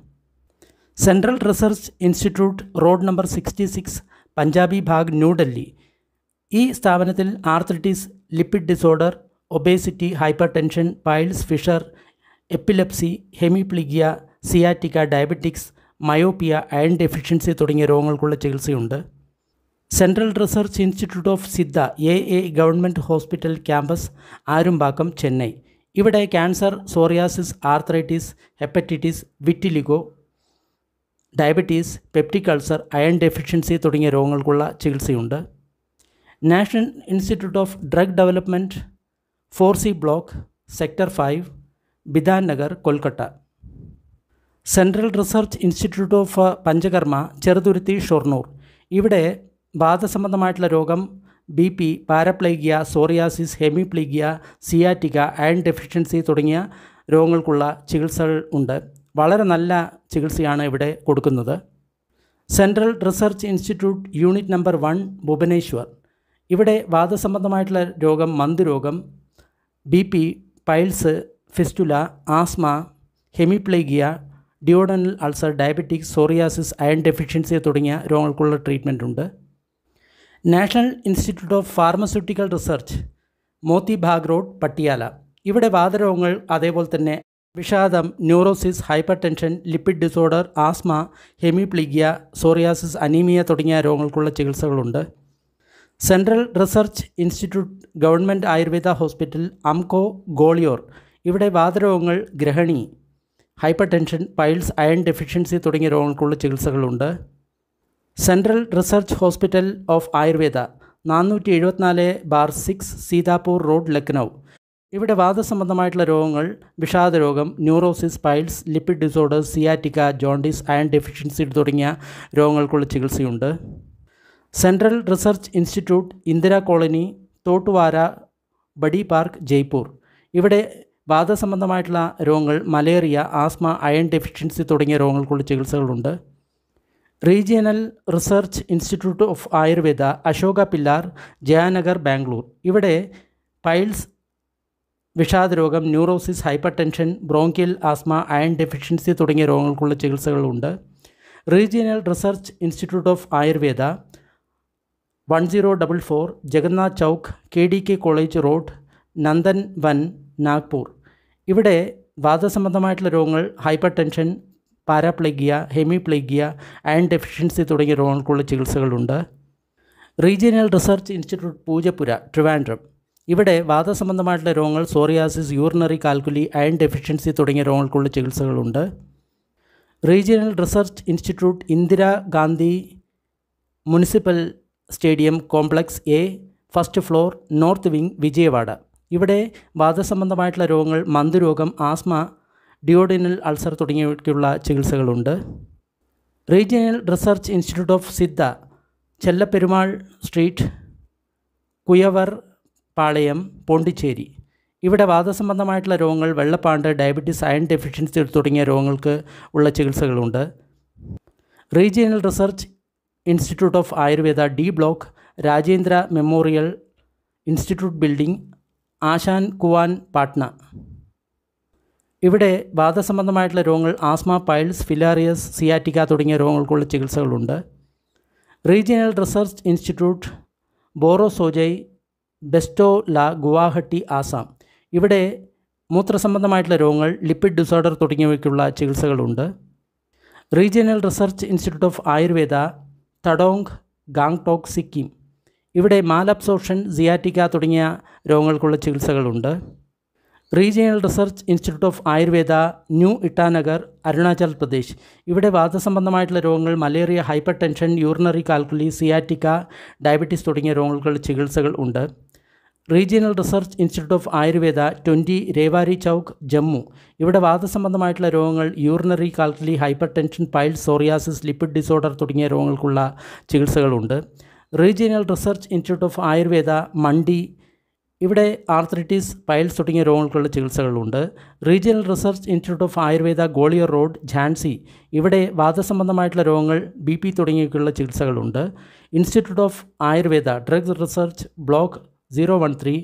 central research institute road number sixty six Punjabi Bagh New Delhi ഈ സ്ഥാപനത്തിൽ arthritis lipid disorder obesity hypertension piles fissure epilepsy hemiplegia sciatica diabetics myopia iron deficiency തുടങ്ങിയ രോഗങ്ങൾക്കുള്ള ചികിത്സയുണ്ട് central research institute of Siddha A A government hospital campus Arumbakkam Chennai ഇവിടെ cancer psoriasis arthritis hepatitis vitiligo diabetes peptic ulcer iron deficiency തുടങ്ങിയ രോഗങ്ങൾക്കുള്ള ചികിത്സയുണ്ട് national institute of drug development four C block sector five Bidhan Nagar Kolkata central research institute of Panchakarma Cheruthuruthy Shoranur ഇവിടെ വാദസംബന്ധമായിട്ടുള്ള രോഗം B P paraplegia psoriasis hemiplegia sciatica iron deficiency തുടങ്ങിയ രോഗങ്ങൾക്കുള്ള ചികിത്സകൾ ഉണ്ട് വളരെ നല്ല ചികിത്സയാണ് ഇവിടെ കൊടുക്കുന്നത് central research institute unit number one Bhubaneswar ഇവിടെ വാദസംബന്ധമായിട്ടുള്ള രോഗം മന്ദരോഗം B P piles fistula asthma hemiplegia duodenal ulcer diabetic psoriasis iron deficiency തുടങ്ങിയ രോഗങ്ങൾക്കുള്ള ട്രീറ്റ്മെൻറ്റുണ്ട് ഉണ്ട് national institute of pharmaceutical research Moti Bagh road Patiala ഇവിടെ വാതരോഗങ്ങൾ അതേപോലെ തന്നെ വിഷാദം neurosis hypertension lipid disorder asthma hemiplegia psoriasis anaemia തുടങ്ങിയ രോഗങ്ങൾക്കുള്ള ചികിത്സകളുണ്ട് central research institute government Ayurveda hospital Amkho Gwalior ഇവിടെ വാതരോഗങ്ങൾ ഗ്രഹണി hypertension piles iron deficiency തുടങ്ങിയ രോഗങ്ങൾക്കുള്ള ചികിത്സകളുണ്ട് central research hospital of Ayurveda നാനൂറ്റി എഴുപത്തിനാല് bar six Sitapur road Lucknow ഇവിടെ വാദസംബന്ധമായിട്ടുള്ള രോഗങ്ങൾ വിഷാദരോഗം neurosis piles lipid disorders sciatica jaundice iron deficiency തുടങ്ങിയ രോഗങ്ങൾക്കുള്ള ചികിത്സയുണ്ട് central research institute Indira colony തോട്ടുവാര ബഡി പാർക്ക് ജയ്പൂർ ഇവിടെ വാദസംബന്ധമായിട്ടുള്ള രോഗങ്ങൾ മലേറിയ ആസ്മ അയൺ ഡെഫിഷ്യൻസി തുടങ്ങിയ രോഗങ്ങൾക്കുള്ള ചികിത്സകളുണ്ട് regional research institute of Ayurveda Ashoka pillar Jayanagar Bangalore ഇവിടെ പൈൽസ് വിഷാദരോഗം neurosis hyper tension bronchial asthma iron deficiency തുടങ്ങിയ രോഗങ്ങൾക്കുള്ള ചികിത്സകളുണ്ട് regional research institute of Ayurveda one zero double four Jagannath Chowk K D K college road Nandanvan Nagpur ഇവിടെ വാദസംബന്ധമായിട്ടുള്ള രോഗങ്ങൾ hypertension paraplegia hemiplegia iron deficiency തുടങ്ങിയ രോഗങ്ങൾക്കുള്ള ചികിത്സകളുണ്ട് regional research institute Poojappura Trivandrum ഇവിടെ വാദസംബന്ധമായിട്ടുള്ള രോഗങ്ങൾ psoriasis urinary calculi iron deficiency തുടങ്ങിയ രോഗങ്ങൾക്കുള്ള ചികിത്സകളുണ്ട് regional research institute Indira Gandhi municipal stadium complex A first floor north wing Vijayawada ഇവിടെ വാദസംബന്ധമായിട്ടുള്ള രോഗങ്ങൾ മന്ദുരോഗം ആസ്മ ഡിയോഡിനൽ അൾസർ തുടങ്ങിയവയ്ക്കുള്ള ചികിത്സകളുണ്ട് regional research institute of Siddha Chellaperumal street Kuyavarpalayam Pondicherry ഇവിടെ വാദസംബന്ധമായിട്ടുള്ള രോഗങ്ങൾ വെള്ളപ്പാണ്ട് ഡയബറ്റീസ് അയൺ ഡെഫിഷ്യൻസി തുടങ്ങിയ രോഗങ്ങൾക്ക് ഉള്ള ചികിത്സകളുണ്ട് regional research institute of Ayurveda D block Rajendra memorial institute building Agam Kuan Patna ഇവിടെ വാദസംബന്ധമായിട്ടുള്ള രോഗങ്ങൾ ആസ്മ പൈൽസ് ഫിലാറിയസ് സിയാറ്റിക്ക തുടങ്ങിയ രോഗങ്ങൾക്കുള്ള ചികിത്സകളുണ്ട് regional research institute Borsojai Beltola Guwahati Assam ഇവിടെ മൂത്രസംബന്ധമായിട്ടുള്ള രോഗങ്ങൾ ലിപ്പിഡ് ഡിസോർഡർ തുടങ്ങിയവയ്ക്കുള്ള ചികിത്സകളുണ്ട് regional research institute of Ayurveda Tadong Gangtok Sikkim ഇവിടെ മാലബ്സോർഷൻ സിയാറ്റിക്ക തുടങ്ങിയ രോഗങ്ങൾക്കുള്ള ചികിത്സകളുണ്ട് regional research institute of Ayurveda New Itanagar Arunachal Pradesh ഇവിടെ വാദസംബന്ധമായിട്ടുള്ള രോഗങ്ങൾ malaria hypertension urinary calculi sciatica diabetes തുടങ്ങിയ രോഗങ്ങൾക്കുള്ള ചികിത്സകൾ ഉണ്ട് regional research institute of Ayurveda twenty Rewari Chowk Jammu ഇവിടെ വാദസംബന്ധമായിട്ടുള്ള രോഗങ്ങൾ urinary calculi hypertension piles psoriasis lipid disorder തുടങ്ങിയ രോഗങ്ങൾക്കുള്ള ചികിത്സകളുണ്ട് regional research institute of Ayurveda Mandi ഇവിടെ ആർത്രൈറ്റിസ് പൈൽസ് തുടങ്ങിയ രോഗങ്ങൾക്കുള്ള ചികിത്സകളുണ്ട് regional research institute of Ayurveda Gwalior road Jhansi ഇവിടെ വാദസംബന്ധമായിട്ടുള്ള രോഗങ്ങൾ ബി പി തുടങ്ങിയൊക്കെയുള്ള ചികിത്സകളുണ്ട് institute of Ayurveda drugs research block zero one three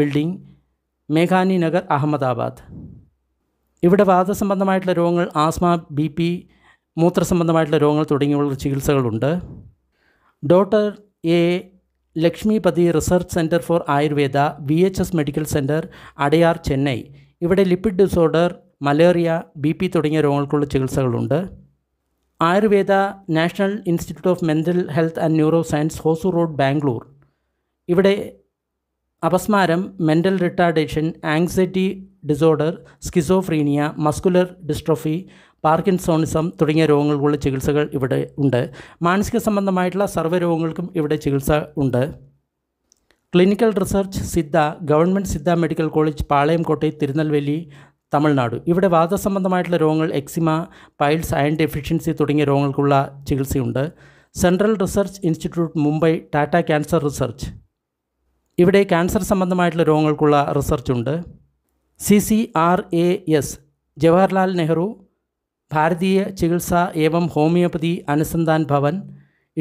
building മേഘാനി നഗർ അഹമ്മദാബാദ് ഇവിടെ വാദസംബന്ധമായിട്ടുള്ള രോഗങ്ങൾ ആസ്മ ബി പി മൂത്രസംബന്ധമായിട്ടുള്ള രോഗങ്ങൾ തുടങ്ങിയുള്ള ചികിത്സകളുണ്ട് doctor A Lakshmipathi research centre for Ayurveda V H S medical centre Adyar Chennai ഇവിടെ lipid disorder malaria B P തുടങ്ങിയ രോഗങ്ങൾക്കുള്ള ചികിത്സകളുണ്ട് Ayurveda national institute of mental health and neuro neuroscience Hosur road Bangalore ഇവിടെ അപസ്മാരം mental retardation anxiety disorder schizophrenia muscular dystrophy parkinsonism തുടങ്ങിയ രോഗങ്ങൾക്കുള്ള ചികിത്സകൾ ഇവിടെ ഉണ്ട് മാനസിക സംബന്ധമായിട്ടുള്ള സർവ്വ രോഗങ്ങൾക്കും ഇവിടെ ചികിത്സ ഉണ്ട് clinical research Siddha government Siddha medical college Palayam Kottayam Tirunelveli Tamil Nadu ഇവിടെ വാദസംബന്ധമായിട്ടുള്ള രോഗങ്ങൾ എക്സിമ പൈൽസ് അയൺ ഡെഫിഷ്യൻസി തുടങ്ങിയ രോഗങ്ങൾക്കുള്ള ചികിത്സയുണ്ട് central research institute Mumbai Tata cancer research ഇവിടെ ക്യാൻസർ സംബന്ധമായിട്ടുള്ള രോഗങ്ങൾക്കുള്ള റിസർച്ചുണ്ട് C C R A S Jawaharlal Nehru Bharatiya Chikitsa Evam homoeopathy Anusandhan Bhavan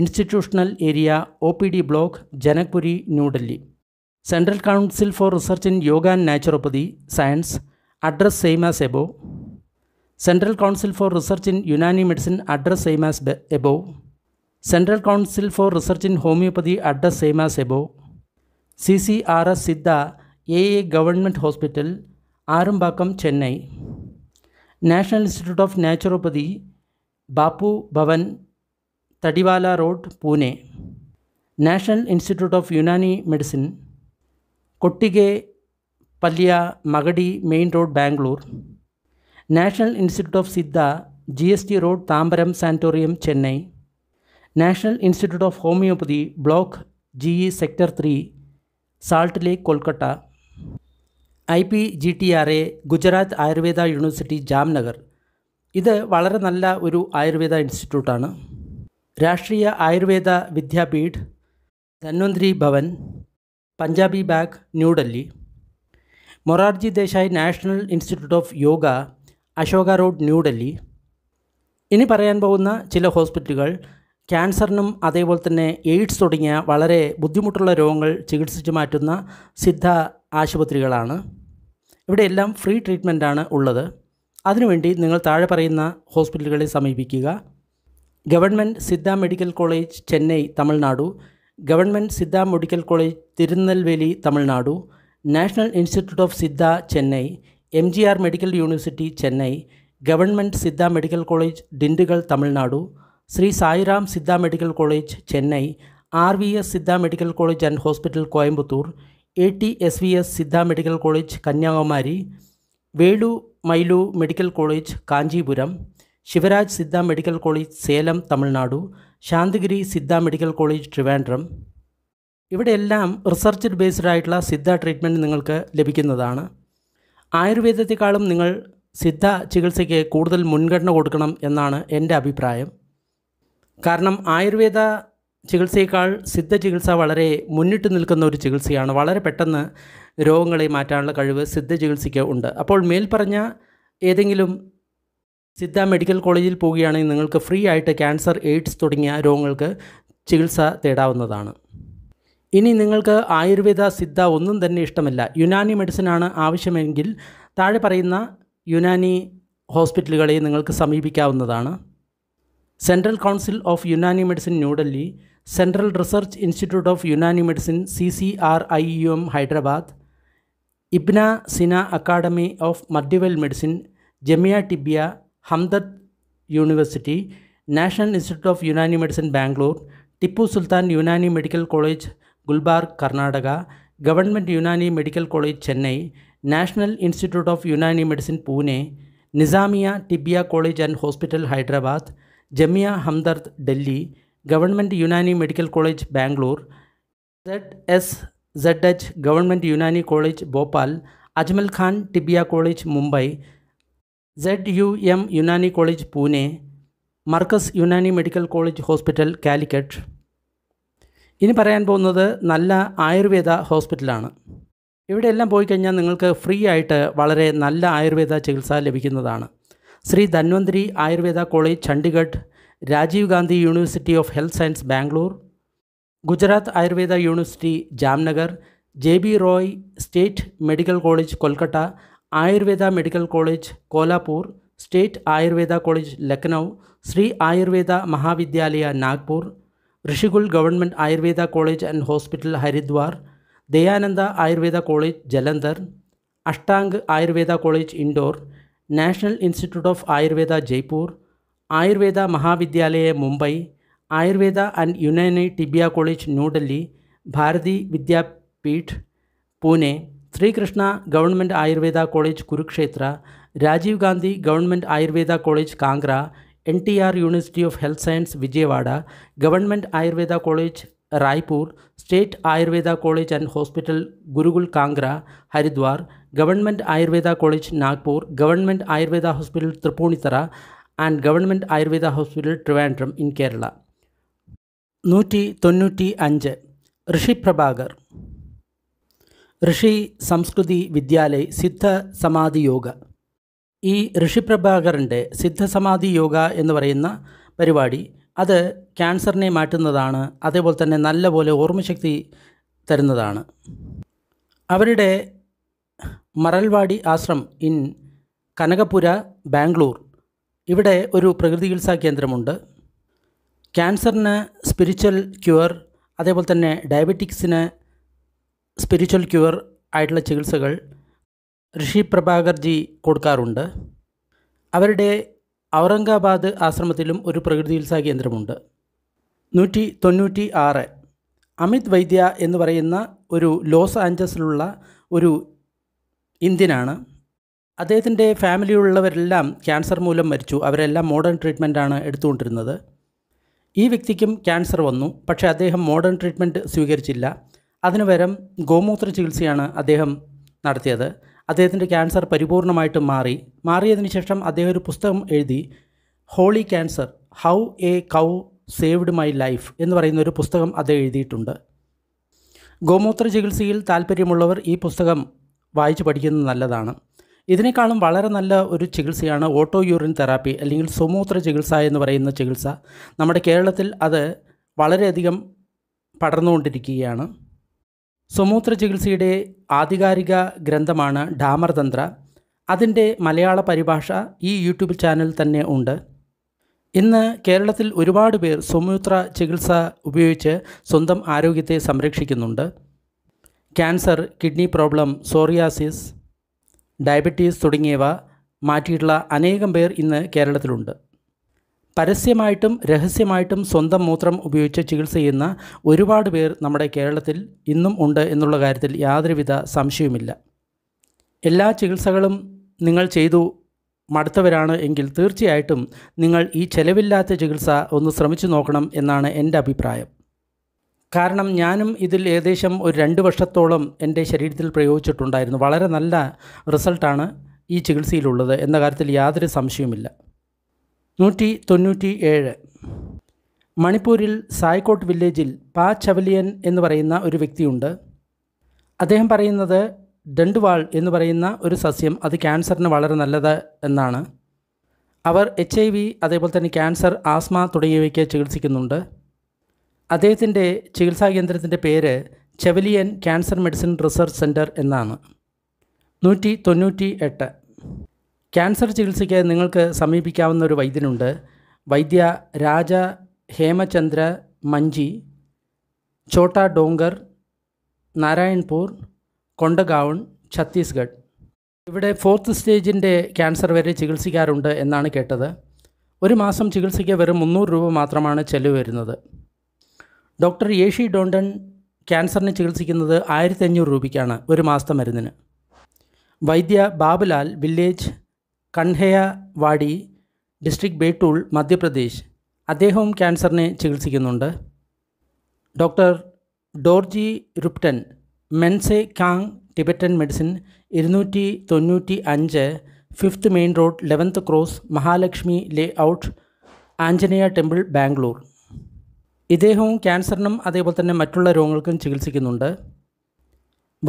institutional area O P D block Janakpuri New Delhi central council for research in yoga and naturopathy science address same as above central council for research in Unani medicine address same as above central council for research in homoeopathy address same as above C C R S Siddha A A government hospital Arumbakkam Chennai national institute of naturopathy Bapu Bhavan Tadiwala road Pune national institute of Unani medicine Kottigepalya Magadi main road Bengaluru national institute of Siddha GST road Tambaram sanatorium Chennai national institute of homoeopathy block GE sector three salt lake Kolkata I P G T R A Gujarat Ayurveda university Jamnagar ഇത് വളരെ നല്ല ഒരു ആയുർവേദ ഇൻസ്റ്റിറ്റ്യൂട്ടാണ് Rashtriya Ayurveda Vidyapeeth Dhanvantari Bhavan Punjabi Bagh New Delhi Morarji Desai national institute of yoga Ashoka road New Delhi ഇനി പറയാൻ പോകുന്ന ചില ഹോസ്പിറ്റലുകൾ ക്യാൻസറിനും അതേപോലെ തന്നെ എയ്ഡ്സ് തുടങ്ങിയ വളരെ ബുദ്ധിമുട്ടുള്ള രോഗങ്ങൾ ചികിത്സിച്ചു മാറ്റുന്ന സിദ്ധ ആശുപത്രികളാണ് ഇവിടെ എല്ലാം ഫ്രീ ട്രീറ്റ്മെൻറ്റാണ് ഉള്ളത് അതിനുവേണ്ടി നിങ്ങൾ താഴെ പറയുന്ന ഹോസ്പിറ്റലുകളെ സമീപിക്കുക government Siddha medical college Chennai Tamil Nadu government Siddha medical college Tirunelveli Tamil Nadu national institute of Siddha Chennai M G R medical university Chennai government Siddha medical college Dindigul Tamil Nadu Shri Sairam Siddha medical college Chennai R V S Siddha medical college and hospital Coimbatore A T S V S Siddha medical college Kanyakumari Velumailu medical college Kanchipuram Sivaraj Siddha medical college Salem Tamil Nadu Santhigiri Siddha medical college Trivandrum ഇവിടെയെല്ലാം research based ആയിട്ടുള്ള Siddha treatment നിങ്ങൾക്ക് ലഭിക്കുന്നതാണ് ആയുർവേദത്തെക്കാളും നിങ്ങൾ സിദ്ധ ചികിത്സയ്ക്ക് കൂടുതൽ മുൻഗണന കൊടുക്കണം എന്നാണ് എൻ്റെ അഭിപ്രായം കാരണം ആയുർവേദ ചികിത്സയേക്കാൾ സിദ്ധ ചികിത്സ വളരെ മുന്നിട്ട് നിൽക്കുന്ന ഒരു ചികിത്സയാണ് വളരെ പെട്ടെന്ന് രോഗങ്ങളെ മാറ്റാനുള്ള കഴിവ് സിദ്ധ ചികിത്സയ്ക്ക് ഉണ്ട് അപ്പോൾ മേൽപ്പറഞ്ഞ ഏതെങ്കിലും സിദ്ധ മെഡിക്കൽ കോളേജിൽ പോവുകയാണെങ്കിൽ നിങ്ങൾക്ക് ഫ്രീ ആയിട്ട് ക്യാൻസർ എയ്ഡ്സ് തുടങ്ങിയ രോഗങ്ങൾക്ക് ചികിത്സ തേടാവുന്നതാണ് ഇനി നിങ്ങൾക്ക് ആയുർവേദ സിദ്ധ ഒന്നും തന്നെ ഇഷ്ടമല്ല യുനാനി മെഡിസിനാണ് ആവശ്യമെങ്കിൽ താഴെ പറയുന്ന യുനാനി ഹോസ്പിറ്റലുകളെ നിങ്ങൾക്ക് സമീപിക്കാവുന്നതാണ് central council of Unani medicine New Delhi central research institute of Unani medicine C C R I U M Hyderabad Ibn Sina academy of medieval medicine Jamia Tibbia Hamdard university national institute of Unani medicine Bangalore Tipu Sultan Unani medical college Gulbarga Karnataka government Unani medical college Chennai national institute of Unani medicine Pune Nizamia Tibbia college and hospital Hyderabad Jamia Hamdard Delhi government Unani medical college Bangalore Z S Z H government Unani college Bhopal Ajmal Khan Tibbia college Mumbai Z U M Unani college Pune Markaz Unani medical college hospital Calicut ഇനി പറയാൻ പോകുന്നത് നല്ല ആയുർവേദ ഹോസ്പിറ്റലാണ് ഇവിടെയെല്ലാം പോയി കഴിഞ്ഞാൽ നിങ്ങൾക്ക് free ആയിട്ട് വളരെ നല്ല ആയുർവേദ ചികിത്സ ലഭിക്കുന്നതാണ് Sri Dhanvantari Ayurveda college Chandigarh Rajiv Gandhi university of health science Bangalore Gujarat Ayurveda university Jamnagar J B Roy state medical college Kolkata Ayurveda medical college Kolhapur state Ayurveda college Lucknow Shri Ayurveda Mahavidyalaya Nagpur Rishikul government Ayurveda college and hospital Haridwar Dayanand Ayurveda college Jalandhar Ashtang Ayurveda college Indore national institute of Ayurveda Jaipur Ayurveda Mahavidyalaya Mumbai Ayurveda and Unani Tibbia college New Delhi Bharti Vidyapeeth Pune Shri Krishna government Ayurveda college Kurukshetra Rajiv Gandhi government Ayurveda college Kangra N T R university of health science Vijayawada government Ayurveda college Raipur state Ayurveda college and hospital Gurukul Kangra Haridwar government Ayurveda college Nagpur government Ayurveda hospital Tripunithura and government Ayurveda hospital Trivandrum in Kerala നൂറ്റി തൊണ്ണൂറ്റി അഞ്ച് ഋഷി പ്രഭാകർ ഋഷി സംസ്കൃതി വിദ്യാലയ് സിദ്ധ സമാധി യോഗ ഈ ഋഷി പ്രഭാകറിൻ്റെ സിദ്ധ സമാധി യോഗ എന്ന് പറയുന്ന പരിപാടി അത് ക്യാൻസറിനെ മാറ്റുന്നതാണ് അതേപോലെ തന്നെ നല്ലപോലെ ഓർമ്മശക്തി തരുന്നതാണ് അവരുടെ മറൽവാടി ആശ്രം ഇൻ കനകപുര ബാംഗ്ലൂർ ഇവിടെ ഒരു പ്രകൃതി ചികിത്സാ കേന്ദ്രമുണ്ട് ക്യാൻസറിന് സ്പിരിച്വൽ ക്യൂർ അതേപോലെ തന്നെ ഡയബറ്റിക്സിന് സ്പിരിച്വൽ ക്യൂർ ആയിട്ടുള്ള ചികിത്സകൾ ഋഷി പ്രഭാകർജി കൊടുക്കാറുണ്ട് അവരുടെ ഔറംഗാബാദ് ആശ്രമത്തിലും ഒരു പ്രകൃതി ചികിത്സാ കേന്ദ്രമുണ്ട് നൂറ്റി തൊണ്ണൂറ്റി ആറ് അമിത് വൈദ്യ എന്ന് പറയുന്ന ഒരു ലോസ് ആഞ്ചസിലുള്ള ഒരു ഇന്ത്യനാണ് അദ്ദേഹത്തിൻ്റെ ഫാമിലിയുള്ളവരെല്ലാം ക്യാൻസർ മൂലം മരിച്ചു അവരെല്ലാം മോഡേൺ ട്രീറ്റ്മെൻറ്റാണ് എടുത്തുകൊണ്ടിരുന്നത് ഈ വ്യക്തിക്കും ക്യാൻസർ വന്നു പക്ഷേ അദ്ദേഹം മോഡേൺ ട്രീറ്റ്മെൻറ്റ് സ്വീകരിച്ചില്ല അതിനു ഗോമൂത്ര ചികിത്സയാണ് അദ്ദേഹം നടത്തിയത് അദ്ദേഹത്തിൻ്റെ ക്യാൻസർ പരിപൂർണമായിട്ടും മാറി മാറിയതിനു ശേഷം അദ്ദേഹം ഒരു പുസ്തകം എഴുതി holy cancer how a cow saved my life എന്ന് പറയുന്ന ഒരു പുസ്തകം അദ്ദേഹം എഴുതിയിട്ടുണ്ട് ഗോമൂത്ര ചികിത്സയിൽ താല്പര്യമുള്ളവർ ഈ പുസ്തകം വായിച്ചു പഠിക്കുന്നത് നല്ലതാണ് ഇതിനേക്കാളും വളരെ നല്ല ഒരു ചികിത്സയാണ് ഓട്ടോ യൂറിൻ തെറാപ്പി അല്ലെങ്കിൽ സുമൂത്ര ചികിത്സ എന്ന് പറയുന്ന ചികിത്സ നമ്മുടെ കേരളത്തിൽ അത് വളരെയധികം പടർന്നുകൊണ്ടിരിക്കുകയാണ് സുമൂത്ര ചികിത്സയുടെ ആധികാരിക ഗ്രന്ഥമാണ് ഡാമർതന്ത്ര അതിൻ്റെ മലയാള പരിഭാഷ ഈ യൂട്യൂബ് ചാനൽ തന്നെ ഉണ്ട് ഇന്ന് കേരളത്തിൽ ഒരുപാട് പേർ സുമൂത്ര ചികിത്സ ഉപയോഗിച്ച് സ്വന്തം ആരോഗ്യത്തെ സംരക്ഷിക്കുന്നുണ്ട് cancer kidney problem psoriasis diabetes തുടങ്ങിയവ മാറ്റിയിട്ടുള്ള അനേകം പേർ ഇന്ന് കേരളത്തിലുണ്ട് പരസ്യമായിട്ടും രഹസ്യമായിട്ടും സ്വന്തം മൂത്രം ഉപയോഗിച്ച് ചികിത്സ ചെയ്യുന്ന ഒരുപാട് പേർ നമ്മുടെ കേരളത്തിൽ ഇന്നും ഉണ്ട് എന്നുള്ള കാര്യത്തിൽ യാതൊരുവിധ സംശയവുമില്ല എല്ലാ ചികിത്സകളും നിങ്ങൾ ചെയ്തു മടുത്തവരാണ് എങ്കിൽ തീർച്ചയായിട്ടും നിങ്ങൾ ഈ ചെലവില്ലാത്ത ചികിത്സ ഒന്ന് ശ്രമിച്ചു നോക്കണം എന്നാണ് എൻ്റെ അഭിപ്രായം കാരണം ഞാനും ഇതിൽ ഏകദേശം ഒരു രണ്ട് വർഷത്തോളം എൻ്റെ ശരീരത്തിൽ പ്രയോഗിച്ചിട്ടുണ്ടായിരുന്നു വളരെ നല്ല റിസൾട്ടാണ് ഈ ചികിത്സയിലുള്ളത് എന്ന കാര്യത്തിൽ യാതൊരു സംശയവുമില്ല നൂറ്റി തൊണ്ണൂറ്റി ഏഴ് മണിപ്പൂരിൽ സായ്ക്കോട്ട് വില്ലേജിൽ പാ ചവലിയൻ എന്ന് പറയുന്ന ഒരു വ്യക്തിയുണ്ട് അദ്ദേഹം പറയുന്നത് ഡണ്ടുവാൾ എന്ന് പറയുന്ന ഒരു സസ്യം അത് ക്യാൻസറിന് വളരെ നല്ലത് എന്നാണ് അവർ എച്ച് ഐ വി അതേപോലെ തന്നെ ക്യാൻസർ ആസ്മ തുടങ്ങിയവയ്ക്ക് ചികിത്സിക്കുന്നുണ്ട് അദ്ദേഹത്തിൻ്റെ ചികിത്സാ കേന്ദ്രത്തിൻ്റെ പേര് ചെവലിയൻ ക്യാൻസർ മെഡിസിൻ റിസർച്ച് സെൻറ്റർ എന്നാണ് നൂറ്റി തൊണ്ണൂറ്റി എട്ട് ക്യാൻസർ ചികിത്സയ്ക്ക് നിങ്ങൾക്ക് സമീപിക്കാവുന്ന ഒരു വൈദ്യനുണ്ട് വൈദ്യ രാജ ഹേമചന്ദ്ര മഞ്ചി ചോട്ടാ ഡോങ്കർ നാരായൺപൂർ കൊണ്ടഗാവൺ ഛത്തീസ്ഗഡ് ഇവിടെ ഫോർത്ത് സ്റ്റേജിൻ്റെ ക്യാൻസർ വരെ ചികിത്സിക്കാറുണ്ട് എന്നാണ് കേട്ടത് ഒരു മാസം ചികിത്സയ്ക്ക് വെറും മുന്നൂറ് രൂപ മാത്രമാണ് ചെലവ് വരുന്നത് ഡോക്ടർ യേഷി ഡോണ്ടൺ ക്യാൻസറിനെ ചികിത്സിക്കുന്നത് ആയിരത്തി അഞ്ഞൂറ് രൂപയ്ക്കാണ് ഒരു മാസത്തെ മരുന്നിന് വൈദ്യ ബാബുലാൽ വില്ലേജ് കൺഹയ വാടി ഡിസ്ട്രിക്ട് ബേട്ടൂൾ മധ്യപ്രദേശ് അദ്ദേഹവും ക്യാൻസറിനെ ചികിത്സിക്കുന്നുണ്ട് doctor Dorjee Rapten Mentsee Khang Tibetan medicine ഇരുന്നൂറ്റി തൊണ്ണൂറ്റി അഞ്ച് fifth main road eleventh cross Mahalakshmi layout Anjaneya temple Bangalore ഇദ്ദേഹവും ക്യാൻസറിനും അതേപോലെ തന്നെ മറ്റുള്ള രോഗങ്ങൾക്കും ചികിത്സിക്കുന്നുണ്ട്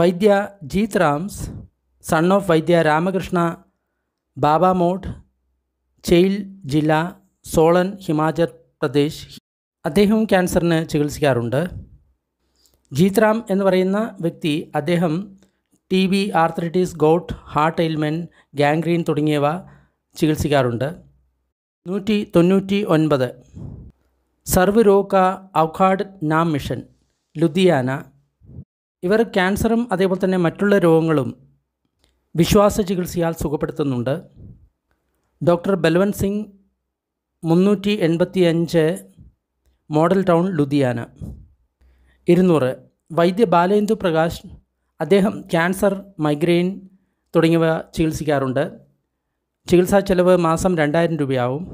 വൈദ്യ ജീത് റാംസ് സൺ ഓഫ് വൈദ്യ രാമകൃഷ്ണ ബാബാമോഡ് ചെയിൽ ജില്ല സോളൻ ഹിമാചൽ പ്രദേശ് അദ്ദേഹവും ക്യാൻസറിന് ചികിത്സിക്കാറുണ്ട് ജീത് റാം എന്ന് പറയുന്ന വ്യക്തി അദ്ദേഹം T B arthritis gout heart ailment gangrene തുടങ്ങിയവ ചികിത്സിക്കാറുണ്ട് നൂറ്റി തൊണ്ണൂറ്റി ഒൻപത് സർവരോഗ ഔഖാഡ് നാം മിഷൻ ലുധിയാന ഇവർ ക്യാൻസറും അതേപോലെ തന്നെ മറ്റുള്ള രോഗങ്ങളും വിശ്വാസ ചികിത്സയാൽ സുഖപ്പെടുത്തുന്നുണ്ട് ഡോക്ടർ ബൽവന്ത് സിംഗ് മുന്നൂറ്റി എൺപത്തി അഞ്ച് മോഡൽ ടൗൺ ലുധിയാന ഇരുന്നൂറ് വൈദ്യ ബാലേന്ദു പ്രകാശ് അദ്ദേഹം ക്യാൻസർ മൈഗ്രെയിൻ തുടങ്ങിയവ ചികിത്സിക്കാറുണ്ട് ചികിത്സാ ചെലവ് മാസം രണ്ടായിരം രൂപയാവും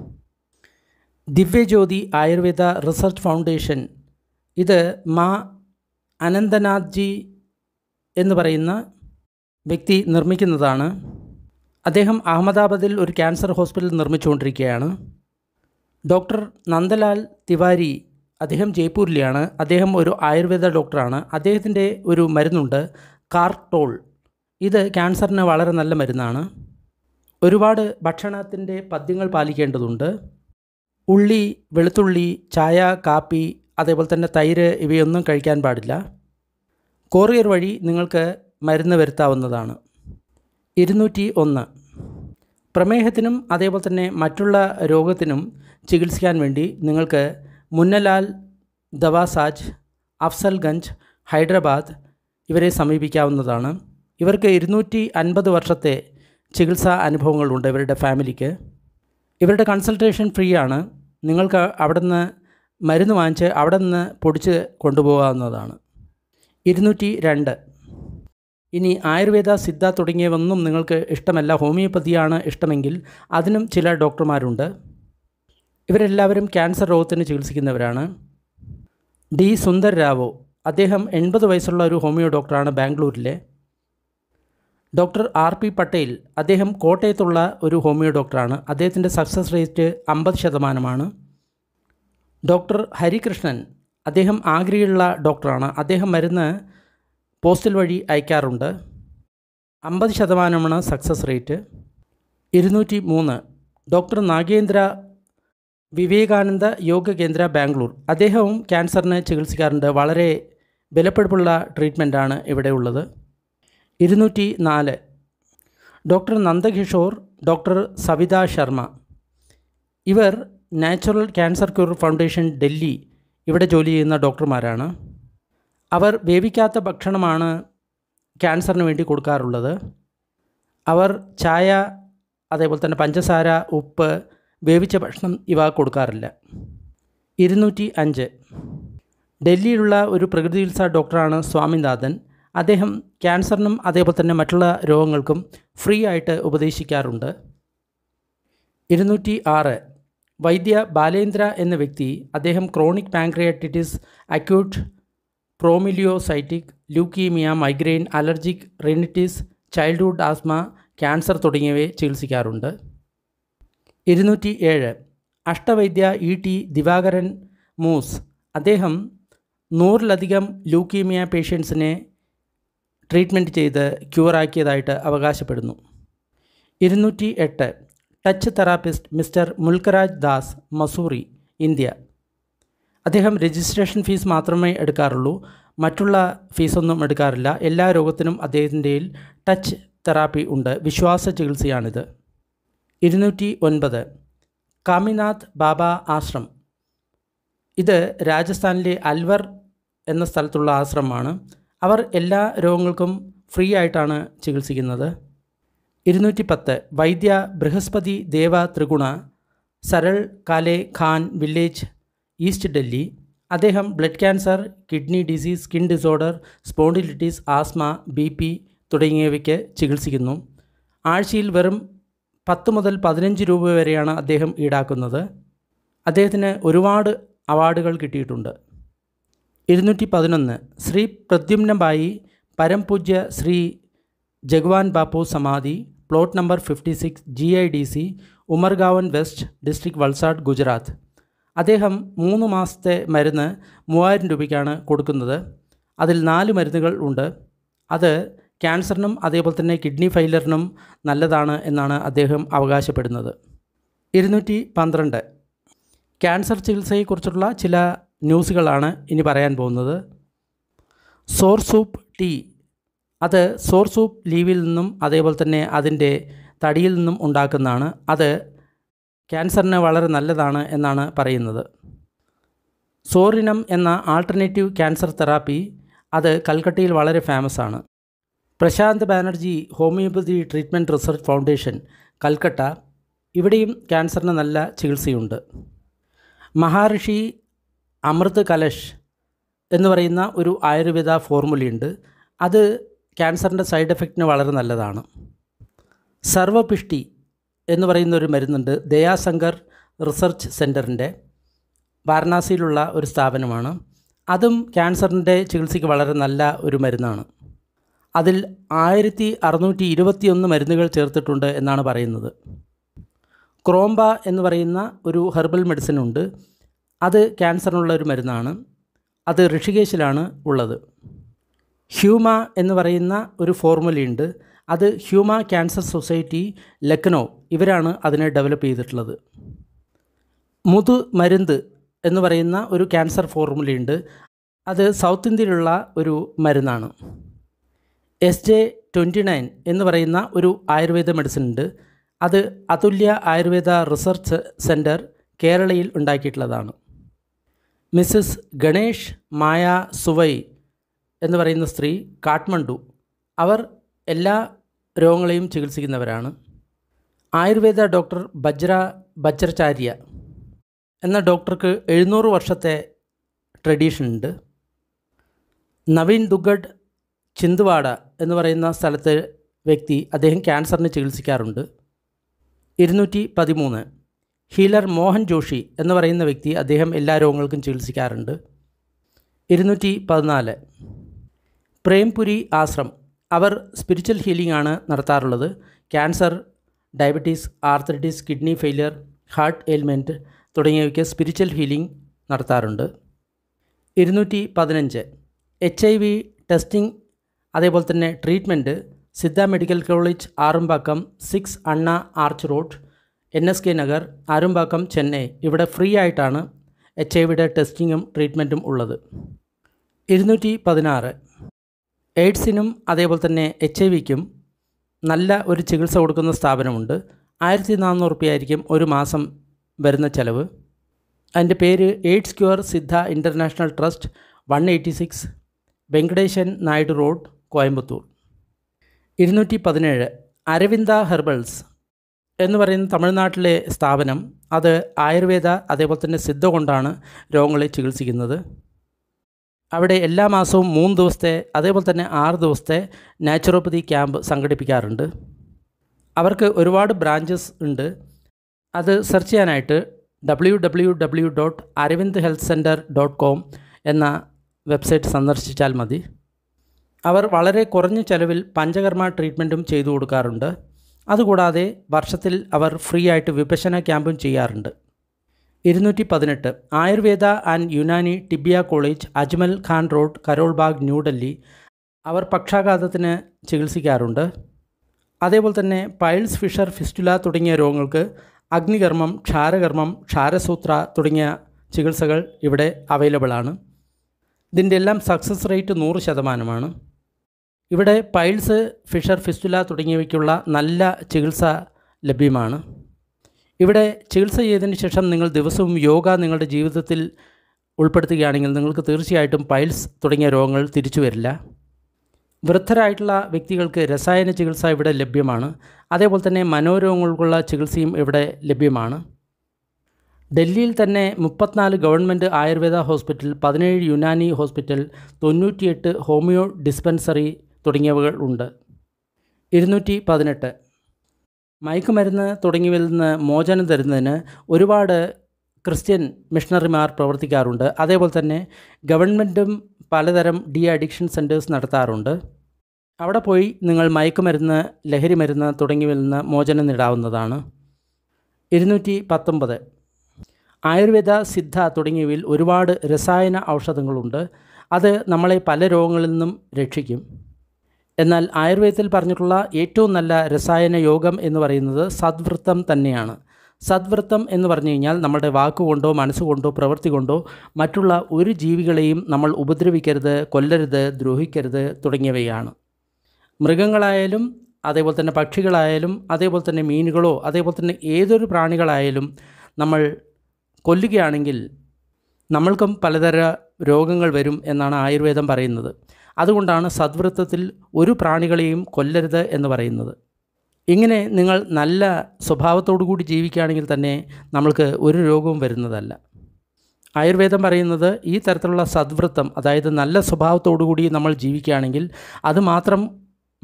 ദിവ്യജ്യോതി ആയുർവേദ റിസർച്ച് ഫൗണ്ടേഷൻ ഇത് മാ അനന്തനാഥ്ജി എന്ന് പറയുന്ന വ്യക്തി നിർമ്മിക്കുന്നതാണ് അദ്ദേഹം അഹമ്മദാബാദിൽ ഒരു ക്യാൻസർ ഹോസ്പിറ്റൽ നിർമ്മിച്ചുകൊണ്ടിരിക്കുകയാണ് ഡോക്ടർ നന്ദലാൽ തിവാരി അദ്ദേഹം ജയ്പൂരിലെയാണ് അദ്ദേഹം ഒരു ആയുർവേദ ഡോക്ടറാണ് അദ്ദേഹത്തിൻ്റെ ഒരു മരുന്നുണ്ട് കാർട്ടോൾ ഇത് ക്യാൻസറിന് വളരെ നല്ല മരുന്നാണ് ഒരുപാട് ഭക്ഷണത്തിൻ്റെ പദ്യങ്ങൾ പാലിക്കേണ്ടതുണ്ട് ഉള്ളി വെളുത്തുള്ളി ചായ കാപ്പി അതേപോലെ തന്നെ തൈര് ഇവയൊന്നും കഴിക്കാൻ പാടില്ല കൊറിയർ വഴി നിങ്ങൾക്ക് മരുന്ന് വരുത്താവുന്നതാണ് ഇരുന്നൂറ്റി ഒന്ന് പ്രമേഹത്തിനും അതേപോലെ തന്നെ മറ്റുള്ള രോഗത്തിനും ചികിത്സിക്കാൻ വേണ്ടി നിങ്ങൾക്ക് മുന്നലാൽ ദവാസാജ് അഫ്സൽഗഞ്ച് ഹൈദരാബാദ് ഇവരെ സമീപിക്കാവുന്നതാണ് ഇവർക്ക് ഇരുന്നൂറ്റി അൻപത് വർഷത്തെ ചികിത്സാ അനുഭവങ്ങളുണ്ട് ഇവരുടെ ഫാമിലിക്ക് ഇവരുടെ കൺസൾട്ടേഷൻ ഫ്രീ ആണ് നിങ്ങൾക്ക് അവിടെ നിന്ന് മരുന്ന് വാങ്ങിച്ച് അവിടെ നിന്ന് പൊടിച്ച് കൊണ്ടുപോകാവുന്നതാണ് ഇരുന്നൂറ്റി രണ്ട് ഇനി ആയുർവേദ സിദ്ധ തുടങ്ങിയവൊന്നും നിങ്ങൾക്ക് ഇഷ്ടമല്ല ഹോമിയോപ്പതിയാണ് ഇഷ്ടമെങ്കിൽ അതിനും ചില ഡോക്ടർമാരുണ്ട് ഇവരെല്ലാവരും ക്യാൻസർ രോഗത്തിന് ചികിത്സിക്കുന്നവരാണ് ഡി സുന്ദർ രാവോ അദ്ദേഹം എൺപത് വയസ്സുള്ള ഒരു ഹോമിയോ ഡോക്ടറാണ് ബാംഗ്ലൂരിലെ ഡോക്ടർ ആർ പി പട്ടേൽ അദ്ദേഹം കോട്ടയത്തുള്ള ഒരു ഹോമിയോ ഡോക്ടറാണ് അദ്ദേഹത്തിൻ്റെ സക്സസ് റേറ്റ് അമ്പത് ശതമാനമാണ് ഡോക്ടർ ഹരികൃഷ്ണൻ അദ്ദേഹം ആഗ്രയുള്ള ഡോക്ടറാണ് അദ്ദേഹം മരുന്ന് പോസ്റ്റൽ വഴി അയക്കാറുണ്ട് അമ്പത് ശതമാനമാണ് സക്സസ് റേറ്റ് ഇരുന്നൂറ്റി മൂന്ന് ഡോക്ടർ നാഗേന്ദ്ര വിവേകാനന്ദ യോഗ കേന്ദ്ര ബാംഗ്ലൂർ അദ്ദേഹവും ക്യാൻസറിന് ചികിത്സിക്കാറുണ്ട് വളരെ വിലപ്പെടുപ്പുള്ള ട്രീറ്റ്മെൻറ്റാണ് ഇവിടെ ഉള്ളത് ഇരുന്നൂറ്റി നാല് ഡോക്ടർ നന്ദകിഷോർ ഡോക്ടർ സവിത ശർമ്മ ഇവർ natural cancer cure foundation Delhi ഇവിടെ ജോലി ചെയ്യുന്ന ഡോക്ടർമാരാണ് അവർ വേവിക്കാത്ത ഭക്ഷണമാണ് ക്യാൻസറിന് വേണ്ടി കൊടുക്കാറുള്ളത് അവർ ചായ അതേപോലെ തന്നെ പഞ്ചസാര ഉപ്പ് വേവിച്ച ഭക്ഷണം ഇവ കൊടുക്കാറില്ല ഇരുന്നൂറ്റി അഞ്ച് ഡൽഹിയിലുള്ള ഒരു പ്രകൃതി ചികിത്സാ ഡോക്ടറാണ് സ്വാമിനാഥൻ അദ്ദേഹം ക്യാൻസറിനും അതേപോലെ തന്നെ മറ്റുള്ള രോഗങ്ങൾക്കും ഫ്രീ ആയിട്ട് ഉപദേശിക്കാറുണ്ട് ഇരുന്നൂറ്റി ആറ് വൈദ്യ ബാലേന്ദ്ര എന്ന വ്യക്തി അദ്ദേഹം chronic pancreatitis acute promyelocytic leukaemia migraine allergic rhinitis childhood asthma cancer തുടങ്ങിയവയെ ചികിത്സിക്കാറുണ്ട് ഇരുന്നൂറ്റി ഏഴ് അഷ്ടവൈദ്യ ഇ ടി ദിവാകരൻ മൂസ് അദ്ദേഹം നൂറിലധികം ലൂക്കീമിയ പേഷ്യൻസിനെ ട്രീറ്റ്മെൻറ്റ് ചെയ്ത് ക്യൂറാക്കിയതായിട്ട് അവകാശപ്പെടുന്നു ഇരുന്നൂറ്റി എട്ട് touch therapist mister Mulkraj Das Mussoorie India അദ്ദേഹം രജിസ്ട്രേഷൻ ഫീസ് മാത്രമേ എടുക്കാറുള്ളൂ മറ്റുള്ള ഫീസൊന്നും എടുക്കാറില്ല എല്ലാ രോഗത്തിനും അദ്ദേഹത്തിൻ്റെ ടച്ച് തെറാപ്പി ഉണ്ട് വിശ്വാസ ചികിത്സയാണിത് ഇരുന്നൂറ്റി ഒൻപത് കാമിനാഥ് ബാബ ആശ്രം ഇത് രാജസ്ഥാനിലെ അൽവർ എന്ന സ്ഥലത്തുള്ള ആശ്രമമാണ് അവർ എല്ലാ രോഗങ്ങൾക്കും ഫ്രീ ആയിട്ടാണ് ചികിത്സിക്കുന്നത് ഇരുന്നൂറ്റി പത്ത് വൈദ്യ ബൃഹസ്പതി ദേവ ത്രിഗുണ സരൾ കാലെ ഖാൻ വില്ലേജ് ഈസ്റ്റ് ഡൽഹി അദ്ദേഹം blood cancer kidney disease skin disorder spondylitis asthma B P തുടങ്ങിയവയ്ക്ക് ചികിത്സിക്കുന്നു ആഴ്ചയിൽ വെറും പത്ത് മുതൽ പതിനഞ്ച് രൂപ വരെയാണ് അദ്ദേഹം ഈടാക്കുന്നത് അദ്ദേഹത്തിന് ഒരുപാട് അവാർഡുകൾ കിട്ടിയിട്ടുണ്ട് ഇരുന്നൂറ്റി പതിനൊന്ന് Shri പ്രദ്യുമ്നബായി പരംപൂജ്യ Shri Jagwan Bapu Samadhi plot number fifty six G I D C Umbergaon west district Valsad Gujarat അദ്ദേഹം മൂന്ന് മാസത്തെ മരുന്ന് മൂവായിരം രൂപയ്ക്കാണ് കൊടുക്കുന്നത് അതിൽ നാല് മരുന്നുകൾ ഉണ്ട് അത് ക്യാൻസറിനും അതേപോലെ തന്നെ കിഡ്നി ഫെയിലറിനും നല്ലതാണ് എന്നാണ് അദ്ദേഹം അവകാശപ്പെടുന്നത് ഇരുന്നൂറ്റി പന്ത്രണ്ട് ക്യാൻസർ ചികിത്സയെക്കുറിച്ചുള്ള ചില ന്യൂസുകളാണ് ഇനി പറയാൻ പോകുന്നത് സോർസൂപ്പ് ടീ അത് സോർസൂപ്പ് ലീവിൽ നിന്നും അതേപോലെ തന്നെ അതിൻ്റെ തടിയിൽ നിന്നും ഉണ്ടാക്കുന്നതാണ് അത് ക്യാൻസറിന് വളരെ നല്ലതാണ് എന്നാണ് പറയുന്നത് സോറിനം എന്ന ആൾട്ടർനേറ്റീവ് ക്യാൻസർ തെറാപ്പി അത് കൽക്കട്ടയിൽ വളരെ ഫേമസ് ആണ് Prashant Banerjee homeopathy treatment research foundation Calcutta ഇവിടെയും ക്യാൻസറിന് നല്ല ചികിത്സയുണ്ട് മഹാർഷി അമൃത് കലഷ് എന്ന് പറയുന്ന ഒരു ആയുർവേദ ഫോർമുലയുണ്ട് അത് ക്യാൻസറിൻ്റെ സൈഡ് എഫക്റ്റിന് വളരെ നല്ലതാണ് സർവപിഷ്ടി എന്ന് പറയുന്ന ഒരു മരുന്നുണ്ട് ദയാശങ്കർ റിസർച്ച് സെൻറ്ററിൻ്റെ വാരണാസിയിലുള്ള ഒരു സ്ഥാപനമാണ് അതും ക്യാൻസറിൻ്റെ ചികിത്സയ്ക്ക് വളരെ നല്ല ഒരു മരുന്നാണ് അതിൽ ആയിരത്തി അറുന്നൂറ്റി ഇരുപത്തിയൊന്ന് മരുന്നുകൾ ചേർത്തിട്ടുണ്ട് എന്നാണ് പറയുന്നത് ക്രോംബ എന്ന് പറയുന്ന ഒരു ഹെർബൽ മെഡിസിൻ ഉണ്ട് അത് ക്യാൻസറിനുള്ള ഒരു മരുന്നാണ് അത് ഋഷികേശിലാണ് ഉള്ളത് ഹ്യൂമ എന്ന് പറയുന്ന ഒരു ഫോർമുലയുണ്ട് അത് ഹ്യൂമ ക്യാൻസർ സൊസൈറ്റി ലക്നൗ ഇവരാണ് അതിനെ ഡെവലപ്പ് ചെയ്തിട്ടുള്ളത് മുതു മരുന്ന് എന്ന് പറയുന്ന ഒരു ക്യാൻസർ ഫോർമുലയുണ്ട് അത് സൗത്ത് ഇന്ത്യയിലുള്ള ഒരു മരുന്നാണ് എസ് ജെ ട്വൻറ്റി നയൻ എന്ന് പറയുന്ന ഒരു ആയുർവേദ മെഡിസിൻ ഉണ്ട് അത് അതുല്യ ആയുർവേദ റിസർച്ച് സെൻറ്റർ കേരളയിൽ ഉണ്ടാക്കിയിട്ടുള്ളതാണ് മിസ്സസ് ഗണേഷ് മായ സുവൈ എന്ന് പറയുന്ന സ്ത്രീ കാഠ്മണ്ഡു അവർ എല്ലാ രോഗങ്ങളെയും ചികിത്സിക്കുന്നവരാണ് ആയുർവേദ ഡോക്ടർ ബജ്ര ബജ്രചാര്യ എന്ന ഡോക്ടർക്ക് എഴുന്നൂറ് വർഷത്തെ ട്രഡീഷൻ ഉണ്ട് നവീൻ ദുഗഡ് ചിന്തുവാട എന്ന് പറയുന്ന സ്ഥലത്തെ വ്യക്തി അദ്ദേഹം ക്യാൻസറിന് ചികിത്സിക്കാറുണ്ട് ഇരുന്നൂറ്റി പതിമൂന്ന് ഹീലർ മോഹൻ ജോഷി എന്ന് പറയുന്ന വ്യക്തി അദ്ദേഹം എല്ലാ രോഗങ്ങൾക്കും ചികിത്സിക്കാറുണ്ട് ഇരുന്നൂറ്റി പതിനാല് പ്രേംപുരി ആശ്രം അവർ സ്പിരിച്വൽ ഹീലിംഗ് ആണ് നടത്താറുള്ളത് cancer diabetes arthritis kidney failure heart ailment തുടങ്ങിയവയ്ക്ക് സ്പിരിച്വൽ ഹീലിംഗ് നടത്താറുണ്ട് ഇരുന്നൂറ്റി പതിനഞ്ച് എച്ച് ഐ വി ടെസ്റ്റിംഗ് അതേപോലെ തന്നെ treatment Siddha medical college Arumbakkam six Anna arch road N S K Nagar Arumbakkam Chennai ഇവിടെ ഫ്രീ ആയിട്ടാണ് എച്ച് ഐ വിയുടെ ടെസ്റ്റിങ്ങും ട്രീറ്റ്മെൻറ്റും ഉള്ളത് ഇരുന്നൂറ്റി പതിനാറ് എയ്ഡ്സിനും അതേപോലെ തന്നെ എച്ച് ഐ വിക്കും നല്ല ഒരു ചികിത്സ കൊടുക്കുന്ന സ്ഥാപനമുണ്ട് ആയിരത്തി നാനൂറ് റുപ്യയായിരിക്കും ഒരു മാസം വരുന്ന ചെലവ് അതിൻ്റെ പേര് AIDS cure Siddha international trust one eighty six Venkatesan Naidu road Coimbatore ഇരുന്നൂറ്റി പതിനേഴ് അരവിന്ദ ഹെർബൽസ് എന്ന് പറയുന്ന തമിഴ്നാട്ടിലെ സ്ഥാപനം അത് ആയുർവേദ അതേപോലെ തന്നെ സിദ്ധ കൊണ്ടാണ് രോഗങ്ങളെ ചികിത്സിക്കുന്നത് അവിടെ എല്ലാ മാസവും മൂന്ന് ദിവസത്തെ അതേപോലെ തന്നെ ആറ് ദിവസത്തെ നാച്ചുറോപ്പതി ക്യാമ്പ് സംഘടിപ്പിക്കാറുണ്ട് അവർക്ക് ഒരുപാട് ബ്രാഞ്ചസ് ഉണ്ട് അത് സെർച്ച് ചെയ്യാനായിട്ട് W dot Aravind health centre dot com എന്ന വെബ്സൈറ്റ് സന്ദർശിച്ചാൽ മതി അവർ വളരെ കുറഞ്ഞ ചെലവിൽ പഞ്ചകർമ്മ ട്രീറ്റ്മെൻറ്റും ചെയ്തു കൊടുക്കാറുണ്ട് അതുകൂടാതെ വർഷത്തിൽ അവർ ഫ്രീ ആയിട്ട് വിഭജന ക്യാമ്പും ചെയ്യാറുണ്ട് ഇരുന്നൂറ്റി പതിനെട്ട് Ayurveda and Unani Tibbia college Ajmal Khan road Karol Bagh New Delhi അവർ പക്ഷാഘാതത്തിന് ചികിത്സിക്കാറുണ്ട് അതേപോലെ തന്നെ പൈൽസ് ഫിഷർ ഫിസ്റ്റുല തുടങ്ങിയ രോഗങ്ങൾക്ക് അഗ്നികർമ്മം ക്ഷാരകർമ്മം ക്ഷാരസൂത്ര തുടങ്ങിയ ചികിത്സകൾ ഇവിടെ അവൈലബിളാണ് ഇതിൻ്റെ എല്ലാം സക്സസ് റേറ്റ് നൂറ് ശതമാനമാണ് ഇവിടെ പൈൽസ് ഫിഷർ ഫിസ്റ്റുല തുടങ്ങിയവയ്ക്കുള്ള നല്ല ചികിത്സ ലഭ്യമാണ് ഇവിടെ ചികിത്സ ചെയ്തതിന് ശേഷം നിങ്ങൾ ദിവസവും യോഗ നിങ്ങളുടെ ജീവിതത്തിൽ ഉൾപ്പെടുത്തുകയാണെങ്കിൽ നിങ്ങൾക്ക് തീർച്ചയായിട്ടും പൈൽസ് തുടങ്ങിയ രോഗങ്ങൾ തിരിച്ചു വരില്ല വൃദ്ധരായിട്ടുള്ള വ്യക്തികൾക്ക് രസായന ചികിത്സ ഇവിടെ ലഭ്യമാണ് അതേപോലെ തന്നെ മനോരോഗങ്ങൾക്കുള്ള ചികിത്സയും ഇവിടെ ലഭ്യമാണ് ഡൽഹിയിൽ തന്നെ മുപ്പത്തിനാല് ഗവൺമെൻറ് ആയുർവേദ ഹോസ്പിറ്റൽ പതിനേഴ് യുനാനി ഹോസ്പിറ്റൽ തൊണ്ണൂറ്റിയെട്ട് ഹോമിയോ ഡിസ്പെൻസറി തുടങ്ങിയവകൾ ഉണ്ട് ഇരുന്നൂറ്റി പതിനെട്ട് മയക്കുമരുന്ന് തുടങ്ങിയവയിൽ നിന്ന് മോചനം തരുന്നതിന് ഒരുപാട് ക്രിസ്ത്യൻ മിഷണറിമാർ പ്രവർത്തിക്കാറുണ്ട് അതേപോലെ തന്നെ ഗവൺമെൻറ്റും പലതരം ഡി അഡിക്ഷൻ സെൻറ്റേഴ്സ് നടത്താറുണ്ട് അവിടെ പോയി നിങ്ങൾ മയക്കുമരുന്ന് ലഹരി മരുന്ന് തുടങ്ങിയവയിൽ നിന്ന് മോചനം നേടാവുന്നതാണ് ഇരുന്നൂറ്റി പത്തൊമ്പത് ആയുർവേദ സിദ്ധ തുടങ്ങിയവയിൽ ഒരുപാട് രസായന ഔഷധങ്ങളുണ്ട് അത് നമ്മളെ പല രോഗങ്ങളിൽ നിന്നും രക്ഷിക്കും എന്നാൽ ആയുർവേദത്തിൽ പറഞ്ഞിട്ടുള്ള ഏറ്റവും നല്ല രസായന യോഗം എന്ന് പറയുന്നത് സദ്വൃത്തം തന്നെയാണ് സദ്വൃത്തം എന്ന് പറഞ്ഞു കഴിഞ്ഞാൽ നമ്മുടെ വാക്കുകൊണ്ടോ മനസ്സുകൊണ്ടോ പ്രവൃത്തി കൊണ്ടോ മറ്റുള്ള ഒരു ജീവികളെയും നമ്മൾ ഉപദ്രവിക്കരുത് കൊല്ലരുത് ദ്രോഹിക്കരുത് തുടങ്ങിയവയാണ് മൃഗങ്ങളായാലും അതേപോലെ തന്നെ പക്ഷികളായാലും അതേപോലെ തന്നെ മീനുകളോ അതേപോലെ തന്നെ ഏതൊരു പ്രാണികളായാലും നമ്മൾ കൊല്ലുകയാണെങ്കിൽ നമ്മൾക്കും പലതര രോഗങ്ങൾ വരും എന്നാണ് ആയുർവേദം പറയുന്നത് അതുകൊണ്ടാണ് സദ്വൃത്തത്തിൽ ഒരു പ്രാണികളെയും കൊല്ലരുത് എന്ന് പറയുന്നത് ഇങ്ങനെ നിങ്ങൾ നല്ല സ്വഭാവത്തോടു കൂടി ജീവിക്കുകയാണെങ്കിൽ തന്നെ നമ്മൾക്ക് ഒരു രോഗവും വരുന്നതല്ല ആയുർവേദം പറയുന്നത് ഈ തരത്തിലുള്ള സദ്വൃത്തം അതായത് നല്ല സ്വഭാവത്തോടു കൂടി നമ്മൾ ജീവിക്കുകയാണെങ്കിൽ അതുമാത്രം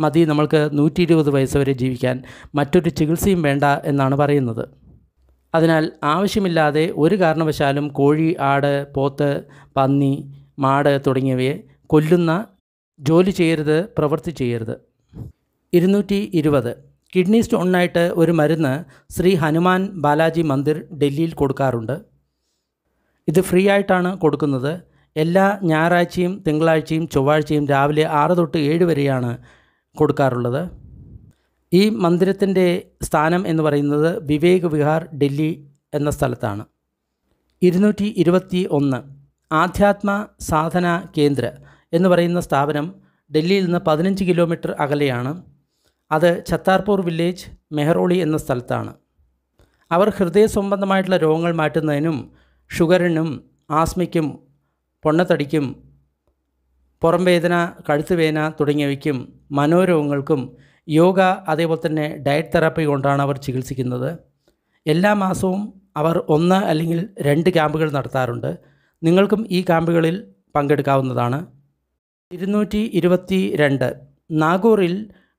മതി നമ്മൾക്ക് നൂറ്റി ഇരുപത് വയസ്സ് വരെ ജീവിക്കാൻ മറ്റൊരു ചികിത്സയും വേണ്ട എന്നാണ് പറയുന്നത് അതിനാൽ ആവശ്യമില്ലാതെ ഒരു കാരണവശാലും കോഴി ആട് പോത്ത് പന്നി മാട് തുടങ്ങിയവയെ കൊല്ലുന്ന ജോലി ചെയ്യരുത് പ്രവൃത്തി ചെയ്യരുത് ഇരുന്നൂറ്റി ഇരുപത് കിഡ്നി സ്റ്റോണിനായിട്ട് ഒരു മരുന്ന് ശ്രീ ഹനുമാൻ ബാലാജി മന്ദിർ ഡൽഹിയിൽ കൊടുക്കാറുണ്ട് ഇത് ഫ്രീ ആയിട്ടാണ് കൊടുക്കുന്നത് എല്ലാ ഞായറാഴ്ചയും തിങ്കളാഴ്ചയും ചൊവ്വാഴ്ചയും രാവിലെ ആറ് തൊട്ട് ഏഴ് വരെയാണ് കൊടുക്കാറുള്ളത് ഈ മന്ദിരത്തിൻ്റെ സ്ഥാനം എന്ന് പറയുന്നത് വിവേക് വിഹാർ ഡൽഹി എന്ന സ്ഥലത്താണ് ഇരുന്നൂറ്റി ഇരുപത്തി ഒന്ന് ആധ്യാത്മ സാധന കേന്ദ്രം എന്ന് പറയുന്ന സ്ഥാപനം ഡൽഹിയിൽ നിന്ന് പതിനഞ്ച് കിലോമീറ്റർ അകലെയാണ് അത് ഛത്താർപൂർ വില്ലേജ് മെഹറോളി എന്ന സ്ഥലത്താണ് അവർ ഹൃദയ സംബന്ധമായിട്ടുള്ള രോഗങ്ങൾ മാറ്റുന്നതിനും ഷുഗറിനും ആസ്മയ്ക്കും പൊണ്ണത്തടിക്കും പുറംവേദന കഴുത്തുവേദന തുടങ്ങിയവയ്ക്കും മനോരോഗങ്ങൾക്കും യോഗ അതേപോലെ തന്നെ ഡയറ്റ് തെറാപ്പി കൊണ്ടാണ് അവർ ചികിത്സിക്കുന്നത് എല്ലാ മാസവും അവർ ഒന്ന് അല്ലെങ്കിൽ രണ്ട് ക്യാമ്പുകൾ നടത്താറുണ്ട് നിങ്ങൾക്കും ഈ ക്യാമ്പുകളിൽ പങ്കെടുക്കാവുന്നതാണ് ഇരുന്നൂറ്റി ഇരുപത്തി രണ്ട് നാഗൂറിൽ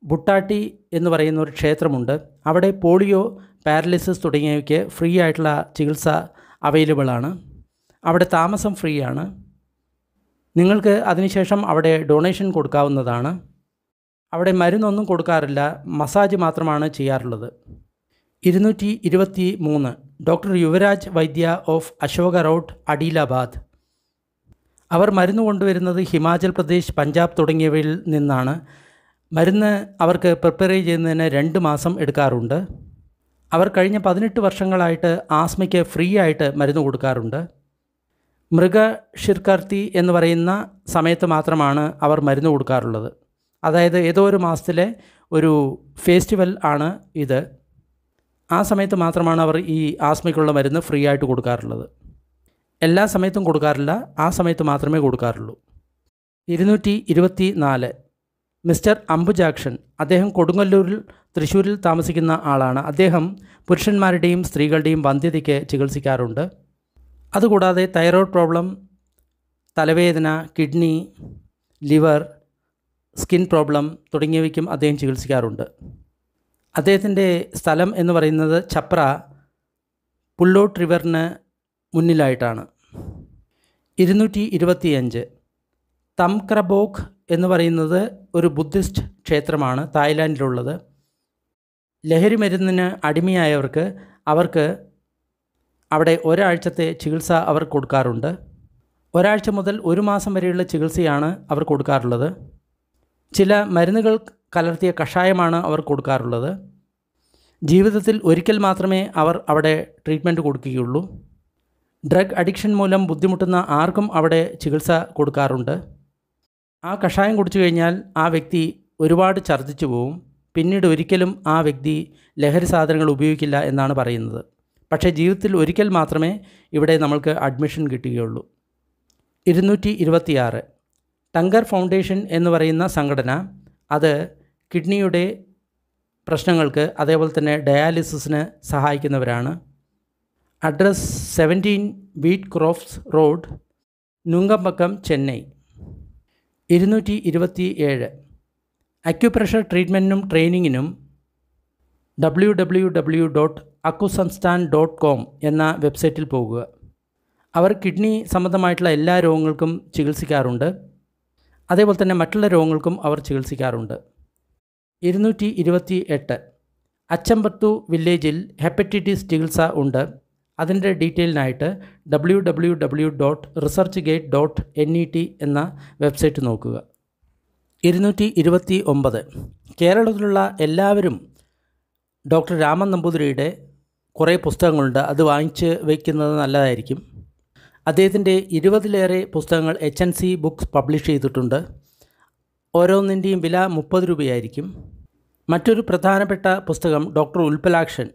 ബുട്ടാട്ടി എന്ന് പറയുന്ന ഒരു ക്ഷേത്രമുണ്ട് അവിടെ പോളിയോ പാരലിസിസ് തുടങ്ങിയവയ്ക്ക് ഫ്രീ ആയിട്ടുള്ള ചികിത്സ അവൈലബിൾ ആണ് അവിടെ താമസം ഫ്രീ ആണ് നിങ്ങൾക്ക് അതിനുശേഷം അവിടെ ഡൊണേഷൻ കൊടുക്കാവുന്നതാണ് അവിടെ മരുന്നൊന്നും കൊടുക്കാറില്ല മസാജ് മാത്രമാണ് ചെയ്യാറുള്ളത് ഇരുന്നൂറ്റി ഇരുപത്തി മൂന്ന് doctor Yuvraj Vaidya of Ashoka road Adilabad അവർ മരുന്ന് കൊണ്ടുവരുന്നത് ഹിമാചൽ പ്രദേശ് പഞ്ചാബ് തുടങ്ങിയവയിൽ നിന്നാണ് മരുന്ന് അവർക്ക് പ്രിപ്പയർ ചെയ്യുന്നതിന് രണ്ട് മാസം എടുക്കാറുണ്ട് അവർ കഴിഞ്ഞ പതിനെട്ട് വർഷങ്ങളായിട്ട് ആസ്മയ്ക്ക് ഫ്രീ ആയിട്ട് മരുന്ന് കൊടുക്കാറുണ്ട് മൃഗ ഷിർക്കർത്തി എന്ന് പറയുന്ന സമയത്ത് മാത്രമാണ് അവർ മരുന്ന് കൊടുക്കാറുള്ളത് അതായത് ഏതോ ഒരു മാസത്തിലെ ഒരു ഫെസ്റ്റിവൽ ആണ് ഇത് ആ സമയത്ത് മാത്രമാണ് അവർ ഈ ആസ്മയ്ക്കുള്ള മരുന്ന് ഫ്രീ ആയിട്ട് കൊടുക്കാറുള്ളത് എല്ലാ സമയത്തും കൊടുക്കാറില്ല ആ സമയത്ത് മാത്രമേ കൊടുക്കാറുള്ളൂ ഇരുന്നൂറ്റി ഇരുപത്തി നാല് മിസ്റ്റർ അംബുജാക്ഷൻ അദ്ദേഹം കൊടുങ്ങല്ലൂരിൽ തൃശ്ശൂരിൽ താമസിക്കുന്ന ആളാണ് അദ്ദേഹം പുരുഷന്മാരുടെയും സ്ത്രീകളുടെയും വന്ധ്യതയ്ക്ക് ചികിത്സിക്കാറുണ്ട് അതുകൂടാതെ തൈറോയ്ഡ് പ്രോബ്ലം തലവേദന കിഡ്നി ലിവർ സ്കിൻ പ്രോബ്ലം തുടങ്ങിയവയ്ക്കും അദ്ദേഹം ചികിത്സിക്കാറുണ്ട് അദ്ദേഹത്തിൻ്റെ സ്ഥലം എന്ന് പറയുന്നത് ചപ്ര പുള്ളോട്ട് റിവറിന് മുന്നിലായിട്ടാണ് ഇരുന്നൂറ്റി ഇരുപത്തിയഞ്ച് തംക്രബോക്ക് എന്ന് പറയുന്നത് ഒരു ബുദ്ധിസ്റ്റ് ക്ഷേത്രമാണ് തായ്ലാൻഡിലുള്ളത് ലഹരി മരുന്നിന് അടിമയായവർക്ക് അവർക്ക് അവിടെ ഒരാഴ്ചത്തെ ചികിത്സ അവർ കൊടുക്കാറുണ്ട് ഒരാഴ്ച മുതൽ ഒരു മാസം വരെയുള്ള ചികിത്സയാണ് അവർ കൊടുക്കാറുള്ളത് ചില മരുന്നുകൾ കലർത്തിയ കഷായമാണ് അവർ കൊടുക്കാറുള്ളത് ജീവിതത്തിൽ ഒരിക്കൽ മാത്രമേ അവർ അവിടെ ട്രീറ്റ്മെൻറ്റ് കൊടുക്കുകയുള്ളൂ ഡ്രഗ് അഡിക്ഷൻ മൂലം ബുദ്ധിമുട്ടുന്ന ആർക്കും അവിടെ ചികിത്സ കൊടുക്കാറുണ്ട് ആ കഷായം കുടിച്ചു കഴിഞ്ഞാൽ ആ വ്യക്തി ഒരുപാട് ഛർദ്ദിച്ചു പോവും പിന്നീട് ഒരിക്കലും ആ വ്യക്തി ലഹരി സാധനങ്ങൾ ഉപയോഗിക്കില്ല എന്നാണ് പറയുന്നത് പക്ഷേ ജീവിതത്തിൽ ഒരിക്കൽ മാത്രമേ ഇവിടെ നമ്മൾക്ക് അഡ്മിഷൻ കിട്ടുകയുള്ളൂ ഇരുന്നൂറ്റി ഇരുപത്തിയാറ് ടങ്കർ ഫൗണ്ടേഷൻ എന്ന് പറയുന്ന സംഘടന അത് കിഡ്നിയുടെ പ്രശ്നങ്ങൾക്ക് അതേപോലെ തന്നെ ഡയാലിസിസിന് സഹായിക്കുന്നവരാണ് address seventeen Wheat Crofts road Nungambakkam Chennai ഇരുന്നൂറ്റി ഇരുപത്തി ഏഴ് അക്യുപ്രഷർ ട്രീറ്റ്മെൻറ്റിനും ട്രെയിനിങ്ങിനും W W W dot Acusamsthan dot com എന്ന വെബ്സൈറ്റിൽ പോകുക അവർ കിഡ്നി സംബന്ധമായിട്ടുള്ള എല്ലാ രോഗങ്ങൾക്കും ചികിത്സിക്കാറുണ്ട് അതേപോലെ തന്നെ മറ്റുള്ള രോഗങ്ങൾക്കും അവർ ചികിത്സിക്കാറുണ്ട് ഇരുന്നൂറ്റി ഇരുപത്തി എട്ട് അച്ചമ്പത്തു വില്ലേജിൽ ഹെപ്പറ്റൈറ്റിസ് ചികിത്സ ഉണ്ട് അതിൻ്റെ ഡീറ്റെയിലിനായിട്ട് W W W dot research gate dot N E T എന്ന വെബ്സൈറ്റ് നോക്കുക ഇരുന്നൂറ്റി ഇരുപത്തി ഒമ്പത് കേരളത്തിലുള്ള എല്ലാവരും ഡോക്ടർ രാമൻ നമ്പൂതിരിയുടെ കുറേ പുസ്തകങ്ങളുണ്ട് അത് വാങ്ങിച്ച് വയ്ക്കുന്നത് നല്ലതായിരിക്കും അദ്ദേഹത്തിൻ്റെ ഇരുപതിലേറെ പുസ്തകങ്ങൾ H N C books publish ചെയ്തിട്ടുണ്ട് ഓരോന്നിൻ്റെയും വില മുപ്പത് രൂപയായിരിക്കും മറ്റൊരു പ്രധാനപ്പെട്ട പുസ്തകം doctor Utpalakshan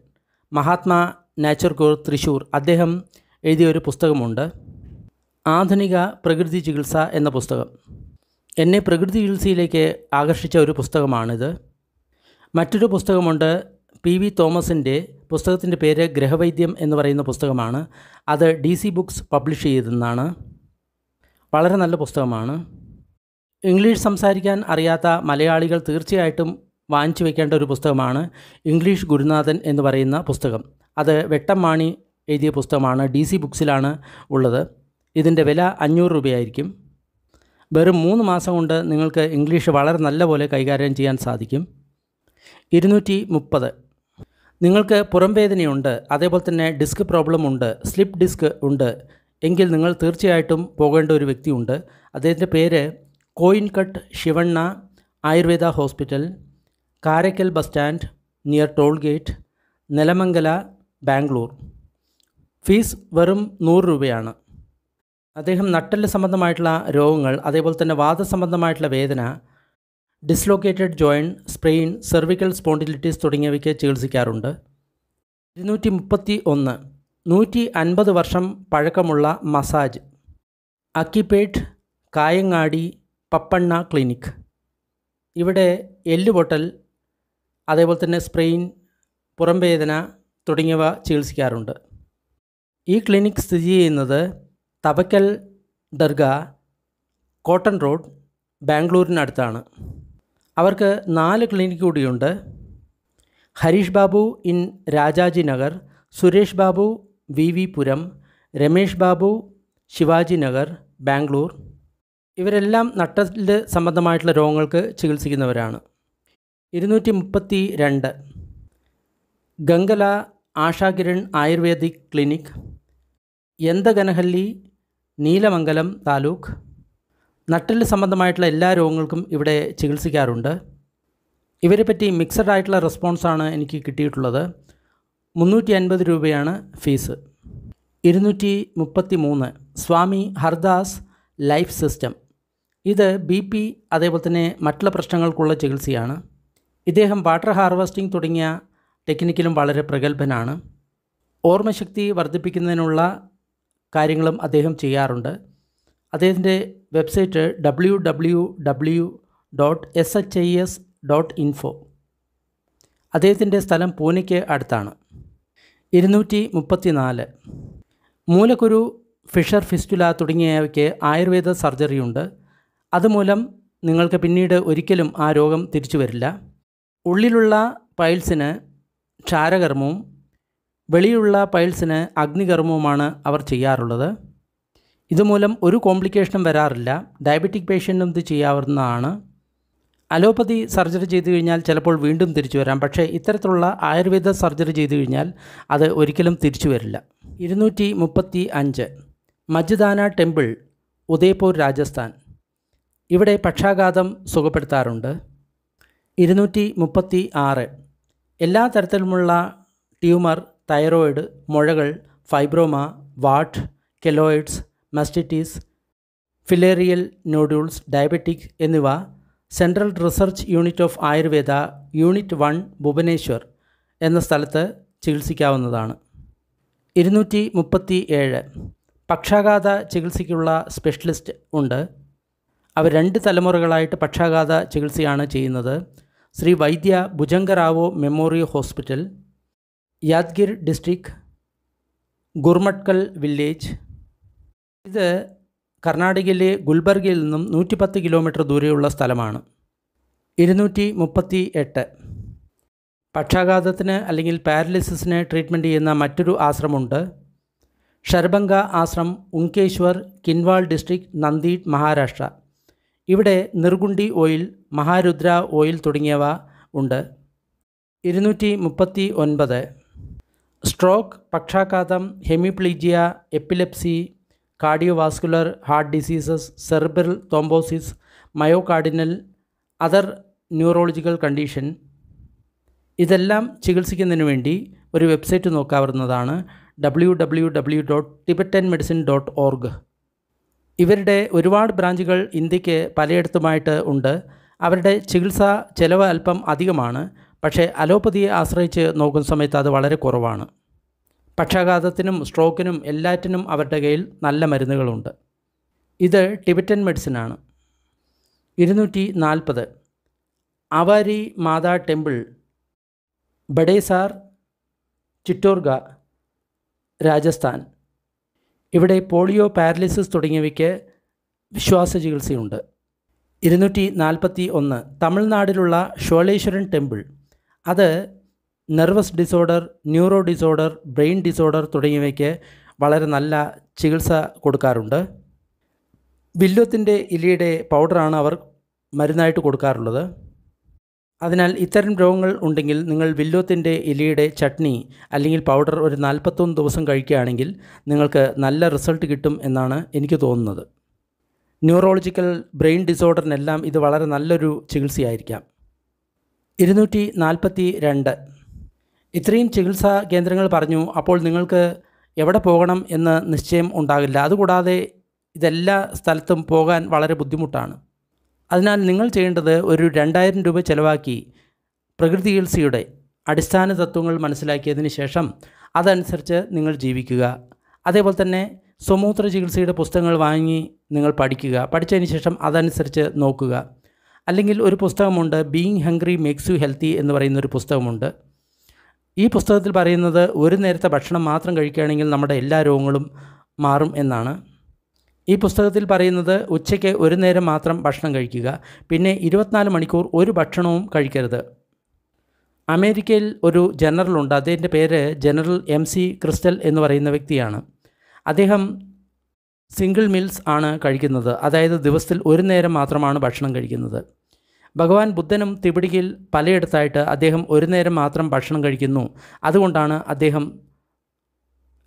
Mahatma nature cure Thrissur അദ്ദേഹം എഴുതിയൊരു പുസ്തകമുണ്ട് ആധുനിക പ്രകൃതി ചികിത്സ എന്ന പുസ്തകം എന്നെ പ്രകൃതി ചികിത്സയിലേക്ക് ആകർഷിച്ച ഒരു പുസ്തകമാണിത് മറ്റൊരു പുസ്തകമുണ്ട് പി വി തോമസിൻ്റെ പുസ്തകത്തിൻ്റെ പേര് ഗ്രഹവൈദ്യം എന്ന് പറയുന്ന പുസ്തകമാണ് അത് ഡി സി ബുക്സ് പബ്ലിഷ് ചെയ്തെന്നാണ് വളരെ നല്ല പുസ്തകമാണ് ഇംഗ്ലീഷ് സംസാരിക്കാൻ അറിയാത്ത മലയാളികൾ തീർച്ചയായിട്ടും വാങ്ങിച്ചു വയ്ക്കേണ്ട ഒരു പുസ്തകമാണ് ഇംഗ്ലീഷ് ഗുരുനാഥൻ എന്ന് പറയുന്ന പുസ്തകം അത് വെട്ടമാണി എഴുതിയ പുസ്തകമാണ് ഡി സി ബുക്സിലാണ് ഉള്ളത് ഇതിൻ്റെ വില അഞ്ഞൂറ് രൂപയായിരിക്കും വെറും മൂന്ന് മാസം കൊണ്ട് നിങ്ങൾക്ക് ഇംഗ്ലീഷ് വളരെ നല്ലപോലെ കൈകാര്യം ചെയ്യാൻ സാധിക്കും ഇരുന്നൂറ്റി മുപ്പത് നിങ്ങൾക്ക് പുറംവേദനയുണ്ട് അതേപോലെ തന്നെ ഡിസ്ക് പ്രോബ്ലം ഉണ്ട് സ്ലിപ്പ് ഡിസ്ക് ഉണ്ട് എങ്കിൽ നിങ്ങൾ തീർച്ചയായിട്ടും പോകേണ്ട ഒരു വ്യക്തിയുണ്ട് അദ്ദേഹത്തിൻ്റെ പേര് Koinkatt Shivanna Ayurveda hospital Karakkal bus stand near toll gate Nelamangala Bangalore fees വെറും നൂറ് രൂപയാണ് അദ്ദേഹം നട്ടല് സംബന്ധമായിട്ടുള്ള രോഗങ്ങൾ അതേപോലെ തന്നെ വാദസംബന്ധമായിട്ടുള്ള വേദന dislocated joint sprain cervical spondylitis തുടങ്ങിയവയ്ക്ക് ചികിത്സിക്കാറുണ്ട് ഇരുന്നൂറ്റി മുപ്പത്തി ഒന്ന് നൂറ്റി അൻപത് വർഷം പഴക്കമുള്ള മസാജ് അക്കിപേറ്റ് കായങ്ങാടി പപ്പണ്ണ ക്ലിനിക് ഇവിടെ എല്ലുപൊട്ടൽ അതേപോലെ തന്നെ സ്പ്രെയിൻ പുറംവേദന തുടങ്ങിയവ ചികിത്സിക്കാറുണ്ട് ഈ ക്ലിനിക് സ്ഥിതി ചെയ്യുന്നത് തബക്കൽ ദർഗ കോട്ടൺ റോഡ് ബാംഗ്ലൂരിനടുത്താണ് അവർക്ക് നാല് ക്ലിനിക് കൂടിയുണ്ട് Harish Babu in Rajaji Nagar Suresh Babu V V Puram Ramesh Babu Shivaji Nagar Bangalore ഇവരെല്ലാം നട്ടല് സംബന്ധമായിട്ടുള്ള രോഗങ്ങൾക്ക് ചികിത്സിക്കുന്നവരാണ് ഇരുന്നൂറ്റി മുപ്പത്തി രണ്ട് ഗംഗല ആഷാകിരൺ ആയുർവേദിക് ക്ലിനിക് യന്തഗനഹല്ലി നീലമംഗലം താലൂക്ക് നട്ടല് സംബന്ധമായിട്ടുള്ള എല്ലാ രോഗങ്ങൾക്കും ഇവിടെ ചികിത്സിക്കാറുണ്ട് ഇവരെ പറ്റി മിക്സഡ് ആയിട്ടുള്ള റെസ്പോൺസാണ് എനിക്ക് കിട്ടിയിട്ടുള്ളത് മുന്നൂറ്റി അൻപത് രൂപയാണ് ഫീസ് ഇരുന്നൂറ്റി മുപ്പത്തി മൂന്ന് സ്വാമി ഹർദാസ് ലൈഫ് സിസ്റ്റം ഇത് ബി പി അതേപോലെ തന്നെ മറ്റുള്ള പ്രശ്നങ്ങൾക്കുള്ള ചികിത്സയാണ് ഇദ്ദേഹം വാട്ടർ ഹാർവെസ്റ്റിംഗ് തുടങ്ങിയ ടെക്നിക്കിലും വളരെ പ്രഗത്ഭനാണ് ഓർമ്മശക്തി വർദ്ധിപ്പിക്കുന്നതിനുള്ള കാര്യങ്ങളും അദ്ദേഹം ചെയ്യാറുണ്ട് അദ്ദേഹത്തിൻ്റെ website W W W dot S H I S dot info അദ്ദേഹത്തിൻ്റെ സ്ഥലം പൂനെയ്ക്ക് അടുത്താണ് ഇരുന്നൂറ്റി മുപ്പത്തി നാല് മൂലക്കുരു ഫിഷർ ഫിസ്റ്റുല തുടങ്ങിയവയ്ക്ക് ആയുർവേദ സർജറിയുണ്ട് അതുമൂലം നിങ്ങൾക്ക് പിന്നീട് ഒരിക്കലും ആ രോഗം തിരിച്ചു വരില്ല ഉള്ളിലുള്ള പൈൽസിന് ക്ഷാരകർമ്മവും വെളിയുള്ള പൈൽസിന് അഗ്നികർമ്മവുമാണ് അവർ ചെയ്യാറുള്ളത് ഇതുമൂലം ഒരു കോംപ്ലിക്കേഷനും വരാറില്ല ഡയബറ്റിക് പേഷ്യൻറ്റും ഇത് ചെയ്യാവുന്നതാണ് അലോപ്പതി സർജറി ചെയ്തു കഴിഞ്ഞാൽ ചിലപ്പോൾ വീണ്ടും തിരിച്ചു വരാം പക്ഷേ ഇത്തരത്തിലുള്ള ആയുർവേദ സർജറി ചെയ്തു കഴിഞ്ഞാൽ അത് ഒരിക്കലും തിരിച്ചു വരില്ല ഇരുന്നൂറ്റി മുപ്പത്തി അഞ്ച് മജ്ദാന ടെമ്പിൾ ഉദയ്പൂർ രാജസ്ഥാൻ ഇവിടെ പക്ഷാഘാതം സുഖപ്പെടുത്താറുണ്ട് ഇരുന്നൂറ്റി മുപ്പത്തി ആറ് എല്ലാ തരത്തിലുമുള്ള ട്യൂമർ തൈറോയിഡ് മുഴകൾ fibroma wart keloids mastitis filarial nodules diabetic എന്നിവ central research unit of Ayurveda unit one Bhubaneswar എന്ന സ്ഥലത്ത് ചികിത്സിക്കാവുന്നതാണ് ഇരുന്നൂറ്റി മുപ്പത്തി ഏഴ് പക്ഷാഘാത ചികിത്സയ്ക്കുള്ള സ്പെഷ്യലിസ്റ്റ് ഉണ്ട് അവർ രണ്ട് തലമുറകളായിട്ട് പക്ഷാഘാത ചികിത്സയാണ് ചെയ്യുന്നത് Shri Vaidya Bhujangarao memorial hospital Yadgir district Gurmatkal village ഇത് കർണാടകയിലെ ഗുൽബർഗയിൽ നിന്നും പത്ത് കിലോമീറ്റർ ദൂരെയുള്ള സ്ഥലമാണ് ഇരുന്നൂറ്റി മുപ്പത്തി എട്ട് പക്ഷാഘാതത്തിന് അല്ലെങ്കിൽ പാരലിസിസിന് ട്രീറ്റ്മെൻറ്റ് ചെയ്യുന്ന മറ്റൊരു ആശ്രമമുണ്ട് ഷർബംഗ ആശ്രം ഉങ്കേശ്വർ കിൻവാൾ ഡിസ്ട്രിക്ട് നന്ദി മഹാരാഷ്ട്ര ഇവിടെ നിർഗുണ്ടി ഓയിൽ മഹാരുദ്ര ഓയിൽ തുടങ്ങിയവ ഉണ്ട് ഇരുന്നൂറ്റി മുപ്പത്തി ഒൻപത് സ്ട്രോക്ക് പക്ഷാഘാതം hemiplegia epilepsy cardiovascular heart diseases cerebral thrombosis myocardial other neurological condition ഇതെല്ലാം ചികിത്സിക്കുന്നതിന് വേണ്ടി ഒരു വെബ്സൈറ്റ് നോക്കാവുന്നതാണ് W W W dot Tibetan medicine dot org ഇവരുടെ ഒരുപാട് ബ്രാഞ്ചുകൾ ഇന്ത്യക്ക് പലയിടത്തുമായിട്ട് ഉണ്ട് അവരുടെ ചികിത്സാ ചെലവ് അല്പം അധികമാണ് പക്ഷേ അലോപ്പതിയെ ആശ്രയിച്ച് നോക്കുന്ന സമയത്ത് അത് വളരെ കുറവാണ് പക്ഷാഘാതത്തിനും സ്ട്രോക്കിനും എല്ലാറ്റിനും അവരുടെ കയ്യിൽ നല്ല മരുന്നുകളുണ്ട് ഇത് ടിബറ്റൻ മെഡിസിനാണ് ഇരുന്നൂറ്റി നാൽപ്പത് അവാരി മാതാ ടെമ്പിൾ ബഡേസാർ ചിറ്റോർഗ രാജസ്ഥാൻ ഇവിടെ പോളിയോ പാരലിസിസ് തുടങ്ങിയവയ്ക്ക് വിശ്വാസ ചികിത്സയുണ്ട് ഇരുന്നൂറ്റി നാൽപ്പത്തി ഒന്ന് തമിഴ്നാടിലുള്ള ഷോളേശ്വരൻ ടെമ്പിൾ അത് nervous disorder neuro disorder brain disorder തുടങ്ങിയവയ്ക്ക് വളരെ നല്ല ചികിത്സ കൊടുക്കാറുണ്ട് വില്ലോത്തിൻ്റെ ഇലയുടെ പൗഡറാണ് അവർ മരുന്നായിട്ട് കൊടുക്കാറുള്ളത് അതിനാൽ ഇത്തരം രോഗങ്ങൾ ഉണ്ടെങ്കിൽ നിങ്ങൾ വില്ലോത്തിൻ്റെ ഇലയുടെ ചട്നി അല്ലെങ്കിൽ പൗഡർ ഒരു നാൽപ്പത്തൊന്ന് ദിവസം കഴിക്കുകയാണെങ്കിൽ നിങ്ങൾക്ക് നല്ല റിസൾട്ട് കിട്ടും എന്നാണ് എനിക്ക് തോന്നുന്നത് ന്യൂറോളജിക്കൽ ബ്രെയിൻ ഡിസോർഡറിനെല്ലാം ഇത് വളരെ നല്ലൊരു ചികിത്സയായിരിക്കാം ഇരുന്നൂറ്റി നാൽപ്പത്തി രണ്ട് ഇത്രയും ചികിത്സാ കേന്ദ്രങ്ങൾ പറഞ്ഞു അപ്പോൾ നിങ്ങൾക്ക് എവിടെ പോകണം എന്ന് നിശ്ചയം ഉണ്ടാകില്ല അതുകൂടാതെ ഇതെല്ലാ സ്ഥലത്തും പോകാൻ വളരെ ബുദ്ധിമുട്ടാണ് അതിനാൽ നിങ്ങൾ ചെയ്യേണ്ടത് ഒരു രണ്ടായിരം രൂപ ചിലവാക്കി പ്രകൃതി ചികിത്സയുടെ അടിസ്ഥാന തത്വങ്ങൾ മനസ്സിലാക്കിയതിന് ശേഷം അതനുസരിച്ച് നിങ്ങൾ ജീവിക്കുക അതേപോലെ തന്നെ സ്വമൂത്ര ചികിത്സയുടെ പുസ്തകങ്ങൾ വാങ്ങി നിങ്ങൾ പഠിക്കുക പഠിച്ചതിന് ശേഷം അതനുസരിച്ച് നോക്കുക അല്ലെങ്കിൽ ഒരു പുസ്തകമുണ്ട് being hungry makes you healthy എന്ന് പറയുന്ന ഒരു പുസ്തകമുണ്ട് ഈ പുസ്തകത്തിൽ പറയുന്നത് ഒരു നേരത്തെ ഭക്ഷണം മാത്രം കഴിക്കുകയാണെങ്കിൽ നമ്മുടെ എല്ലാ രോഗങ്ങളും മാറും എന്നാണ് ഈ പുസ്തകത്തിൽ പറയുന്നത് ഉച്ചയ്ക്ക് ഒരു നേരം മാത്രം ഭക്ഷണം കഴിക്കുക പിന്നെ ഇരുപത്തിനാല് മണിക്കൂർ ഒരു ഭക്ഷണവും കഴിക്കരുത് അമേരിക്കയിൽ ഒരു ജനറലുണ്ട് അദ്ദേഹത്തിൻ്റെ പേര് ജനറൽ എം സി ക്രിസ്റ്റൽ എന്ന് പറയുന്ന വ്യക്തിയാണ് അദ്ദേഹം സിംഗിൾ മീൽസ് ആണ് കഴിക്കുന്നത് അതായത് ദിവസത്തിൽ ഒരു നേരം മാത്രമാണ് ഭക്ഷണം കഴിക്കുന്നത് ഭഗവാൻ ബുദ്ധനും തിപിടിയിൽ പലയിടത്തായിട്ട് അദ്ദേഹം ഒരു നേരം മാത്രം ഭക്ഷണം കഴിക്കുന്നു അതുകൊണ്ടാണ് അദ്ദേഹം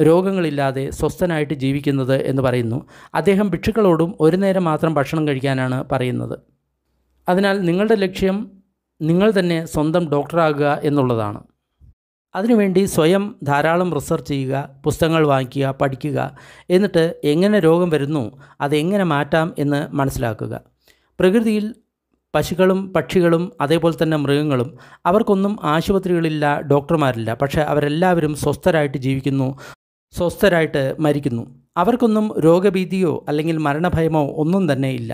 രോഗങ്ങളില്ലാതെ സ്വസ്ഥനായിട്ട് ജീവിക്കുന്നത് എന്ന് പറയുന്നു അദ്ദേഹം ഭിക്ഷുക്കളോടും ഒരു നേരം മാത്രം ഭക്ഷണം കഴിക്കാനാണ് പറയുന്നത് അതിനാൽ നിങ്ങളുടെ ലക്ഷ്യം നിങ്ങൾ തന്നെ സ്വന്തം ഡോക്ടറാകുക എന്നുള്ളതാണ് അതിനുവേണ്ടി സ്വയം ധാരാളം റിസർച്ച് ചെയ്യുക പുസ്തകങ്ങൾ വാങ്ങിക്കുക പഠിക്കുക എന്നിട്ട് എങ്ങനെ രോഗം വരുന്നു അതെങ്ങനെ മാറ്റാം എന്ന് മനസ്സിലാക്കുക പ്രകൃതിയിൽ പശുക്കളും പക്ഷികളും അതേപോലെ തന്നെ മൃഗങ്ങളും അവർക്കൊന്നും ആശുപത്രികളില്ല ഡോക്ടർമാരില്ല പക്ഷേ അവരെല്ലാവരും സ്വസ്ഥരായിട്ട് ജീവിക്കുന്നു സ്വസ്ഥരായിട്ട് മരിക്കുന്നു അവർക്കൊന്നും രോഗഭീതിയോ അല്ലെങ്കിൽ മരണഭയമോ ഒന്നും തന്നെ ഇല്ല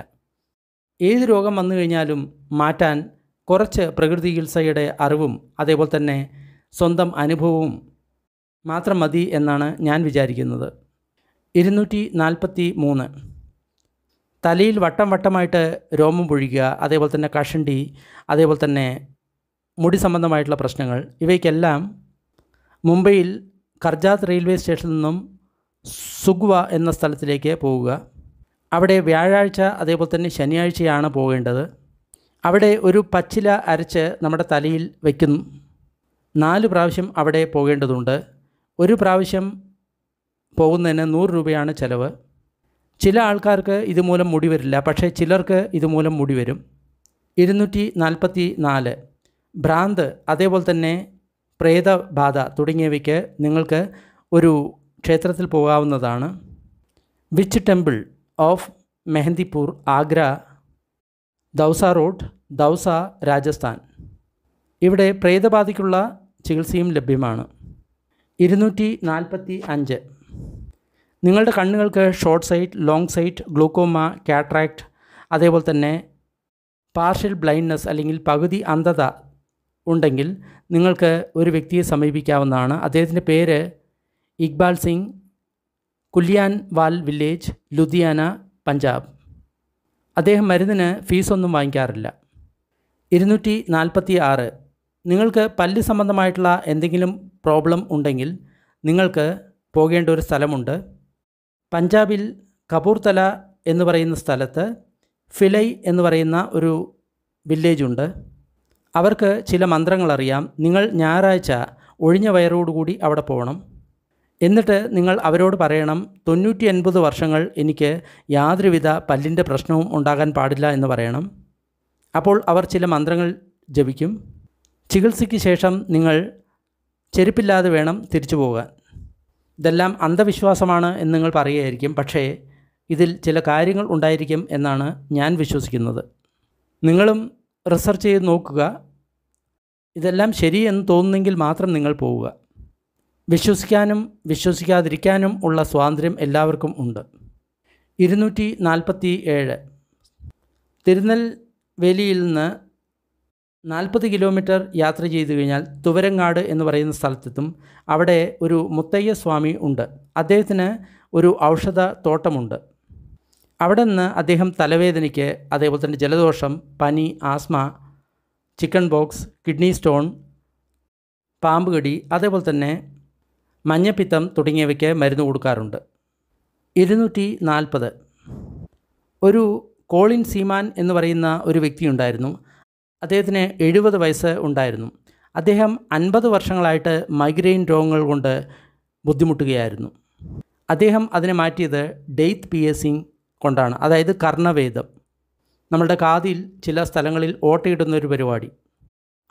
ഏത് രോഗം വന്നു കഴിഞ്ഞാലും മാറ്റാൻ കുറച്ച് പ്രകൃതി ചികിത്സയുടെ അറിവും അതേപോലെ തന്നെ സ്വന്തം അനുഭവവും മാത്രം മതി എന്നാണ് ഞാൻ വിചാരിക്കുന്നത് ഇരുന്നൂറ്റി നാൽപ്പത്തി മൂന്ന് തലയിൽ വട്ടം വട്ടമായിട്ട് രോമം പൊഴിക്കുക അതേപോലെ തന്നെ കഷണ്ടി അതേപോലെ തന്നെ മുടി സംബന്ധമായിട്ടുള്ള പ്രശ്നങ്ങൾ ഇവയ്ക്കെല്ലാം മുംബൈയിൽ കർജാത് റെയിൽവേ സ്റ്റേഷനിൽ നിന്നും സുഗ്വ എന്ന സ്ഥലത്തിലേക്ക് പോവുക അവിടെ വ്യാഴാഴ്ച അതേപോലെ തന്നെ ശനിയാഴ്ചയാണ് പോകേണ്ടത് അവിടെ ഒരു പച്ചില അരച്ച് നമ്മുടെ തലയിൽ വയ്ക്കുന്നു നാല് പ്രാവശ്യം അവിടെ പോകേണ്ടതുണ്ട് ഒരു പ്രാവശ്യം പോകുന്നതിന് നൂറ് രൂപയാണ് ചിലവ് ചില ആൾക്കാർക്ക് ഇതുമൂലം മുടി വരില്ല പക്ഷേ ചിലർക്ക് ഇതുമൂലം മുടി വരും ഇരുന്നൂറ്റി നാൽപ്പത്തി നാല് ഭ്രാന്ത് അതേപോലെ തന്നെ പ്രേതബാധ തുടങ്ങിയവയ്ക്ക് നിങ്ങൾക്ക് ഒരു ക്ഷേത്രത്തിൽ പോകാവുന്നതാണ് which temple of Mehandipur Agra Dausa road Dausa Rajasthan ഇവിടെ പ്രേതബാധയ്ക്കുള്ള ചികിത്സയും ലഭ്യമാണ് ഇരുന്നൂറ്റി നാൽപ്പത്തി അഞ്ച് നിങ്ങളുടെ കണ്ണുകൾക്ക് short sight long sight glaucoma cataract അതേപോലെ തന്നെ പാർഷ്യൽ ബ്ലൈൻഡ്നെസ് അല്ലെങ്കിൽ പകുതി അന്ധത ഉണ്ടെങ്കിൽ നിങ്ങൾക്ക് ഒരു വ്യക്തിയെ സമീപിക്കാവുന്നതാണ് അദ്ദേഹത്തിൻ്റെ പേര് ഇക്ബാൽ സിംഗ് കുല്യാൻ വാൽ വില്ലേജ് ലുധിയാന പഞ്ചാബ് അദ്ദേഹം മരുന്നിന് ഫീസൊന്നും വാങ്ങിക്കാറില്ല ഇരുന്നൂറ്റി നാൽപ്പത്തി ആറ് നിങ്ങൾക്ക് പല്ല് സംബന്ധമായിട്ടുള്ള എന്തെങ്കിലും പ്രോബ്ലം ഉണ്ടെങ്കിൽ നിങ്ങൾക്ക് പോകേണ്ട ഒരു സ്ഥലമുണ്ട് പഞ്ചാബിൽ കപൂർത്തല എന്ന് പറയുന്ന സ്ഥലത്ത് ഫിലൈ എന്ന് പറയുന്ന ഒരു വില്ലേജുണ്ട് അവർക്ക് ചില മന്ത്രങ്ങൾ അറിയാം നിങ്ങൾ ഞായറാഴ്ച ഒഴിഞ്ഞ വയറോടുകൂടി അവിടെ പോകണം എന്നിട്ട് നിങ്ങൾ അവരോട് പറയണം തൊണ്ണൂറ്റി അൻപത് വർഷങ്ങൾ എനിക്ക് യാതൊരുവിധ പല്ലിൻ്റെ പ്രശ്നവും ഉണ്ടാകാൻ പാടില്ല എന്ന് പറയണം അപ്പോൾ അവർ ചില മന്ത്രങ്ങൾ ജപിക്കും ചികിത്സയ്ക്ക് ശേഷം നിങ്ങൾ ചെരുപ്പില്ലാതെ വേണം തിരിച്ചു പോകാൻ ഇതെല്ലാം അന്ധവിശ്വാസമാണ് എന്ന് നിങ്ങൾ പറയുകയായിരിക്കും പക്ഷേ ഇതിൽ ചില കാര്യങ്ങൾ ഉണ്ടായിരിക്കും എന്നാണ് ഞാൻ വിശ്വസിക്കുന്നത് നിങ്ങളും റിസർച്ച് ചെയ്ത് നോക്കുക ഇതെല്ലാം ശരിയെന്ന് തോന്നുന്നെങ്കിൽ മാത്രം നിങ്ങൾ പോവുക വിശ്വസിക്കാനും വിശ്വസിക്കാതിരിക്കാനും ഉള്ള സ്വാതന്ത്ര്യം എല്ലാവർക്കും ഉണ്ട് ഇരുന്നൂറ്റി നാൽപ്പത്തി ഏഴ് തിരുനെൽവേലിയിൽ നിന്ന് നാൽപ്പത് കിലോമീറ്റർ യാത്ര ചെയ്തു കഴിഞ്ഞാൽ തുവരങ്ങാട് എന്ന് പറയുന്ന സ്ഥലത്തെത്തും അവിടെ ഒരു മുത്തയ്യ സ്വാമി ഉണ്ട് അദ്ദേഹത്തിന് ഒരു ഔഷധ തോട്ടമുണ്ട് അവിടെ നിന്ന് അദ്ദേഹം തലവേദനയ്ക്ക് അതേപോലെ തന്നെ ജലദോഷം പനി asthma chicken pox kidney stone പാമ്പുകടി അതേപോലെ തന്നെ മഞ്ഞപ്പിത്തം തുടങ്ങിയവയ്ക്ക് മരുന്ന് കൊടുക്കാറുണ്ട് ഇരുന്നൂറ്റി നാൽപ്പത് ഒരു കോളിൻ സീമാൻ എന്ന് പറയുന്ന ഒരു വ്യക്തിയുണ്ടായിരുന്നു അദ്ദേഹത്തിന് എഴുപത് വയസ്സ് ഉണ്ടായിരുന്നു അദ്ദേഹം അൻപത് വർഷങ്ങളായിട്ട് മൈഗ്രെയിൻ രോഗങ്ങൾ കൊണ്ട് ബുദ്ധിമുട്ടുകയായിരുന്നു അദ്ദേഹം അതിനെ മാറ്റിയത് ഡെയ്ത്ത് പി കൊണ്ടാണ് അതായത് കർണവേദം നമ്മളുടെ കാതിൽ ചില സ്ഥലങ്ങളിൽ ഓട്ടയിടുന്ന ഒരു പരിപാടി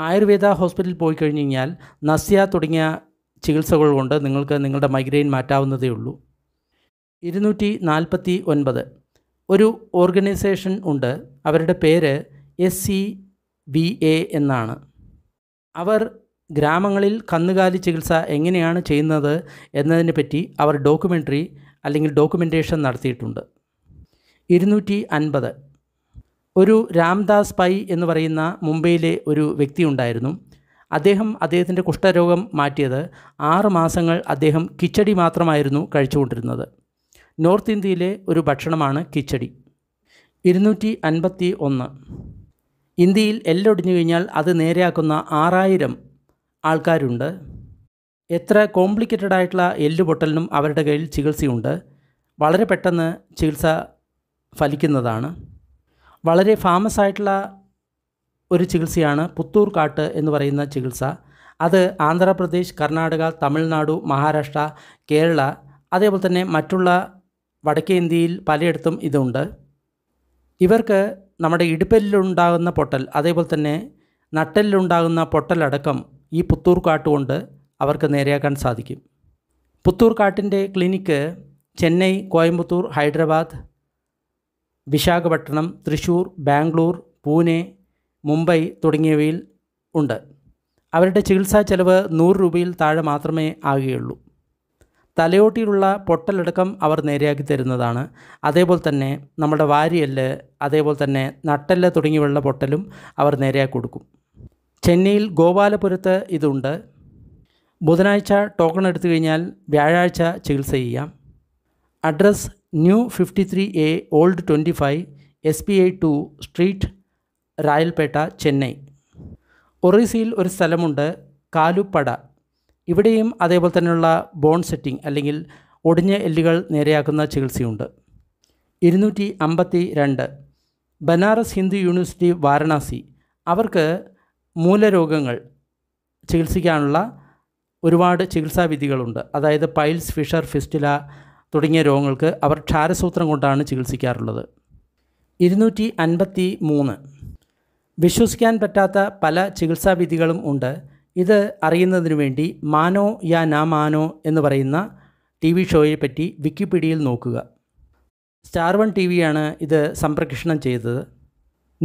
ആയുർവേദ ഹോസ്പിറ്റലിൽ പോയി കഴിഞ്ഞ് കഴിഞ്ഞാൽ നസ്യ തുടങ്ങിയ ചികിത്സകൾ കൊണ്ട് നിങ്ങൾക്ക് നിങ്ങളുടെ മൈഗ്രെയിൻ മാറ്റാവുന്നതേ ഉള്ളൂ ഇരുന്നൂറ്റി നാൽപ്പത്തി ഒൻപത് ഒരു ഓർഗനൈസേഷൻ ഉണ്ട് അവരുടെ പേര് എസ് സി ബി എ എന്നാണ് അവർ ഗ്രാമങ്ങളിൽ കന്നുകാലി ചികിത്സ എങ്ങനെയാണ് ചെയ്യുന്നത് എന്നതിനെ പറ്റി അവർ ഡോക്യുമെൻ്ററി അല്ലെങ്കിൽ ഡോക്യുമെൻറ്റേഷൻ നടത്തിയിട്ടുണ്ട് ഇരുന്നൂറ്റി അൻപത് ഒരു രാംദാസ് പൈ എന്ന് പറയുന്ന മുംബൈയിലെ ഒരു വ്യക്തി ഉണ്ടായിരുന്നു അദ്ദേഹം അദ്ദേഹത്തിൻ്റെ കുഷ്ഠരോഗം മാറ്റിയത് ആറ് മാസങ്ങൾ അദ്ദേഹം കിച്ചടി മാത്രമായിരുന്നു കഴിച്ചുകൊണ്ടിരുന്നത് നോർത്ത് ഇന്ത്യയിലെ ഒരു ഭക്ഷണമാണ് കിച്ചടി ഇരുന്നൂറ്റി അൻപത്തി ഒന്ന് ഇന്ത്യയിൽ എല്ലൊടിഞ്ഞു കഴിഞ്ഞാൽ അത് നേരെയാക്കുന്ന ആറായിരം ആൾക്കാരുണ്ട് എത്ര കോംപ്ലിക്കേറ്റഡ് ആയിട്ടുള്ള എല്ല് പൊട്ടലിനും അവരുടെ കയ്യിൽ ചികിത്സയുണ്ട് വളരെ പെട്ടെന്ന് ചികിത്സ ഫലിക്കുന്നതാണ് വളരെ ഫേമസ് ആയിട്ടുള്ള ഒരു ചികിത്സയാണ് പുത്തൂർ കാട്ട് എന്ന് പറയുന്ന ചികിത്സ അത് ആന്ധ്രാപ്രദേശ് കർണാടക തമിഴ്നാടു മഹാരാഷ്ട്ര കേരള അതേപോലെ തന്നെ മറ്റുള്ള വടക്കേ ഇന്ത്യയിൽ പലയിടത്തും ഇതുണ്ട് ഇവർക്ക് നമ്മുടെ ഇടുപ്പലിലുണ്ടാകുന്ന പൊട്ടൽ അതേപോലെ തന്നെ നട്ടലിലുണ്ടാകുന്ന പൊട്ടലടക്കം ഈ പുത്തൂർ കാട്ടുകൊണ്ട് അവർക്ക് നേരെയാക്കാൻ സാധിക്കും പുത്തൂർ കാട്ടിൻ്റെ ക്ലിനിക്ക് ചെന്നൈ കോയമ്പത്തൂർ ഹൈദരാബാദ് വിശാഖപട്ടണം തൃശ്ശൂർ ബാംഗ്ലൂർ പൂനെ മുംബൈ തുടങ്ങിയവയിൽ ഉണ്ട് അവരുടെ ചികിത്സാ ചെലവ് നൂറ് രൂപയിൽ താഴെ മാത്രമേ ആകുകയുള്ളൂ തലയോട്ടിയിലുള്ള പൊട്ടലടക്കം അവർ നേരെയാക്കി തരുന്നതാണ് അതേപോലെ തന്നെ നമ്മുടെ വാരിയല്ല് അതേപോലെ തന്നെ നട്ടെല്ല് തുടങ്ങിയുള്ള പൊട്ടലും അവർ നേരെയാക്കി കൊടുക്കും ചെന്നൈയിൽ ഗോപാലപുരത്ത് ഇതുണ്ട് ബുധനാഴ്ച ടോക്കൺ എടുത്തു കഴിഞ്ഞാൽ വ്യാഴാഴ്ച ചികിത്സ ചെയ്യാം address new fifty three A old twenty five S P I two street Royapettah Chennai ഒറീസയിൽ ഒരു സ്ഥലമുണ്ട് കാലുപ്പട ഇവിടെയും അതേപോലെ തന്നെയുള്ള ബോൺ സെറ്റിംഗ് അല്ലെങ്കിൽ ഒടിഞ്ഞ എല്ലുകൾ നേരെയാക്കുന്ന ചികിത്സയുണ്ട് ഇരുന്നൂറ്റി അമ്പത്തി രണ്ട് ബനാറസ് ഹിന്ദു യൂണിവേഴ്സിറ്റി വാരണാസി അവർക്ക് മൂലരോഗങ്ങൾ ചികിത്സിക്കാനുള്ള ഒരുപാട് ചികിത്സാവിധികളുണ്ട് അതായത് പൈൽസ് ഫിഷർ ഫിസ്റ്റില തുടങ്ങിയ രോഗങ്ങൾക്ക് അവർ ക്ഷാരസൂത്രം കൊണ്ടാണ് ചികിത്സിക്കാറുള്ളത് ഇരുന്നൂറ്റി അൻപത്തി മൂന്ന് വിശ്വസിക്കാൻ പറ്റാത്ത പല ചികിത്സാവിധികളും ഉണ്ട് ഇത് അറിയുന്നതിനു വേണ്ടി മാനോ യാ നാ മാനോ എന്ന് പറയുന്ന ടി വി പറ്റി വിക്കിപീഡിയയിൽ നോക്കുക സ്റ്റാർ വൺ ടി വിയാണ് ഇത് സംപ്രക്ഷണം ചെയ്തത്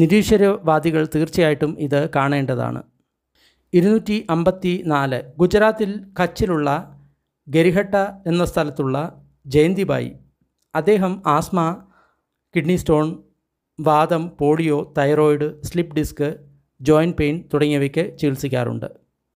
നിരീശ്വരവാദികൾ തീർച്ചയായിട്ടും ഇത് കാണേണ്ടതാണ് ഇരുന്നൂറ്റി അമ്പത്തി നാല് ഗുജറാത്തിൽ കച്ചിലുള്ള ഗരിഹട്ട എന്ന സ്ഥലത്തുള്ള ജയന്തിബായി അദ്ദേഹം ആസ്മ കിഡ്നി സ്റ്റോൺ വാദം polio thyroid slip disc joint pain തുടങ്ങിയവയ്ക്ക് ചികിത്സിക്കാറുണ്ട്